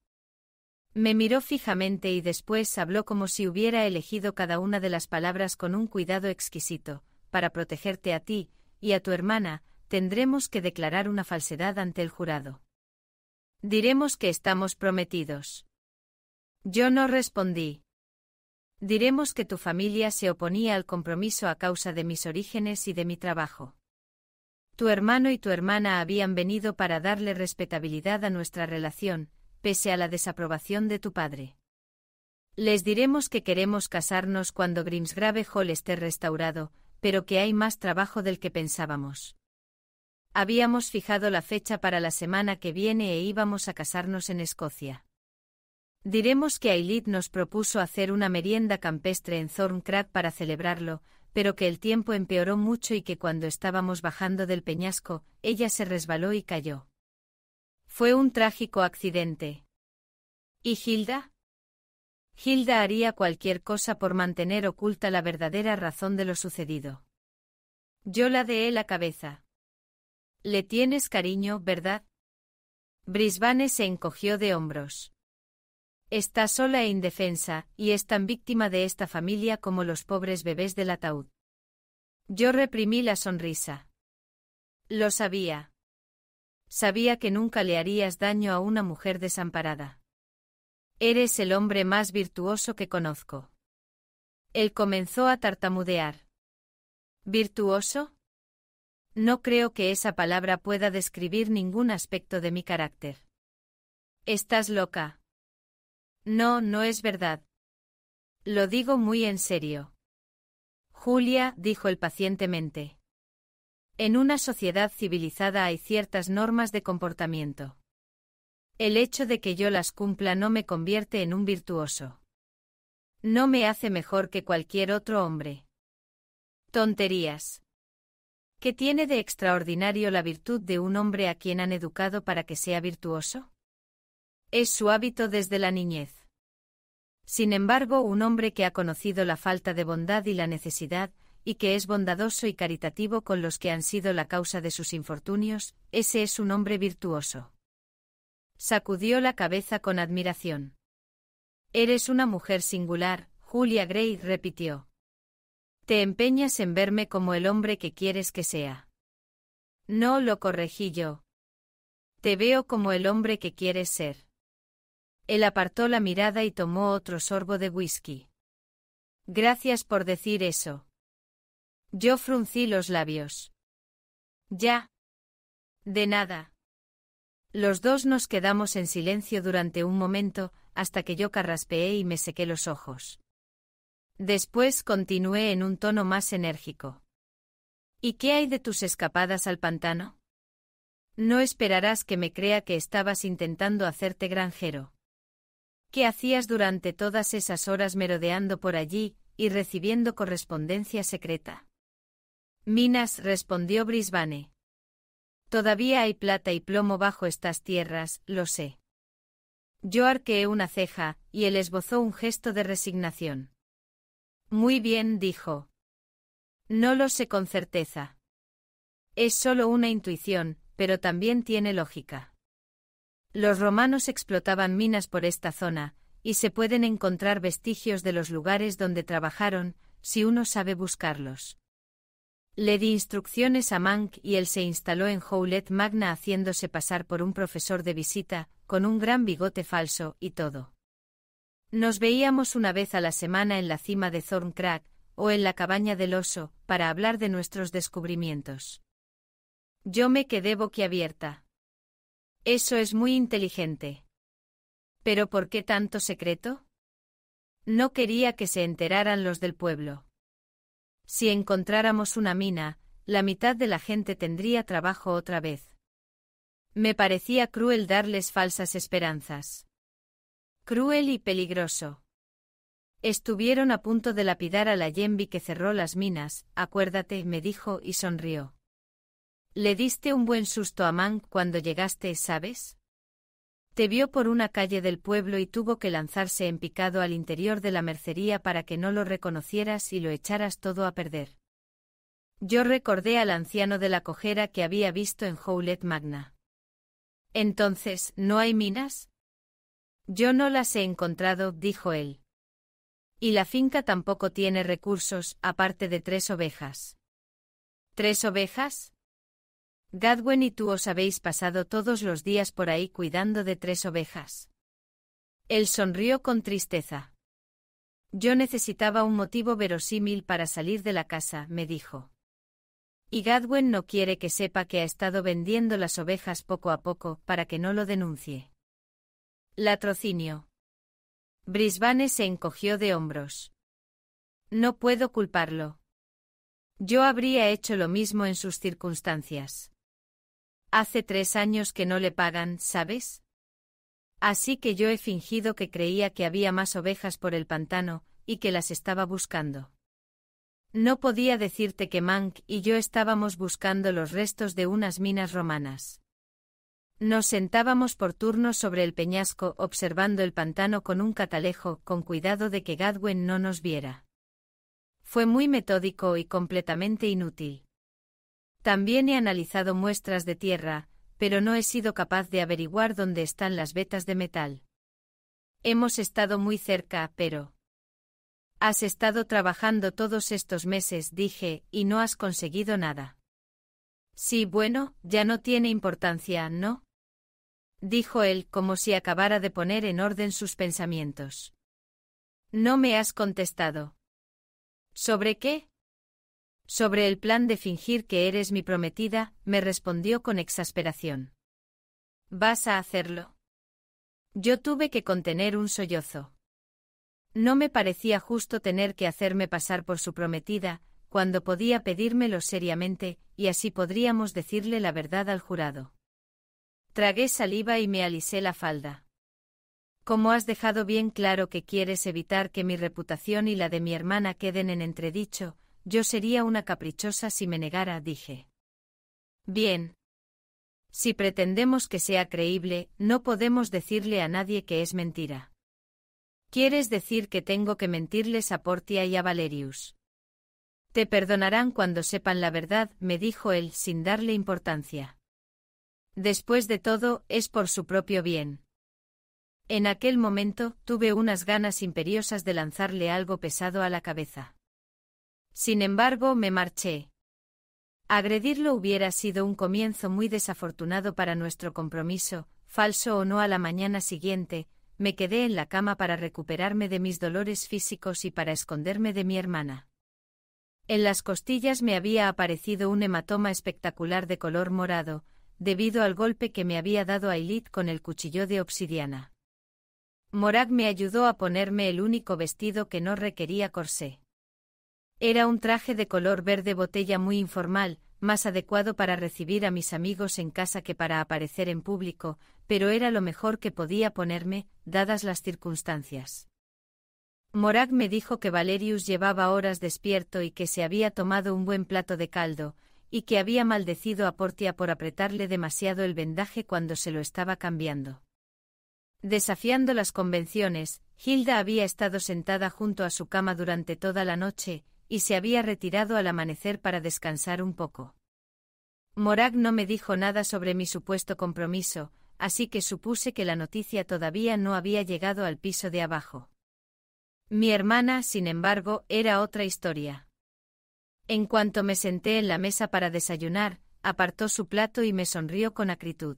Me miró fijamente y después habló como si hubiera elegido cada una de las palabras con un cuidado exquisito. Para protegerte a ti y a tu hermana, tendremos que declarar una falsedad ante el jurado. Diremos que estamos prometidos. Yo no respondí. Diremos que tu familia se oponía al compromiso a causa de mis orígenes y de mi trabajo. Tu hermano y tu hermana habían venido para darle respetabilidad a nuestra relación, pese a la desaprobación de tu padre. Les diremos que queremos casarnos cuando Grimsgrave Hall esté restaurado, pero que hay más trabajo del que pensábamos. Habíamos fijado la fecha para la semana que viene e íbamos a casarnos en Escocia. Diremos que Ailid nos propuso hacer una merienda campestre en Thorncrack para celebrarlo, pero que el tiempo empeoró mucho y que cuando estábamos bajando del peñasco, ella se resbaló y cayó. Fue un trágico accidente. ¿Y Gilda? Gilda haría cualquier cosa por mantener oculta la verdadera razón de lo sucedido. Yo la deé la cabeza. Le tienes cariño, ¿verdad? Brisbane se encogió de hombros. Está sola e indefensa, y es tan víctima de esta familia como los pobres bebés del ataúd. Yo reprimí la sonrisa. Lo sabía. Sabía que nunca le harías daño a una mujer desamparada. Eres el hombre más virtuoso que conozco. Él comenzó a tartamudear. ¿Virtuoso? No creo que esa palabra pueda describir ningún aspecto de mi carácter. Estás loca. No, no es verdad. Lo digo muy en serio. Julia, dijo él pacientemente. En una sociedad civilizada hay ciertas normas de comportamiento. El hecho de que yo las cumpla no me convierte en un virtuoso. No me hace mejor que cualquier otro hombre. Tonterías. ¿Qué tiene de extraordinario la virtud de un hombre a quien han educado para que sea virtuoso? Es su hábito desde la niñez. Sin embargo, un hombre que ha conocido la falta de bondad y la necesidad, y que es bondadoso y caritativo con los que han sido la causa de sus infortunios, ese es un hombre virtuoso. Sacudió la cabeza con admiración. Eres una mujer singular, Julia Gray repitió. Te empeñas en verme como el hombre que quieres que sea. No lo corregí yo. Te veo como el hombre que quieres ser. Él apartó la mirada y tomó otro sorbo de whisky. Gracias por decir eso. Yo fruncí los labios. Ya. De nada. Los dos nos quedamos en silencio durante un momento, hasta que yo carraspeé y me sequé los ojos. Después continué en un tono más enérgico. ¿Y qué hay de tus escapadas al pantano? No esperarás que me crea que estabas intentando hacerte granjero. ¿Qué hacías durante todas esas horas merodeando por allí y recibiendo correspondencia secreta? Minas respondió Brisbane. Todavía hay plata y plomo bajo estas tierras, lo sé. Yo arqueé una ceja, y él esbozó un gesto de resignación. Muy bien, dijo. No lo sé con certeza. Es solo una intuición, pero también tiene lógica. Los romanos explotaban minas por esta zona, y se pueden encontrar vestigios de los lugares donde trabajaron, si uno sabe buscarlos. Le di instrucciones a Mank y él se instaló en Howlet Magna haciéndose pasar por un profesor de visita, con un gran bigote falso y todo. Nos veíamos una vez a la semana en la cima de Thorncrack, o en la cabaña del oso, para hablar de nuestros descubrimientos. Yo me quedé boquiabierta. Eso es muy inteligente. ¿Pero por qué tanto secreto? No quería que se enteraran los del pueblo. Si encontráramos una mina, la mitad de la gente tendría trabajo otra vez. Me parecía cruel darles falsas esperanzas. Cruel y peligroso. Estuvieron a punto de lapidar a la Yembi que cerró las minas, acuérdate, me dijo y sonrió. Le diste un buen susto a Mang cuando llegaste, ¿sabes? Te vio por una calle del pueblo y tuvo que lanzarse en picado al interior de la mercería para que no lo reconocieras y lo echaras todo a perder. Yo recordé al anciano de la cojera que había visto en Howlet Magna. Entonces, ¿no hay minas? Yo no las he encontrado, dijo él. Y la finca tampoco tiene recursos, aparte de tres ovejas. ¿Tres ovejas? —Gadwin y tú os habéis pasado todos los días por ahí cuidando de tres ovejas. Él sonrió con tristeza. Yo necesitaba un motivo verosímil para salir de la casa, me dijo. Y Gadwin no quiere que sepa que ha estado vendiendo las ovejas poco a poco, para que no lo denuncie. Latrocinio. Brisbane se encogió de hombros. No puedo culparlo. Yo habría hecho lo mismo en sus circunstancias. Hace tres años que no le pagan, ¿sabes? Así que yo he fingido que creía que había más ovejas por el pantano, y que las estaba buscando. No podía decirte que Mank y yo estábamos buscando los restos de unas minas romanas. Nos sentábamos por turnos sobre el peñasco observando el pantano con un catalejo, con cuidado de que Gadwin no nos viera. Fue muy metódico y completamente inútil. También he analizado muestras de tierra, pero no he sido capaz de averiguar dónde están las vetas de metal. Hemos estado muy cerca, pero... Has estado trabajando todos estos meses, dije, y no has conseguido nada. Sí, bueno, ya no tiene importancia, ¿no? Dijo él, como si acabara de poner en orden sus pensamientos. No me has contestado. ¿Sobre qué? Sobre el plan de fingir que eres mi prometida, me respondió con exasperación. ¿Vas a hacerlo? Yo tuve que contener un sollozo. No me parecía justo tener que hacerme pasar por su prometida, cuando podía pedírmelo seriamente, y así podríamos decirle la verdad al jurado. Tragué saliva y me alisé la falda. Como has dejado bien claro que quieres evitar que mi reputación y la de mi hermana queden en entredicho, yo sería una caprichosa si me negara, dije. Bien. Si pretendemos que sea creíble, no podemos decirle a nadie que es mentira. ¿Quieres decir que tengo que mentirles a Portia y a Valerius? Te perdonarán cuando sepan la verdad, me dijo él sin darle importancia. Después de todo, es por su propio bien. En aquel momento, tuve unas ganas imperiosas de lanzarle algo pesado a la cabeza. Sin embargo, me marché. Agredirlo hubiera sido un comienzo muy desafortunado para nuestro compromiso, falso o no a la mañana siguiente, me quedé en la cama para recuperarme de mis dolores físicos y para esconderme de mi hermana. En las costillas me había aparecido un hematoma espectacular de color morado, debido al golpe que me había dado Ailit con el cuchillo de obsidiana. Morag me ayudó a ponerme el único vestido que no requería corsé. Era un traje de color verde botella muy informal, más adecuado para recibir a mis amigos en casa que para aparecer en público, pero era lo mejor que podía ponerme, dadas las circunstancias. Morag me dijo que Valerius llevaba horas despierto y que se había tomado un buen plato de caldo, y que había maldecido a Portia por apretarle demasiado el vendaje cuando se lo estaba cambiando. Desafiando las convenciones, Hilda había estado sentada junto a su cama durante toda la noche, y se había retirado al amanecer para descansar un poco. Morag no me dijo nada sobre mi supuesto compromiso, así que supuse que la noticia todavía no había llegado al piso de abajo. Mi hermana, sin embargo, era otra historia. En cuanto me senté en la mesa para desayunar, apartó su plato y me sonrió con acritud.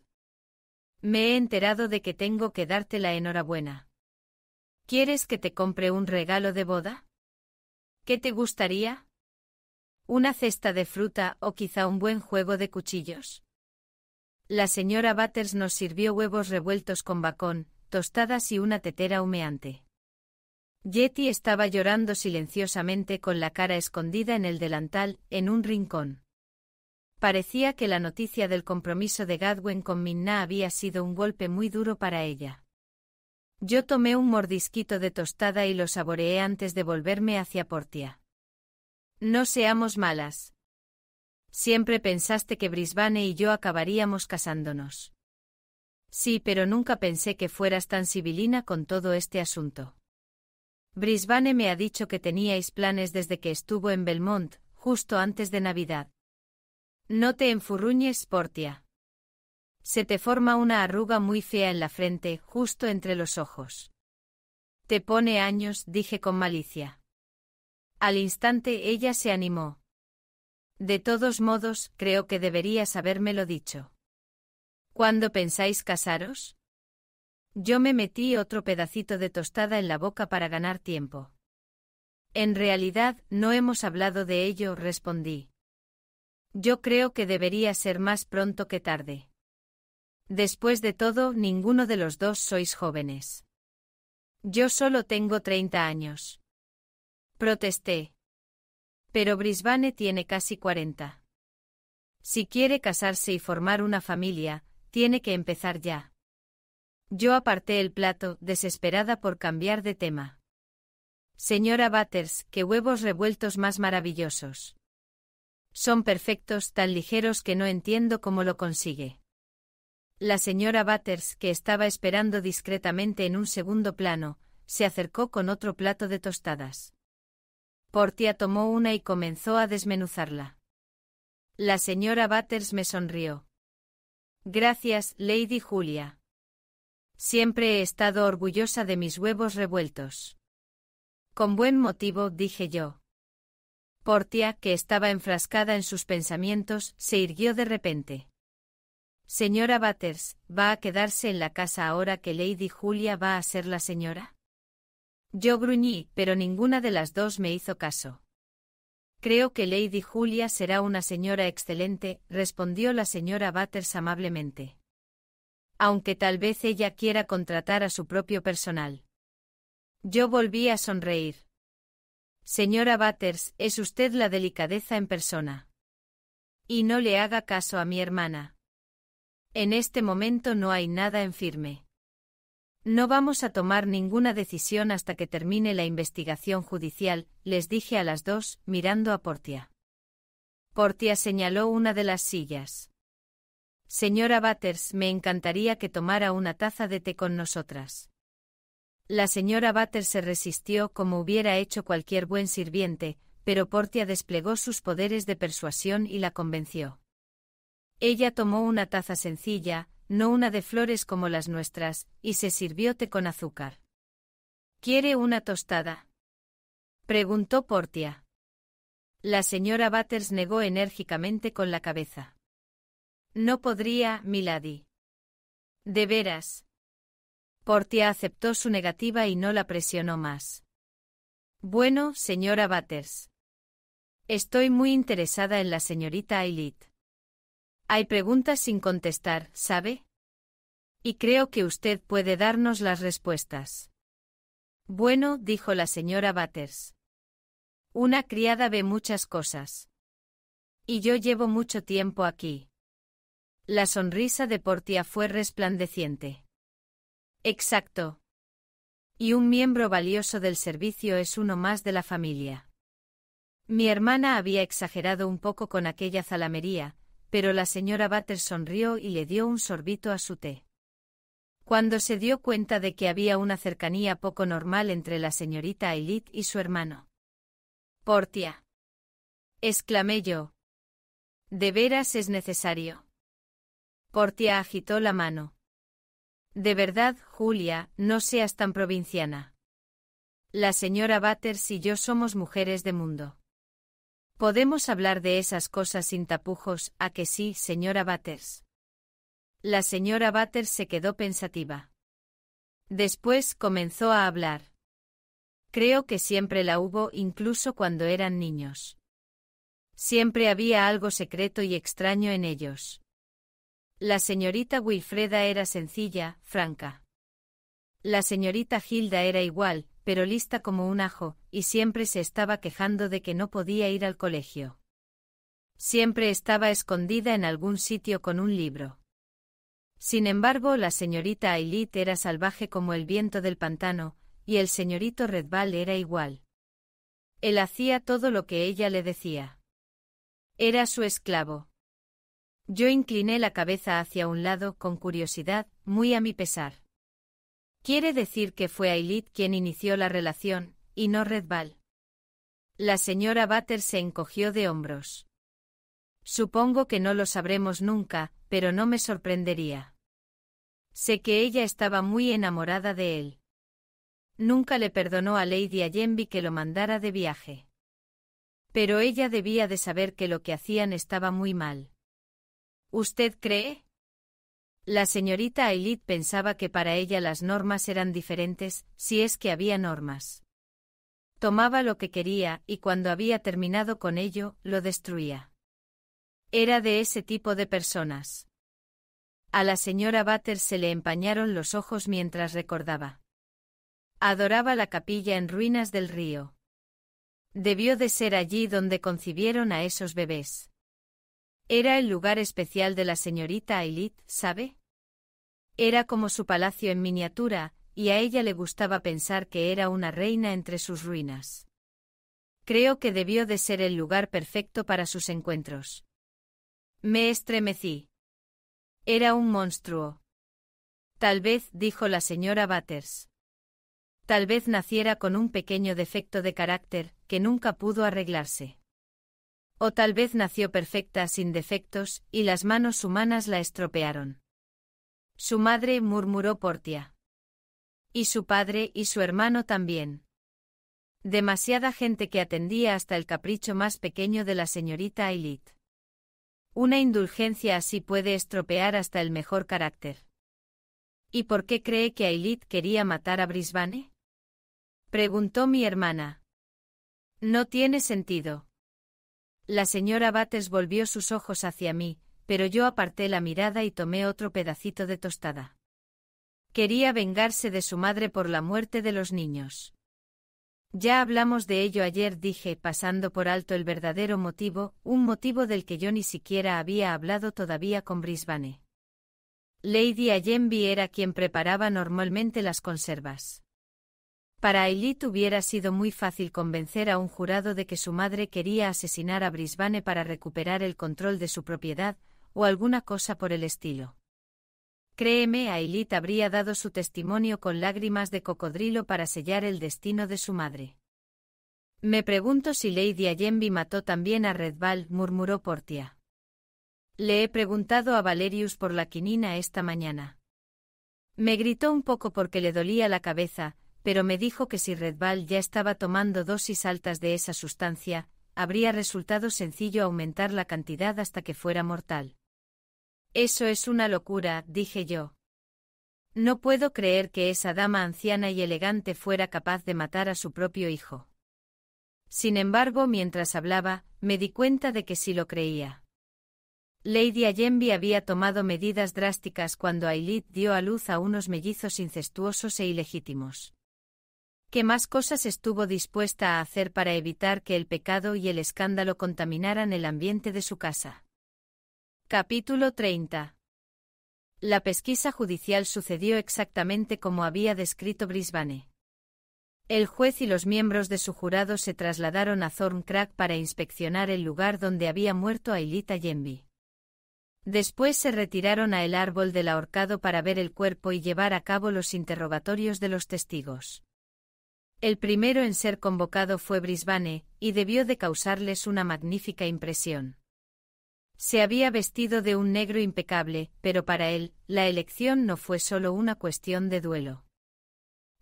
Me he enterado de que tengo que darte la enhorabuena. ¿Quieres que te compre un regalo de boda? ¿Qué te gustaría? Una cesta de fruta o quizá un buen juego de cuchillos. La señora Butters nos sirvió huevos revueltos con bacón, tostadas y una tetera humeante. Yeti estaba llorando silenciosamente con la cara escondida en el delantal, en un rincón. Parecía que la noticia del compromiso de Gadwin con Minna había sido un golpe muy duro para ella. Yo tomé un mordisquito de tostada y lo saboreé antes de volverme hacia Portia. No seamos malas. Siempre pensaste que Brisbane y yo acabaríamos casándonos. Sí, pero nunca pensé que fueras tan sibilina con todo este asunto. Brisbane me ha dicho que teníais planes desde que estuvo en Belmont, justo antes de Navidad. No te enfurruñes, Portia. Se te forma una arruga muy fea en la frente, justo entre los ojos. Te pone años, dije con malicia. Al instante ella se animó. De todos modos, creo que deberías habérmelo dicho. ¿Cuándo pensáis casaros? Yo me metí otro pedacito de tostada en la boca para ganar tiempo. En realidad, no hemos hablado de ello, respondí. Yo creo que debería ser más pronto que tarde. Después de todo, ninguno de los dos sois jóvenes. Yo solo tengo 30 años. Protesté. Pero Brisbane tiene casi 40. Si quiere casarse y formar una familia, tiene que empezar ya. Yo aparté el plato, desesperada por cambiar de tema. Señora Butters, qué huevos revueltos más maravillosos. Son perfectos, tan ligeros que no entiendo cómo lo consigue. La señora Butters, que estaba esperando discretamente en un segundo plano, se acercó con otro plato de tostadas. Portia tomó una y comenzó a desmenuzarla. La señora Butters me sonrió. Gracias, Lady Julia. Siempre he estado orgullosa de mis huevos revueltos. Con buen motivo, dije yo. Portia, que estaba enfrascada en sus pensamientos, se irguió de repente. Señora Butters, ¿va a quedarse en la casa ahora que Lady Julia va a ser la señora? Yo gruñí, pero ninguna de las dos me hizo caso. Creo que Lady Julia será una señora excelente, respondió la señora Butters amablemente. Aunque tal vez ella quiera contratar a su propio personal. Yo volví a sonreír. Señora Butters, es usted la delicadeza en persona. Y no le haga caso a mi hermana. En este momento no hay nada en firme. No vamos a tomar ninguna decisión hasta que termine la investigación judicial, les dije a las dos, mirando a Portia. Portia señaló una de las sillas. Señora Batters, me encantaría que tomara una taza de té con nosotras. La señora Butters se resistió como hubiera hecho cualquier buen sirviente, pero Portia desplegó sus poderes de persuasión y la convenció. Ella tomó una taza sencilla, no una de flores como las nuestras, y se sirvió té con azúcar. ¿Quiere una tostada? preguntó Portia. La señora Butters negó enérgicamente con la cabeza. No podría, milady. De veras. Portia aceptó su negativa y no la presionó más. Bueno, señora Butters. Estoy muy interesada en la señorita Ailit. Hay preguntas sin contestar, ¿sabe? Y creo que usted puede darnos las respuestas. Bueno, dijo la señora Batters. Una criada ve muchas cosas. Y yo llevo mucho tiempo aquí. La sonrisa de Portia fue resplandeciente. Exacto. Y un miembro valioso del servicio es uno más de la familia. Mi hermana había exagerado un poco con aquella zalamería, pero la señora Butter sonrió y le dio un sorbito a su té. Cuando se dio cuenta de que había una cercanía poco normal entre la señorita Elite y su hermano. Portia. exclamé yo. De veras es necesario. Portia agitó la mano. De verdad, Julia, no seas tan provinciana. La señora Butters y yo somos mujeres de mundo. Podemos hablar de esas cosas sin tapujos, a que sí, señora Batters. La señora Batters se quedó pensativa. Después comenzó a hablar. Creo que siempre la hubo, incluso cuando eran niños. Siempre había algo secreto y extraño en ellos. La señorita Wilfreda era sencilla, franca. La señorita Hilda era igual, pero lista como un ajo, y siempre se estaba quejando de que no podía ir al colegio. Siempre estaba escondida en algún sitio con un libro. Sin embargo, la señorita Ailit era salvaje como el viento del pantano, y el señorito Redval era igual. Él hacía todo lo que ella le decía. Era su esclavo. Yo incliné la cabeza hacia un lado con curiosidad, muy a mi pesar. Quiere decir que fue Ailit quien inició la relación, y no Redval. La señora Butter se encogió de hombros. Supongo que no lo sabremos nunca, pero no me sorprendería. Sé que ella estaba muy enamorada de él. Nunca le perdonó a Lady Ayenby que lo mandara de viaje. Pero ella debía de saber que lo que hacían estaba muy mal. ¿Usted cree? La señorita Ailid pensaba que para ella las normas eran diferentes, si es que había normas. Tomaba lo que quería y cuando había terminado con ello, lo destruía. Era de ese tipo de personas. A la señora Butter se le empañaron los ojos mientras recordaba. Adoraba la capilla en ruinas del río. Debió de ser allí donde concibieron a esos bebés. Era el lugar especial de la señorita Ailit, ¿sabe? Era como su palacio en miniatura, y a ella le gustaba pensar que era una reina entre sus ruinas. Creo que debió de ser el lugar perfecto para sus encuentros. Me estremecí. Era un monstruo. Tal vez, dijo la señora Batters. Tal vez naciera con un pequeño defecto de carácter, que nunca pudo arreglarse. O tal vez nació perfecta sin defectos, y las manos humanas la estropearon. Su madre murmuró Portia. Y su padre y su hermano también. Demasiada gente que atendía hasta el capricho más pequeño de la señorita Ailit. Una indulgencia así puede estropear hasta el mejor carácter. ¿Y por qué cree que Ailit quería matar a Brisbane? Preguntó mi hermana. No tiene sentido. La señora Bates volvió sus ojos hacia mí, pero yo aparté la mirada y tomé otro pedacito de tostada. Quería vengarse de su madre por la muerte de los niños. Ya hablamos de ello ayer, dije, pasando por alto el verdadero motivo, un motivo del que yo ni siquiera había hablado todavía con Brisbane. Lady Allenby era quien preparaba normalmente las conservas. Para Elite hubiera sido muy fácil convencer a un jurado de que su madre quería asesinar a Brisbane para recuperar el control de su propiedad, o alguna cosa por el estilo. Créeme, Ailit habría dado su testimonio con lágrimas de cocodrilo para sellar el destino de su madre. Me pregunto si Lady Ayenby mató también a Redval, murmuró Portia. Le he preguntado a Valerius por la quinina esta mañana. Me gritó un poco porque le dolía la cabeza, pero me dijo que si Redval ya estaba tomando dosis altas de esa sustancia, habría resultado sencillo aumentar la cantidad hasta que fuera mortal. Eso es una locura, dije yo. No puedo creer que esa dama anciana y elegante fuera capaz de matar a su propio hijo. Sin embargo, mientras hablaba, me di cuenta de que sí lo creía. Lady Allenby había tomado medidas drásticas cuando Ailith dio a luz a unos mellizos incestuosos e ilegítimos. ¿Qué más cosas estuvo dispuesta a hacer para evitar que el pecado y el escándalo contaminaran el ambiente de su casa? Capítulo 30 la pesquisa judicial sucedió exactamente como había descrito Brisbane. El juez y los miembros de su jurado se trasladaron a Thorncrack para inspeccionar el lugar donde había muerto Ailita Yenby. Después se retiraron a el árbol del ahorcado para ver el cuerpo y llevar a cabo los interrogatorios de los testigos. El primero en ser convocado fue Brisbane, y debió de causarles una magnífica impresión. Se había vestido de un negro impecable, pero para él, la elección no fue solo una cuestión de duelo.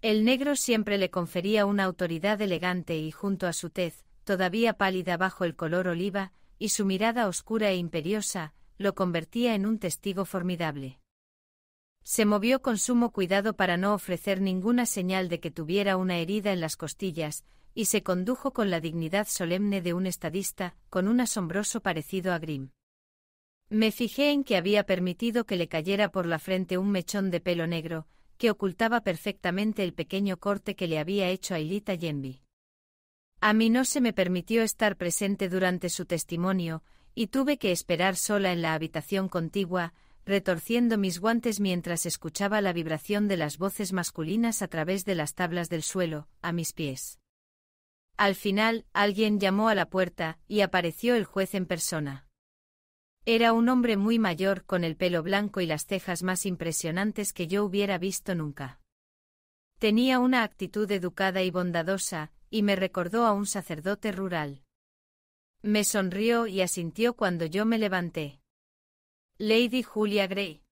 El negro siempre le confería una autoridad elegante y junto a su tez, todavía pálida bajo el color oliva, y su mirada oscura e imperiosa, lo convertía en un testigo formidable. Se movió con sumo cuidado para no ofrecer ninguna señal de que tuviera una herida en las costillas, y se condujo con la dignidad solemne de un estadista, con un asombroso parecido a Grimm. Me fijé en que había permitido que le cayera por la frente un mechón de pelo negro, que ocultaba perfectamente el pequeño corte que le había hecho a Ilita Yenby. A mí no se me permitió estar presente durante su testimonio, y tuve que esperar sola en la habitación contigua, retorciendo mis guantes mientras escuchaba la vibración de las voces masculinas a través de las tablas del suelo, a mis pies. Al final, alguien llamó a la puerta, y apareció el juez en persona. Era un hombre muy mayor, con el pelo blanco y las cejas más impresionantes que yo hubiera visto nunca. Tenía una actitud educada y bondadosa, y me recordó a un sacerdote rural. Me sonrió y asintió cuando yo me levanté. Lady Julia Gray.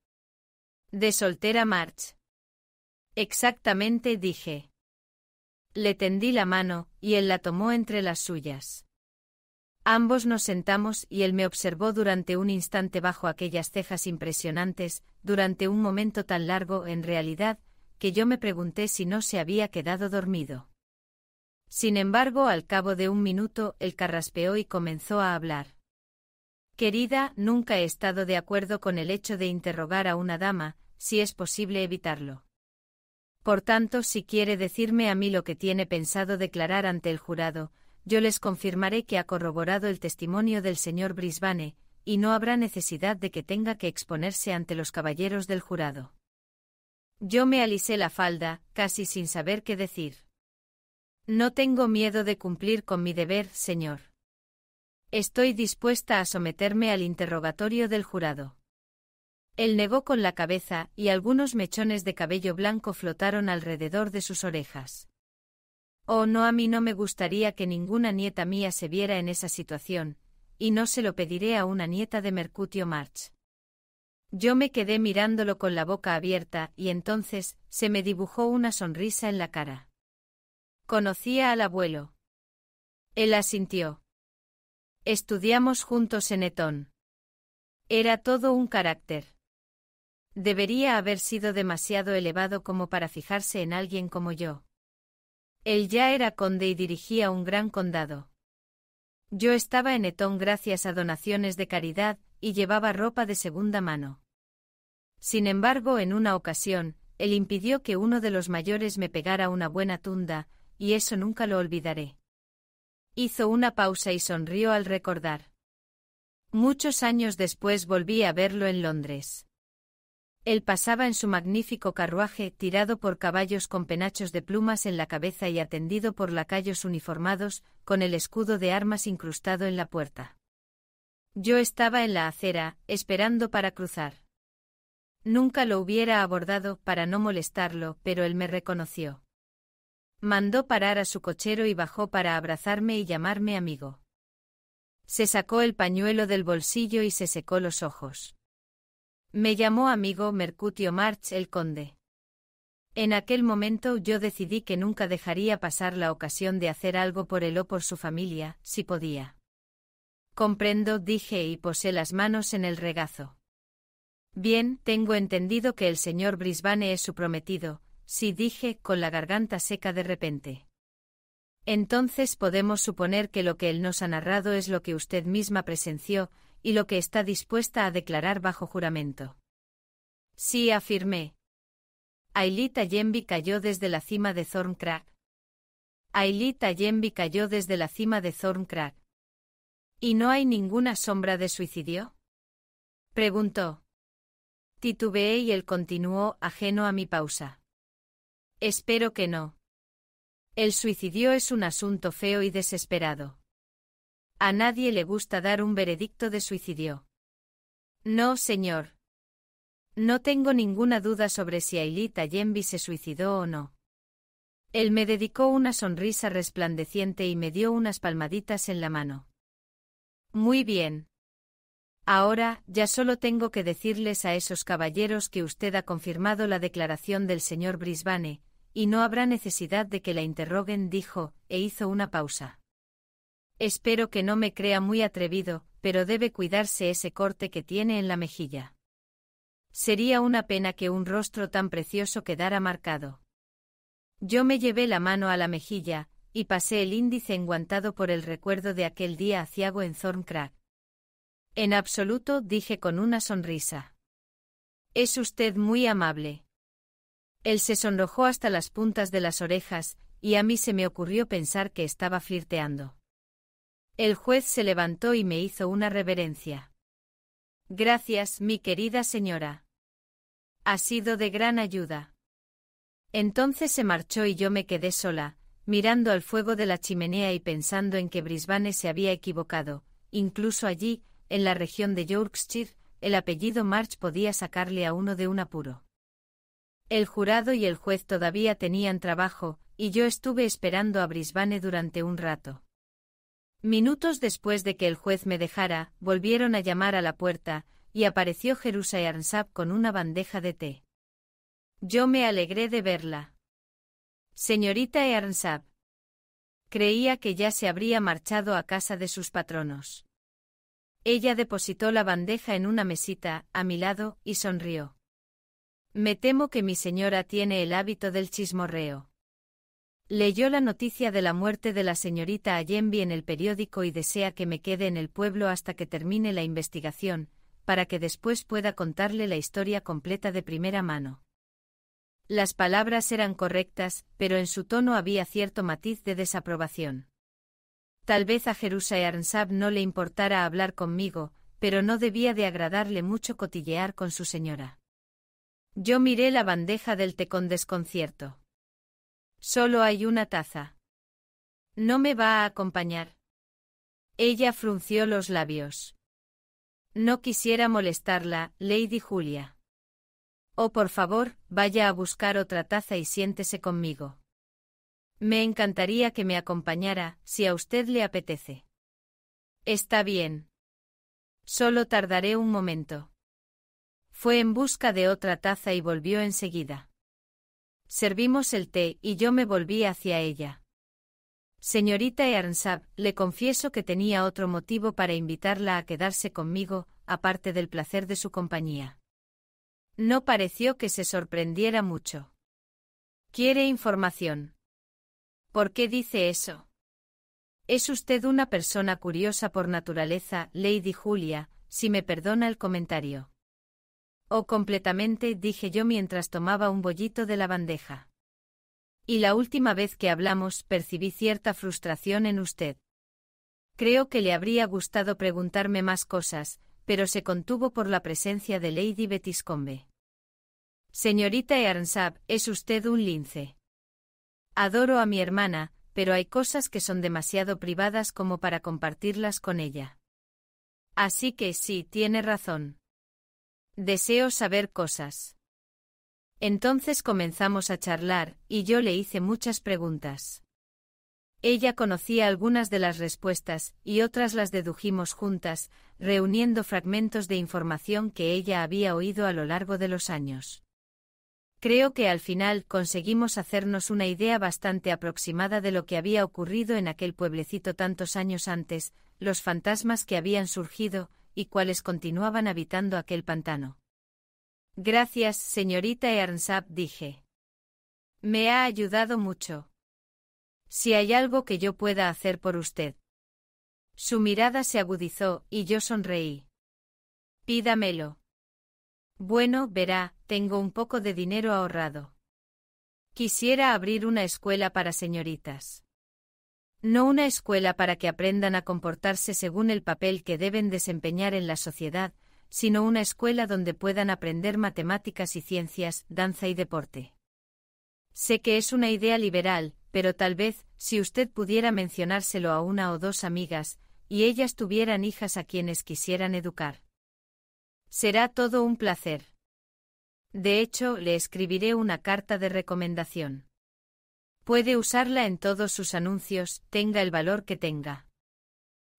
De soltera March. Exactamente dije. Le tendí la mano, y él la tomó entre las suyas. Ambos nos sentamos y él me observó durante un instante bajo aquellas cejas impresionantes, durante un momento tan largo en realidad, que yo me pregunté si no se había quedado dormido. Sin embargo, al cabo de un minuto, él carraspeó y comenzó a hablar. Querida, nunca he estado de acuerdo con el hecho de interrogar a una dama, si es posible evitarlo. Por tanto, si quiere decirme a mí lo que tiene pensado declarar ante el jurado, yo les confirmaré que ha corroborado el testimonio del señor Brisbane, y no habrá necesidad de que tenga que exponerse ante los caballeros del jurado. Yo me alisé la falda, casi sin saber qué decir. No tengo miedo de cumplir con mi deber, señor. Estoy dispuesta a someterme al interrogatorio del jurado. Él negó con la cabeza, y algunos mechones de cabello blanco flotaron alrededor de sus orejas. Oh, no, a mí no me gustaría que ninguna nieta mía se viera en esa situación, y no se lo pediré a una nieta de Mercutio March. Yo me quedé mirándolo con la boca abierta, y entonces, se me dibujó una sonrisa en la cara. Conocía al abuelo. Él asintió. Estudiamos juntos en Eton. Era todo un carácter. Debería haber sido demasiado elevado como para fijarse en alguien como yo. Él ya era conde y dirigía un gran condado. Yo estaba en Eton gracias a donaciones de caridad y llevaba ropa de segunda mano. Sin embargo, en una ocasión, él impidió que uno de los mayores me pegara una buena tunda, y eso nunca lo olvidaré. Hizo una pausa y sonrió al recordar. Muchos años después volví a verlo en Londres. Él pasaba en su magnífico carruaje, tirado por caballos con penachos de plumas en la cabeza y atendido por lacayos uniformados, con el escudo de armas incrustado en la puerta. Yo estaba en la acera, esperando para cruzar. Nunca lo hubiera abordado para no molestarlo, pero él me reconoció. Mandó parar a su cochero y bajó para abrazarme y llamarme amigo. Se sacó el pañuelo del bolsillo y se secó los ojos. Me llamó amigo Mercutio March el conde. En aquel momento yo decidí que nunca dejaría pasar la ocasión de hacer algo por él o por su familia, si podía. Comprendo, dije y posé las manos en el regazo. Bien, tengo entendido que el señor Brisbane es su prometido, Sí dije, con la garganta seca de repente. Entonces podemos suponer que lo que él nos ha narrado es lo que usted misma presenció, y lo que está dispuesta a declarar bajo juramento. Sí, afirmé. Ailita Yembi cayó desde la cima de Thorncrack. Ailita Yembi cayó desde la cima de Thorncrack. ¿Y no hay ninguna sombra de suicidio? Preguntó. Titubeé y él continuó, ajeno a mi pausa. Espero que no. El suicidio es un asunto feo y desesperado. A nadie le gusta dar un veredicto de suicidio. No, señor. No tengo ninguna duda sobre si Ailita Yenby se suicidó o no. Él me dedicó una sonrisa resplandeciente y me dio unas palmaditas en la mano. Muy bien. Ahora, ya solo tengo que decirles a esos caballeros que usted ha confirmado la declaración del señor Brisbane, y no habrá necesidad de que la interroguen, dijo, e hizo una pausa. Espero que no me crea muy atrevido, pero debe cuidarse ese corte que tiene en la mejilla. Sería una pena que un rostro tan precioso quedara marcado. Yo me llevé la mano a la mejilla, y pasé el índice enguantado por el recuerdo de aquel día aciago en Thorncrack. En absoluto, dije con una sonrisa. Es usted muy amable. Él se sonrojó hasta las puntas de las orejas, y a mí se me ocurrió pensar que estaba flirteando. El juez se levantó y me hizo una reverencia. Gracias, mi querida señora. Ha sido de gran ayuda. Entonces se marchó y yo me quedé sola, mirando al fuego de la chimenea y pensando en que Brisbane se había equivocado, incluso allí, en la región de Yorkshire, el apellido March podía sacarle a uno de un apuro. El jurado y el juez todavía tenían trabajo, y yo estuve esperando a Brisbane durante un rato. Minutos después de que el juez me dejara, volvieron a llamar a la puerta, y apareció Jerusa Earnsab con una bandeja de té. Yo me alegré de verla. Señorita Earnsab. Creía que ya se habría marchado a casa de sus patronos. Ella depositó la bandeja en una mesita, a mi lado, y sonrió. Me temo que mi señora tiene el hábito del chismorreo. Leyó la noticia de la muerte de la señorita Allenby en el periódico y desea que me quede en el pueblo hasta que termine la investigación, para que después pueda contarle la historia completa de primera mano. Las palabras eran correctas, pero en su tono había cierto matiz de desaprobación. Tal vez a Jerusa Arnsab no le importara hablar conmigo, pero no debía de agradarle mucho cotillear con su señora. Yo miré la bandeja del té con desconcierto. Solo hay una taza. No me va a acompañar. Ella frunció los labios. No quisiera molestarla, Lady Julia. Oh, por favor, vaya a buscar otra taza y siéntese conmigo. Me encantaría que me acompañara, si a usted le apetece. Está bien. Solo tardaré un momento. Fue en busca de otra taza y volvió enseguida. Servimos el té y yo me volví hacia ella. Señorita Earnshaw, le confieso que tenía otro motivo para invitarla a quedarse conmigo, aparte del placer de su compañía. No pareció que se sorprendiera mucho. Quiere información. ¿Por qué dice eso? Es usted una persona curiosa por naturaleza, Lady Julia, si me perdona el comentario. Oh, completamente, dije yo mientras tomaba un bollito de la bandeja. Y la última vez que hablamos percibí cierta frustración en usted. Creo que le habría gustado preguntarme más cosas, pero se contuvo por la presencia de Lady Betiscombe. Señorita Earnsab, es usted un lince. Adoro a mi hermana, pero hay cosas que son demasiado privadas como para compartirlas con ella. Así que sí, tiene razón. Deseo saber cosas. Entonces comenzamos a charlar, y yo le hice muchas preguntas. Ella conocía algunas de las respuestas, y otras las dedujimos juntas, reuniendo fragmentos de información que ella había oído a lo largo de los años. Creo que al final conseguimos hacernos una idea bastante aproximada de lo que había ocurrido en aquel pueblecito tantos años antes, los fantasmas que habían surgido, y cuáles continuaban habitando aquel pantano. Gracias, señorita Earnsap, dije. Me ha ayudado mucho. Si hay algo que yo pueda hacer por usted. Su mirada se agudizó, y yo sonreí. Pídamelo. Bueno, verá, tengo un poco de dinero ahorrado. Quisiera abrir una escuela para señoritas. No una escuela para que aprendan a comportarse según el papel que deben desempeñar en la sociedad, sino una escuela donde puedan aprender matemáticas y ciencias, danza y deporte. Sé que es una idea liberal, pero tal vez, si usted pudiera mencionárselo a una o dos amigas, y ellas tuvieran hijas a quienes quisieran educar. Será todo un placer. De hecho, le escribiré una carta de recomendación. Puede usarla en todos sus anuncios, tenga el valor que tenga.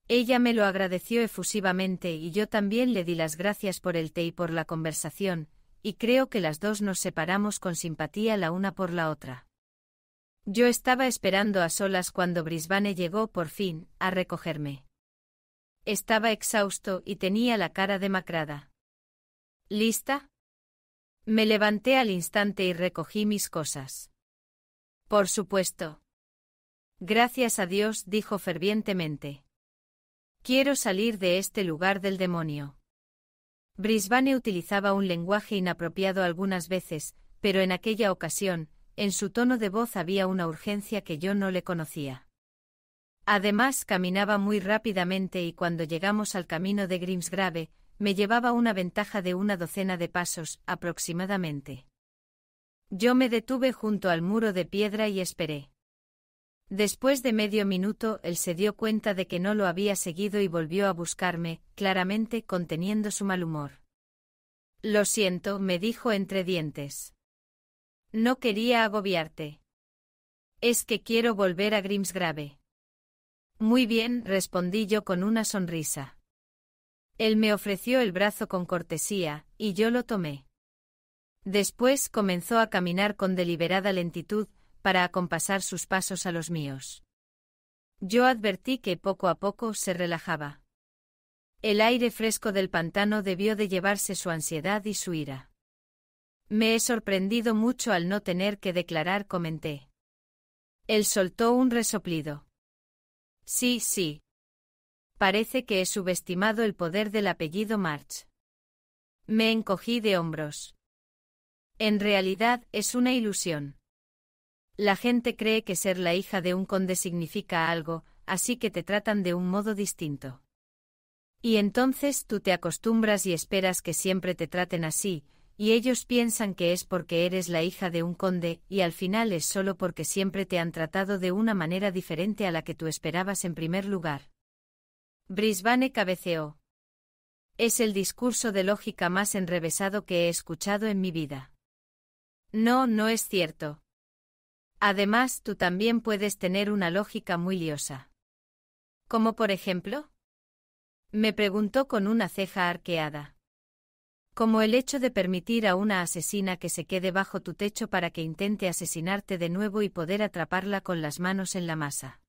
Ella me lo agradeció efusivamente y yo también le di las gracias por el té y por la conversación, y creo que las dos nos separamos con simpatía la una por la otra. Yo estaba esperando a solas cuando Brisbane llegó por fin a recogerme. Estaba exhausto y tenía la cara demacrada. ¿Lista? Me levanté al instante y recogí mis cosas. Por supuesto. Gracias a Dios, dijo fervientemente. Quiero salir de este lugar del demonio. Brisbane utilizaba un lenguaje inapropiado algunas veces, pero en aquella ocasión, en su tono de voz había una urgencia que yo no le conocía. Además caminaba muy rápidamente y cuando llegamos al camino de Grimsgrave, me llevaba una ventaja de una docena de pasos, aproximadamente. Yo me detuve junto al muro de piedra y esperé. Después de medio minuto, él se dio cuenta de que no lo había seguido y volvió a buscarme, claramente conteniendo su mal humor. Lo siento, me dijo entre dientes. No quería agobiarte. Es que quiero volver a Grimsgrave. Muy bien, respondí yo con una sonrisa. Él me ofreció el brazo con cortesía, y yo lo tomé. Después comenzó a caminar con deliberada lentitud, para acompasar sus pasos a los míos. Yo advertí que poco a poco se relajaba. El aire fresco del pantano debió de llevarse su ansiedad y su ira. Me he sorprendido mucho al no tener que declarar, comenté. Él soltó un resoplido. Sí, sí. Parece que he subestimado el poder del apellido March. Me encogí de hombros. En realidad, es una ilusión. La gente cree que ser la hija de un conde significa algo, así que te tratan de un modo distinto. Y entonces tú te acostumbras y esperas que siempre te traten así, y ellos piensan que es porque eres la hija de un conde, y al final es solo porque siempre te han tratado de una manera diferente a la que tú esperabas en primer lugar. Brisbane cabeceó. Es el discurso de lógica más enrevesado que he escuchado en mi vida. No, no es cierto. Además, tú también puedes tener una lógica muy liosa. ¿Cómo por ejemplo? Me preguntó con una ceja arqueada. Como el hecho de permitir a una asesina que se quede bajo tu techo para que intente asesinarte de nuevo y poder atraparla con las manos en la masa.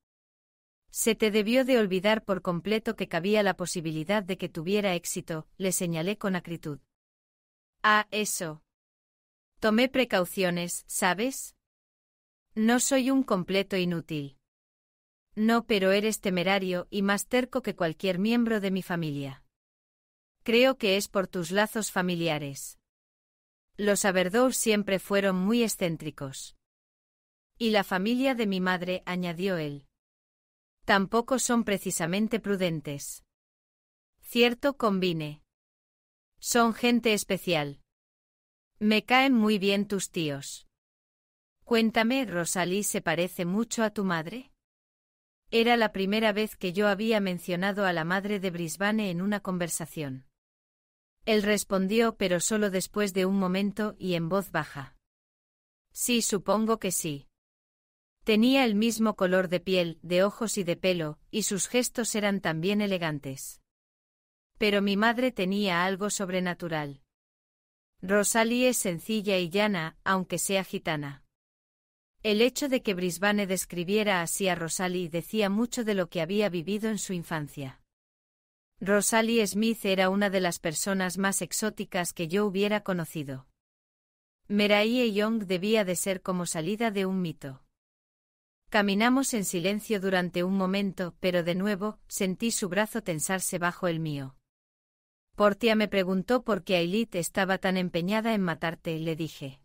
Se te debió de olvidar por completo que cabía la posibilidad de que tuviera éxito, le señalé con acritud. Ah, eso, Tomé precauciones, ¿sabes? No soy un completo inútil. No, pero eres temerario y más terco que cualquier miembro de mi familia. Creo que es por tus lazos familiares. Los Aberdour siempre fueron muy excéntricos. Y la familia de mi madre, añadió él. Tampoco son precisamente prudentes. Cierto, combine. Son gente especial. Me caen muy bien tus tíos. Cuéntame, Rosalí se parece mucho a tu madre. Era la primera vez que yo había mencionado a la madre de Brisbane en una conversación. Él respondió, pero solo después de un momento y en voz baja. Sí, supongo que sí. Tenía el mismo color de piel, de ojos y de pelo, y sus gestos eran también elegantes. Pero mi madre tenía algo sobrenatural. Rosalie es sencilla y llana, aunque sea gitana. El hecho de que Brisbane describiera así a Rosalie decía mucho de lo que había vivido en su infancia. Rosalie Smith era una de las personas más exóticas que yo hubiera conocido. Meraie Young debía de ser como salida de un mito. Caminamos en silencio durante un momento, pero de nuevo sentí su brazo tensarse bajo el mío. Portia me preguntó por qué Ailit estaba tan empeñada en matarte y le dije.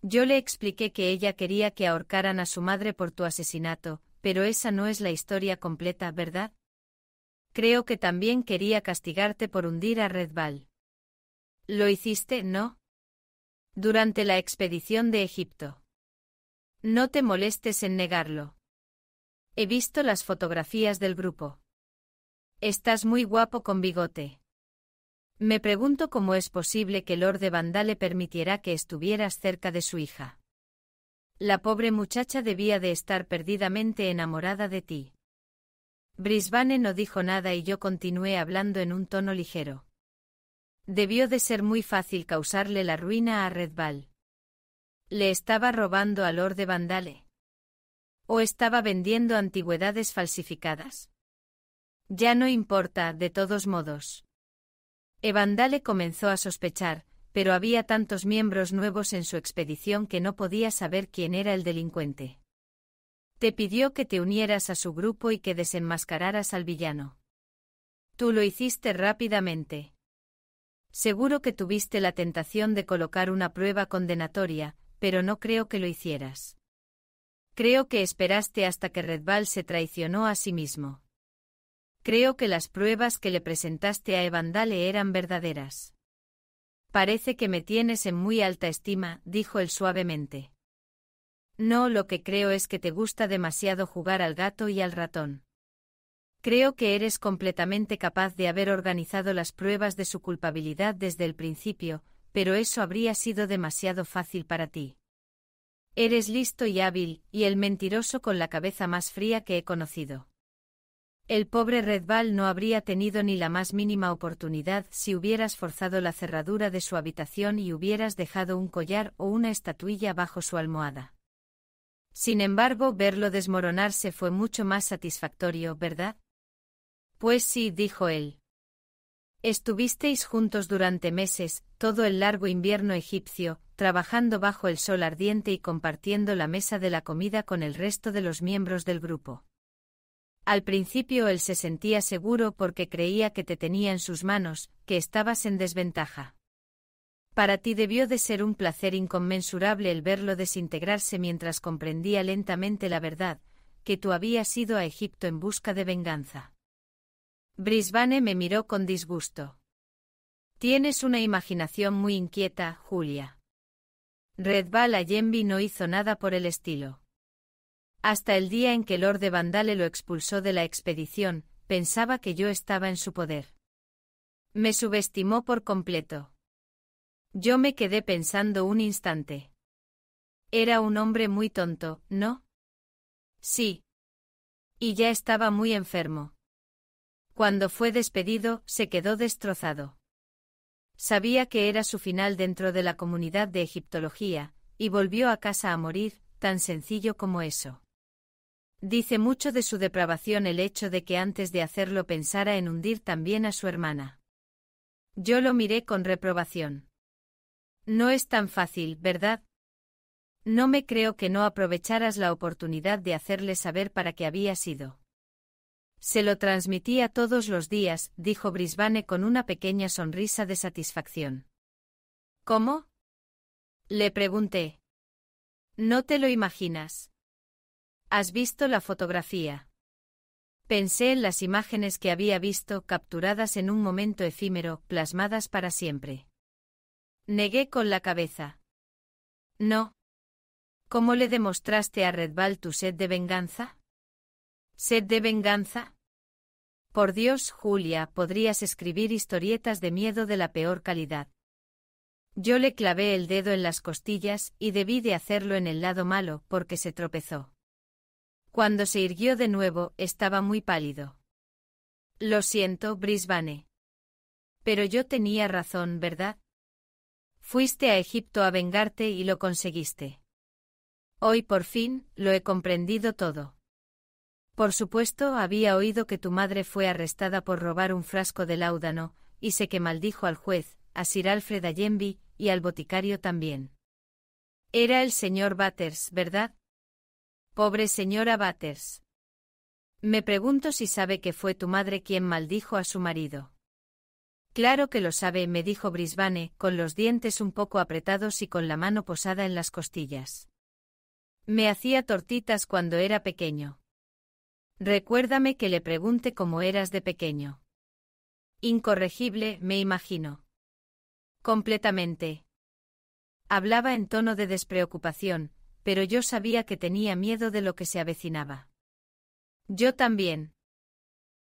Yo le expliqué que ella quería que ahorcaran a su madre por tu asesinato, pero esa no es la historia completa, ¿verdad? Creo que también quería castigarte por hundir a Redbal. ¿Lo hiciste, no? Durante la expedición de Egipto. No te molestes en negarlo. He visto las fotografías del grupo. Estás muy guapo con bigote. Me pregunto cómo es posible que Lord de Vandale permitiera que estuvieras cerca de su hija. La pobre muchacha debía de estar perdidamente enamorada de ti. Brisbane no dijo nada y yo continué hablando en un tono ligero. Debió de ser muy fácil causarle la ruina a Redval. Le estaba robando a Lord de Vandale. ¿eh? O estaba vendiendo antigüedades falsificadas. Ya no importa, de todos modos. Evandale comenzó a sospechar, pero había tantos miembros nuevos en su expedición que no podía saber quién era el delincuente. Te pidió que te unieras a su grupo y que desenmascararas al villano. Tú lo hiciste rápidamente. Seguro que tuviste la tentación de colocar una prueba condenatoria, pero no creo que lo hicieras. Creo que esperaste hasta que redval se traicionó a sí mismo. Creo que las pruebas que le presentaste a Evandale eran verdaderas. Parece que me tienes en muy alta estima, dijo él suavemente. No, lo que creo es que te gusta demasiado jugar al gato y al ratón. Creo que eres completamente capaz de haber organizado las pruebas de su culpabilidad desde el principio, pero eso habría sido demasiado fácil para ti. Eres listo y hábil, y el mentiroso con la cabeza más fría que he conocido. El pobre Redbal no habría tenido ni la más mínima oportunidad si hubieras forzado la cerradura de su habitación y hubieras dejado un collar o una estatuilla bajo su almohada. Sin embargo, verlo desmoronarse fue mucho más satisfactorio, ¿verdad? Pues sí, dijo él. Estuvisteis juntos durante meses, todo el largo invierno egipcio, trabajando bajo el sol ardiente y compartiendo la mesa de la comida con el resto de los miembros del grupo. Al principio él se sentía seguro porque creía que te tenía en sus manos, que estabas en desventaja. Para ti debió de ser un placer inconmensurable el verlo desintegrarse mientras comprendía lentamente la verdad, que tú habías ido a Egipto en busca de venganza. Brisbane me miró con disgusto. Tienes una imaginación muy inquieta, Julia. a Yembi no hizo nada por el estilo. Hasta el día en que Lord de Vandale lo expulsó de la expedición, pensaba que yo estaba en su poder. Me subestimó por completo. Yo me quedé pensando un instante. Era un hombre muy tonto, ¿no? Sí. Y ya estaba muy enfermo. Cuando fue despedido, se quedó destrozado. Sabía que era su final dentro de la comunidad de egiptología, y volvió a casa a morir, tan sencillo como eso. Dice mucho de su depravación el hecho de que antes de hacerlo pensara en hundir también a su hermana. Yo lo miré con reprobación. No es tan fácil, ¿verdad? No me creo que no aprovecharas la oportunidad de hacerle saber para qué había sido. Se lo transmitía todos los días, dijo Brisbane con una pequeña sonrisa de satisfacción. ¿Cómo? Le pregunté. No te lo imaginas. Has visto la fotografía. Pensé en las imágenes que había visto capturadas en un momento efímero, plasmadas para siempre. Negué con la cabeza. No. ¿Cómo le demostraste a Redbal tu sed de venganza? ¿Sed de venganza? Por Dios, Julia, podrías escribir historietas de miedo de la peor calidad. Yo le clavé el dedo en las costillas y debí de hacerlo en el lado malo porque se tropezó. Cuando se irguió de nuevo, estaba muy pálido. Lo siento, Brisbane. Pero yo tenía razón, ¿verdad? Fuiste a Egipto a vengarte y lo conseguiste. Hoy por fin, lo he comprendido todo. Por supuesto, había oído que tu madre fue arrestada por robar un frasco de láudano, y sé que maldijo al juez, a Sir Alfred Allenby, y al boticario también. Era el señor Batters, ¿verdad? Pobre señora Butters. Me pregunto si sabe que fue tu madre quien maldijo a su marido. Claro que lo sabe, me dijo Brisbane, con los dientes un poco apretados y con la mano posada en las costillas. Me hacía tortitas cuando era pequeño. Recuérdame que le pregunte cómo eras de pequeño. Incorregible, me imagino. Completamente. Hablaba en tono de despreocupación, pero yo sabía que tenía miedo de lo que se avecinaba. Yo también.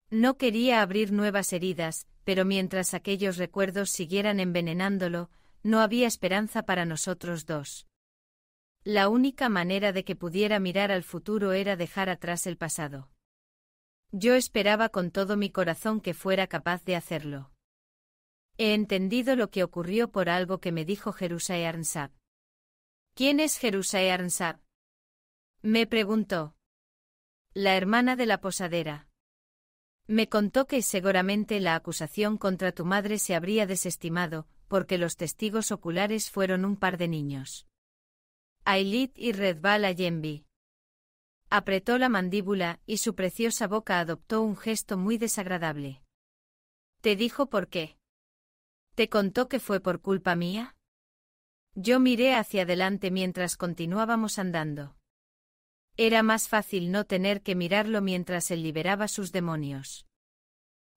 No quería abrir nuevas heridas, pero mientras aquellos recuerdos siguieran envenenándolo, no había esperanza para nosotros dos. La única manera de que pudiera mirar al futuro era dejar atrás el pasado. Yo esperaba con todo mi corazón que fuera capaz de hacerlo. He entendido lo que ocurrió por algo que me dijo Jerusalén Arnsab. ¿Quién es Jerusalén Arnsab? Me preguntó. La hermana de la posadera. Me contó que seguramente la acusación contra tu madre se habría desestimado, porque los testigos oculares fueron un par de niños. Ailit y Redbal Ayembi. Apretó la mandíbula y su preciosa boca adoptó un gesto muy desagradable. ¿Te dijo por qué? ¿Te contó que fue por culpa mía? Yo miré hacia adelante mientras continuábamos andando. Era más fácil no tener que mirarlo mientras él liberaba sus demonios.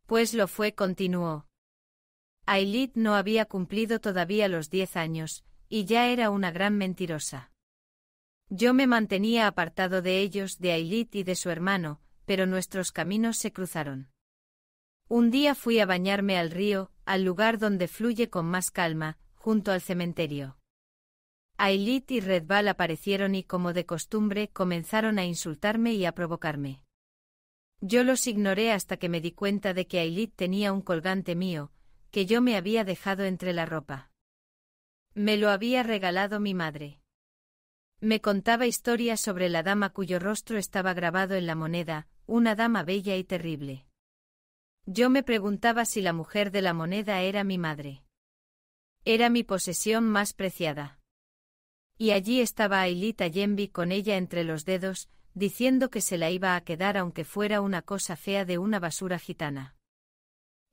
Pues lo fue, continuó. Ailit no había cumplido todavía los diez años, y ya era una gran mentirosa. Yo me mantenía apartado de ellos, de Ailit y de su hermano, pero nuestros caminos se cruzaron. Un día fui a bañarme al río, al lugar donde fluye con más calma, junto al cementerio. Ailit y Redbal aparecieron y, como de costumbre, comenzaron a insultarme y a provocarme. Yo los ignoré hasta que me di cuenta de que Ailit tenía un colgante mío, que yo me había dejado entre la ropa. Me lo había regalado mi madre. Me contaba historias sobre la dama cuyo rostro estaba grabado en la moneda, una dama bella y terrible. Yo me preguntaba si la mujer de la moneda era mi madre. Era mi posesión más preciada. Y allí estaba Ailita Yembi con ella entre los dedos, diciendo que se la iba a quedar aunque fuera una cosa fea de una basura gitana.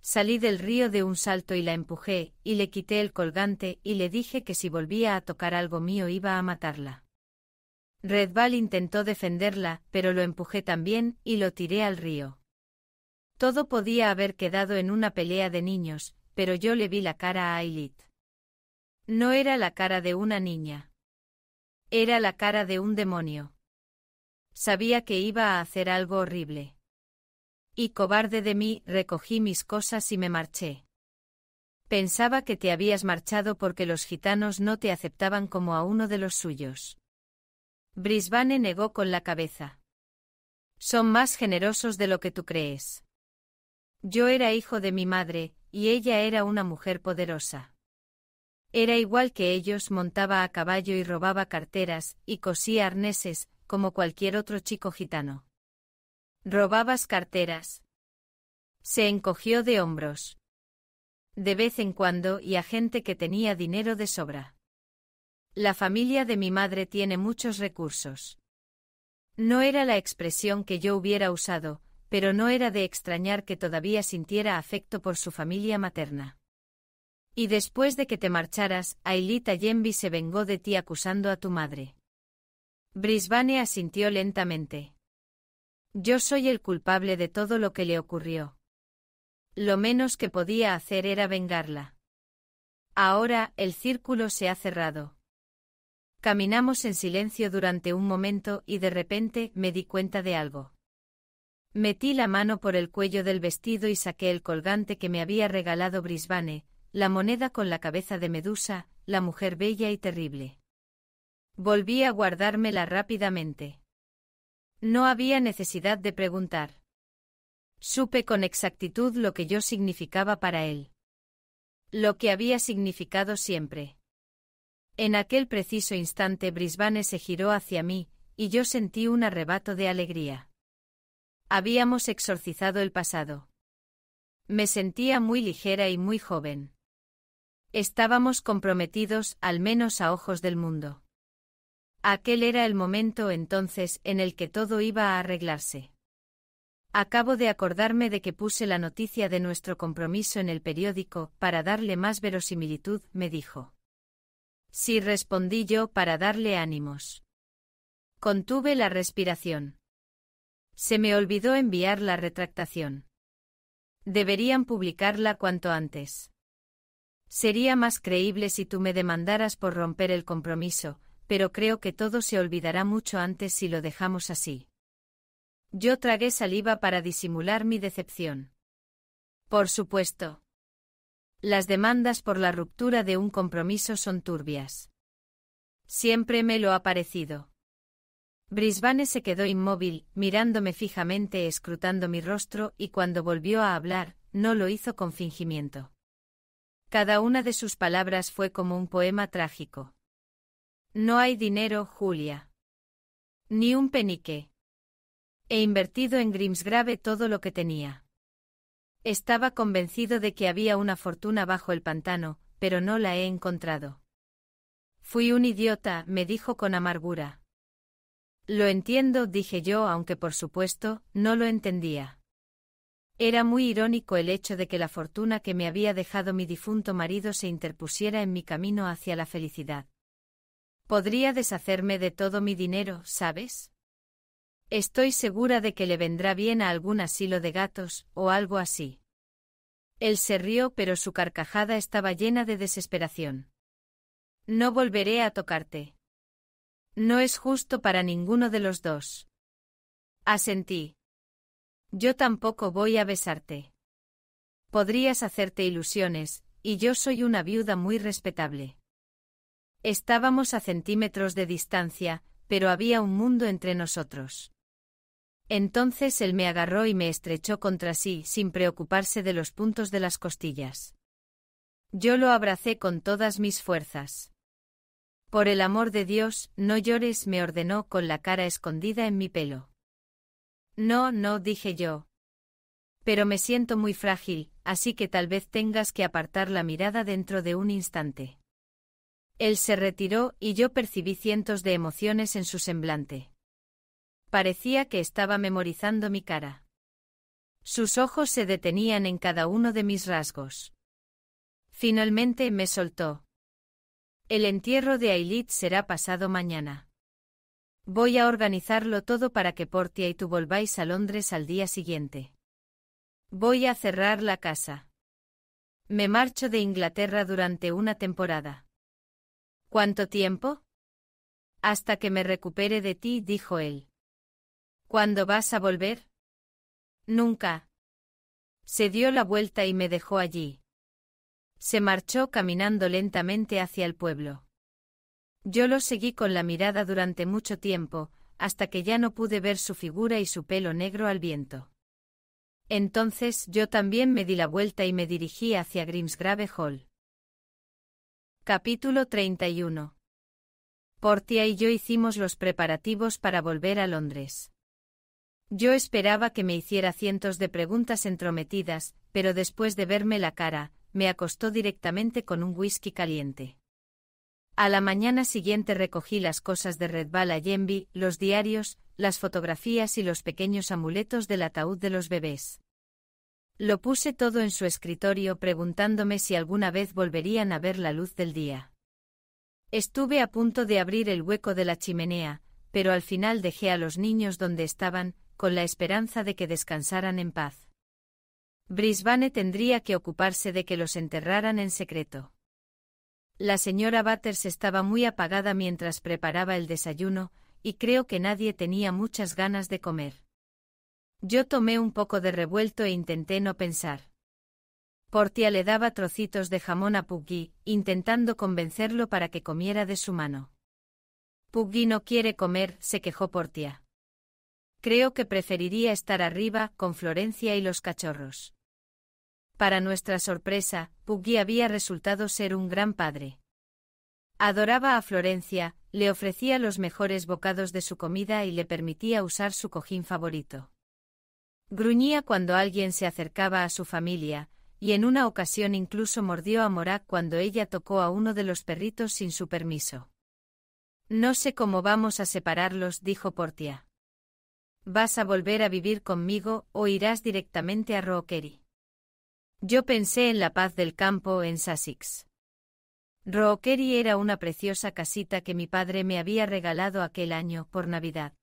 Salí del río de un salto y la empujé, y le quité el colgante y le dije que si volvía a tocar algo mío iba a matarla. Redval intentó defenderla, pero lo empujé también y lo tiré al río. Todo podía haber quedado en una pelea de niños, pero yo le vi la cara a Ailit. No era la cara de una niña. Era la cara de un demonio. Sabía que iba a hacer algo horrible. Y cobarde de mí, recogí mis cosas y me marché. Pensaba que te habías marchado porque los gitanos no te aceptaban como a uno de los suyos. Brisbane negó con la cabeza. Son más generosos de lo que tú crees. Yo era hijo de mi madre, y ella era una mujer poderosa. Era igual que ellos, montaba a caballo y robaba carteras, y cosía arneses, como cualquier otro chico gitano. ¿Robabas carteras? Se encogió de hombros. De vez en cuando y a gente que tenía dinero de sobra. La familia de mi madre tiene muchos recursos. No era la expresión que yo hubiera usado, pero no era de extrañar que todavía sintiera afecto por su familia materna. Y después de que te marcharas, Ailita Yembi se vengó de ti acusando a tu madre. Brisbane asintió lentamente. Yo soy el culpable de todo lo que le ocurrió. Lo menos que podía hacer era vengarla. Ahora, el círculo se ha cerrado. Caminamos en silencio durante un momento y de repente me di cuenta de algo. Metí la mano por el cuello del vestido y saqué el colgante que me había regalado Brisbane, la moneda con la cabeza de Medusa, la mujer bella y terrible. Volví a guardármela rápidamente. No había necesidad de preguntar. Supe con exactitud lo que yo significaba para él. Lo que había significado siempre. En aquel preciso instante Brisbane se giró hacia mí, y yo sentí un arrebato de alegría. Habíamos exorcizado el pasado. Me sentía muy ligera y muy joven. Estábamos comprometidos, al menos a ojos del mundo. Aquel era el momento entonces en el que todo iba a arreglarse. Acabo de acordarme de que puse la noticia de nuestro compromiso en el periódico, para darle más verosimilitud, me dijo. Sí respondí yo para darle ánimos. Contuve la respiración. Se me olvidó enviar la retractación. Deberían publicarla cuanto antes. Sería más creíble si tú me demandaras por romper el compromiso, pero creo que todo se olvidará mucho antes si lo dejamos así. Yo tragué saliva para disimular mi decepción. Por supuesto. Las demandas por la ruptura de un compromiso son turbias. Siempre me lo ha parecido. Brisbane se quedó inmóvil, mirándome fijamente, escrutando mi rostro, y cuando volvió a hablar, no lo hizo con fingimiento. Cada una de sus palabras fue como un poema trágico. No hay dinero, Julia. Ni un penique. He invertido en Grimsgrave todo lo que tenía. Estaba convencido de que había una fortuna bajo el pantano, pero no la he encontrado. Fui un idiota, me dijo con amargura. Lo entiendo, dije yo, aunque por supuesto, no lo entendía. Era muy irónico el hecho de que la fortuna que me había dejado mi difunto marido se interpusiera en mi camino hacia la felicidad. Podría deshacerme de todo mi dinero, ¿sabes? Estoy segura de que le vendrá bien a algún asilo de gatos, o algo así. Él se rió, pero su carcajada estaba llena de desesperación. No volveré a tocarte. No es justo para ninguno de los dos. Asentí. Yo tampoco voy a besarte. Podrías hacerte ilusiones, y yo soy una viuda muy respetable. Estábamos a centímetros de distancia, pero había un mundo entre nosotros. Entonces él me agarró y me estrechó contra sí sin preocuparse de los puntos de las costillas. Yo lo abracé con todas mis fuerzas. Por el amor de Dios, no llores, me ordenó con la cara escondida en mi pelo. No, no, dije yo. Pero me siento muy frágil, así que tal vez tengas que apartar la mirada dentro de un instante. Él se retiró y yo percibí cientos de emociones en su semblante. Parecía que estaba memorizando mi cara. Sus ojos se detenían en cada uno de mis rasgos. Finalmente me soltó. El entierro de Ailit será pasado mañana. Voy a organizarlo todo para que Portia y tú volváis a Londres al día siguiente. Voy a cerrar la casa. Me marcho de Inglaterra durante una temporada. ¿Cuánto tiempo? Hasta que me recupere de ti, dijo él. ¿Cuándo vas a volver? Nunca. Se dio la vuelta y me dejó allí. Se marchó caminando lentamente hacia el pueblo. Yo lo seguí con la mirada durante mucho tiempo, hasta que ya no pude ver su figura y su pelo negro al viento. Entonces yo también me di la vuelta y me dirigí hacia Grimsgrave Hall. Capítulo 31 Portia y yo hicimos los preparativos para volver a Londres. Yo esperaba que me hiciera cientos de preguntas entrometidas, pero después de verme la cara, me acostó directamente con un whisky caliente. A la mañana siguiente recogí las cosas de a Yembi, los diarios, las fotografías y los pequeños amuletos del ataúd de los bebés. Lo puse todo en su escritorio preguntándome si alguna vez volverían a ver la luz del día. Estuve a punto de abrir el hueco de la chimenea, pero al final dejé a los niños donde estaban, con la esperanza de que descansaran en paz. Brisbane tendría que ocuparse de que los enterraran en secreto. La señora Butters estaba muy apagada mientras preparaba el desayuno, y creo que nadie tenía muchas ganas de comer. Yo tomé un poco de revuelto e intenté no pensar. Portia le daba trocitos de jamón a Puggy, intentando convencerlo para que comiera de su mano. Puggy no quiere comer, se quejó Portia. Creo que preferiría estar arriba, con Florencia y los cachorros. Para nuestra sorpresa, Puggy había resultado ser un gran padre. Adoraba a Florencia, le ofrecía los mejores bocados de su comida y le permitía usar su cojín favorito. Gruñía cuando alguien se acercaba a su familia, y en una ocasión incluso mordió a Morak cuando ella tocó a uno de los perritos sin su permiso. No sé cómo vamos a separarlos, dijo Portia. Vas a volver a vivir conmigo o irás directamente a Rookery. Yo pensé en la paz del campo en Sussex. Rookery era una preciosa casita que mi padre me había regalado aquel año, por Navidad.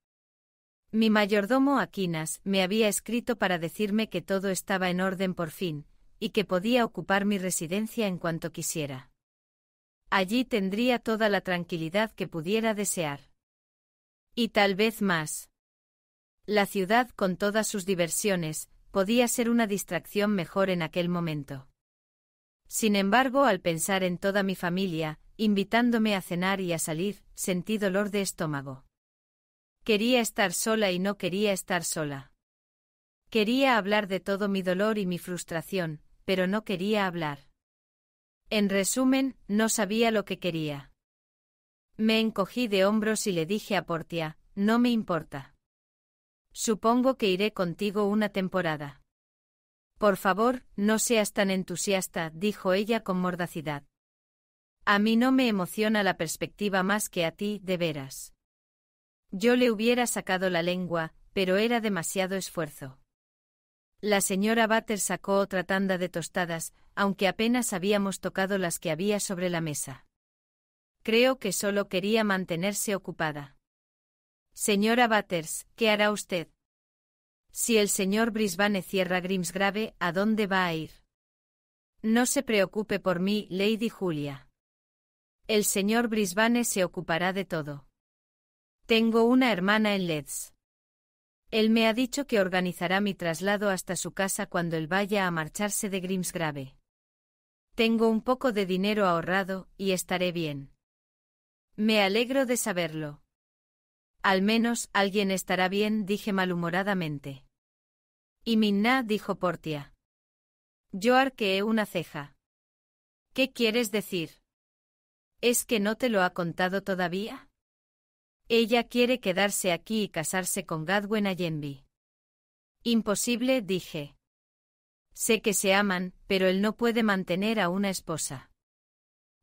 Mi mayordomo Aquinas me había escrito para decirme que todo estaba en orden por fin, y que podía ocupar mi residencia en cuanto quisiera. Allí tendría toda la tranquilidad que pudiera desear. Y tal vez más. La ciudad con todas sus diversiones, podía ser una distracción mejor en aquel momento. Sin embargo, al pensar en toda mi familia, invitándome a cenar y a salir, sentí dolor de estómago. Quería estar sola y no quería estar sola. Quería hablar de todo mi dolor y mi frustración, pero no quería hablar. En resumen, no sabía lo que quería. Me encogí de hombros y le dije a Portia, no me importa. Supongo que iré contigo una temporada. Por favor, no seas tan entusiasta, dijo ella con mordacidad. A mí no me emociona la perspectiva más que a ti, de veras. Yo le hubiera sacado la lengua, pero era demasiado esfuerzo. La señora Butter sacó otra tanda de tostadas, aunque apenas habíamos tocado las que había sobre la mesa. Creo que solo quería mantenerse ocupada. Señora Batters, ¿qué hará usted? Si el señor Brisbane cierra Grimsgrave, ¿a dónde va a ir? No se preocupe por mí, Lady Julia. El señor Brisbane se ocupará de todo. Tengo una hermana en Leeds. Él me ha dicho que organizará mi traslado hasta su casa cuando él vaya a marcharse de Grimsgrave. Tengo un poco de dinero ahorrado, y estaré bien. Me alegro de saberlo. Al menos alguien estará bien, dije malhumoradamente. Y Minna dijo Portia. Yo arqueé una ceja. ¿Qué quieres decir? ¿Es que no te lo ha contado todavía? Ella quiere quedarse aquí y casarse con Gadwen Yenby. Imposible, dije. Sé que se aman, pero él no puede mantener a una esposa.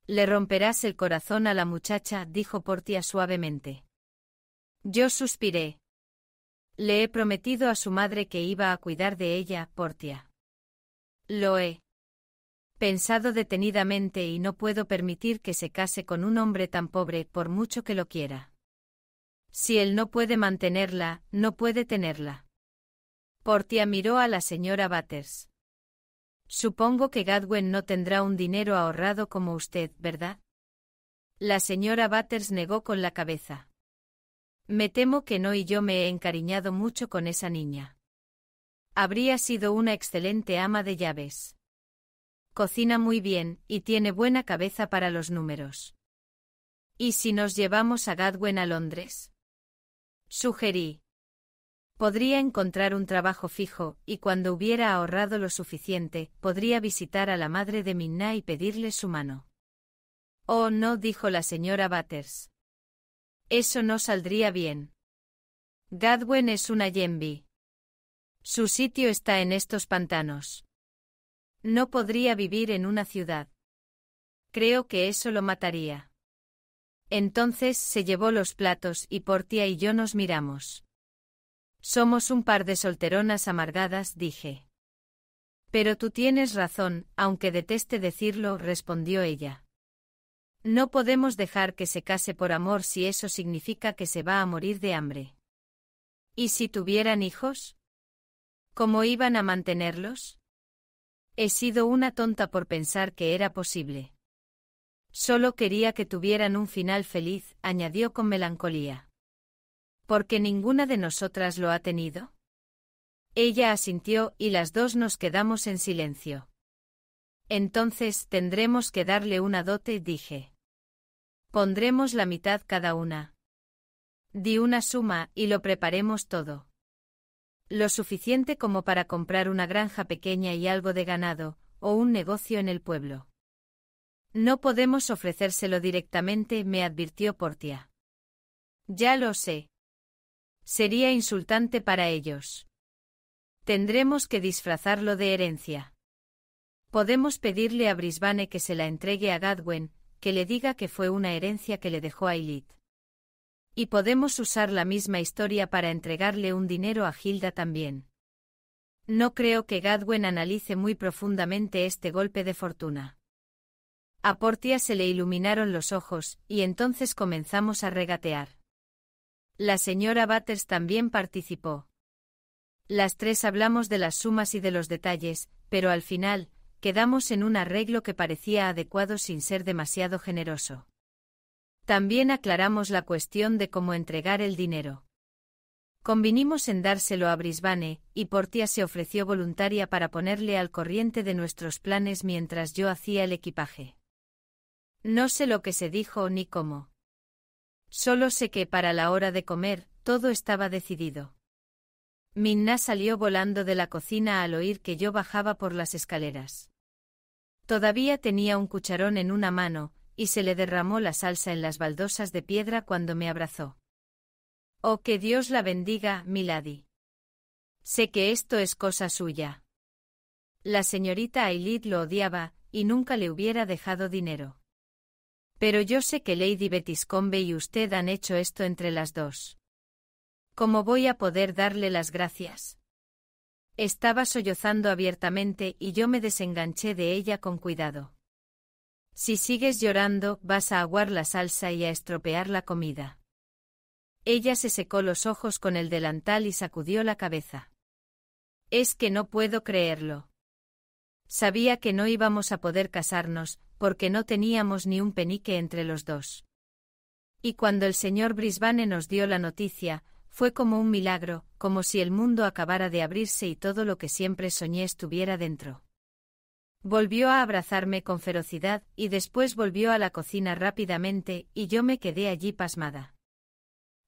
Le romperás el corazón a la muchacha, dijo Portia suavemente. Yo suspiré. Le he prometido a su madre que iba a cuidar de ella, Portia. Lo he pensado detenidamente y no puedo permitir que se case con un hombre tan pobre por mucho que lo quiera. Si él no puede mantenerla, no puede tenerla. Portia miró a la señora Batters. Supongo que Gadwin no tendrá un dinero ahorrado como usted, ¿verdad? La señora Batters negó con la cabeza. Me temo que no y yo me he encariñado mucho con esa niña. Habría sido una excelente ama de llaves. Cocina muy bien, y tiene buena cabeza para los números. ¿Y si nos llevamos a Gadwen a Londres? Sugerí. Podría encontrar un trabajo fijo, y cuando hubiera ahorrado lo suficiente, podría visitar a la madre de Minna y pedirle su mano. Oh, no, dijo la señora Batters. Eso no saldría bien. Gadwen es una Yembi. Su sitio está en estos pantanos. No podría vivir en una ciudad. Creo que eso lo mataría. Entonces se llevó los platos y Portia y yo nos miramos. Somos un par de solteronas amargadas, dije. Pero tú tienes razón, aunque deteste decirlo, respondió ella. No podemos dejar que se case por amor si eso significa que se va a morir de hambre. ¿Y si tuvieran hijos? ¿Cómo iban a mantenerlos? He sido una tonta por pensar que era posible. Solo quería que tuvieran un final feliz, añadió con melancolía. Porque ninguna de nosotras lo ha tenido. Ella asintió y las dos nos quedamos en silencio. Entonces tendremos que darle una dote, dije. Pondremos la mitad cada una. Di una suma y lo preparemos todo. Lo suficiente como para comprar una granja pequeña y algo de ganado, o un negocio en el pueblo. No podemos ofrecérselo directamente, me advirtió Portia. Ya lo sé. Sería insultante para ellos. Tendremos que disfrazarlo de herencia. Podemos pedirle a Brisbane que se la entregue a Gadwen, que le diga que fue una herencia que le dejó a Elite. Y podemos usar la misma historia para entregarle un dinero a Hilda también. No creo que Gadwin analice muy profundamente este golpe de fortuna. A Portia se le iluminaron los ojos, y entonces comenzamos a regatear. La señora Batters también participó. Las tres hablamos de las sumas y de los detalles, pero al final, quedamos en un arreglo que parecía adecuado sin ser demasiado generoso. También aclaramos la cuestión de cómo entregar el dinero. Convinimos en dárselo a Brisbane, y Portia se ofreció voluntaria para ponerle al corriente de nuestros planes mientras yo hacía el equipaje. No sé lo que se dijo ni cómo. Solo sé que para la hora de comer, todo estaba decidido. Minna salió volando de la cocina al oír que yo bajaba por las escaleras. Todavía tenía un cucharón en una mano, y se le derramó la salsa en las baldosas de piedra cuando me abrazó. Oh, que Dios la bendiga, Milady. Sé que esto es cosa suya. La señorita Ailid lo odiaba, y nunca le hubiera dejado dinero. Pero yo sé que Lady Betiscombe y usted han hecho esto entre las dos. ¿Cómo voy a poder darle las gracias? Estaba sollozando abiertamente y yo me desenganché de ella con cuidado. Si sigues llorando, vas a aguar la salsa y a estropear la comida. Ella se secó los ojos con el delantal y sacudió la cabeza. Es que no puedo creerlo. Sabía que no íbamos a poder casarnos, porque no teníamos ni un penique entre los dos. Y cuando el señor Brisbane nos dio la noticia, fue como un milagro, como si el mundo acabara de abrirse y todo lo que siempre soñé estuviera dentro. Volvió a abrazarme con ferocidad, y después volvió a la cocina rápidamente, y yo me quedé allí pasmada.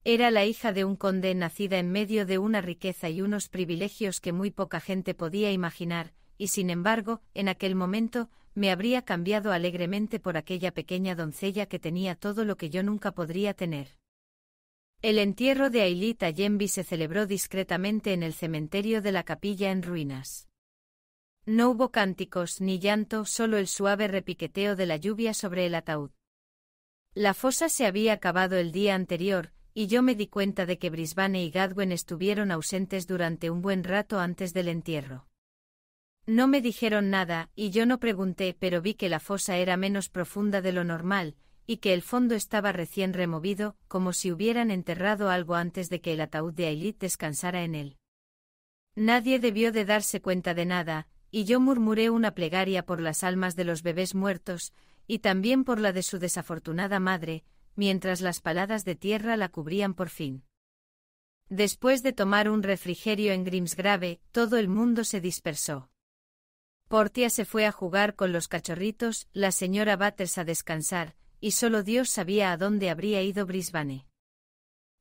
Era la hija de un conde nacida en medio de una riqueza y unos privilegios que muy poca gente podía imaginar, y sin embargo, en aquel momento, me habría cambiado alegremente por aquella pequeña doncella que tenía todo lo que yo nunca podría tener. El entierro de Ailita Yembi se celebró discretamente en el cementerio de la capilla en ruinas. No hubo cánticos ni llanto, solo el suave repiqueteo de la lluvia sobre el ataúd. La fosa se había acabado el día anterior, y yo me di cuenta de que Brisbane y Gadwen estuvieron ausentes durante un buen rato antes del entierro. No me dijeron nada, y yo no pregunté, pero vi que la fosa era menos profunda de lo normal, y que el fondo estaba recién removido, como si hubieran enterrado algo antes de que el ataúd de Ailit descansara en él. Nadie debió de darse cuenta de nada, y yo murmuré una plegaria por las almas de los bebés muertos, y también por la de su desafortunada madre, mientras las paladas de tierra la cubrían por fin. Después de tomar un refrigerio en Grimsgrave, todo el mundo se dispersó. Portia se fue a jugar con los cachorritos, la señora Batters a descansar, y solo Dios sabía a dónde habría ido Brisbane.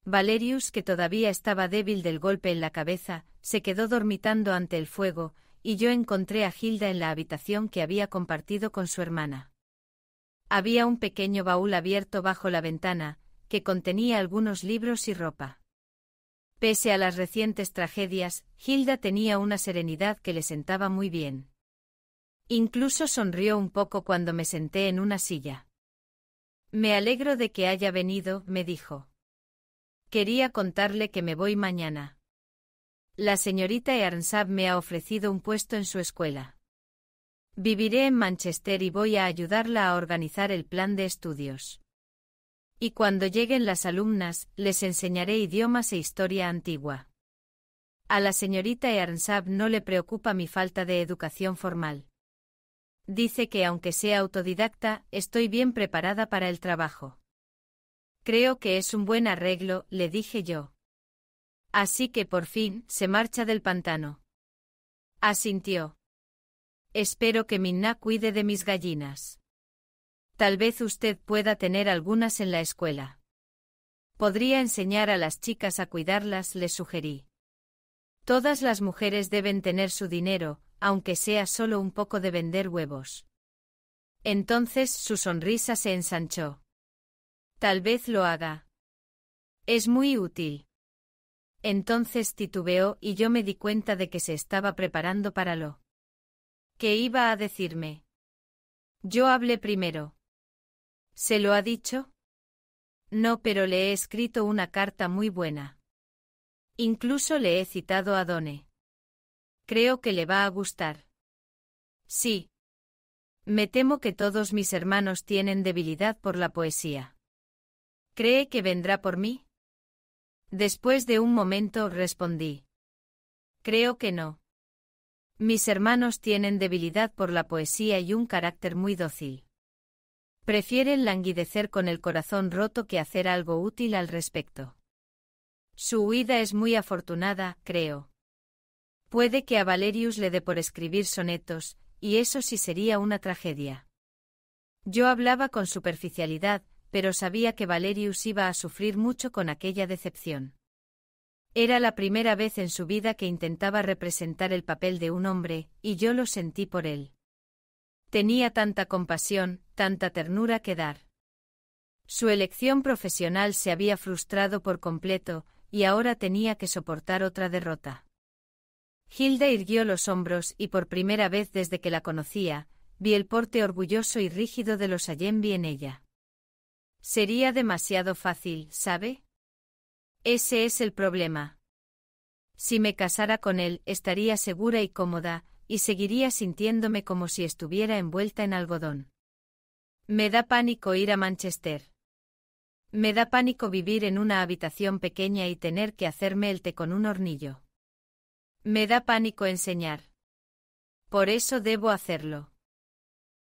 Valerius, que todavía estaba débil del golpe en la cabeza, se quedó dormitando ante el fuego, y yo encontré a Gilda en la habitación que había compartido con su hermana. Había un pequeño baúl abierto bajo la ventana, que contenía algunos libros y ropa. Pese a las recientes tragedias, Gilda tenía una serenidad que le sentaba muy bien. Incluso sonrió un poco cuando me senté en una silla. Me alegro de que haya venido, me dijo. Quería contarle que me voy mañana. La señorita Earnsab me ha ofrecido un puesto en su escuela. Viviré en Manchester y voy a ayudarla a organizar el plan de estudios. Y cuando lleguen las alumnas, les enseñaré idiomas e historia antigua. A la señorita Earnshaw no le preocupa mi falta de educación formal. Dice que aunque sea autodidacta, estoy bien preparada para el trabajo. Creo que es un buen arreglo, le dije yo. Así que por fin se marcha del pantano. Asintió. Espero que Minna cuide de mis gallinas. Tal vez usted pueda tener algunas en la escuela. Podría enseñar a las chicas a cuidarlas, le sugerí. Todas las mujeres deben tener su dinero, aunque sea solo un poco de vender huevos. Entonces su sonrisa se ensanchó. Tal vez lo haga. Es muy útil. Entonces titubeó y yo me di cuenta de que se estaba preparando para lo que iba a decirme. Yo hablé primero. ¿Se lo ha dicho? No, pero le he escrito una carta muy buena. Incluso le he citado a Done. Creo que le va a gustar. Sí. Me temo que todos mis hermanos tienen debilidad por la poesía. ¿Cree que vendrá por mí? Después de un momento respondí. Creo que no. Mis hermanos tienen debilidad por la poesía y un carácter muy dócil. Prefieren languidecer con el corazón roto que hacer algo útil al respecto. Su huida es muy afortunada, creo. Puede que a Valerius le dé por escribir sonetos, y eso sí sería una tragedia. Yo hablaba con superficialidad, pero sabía que Valerius iba a sufrir mucho con aquella decepción. Era la primera vez en su vida que intentaba representar el papel de un hombre, y yo lo sentí por él. Tenía tanta compasión, tanta ternura que dar. Su elección profesional se había frustrado por completo, y ahora tenía que soportar otra derrota. Hilda irguió los hombros y por primera vez desde que la conocía, vi el porte orgulloso y rígido de los Allenby en ella. Sería demasiado fácil, ¿sabe? Ese es el problema. Si me casara con él, estaría segura y cómoda, y seguiría sintiéndome como si estuviera envuelta en algodón. Me da pánico ir a Manchester. Me da pánico vivir en una habitación pequeña y tener que hacerme el té con un hornillo. Me da pánico enseñar. Por eso debo hacerlo.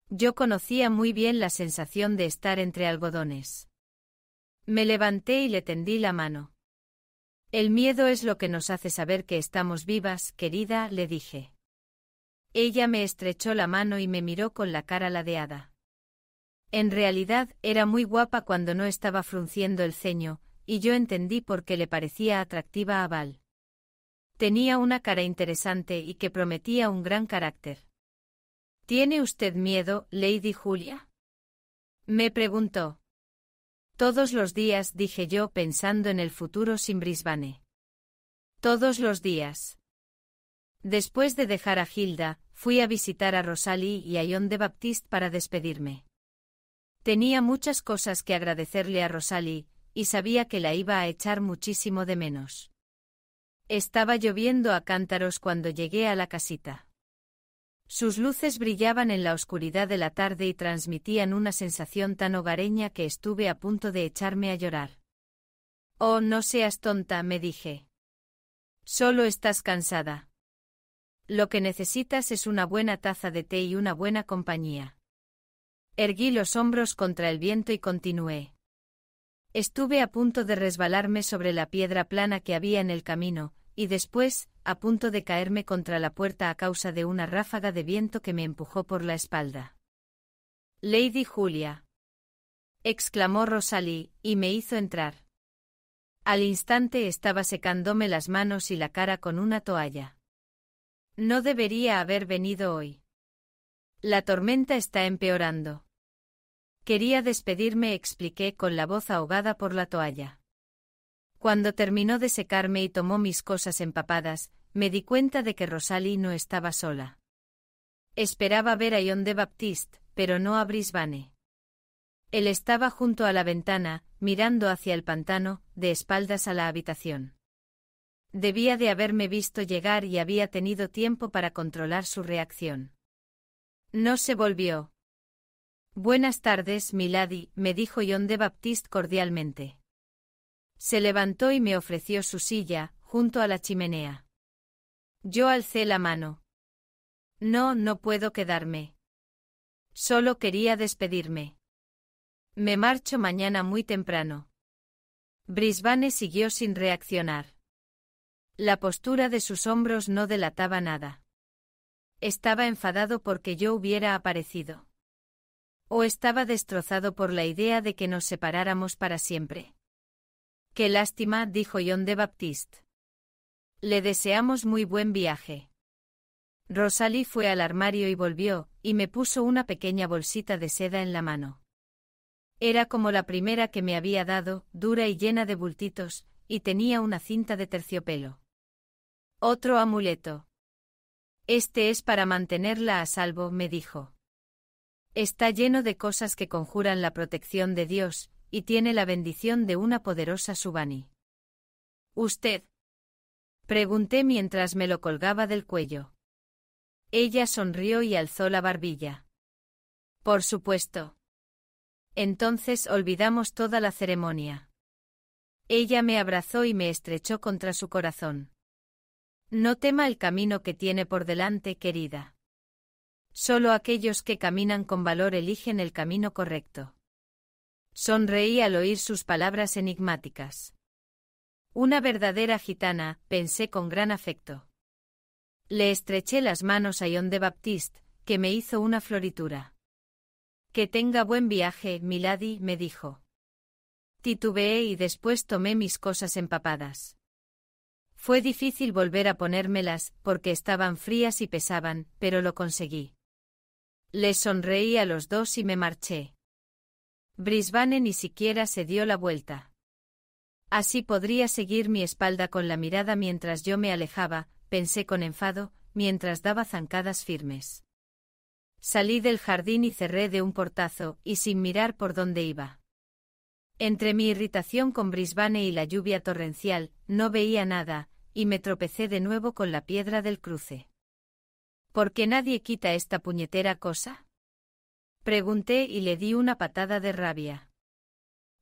Yo conocía muy bien la sensación de estar entre algodones. Me levanté y le tendí la mano. El miedo es lo que nos hace saber que estamos vivas, querida, le dije. Ella me estrechó la mano y me miró con la cara ladeada. En realidad era muy guapa cuando no estaba frunciendo el ceño, y yo entendí por qué le parecía atractiva a Val. Tenía una cara interesante y que prometía un gran carácter. ¿Tiene usted miedo, Lady Julia? Me preguntó. Todos los días, dije yo pensando en el futuro sin Brisbane. Todos los días. Después de dejar a Hilda, fui a visitar a Rosalie y a John de Baptiste para despedirme. Tenía muchas cosas que agradecerle a Rosalie, y sabía que la iba a echar muchísimo de menos. Estaba lloviendo a cántaros cuando llegué a la casita. Sus luces brillaban en la oscuridad de la tarde y transmitían una sensación tan hogareña que estuve a punto de echarme a llorar. Oh, no seas tonta, me dije. Solo estás cansada. Lo que necesitas es una buena taza de té y una buena compañía. Erguí los hombros contra el viento y continué. Estuve a punto de resbalarme sobre la piedra plana que había en el camino, y después, a punto de caerme contra la puerta a causa de una ráfaga de viento que me empujó por la espalda. Lady Julia. exclamó Rosalie, y me hizo entrar. Al instante estaba secándome las manos y la cara con una toalla. No debería haber venido hoy. La tormenta está empeorando. Quería despedirme, expliqué con la voz ahogada por la toalla. Cuando terminó de secarme y tomó mis cosas empapadas, me di cuenta de que Rosalie no estaba sola. Esperaba ver a John de Baptiste, pero no a Brisbane. Él estaba junto a la ventana, mirando hacia el pantano, de espaldas a la habitación. Debía de haberme visto llegar y había tenido tiempo para controlar su reacción. No se volvió. Buenas tardes, Milady, me dijo John de Baptiste cordialmente. Se levantó y me ofreció su silla, junto a la chimenea. Yo alcé la mano. No, no puedo quedarme. Solo quería despedirme. Me marcho mañana muy temprano. Brisbane siguió sin reaccionar. La postura de sus hombros no delataba nada. Estaba enfadado porque yo hubiera aparecido. O estaba destrozado por la idea de que nos separáramos para siempre. Qué lástima, dijo John de Baptiste. Le deseamos muy buen viaje. Rosalie fue al armario y volvió, y me puso una pequeña bolsita de seda en la mano. Era como la primera que me había dado, dura y llena de bultitos, y tenía una cinta de terciopelo. Otro amuleto. Este es para mantenerla a salvo, me dijo. Está lleno de cosas que conjuran la protección de Dios, y tiene la bendición de una poderosa Subani. ¿Usted? Pregunté mientras me lo colgaba del cuello. Ella sonrió y alzó la barbilla. Por supuesto. Entonces olvidamos toda la ceremonia. Ella me abrazó y me estrechó contra su corazón. No tema el camino que tiene por delante, querida. Solo aquellos que caminan con valor eligen el camino correcto. Sonreí al oír sus palabras enigmáticas. Una verdadera gitana, pensé con gran afecto. Le estreché las manos a Ion de Baptiste, que me hizo una floritura. Que tenga buen viaje, Milady, me dijo. Titubeé y después tomé mis cosas empapadas. Fue difícil volver a ponérmelas, porque estaban frías y pesaban, pero lo conseguí. Les sonreí a los dos y me marché. Brisbane ni siquiera se dio la vuelta. Así podría seguir mi espalda con la mirada mientras yo me alejaba, pensé con enfado, mientras daba zancadas firmes. Salí del jardín y cerré de un portazo, y sin mirar por dónde iba. Entre mi irritación con Brisbane y la lluvia torrencial, no veía nada, y me tropecé de nuevo con la piedra del cruce. ¿Por qué nadie quita esta puñetera cosa? Pregunté y le di una patada de rabia.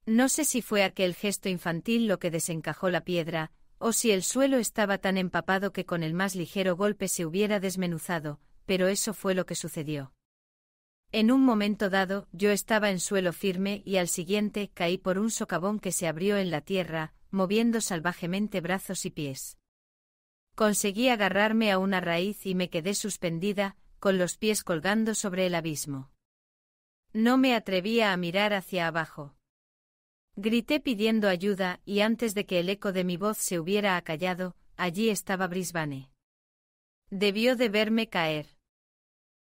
No sé si fue aquel gesto infantil lo que desencajó la piedra, o si el suelo estaba tan empapado que con el más ligero golpe se hubiera desmenuzado, pero eso fue lo que sucedió. En un momento dado, yo estaba en suelo firme y al siguiente caí por un socavón que se abrió en la tierra, moviendo salvajemente brazos y pies. Conseguí agarrarme a una raíz y me quedé suspendida, con los pies colgando sobre el abismo. No me atrevía a mirar hacia abajo. Grité pidiendo ayuda y antes de que el eco de mi voz se hubiera acallado, allí estaba Brisbane. Debió de verme caer.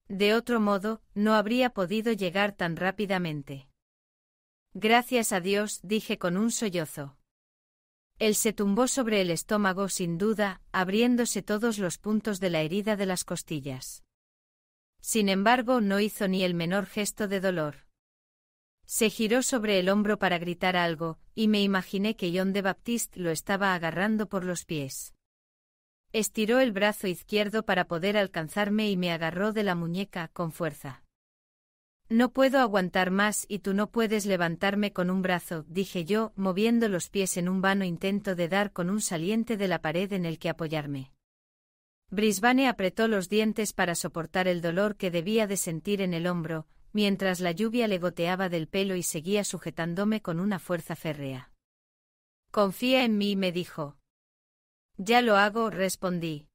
De otro modo, no habría podido llegar tan rápidamente. Gracias a Dios, dije con un sollozo. Él se tumbó sobre el estómago sin duda, abriéndose todos los puntos de la herida de las costillas. Sin embargo, no hizo ni el menor gesto de dolor. Se giró sobre el hombro para gritar algo, y me imaginé que John de Baptiste lo estaba agarrando por los pies. Estiró el brazo izquierdo para poder alcanzarme y me agarró de la muñeca con fuerza. No puedo aguantar más y tú no puedes levantarme con un brazo, dije yo, moviendo los pies en un vano intento de dar con un saliente de la pared en el que apoyarme. Brisbane apretó los dientes para soportar el dolor que debía de sentir en el hombro, mientras la lluvia le goteaba del pelo y seguía sujetándome con una fuerza férrea. Confía en mí, me dijo. Ya lo hago, respondí.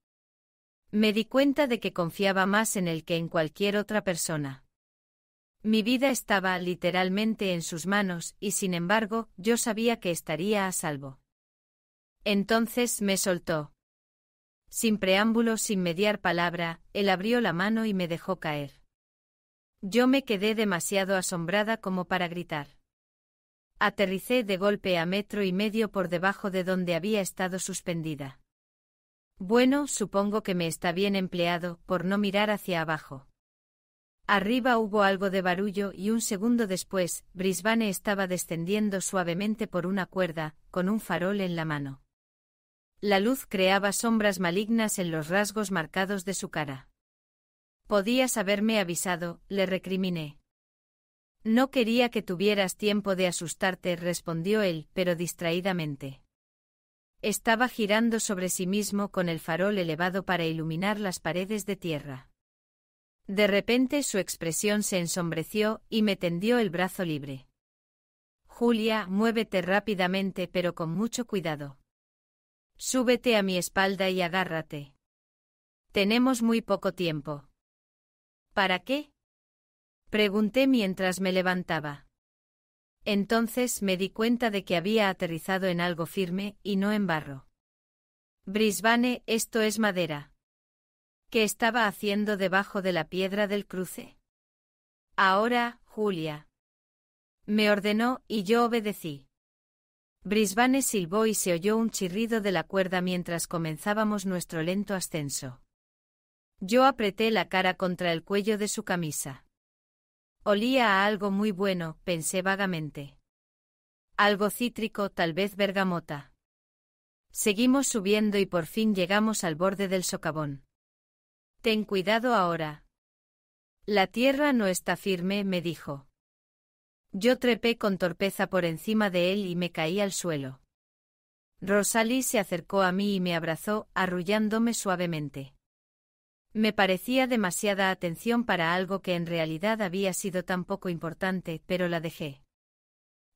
Me di cuenta de que confiaba más en él que en cualquier otra persona. Mi vida estaba literalmente en sus manos y sin embargo yo sabía que estaría a salvo. Entonces me soltó. Sin preámbulo, sin mediar palabra, él abrió la mano y me dejó caer. Yo me quedé demasiado asombrada como para gritar. Aterricé de golpe a metro y medio por debajo de donde había estado suspendida. Bueno, supongo que me está bien empleado, por no mirar hacia abajo. Arriba hubo algo de barullo y un segundo después, Brisbane estaba descendiendo suavemente por una cuerda, con un farol en la mano. La luz creaba sombras malignas en los rasgos marcados de su cara. Podías haberme avisado, le recriminé. No quería que tuvieras tiempo de asustarte, respondió él, pero distraídamente. Estaba girando sobre sí mismo con el farol elevado para iluminar las paredes de tierra. De repente su expresión se ensombreció y me tendió el brazo libre. Julia, muévete rápidamente pero con mucho cuidado. Súbete a mi espalda y agárrate. Tenemos muy poco tiempo. ¿Para qué? Pregunté mientras me levantaba. Entonces me di cuenta de que había aterrizado en algo firme y no en barro. Brisbane, esto es madera. ¿Qué estaba haciendo debajo de la piedra del cruce? Ahora, Julia. Me ordenó y yo obedecí. Brisbane silbó y se oyó un chirrido de la cuerda mientras comenzábamos nuestro lento ascenso. Yo apreté la cara contra el cuello de su camisa. Olía a algo muy bueno, pensé vagamente. Algo cítrico, tal vez bergamota. Seguimos subiendo y por fin llegamos al borde del socavón. Ten cuidado ahora. La tierra no está firme, me dijo. Yo trepé con torpeza por encima de él y me caí al suelo. Rosalí se acercó a mí y me abrazó, arrullándome suavemente. Me parecía demasiada atención para algo que en realidad había sido tan poco importante, pero la dejé.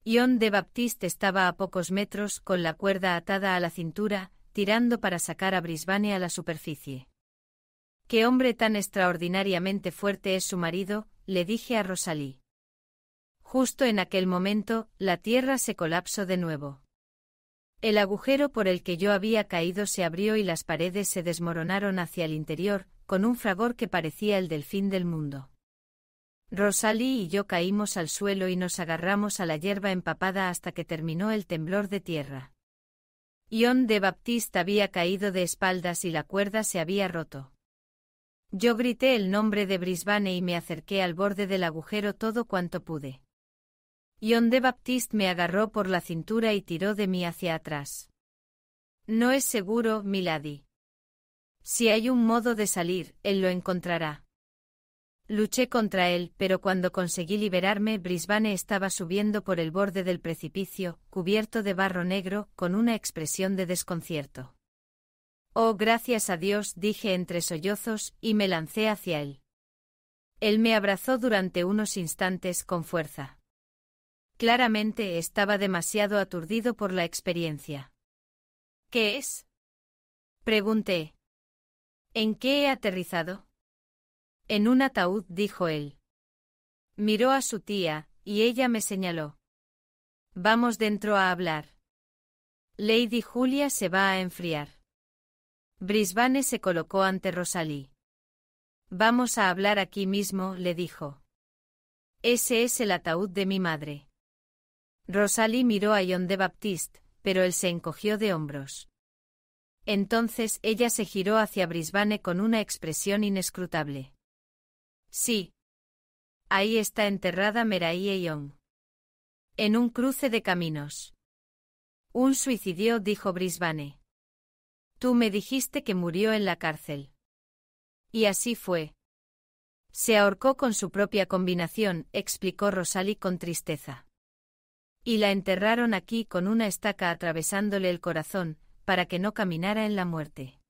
Ion de Baptiste estaba a pocos metros con la cuerda atada a la cintura, tirando para sacar a Brisbane a la superficie. Qué hombre tan extraordinariamente fuerte es su marido, le dije a Rosalí. Justo en aquel momento, la tierra se colapsó de nuevo. El agujero por el que yo había caído se abrió y las paredes se desmoronaron hacia el interior, con un fragor que parecía el del fin del mundo. Rosalie y yo caímos al suelo y nos agarramos a la hierba empapada hasta que terminó el temblor de tierra. Ion de Baptiste había caído de espaldas y la cuerda se había roto. Yo grité el nombre de Brisbane y me acerqué al borde del agujero todo cuanto pude. John de Baptiste me agarró por la cintura y tiró de mí hacia atrás. No es seguro, Milady. Si hay un modo de salir, él lo encontrará. Luché contra él, pero cuando conseguí liberarme, Brisbane estaba subiendo por el borde del precipicio, cubierto de barro negro, con una expresión de desconcierto. Oh, gracias a Dios, dije entre sollozos, y me lancé hacia él. Él me abrazó durante unos instantes con fuerza. Claramente estaba demasiado aturdido por la experiencia. ¿Qué es? Pregunté. ¿En qué he aterrizado? En un ataúd, dijo él. Miró a su tía, y ella me señaló. Vamos dentro a hablar. Lady Julia se va a enfriar. Brisbane se colocó ante Rosalí. Vamos a hablar aquí mismo, le dijo. Ese es el ataúd de mi madre. Rosalie miró a John de Baptiste, pero él se encogió de hombros. Entonces ella se giró hacia Brisbane con una expresión inescrutable. Sí. Ahí está enterrada Meraille Young. En un cruce de caminos. Un suicidio, dijo Brisbane. Tú me dijiste que murió en la cárcel. Y así fue. Se ahorcó con su propia combinación, explicó Rosalie con tristeza. Y la enterraron aquí con una estaca atravesándole el corazón, para que no caminara en la muerte.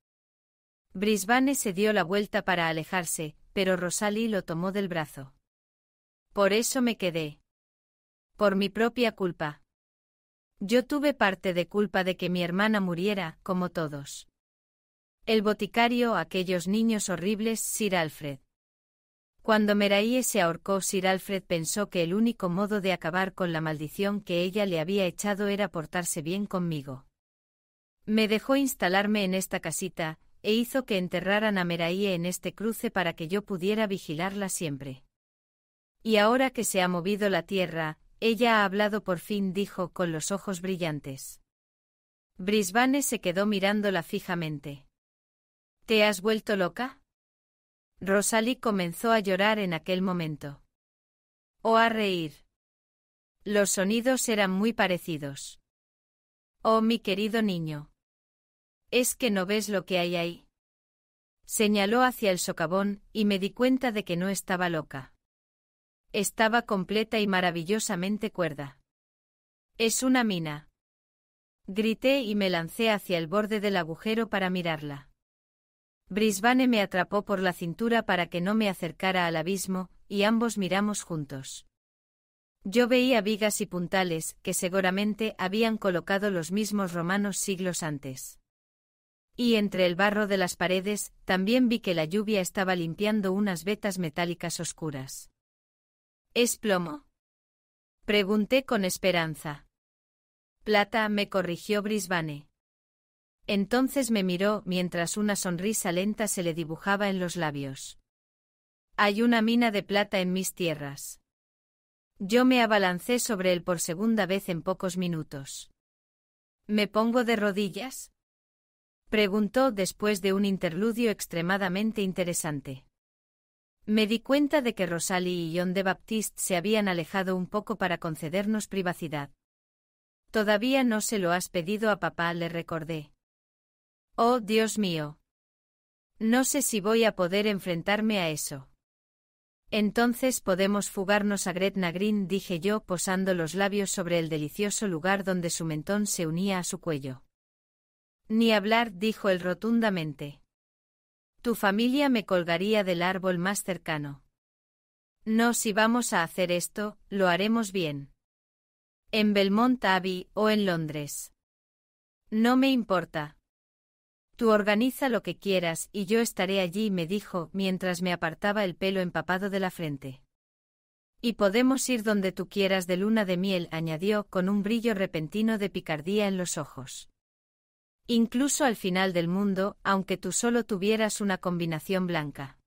Brisbane se dio la vuelta para alejarse, pero Rosalie lo tomó del brazo. Por eso me quedé. Por mi propia culpa. Yo tuve parte de culpa de que mi hermana muriera, como todos. El boticario, aquellos niños horribles, Sir Alfred. Cuando Meraíe se ahorcó, Sir Alfred pensó que el único modo de acabar con la maldición que ella le había echado era portarse bien conmigo. Me dejó instalarme en esta casita, e hizo que enterraran a Meraíe en este cruce para que yo pudiera vigilarla siempre. Y ahora que se ha movido la tierra, ella ha hablado por fin, dijo con los ojos brillantes. Brisbane se quedó mirándola fijamente. ¿Te has vuelto loca? Rosalie comenzó a llorar en aquel momento. O oh, a reír. Los sonidos eran muy parecidos. Oh, mi querido niño. Es que no ves lo que hay ahí. Señaló hacia el socavón, y me di cuenta de que no estaba loca. Estaba completa y maravillosamente cuerda. Es una mina. Grité y me lancé hacia el borde del agujero para mirarla. Brisbane me atrapó por la cintura para que no me acercara al abismo, y ambos miramos juntos. Yo veía vigas y puntales, que seguramente habían colocado los mismos romanos siglos antes. Y entre el barro de las paredes, también vi que la lluvia estaba limpiando unas vetas metálicas oscuras. ¿Es plomo? Pregunté con esperanza. Plata me corrigió Brisbane. Entonces me miró mientras una sonrisa lenta se le dibujaba en los labios. Hay una mina de plata en mis tierras. Yo me abalancé sobre él por segunda vez en pocos minutos. ¿Me pongo de rodillas? Preguntó después de un interludio extremadamente interesante. Me di cuenta de que Rosalie y John de Baptiste se habían alejado un poco para concedernos privacidad. Todavía no se lo has pedido a papá, le recordé. Oh, Dios mío. No sé si voy a poder enfrentarme a eso. Entonces podemos fugarnos a Gretna Green, dije yo, posando los labios sobre el delicioso lugar donde su mentón se unía a su cuello. Ni hablar, dijo él rotundamente. Tu familia me colgaría del árbol más cercano. No, si vamos a hacer esto, lo haremos bien. En Belmont Abbey o en Londres. No me importa, Tú organiza lo que quieras y yo estaré allí, me dijo, mientras me apartaba el pelo empapado de la frente. Y podemos ir donde tú quieras de luna de miel, añadió, con un brillo repentino de picardía en los ojos. Incluso al final del mundo, aunque tú solo tuvieras una combinación blanca.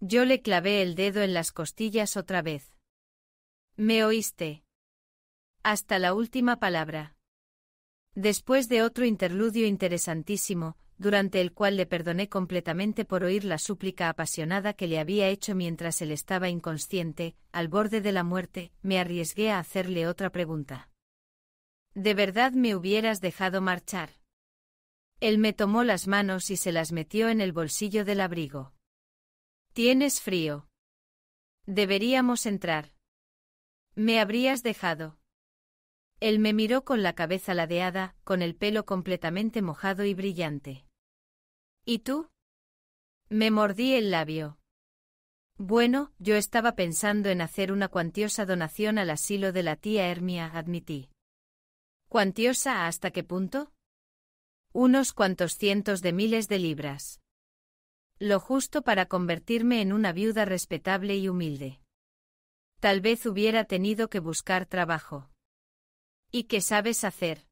Yo le clavé el dedo en las costillas otra vez. ¿Me oíste? Hasta la última palabra. Después de otro interludio interesantísimo, durante el cual le perdoné completamente por oír la súplica apasionada que le había hecho mientras él estaba inconsciente, al borde de la muerte, me arriesgué a hacerle otra pregunta. ¿De verdad me hubieras dejado marchar? Él me tomó las manos y se las metió en el bolsillo del abrigo. Tienes frío. Deberíamos entrar. Me habrías dejado. Él me miró con la cabeza ladeada, con el pelo completamente mojado y brillante. ¿Y tú? Me mordí el labio. Bueno, yo estaba pensando en hacer una cuantiosa donación al asilo de la tía Hermia, admití. ¿Cuantiosa hasta qué punto? Unos cuantos cientos de miles de libras. Lo justo para convertirme en una viuda respetable y humilde. Tal vez hubiera tenido que buscar trabajo y qué sabes hacer.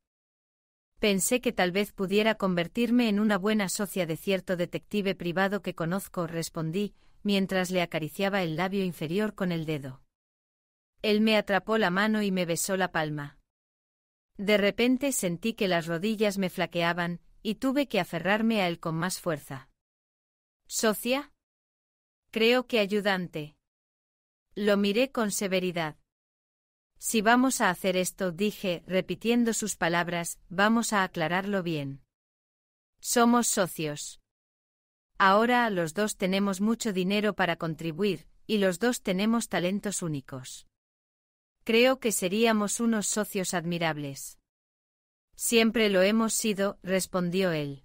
Pensé que tal vez pudiera convertirme en una buena socia de cierto detective privado que conozco, respondí, mientras le acariciaba el labio inferior con el dedo. Él me atrapó la mano y me besó la palma. De repente sentí que las rodillas me flaqueaban, y tuve que aferrarme a él con más fuerza. ¿Socia? Creo que ayudante. Lo miré con severidad. Si vamos a hacer esto, dije, repitiendo sus palabras, vamos a aclararlo bien. Somos socios. Ahora los dos tenemos mucho dinero para contribuir, y los dos tenemos talentos únicos. Creo que seríamos unos socios admirables. Siempre lo hemos sido, respondió él.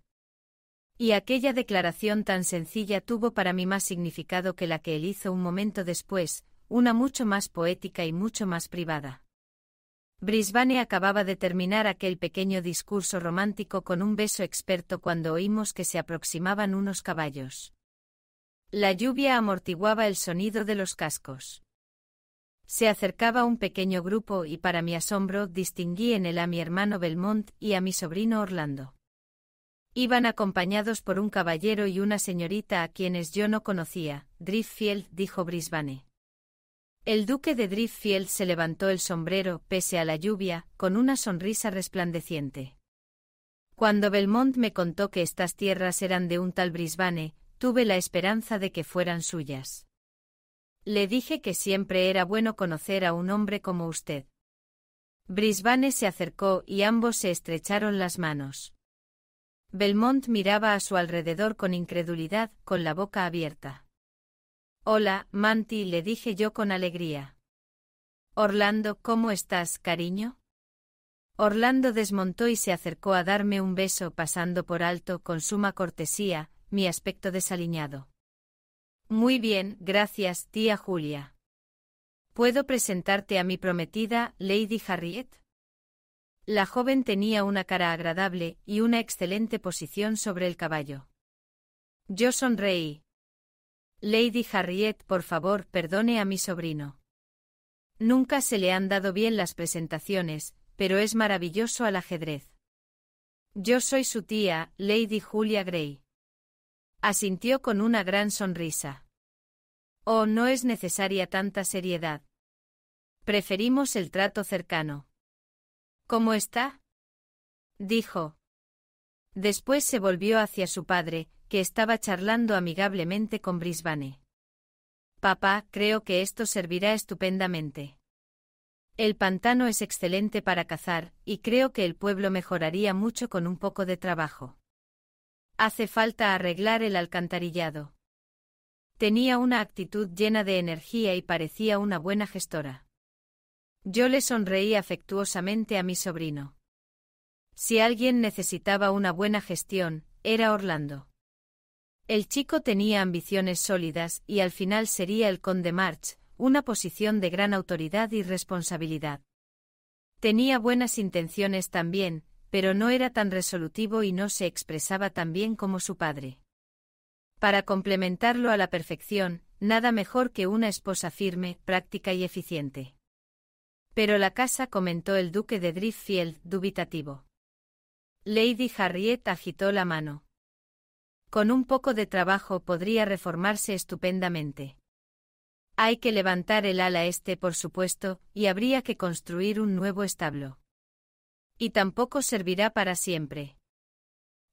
Y aquella declaración tan sencilla tuvo para mí más significado que la que él hizo un momento después, una mucho más poética y mucho más privada. Brisbane acababa de terminar aquel pequeño discurso romántico con un beso experto cuando oímos que se aproximaban unos caballos. La lluvia amortiguaba el sonido de los cascos. Se acercaba un pequeño grupo y para mi asombro distinguí en él a mi hermano Belmont y a mi sobrino Orlando. Iban acompañados por un caballero y una señorita a quienes yo no conocía, Driftfield, dijo Brisbane. El duque de Driftfield se levantó el sombrero, pese a la lluvia, con una sonrisa resplandeciente. Cuando Belmont me contó que estas tierras eran de un tal Brisbane, tuve la esperanza de que fueran suyas. Le dije que siempre era bueno conocer a un hombre como usted. Brisbane se acercó y ambos se estrecharon las manos. Belmont miraba a su alrededor con incredulidad, con la boca abierta. Hola, Manti, le dije yo con alegría. Orlando, ¿cómo estás, cariño? Orlando desmontó y se acercó a darme un beso pasando por alto con suma cortesía mi aspecto desaliñado. Muy bien, gracias, tía Julia. ¿Puedo presentarte a mi prometida, Lady Harriet? La joven tenía una cara agradable y una excelente posición sobre el caballo. Yo sonreí, Lady Harriet, por favor, perdone a mi sobrino. Nunca se le han dado bien las presentaciones, pero es maravilloso al ajedrez. Yo soy su tía, Lady Julia Grey. Asintió con una gran sonrisa. Oh, no es necesaria tanta seriedad. Preferimos el trato cercano. ¿Cómo está? dijo. Después se volvió hacia su padre, estaba charlando amigablemente con Brisbane. Papá, creo que esto servirá estupendamente. El pantano es excelente para cazar, y creo que el pueblo mejoraría mucho con un poco de trabajo. Hace falta arreglar el alcantarillado. Tenía una actitud llena de energía y parecía una buena gestora. Yo le sonreí afectuosamente a mi sobrino. Si alguien necesitaba una buena gestión, era Orlando. El chico tenía ambiciones sólidas y al final sería el conde March, una posición de gran autoridad y responsabilidad. Tenía buenas intenciones también, pero no era tan resolutivo y no se expresaba tan bien como su padre. Para complementarlo a la perfección, nada mejor que una esposa firme, práctica y eficiente. Pero la casa comentó el duque de Driftfield dubitativo. Lady Harriet agitó la mano con un poco de trabajo podría reformarse estupendamente. Hay que levantar el ala este, por supuesto, y habría que construir un nuevo establo. Y tampoco servirá para siempre.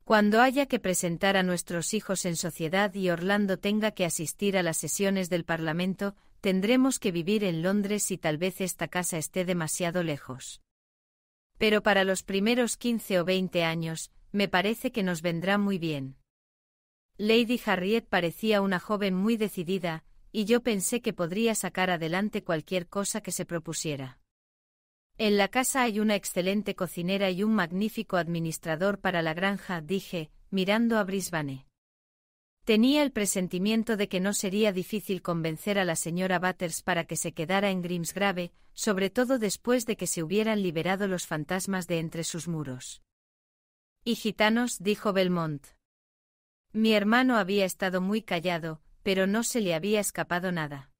Cuando haya que presentar a nuestros hijos en sociedad y Orlando tenga que asistir a las sesiones del Parlamento, tendremos que vivir en Londres y tal vez esta casa esté demasiado lejos. Pero para los primeros quince o veinte años, me parece que nos vendrá muy bien. Lady Harriet parecía una joven muy decidida, y yo pensé que podría sacar adelante cualquier cosa que se propusiera. En la casa hay una excelente cocinera y un magnífico administrador para la granja, dije, mirando a Brisbane. Tenía el presentimiento de que no sería difícil convencer a la señora Butters para que se quedara en Grimsgrave, sobre todo después de que se hubieran liberado los fantasmas de entre sus muros. Y gitanos, dijo Belmont. Mi hermano había estado muy callado, pero no se le había escapado nada.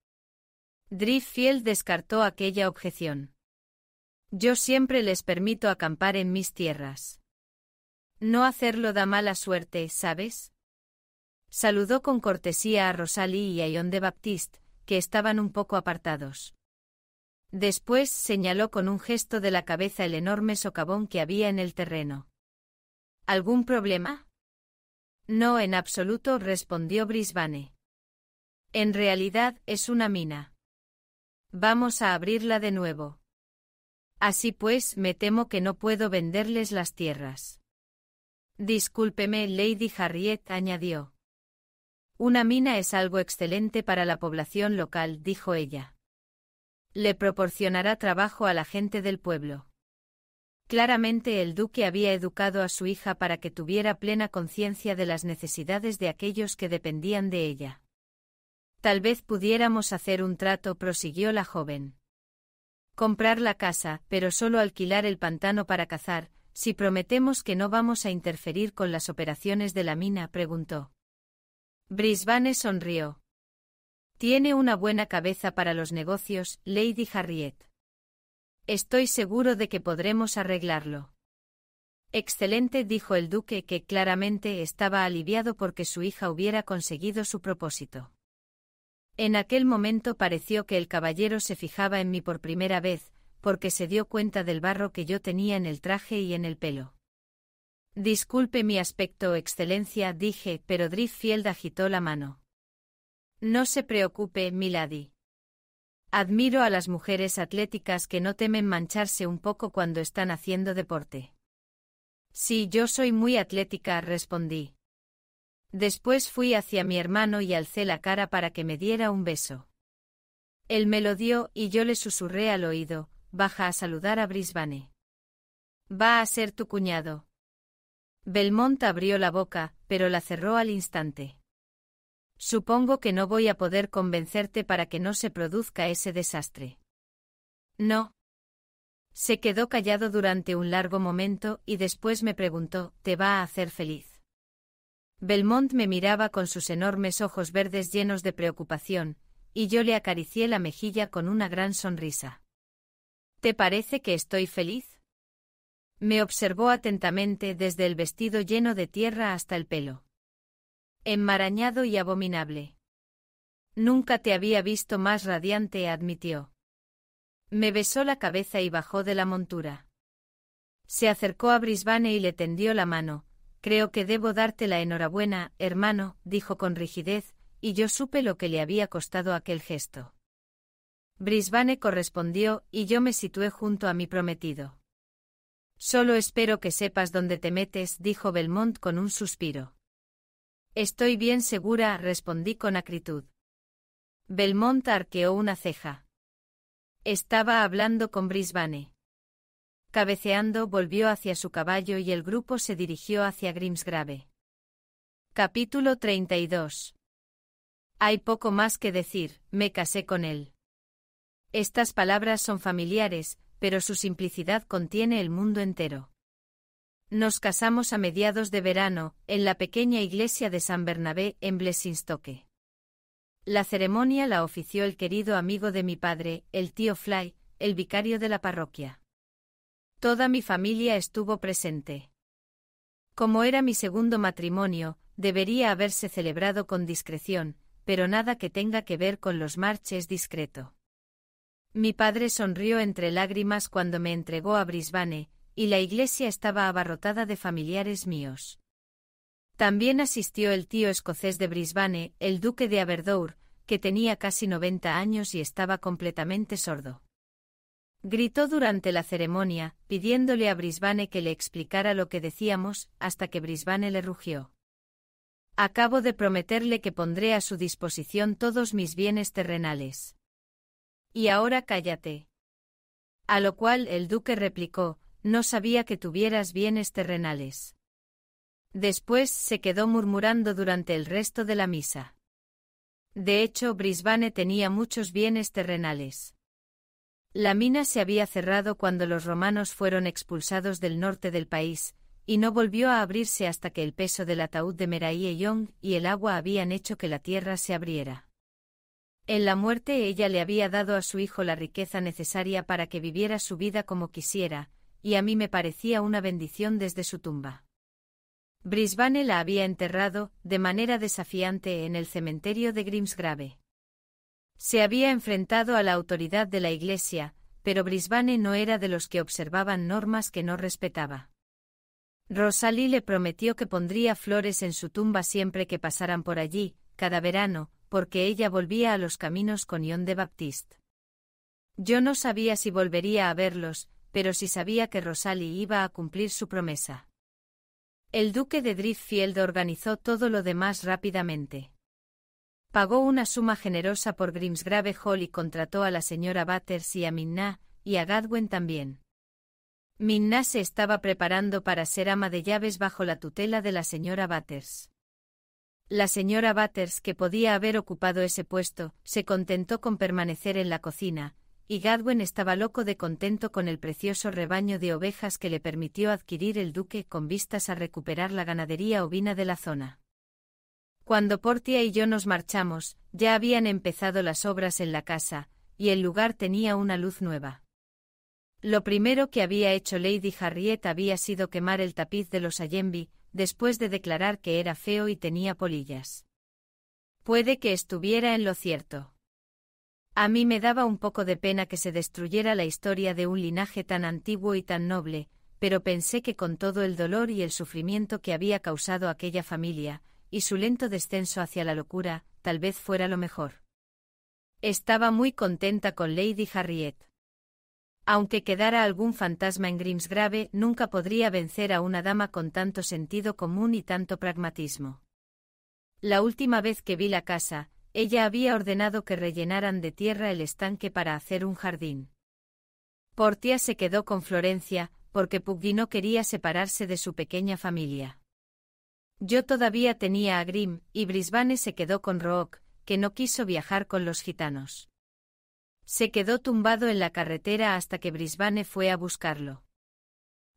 Driffield descartó aquella objeción. Yo siempre les permito acampar en mis tierras. No hacerlo da mala suerte, ¿sabes? Saludó con cortesía a Rosalie y a Ion de Baptiste, que estaban un poco apartados. Después señaló con un gesto de la cabeza el enorme socavón que había en el terreno. ¿Algún problema? No en absoluto, respondió Brisbane. En realidad es una mina. Vamos a abrirla de nuevo. Así pues, me temo que no puedo venderles las tierras. Discúlpeme, Lady Harriet añadió. Una mina es algo excelente para la población local, dijo ella. Le proporcionará trabajo a la gente del pueblo. Claramente el duque había educado a su hija para que tuviera plena conciencia de las necesidades de aquellos que dependían de ella. Tal vez pudiéramos hacer un trato, prosiguió la joven. Comprar la casa, pero solo alquilar el pantano para cazar, si prometemos que no vamos a interferir con las operaciones de la mina, preguntó. Brisbane sonrió. Tiene una buena cabeza para los negocios, Lady Harriet. Estoy seguro de que podremos arreglarlo. Excelente, dijo el duque, que claramente estaba aliviado porque su hija hubiera conseguido su propósito. En aquel momento pareció que el caballero se fijaba en mí por primera vez, porque se dio cuenta del barro que yo tenía en el traje y en el pelo. Disculpe mi aspecto, Excelencia, dije, pero Drifield agitó la mano. No se preocupe, Milady. Admiro a las mujeres atléticas que no temen mancharse un poco cuando están haciendo deporte. Sí, yo soy muy atlética, respondí. Después fui hacia mi hermano y alcé la cara para que me diera un beso. Él me lo dio y yo le susurré al oído, baja a saludar a Brisbane. Va a ser tu cuñado. Belmont abrió la boca, pero la cerró al instante. Supongo que no voy a poder convencerte para que no se produzca ese desastre. No. Se quedó callado durante un largo momento y después me preguntó, ¿te va a hacer feliz? Belmont me miraba con sus enormes ojos verdes llenos de preocupación, y yo le acaricié la mejilla con una gran sonrisa. ¿Te parece que estoy feliz? Me observó atentamente desde el vestido lleno de tierra hasta el pelo enmarañado y abominable. Nunca te había visto más radiante, admitió. Me besó la cabeza y bajó de la montura. Se acercó a Brisbane y le tendió la mano. Creo que debo darte la enhorabuena, hermano, dijo con rigidez, y yo supe lo que le había costado aquel gesto. Brisbane correspondió, y yo me situé junto a mi prometido. Solo espero que sepas dónde te metes, dijo Belmont con un suspiro. Estoy bien segura, respondí con acritud. Belmont arqueó una ceja. Estaba hablando con Brisbane. Cabeceando volvió hacia su caballo y el grupo se dirigió hacia Grimsgrave. Capítulo 32. Hay poco más que decir, me casé con él. Estas palabras son familiares, pero su simplicidad contiene el mundo entero. Nos casamos a mediados de verano, en la pequeña iglesia de San Bernabé, en Blessingstoke. La ceremonia la ofició el querido amigo de mi padre, el tío Fly, el vicario de la parroquia. Toda mi familia estuvo presente. Como era mi segundo matrimonio, debería haberse celebrado con discreción, pero nada que tenga que ver con los marches discreto. Mi padre sonrió entre lágrimas cuando me entregó a Brisbane, y la iglesia estaba abarrotada de familiares míos. También asistió el tío escocés de Brisbane, el duque de Aberdour, que tenía casi 90 años y estaba completamente sordo. Gritó durante la ceremonia, pidiéndole a Brisbane que le explicara lo que decíamos, hasta que Brisbane le rugió. Acabo de prometerle que pondré a su disposición todos mis bienes terrenales. Y ahora cállate. A lo cual el duque replicó, no sabía que tuvieras bienes terrenales. Después se quedó murmurando durante el resto de la misa. De hecho, Brisbane tenía muchos bienes terrenales. La mina se había cerrado cuando los romanos fueron expulsados del norte del país, y no volvió a abrirse hasta que el peso del ataúd de Meraí e Yong y el agua habían hecho que la tierra se abriera. En la muerte ella le había dado a su hijo la riqueza necesaria para que viviera su vida como quisiera, y a mí me parecía una bendición desde su tumba. Brisbane la había enterrado, de manera desafiante, en el cementerio de Grimsgrave. Se había enfrentado a la autoridad de la Iglesia, pero Brisbane no era de los que observaban normas que no respetaba. Rosalie le prometió que pondría flores en su tumba siempre que pasaran por allí, cada verano, porque ella volvía a los caminos con Ion de Baptiste. Yo no sabía si volvería a verlos, pero sí sabía que Rosalie iba a cumplir su promesa. El duque de Driftfield organizó todo lo demás rápidamente. Pagó una suma generosa por Grimsgrave Hall y contrató a la señora Butters y a Minna, y a Gadwin también. Minna se estaba preparando para ser ama de llaves bajo la tutela de la señora Butters. La señora Butters, que podía haber ocupado ese puesto, se contentó con permanecer en la cocina, y Gadwin estaba loco de contento con el precioso rebaño de ovejas que le permitió adquirir el duque con vistas a recuperar la ganadería ovina de la zona. Cuando Portia y yo nos marchamos, ya habían empezado las obras en la casa, y el lugar tenía una luz nueva. Lo primero que había hecho Lady Harriet había sido quemar el tapiz de los Allenby, después de declarar que era feo y tenía polillas. Puede que estuviera en lo cierto. A mí me daba un poco de pena que se destruyera la historia de un linaje tan antiguo y tan noble, pero pensé que con todo el dolor y el sufrimiento que había causado aquella familia, y su lento descenso hacia la locura, tal vez fuera lo mejor. Estaba muy contenta con Lady Harriet. Aunque quedara algún fantasma en Grimsgrave, nunca podría vencer a una dama con tanto sentido común y tanto pragmatismo. La última vez que vi la casa, ella había ordenado que rellenaran de tierra el estanque para hacer un jardín. Portia se quedó con Florencia, porque Puggy no quería separarse de su pequeña familia. Yo todavía tenía a Grim y Brisbane se quedó con Rook, que no quiso viajar con los gitanos. Se quedó tumbado en la carretera hasta que Brisbane fue a buscarlo.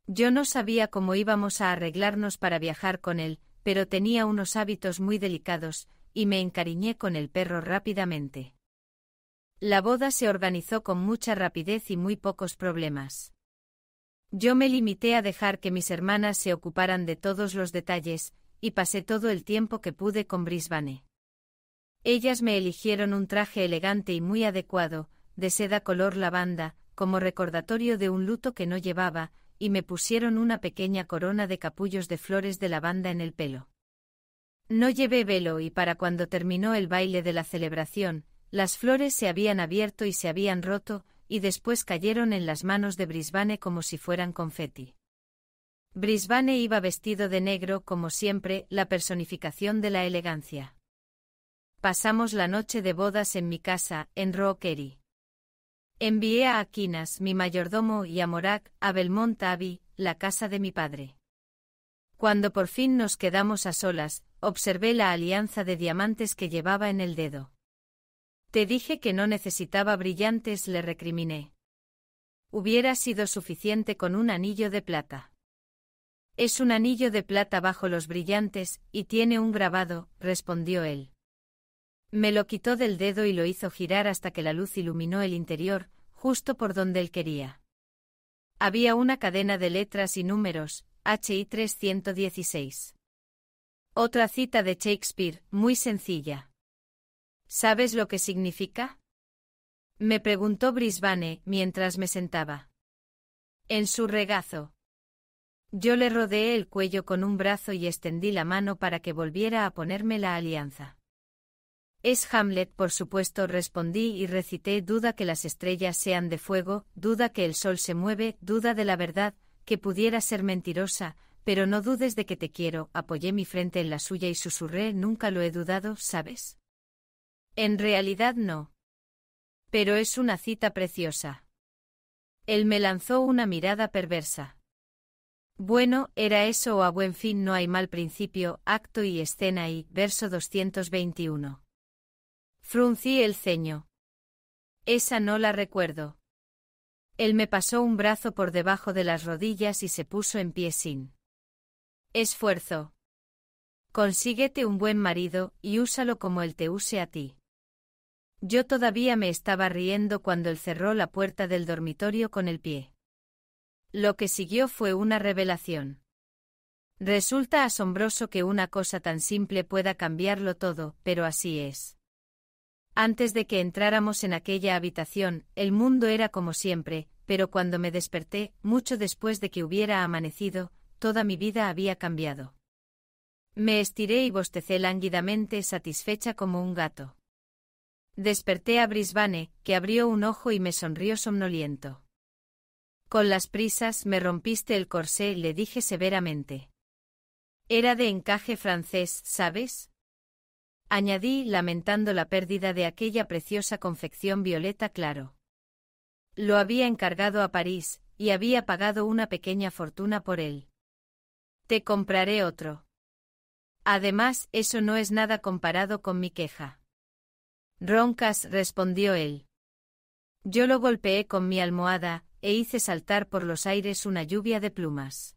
Yo no sabía cómo íbamos a arreglarnos para viajar con él, pero tenía unos hábitos muy delicados, y me encariñé con el perro rápidamente. La boda se organizó con mucha rapidez y muy pocos problemas. Yo me limité a dejar que mis hermanas se ocuparan de todos los detalles, y pasé todo el tiempo que pude con Brisbane. Ellas me eligieron un traje elegante y muy adecuado, de seda color lavanda, como recordatorio de un luto que no llevaba, y me pusieron una pequeña corona de capullos de flores de lavanda en el pelo. No llevé velo y para cuando terminó el baile de la celebración, las flores se habían abierto y se habían roto, y después cayeron en las manos de Brisbane como si fueran confeti. Brisbane iba vestido de negro como siempre, la personificación de la elegancia. Pasamos la noche de bodas en mi casa, en Rockery. Envié a Aquinas, mi mayordomo, y a Morac, a Belmont Abbey, la casa de mi padre. Cuando por fin nos quedamos a solas, observé la alianza de diamantes que llevaba en el dedo. Te dije que no necesitaba brillantes, le recriminé. Hubiera sido suficiente con un anillo de plata. Es un anillo de plata bajo los brillantes, y tiene un grabado, respondió él. Me lo quitó del dedo y lo hizo girar hasta que la luz iluminó el interior, justo por donde él quería. Había una cadena de letras y números, HI 316. Otra cita de Shakespeare, muy sencilla. ¿Sabes lo que significa? Me preguntó Brisbane mientras me sentaba. En su regazo. Yo le rodeé el cuello con un brazo y extendí la mano para que volviera a ponerme la alianza. Es Hamlet, por supuesto, respondí y recité duda que las estrellas sean de fuego, duda que el sol se mueve, duda de la verdad, que pudiera ser mentirosa, pero no dudes de que te quiero, apoyé mi frente en la suya y susurré, nunca lo he dudado, ¿sabes? En realidad no. Pero es una cita preciosa. Él me lanzó una mirada perversa. Bueno, era eso o a buen fin no hay mal principio, acto y escena y, verso 221. Fruncí el ceño. Esa no la recuerdo. Él me pasó un brazo por debajo de las rodillas y se puso en pie sin Esfuerzo. Consíguete un buen marido y úsalo como él te use a ti. Yo todavía me estaba riendo cuando él cerró la puerta del dormitorio con el pie. Lo que siguió fue una revelación. Resulta asombroso que una cosa tan simple pueda cambiarlo todo, pero así es. Antes de que entráramos en aquella habitación, el mundo era como siempre, pero cuando me desperté, mucho después de que hubiera amanecido, Toda mi vida había cambiado. Me estiré y bostecé lánguidamente, satisfecha como un gato. Desperté a Brisbane, que abrió un ojo y me sonrió somnoliento. Con las prisas me rompiste el corsé, le dije severamente. Era de encaje francés, ¿sabes? Añadí, lamentando la pérdida de aquella preciosa confección violeta claro. Lo había encargado a París, y había pagado una pequeña fortuna por él. Te compraré otro. Además, eso no es nada comparado con mi queja. Roncas, respondió él. Yo lo golpeé con mi almohada, e hice saltar por los aires una lluvia de plumas.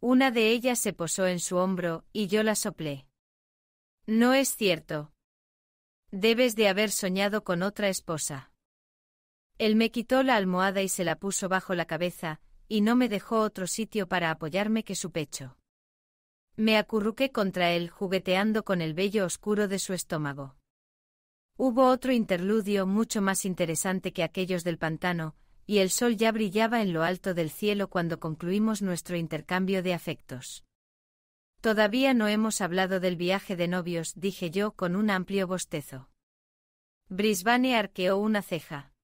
Una de ellas se posó en su hombro, y yo la soplé. No es cierto. Debes de haber soñado con otra esposa. Él me quitó la almohada y se la puso bajo la cabeza, y no me dejó otro sitio para apoyarme que su pecho. Me acurruqué contra él, jugueteando con el vello oscuro de su estómago. Hubo otro interludio mucho más interesante que aquellos del pantano, y el sol ya brillaba en lo alto del cielo cuando concluimos nuestro intercambio de afectos. Todavía no hemos hablado del viaje de novios, dije yo con un amplio bostezo. Brisbane arqueó una ceja.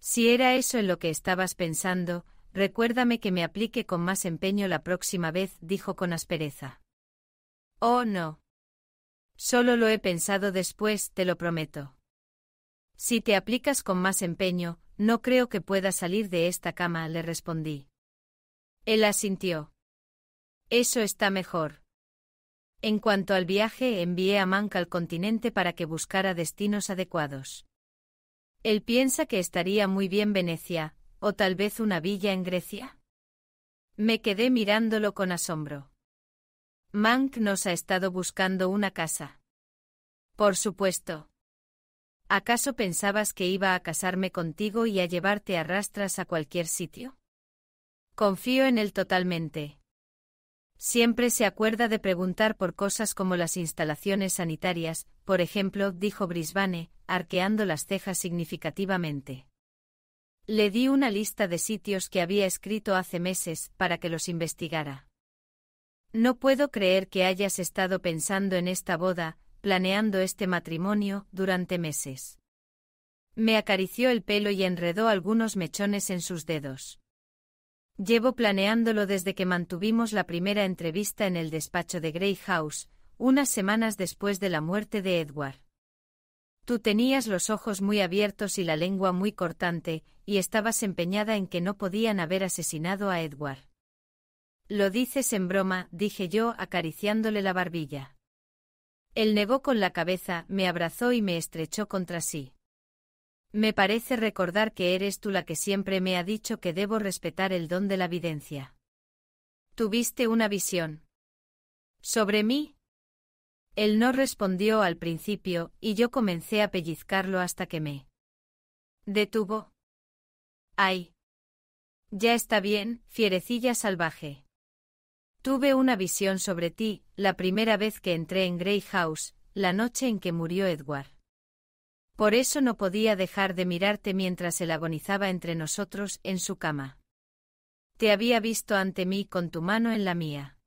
Si era eso en lo que estabas pensando, Recuérdame que me aplique con más empeño la próxima vez, dijo con aspereza. Oh, no. Solo lo he pensado después, te lo prometo. Si te aplicas con más empeño, no creo que pueda salir de esta cama, le respondí. Él asintió. Eso está mejor. En cuanto al viaje, envié a Manca al continente para que buscara destinos adecuados. Él piensa que estaría muy bien Venecia, ¿O tal vez una villa en Grecia? Me quedé mirándolo con asombro. Mank nos ha estado buscando una casa. Por supuesto. ¿Acaso pensabas que iba a casarme contigo y a llevarte a rastras a cualquier sitio? Confío en él totalmente. Siempre se acuerda de preguntar por cosas como las instalaciones sanitarias, por ejemplo, dijo Brisbane, arqueando las cejas significativamente. Le di una lista de sitios que había escrito hace meses para que los investigara. No puedo creer que hayas estado pensando en esta boda, planeando este matrimonio, durante meses. Me acarició el pelo y enredó algunos mechones en sus dedos. Llevo planeándolo desde que mantuvimos la primera entrevista en el despacho de Grey House, unas semanas después de la muerte de Edward. Tú tenías los ojos muy abiertos y la lengua muy cortante, y estabas empeñada en que no podían haber asesinado a Edward. Lo dices en broma, dije yo, acariciándole la barbilla. Él negó con la cabeza, me abrazó y me estrechó contra sí. Me parece recordar que eres tú la que siempre me ha dicho que debo respetar el don de la evidencia. Tuviste una visión. ¿Sobre mí? Él no respondió al principio, y yo comencé a pellizcarlo hasta que me detuvo. ¡Ay! Ya está bien, fierecilla salvaje. Tuve una visión sobre ti, la primera vez que entré en Grey House, la noche en que murió Edward. Por eso no podía dejar de mirarte mientras él agonizaba entre nosotros en su cama. Te había visto ante mí con tu mano en la mía.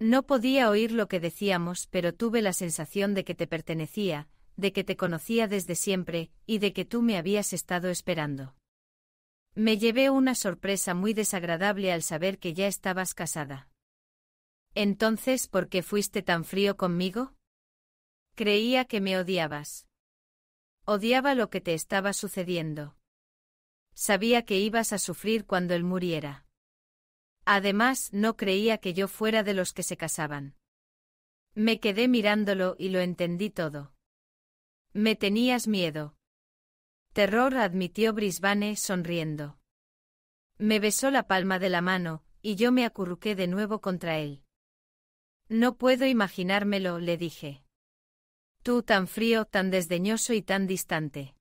No podía oír lo que decíamos, pero tuve la sensación de que te pertenecía, de que te conocía desde siempre, y de que tú me habías estado esperando. Me llevé una sorpresa muy desagradable al saber que ya estabas casada. Entonces, ¿por qué fuiste tan frío conmigo? Creía que me odiabas. Odiaba lo que te estaba sucediendo. Sabía que ibas a sufrir cuando él muriera. Además, no creía que yo fuera de los que se casaban. Me quedé mirándolo y lo entendí todo. Me tenías miedo. Terror admitió Brisbane sonriendo. Me besó la palma de la mano, y yo me acurruqué de nuevo contra él. No puedo imaginármelo, le dije. Tú tan frío, tan desdeñoso y tan distante.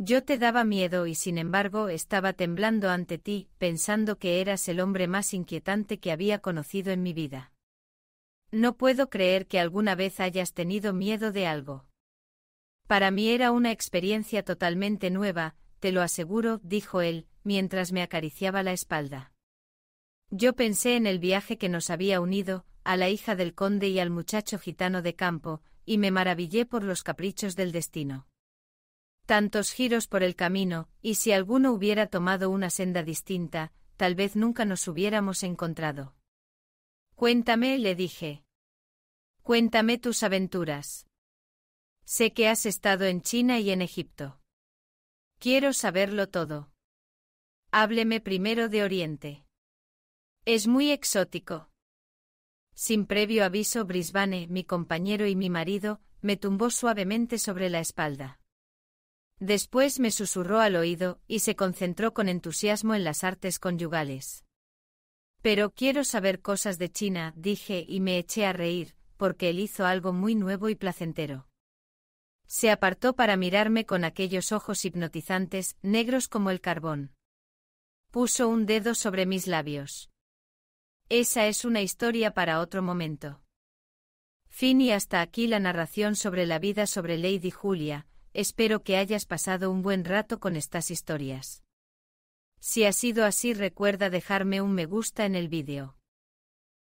Yo te daba miedo y sin embargo estaba temblando ante ti, pensando que eras el hombre más inquietante que había conocido en mi vida. No puedo creer que alguna vez hayas tenido miedo de algo. Para mí era una experiencia totalmente nueva, te lo aseguro, dijo él, mientras me acariciaba la espalda. Yo pensé en el viaje que nos había unido, a la hija del conde y al muchacho gitano de campo, y me maravillé por los caprichos del destino. Tantos giros por el camino, y si alguno hubiera tomado una senda distinta, tal vez nunca nos hubiéramos encontrado. Cuéntame, le dije. Cuéntame tus aventuras. Sé que has estado en China y en Egipto. Quiero saberlo todo. Hábleme primero de Oriente. Es muy exótico. Sin previo aviso, Brisbane, mi compañero y mi marido, me tumbó suavemente sobre la espalda. Después me susurró al oído y se concentró con entusiasmo en las artes conyugales. Pero quiero saber cosas de China, dije y me eché a reír, porque él hizo algo muy nuevo y placentero. Se apartó para mirarme con aquellos ojos hipnotizantes, negros como el carbón. Puso un dedo sobre mis labios. Esa es una historia para otro momento. Fin y hasta aquí la narración sobre la vida sobre Lady Julia, espero que hayas pasado un buen rato con estas historias. Si ha sido así recuerda dejarme un me gusta en el vídeo.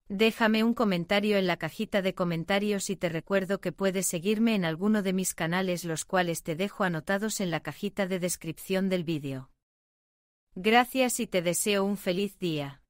Déjame un comentario en la cajita de comentarios y te recuerdo que puedes seguirme en alguno de mis canales los cuales te dejo anotados en la cajita de descripción del vídeo. Gracias y te deseo un feliz día.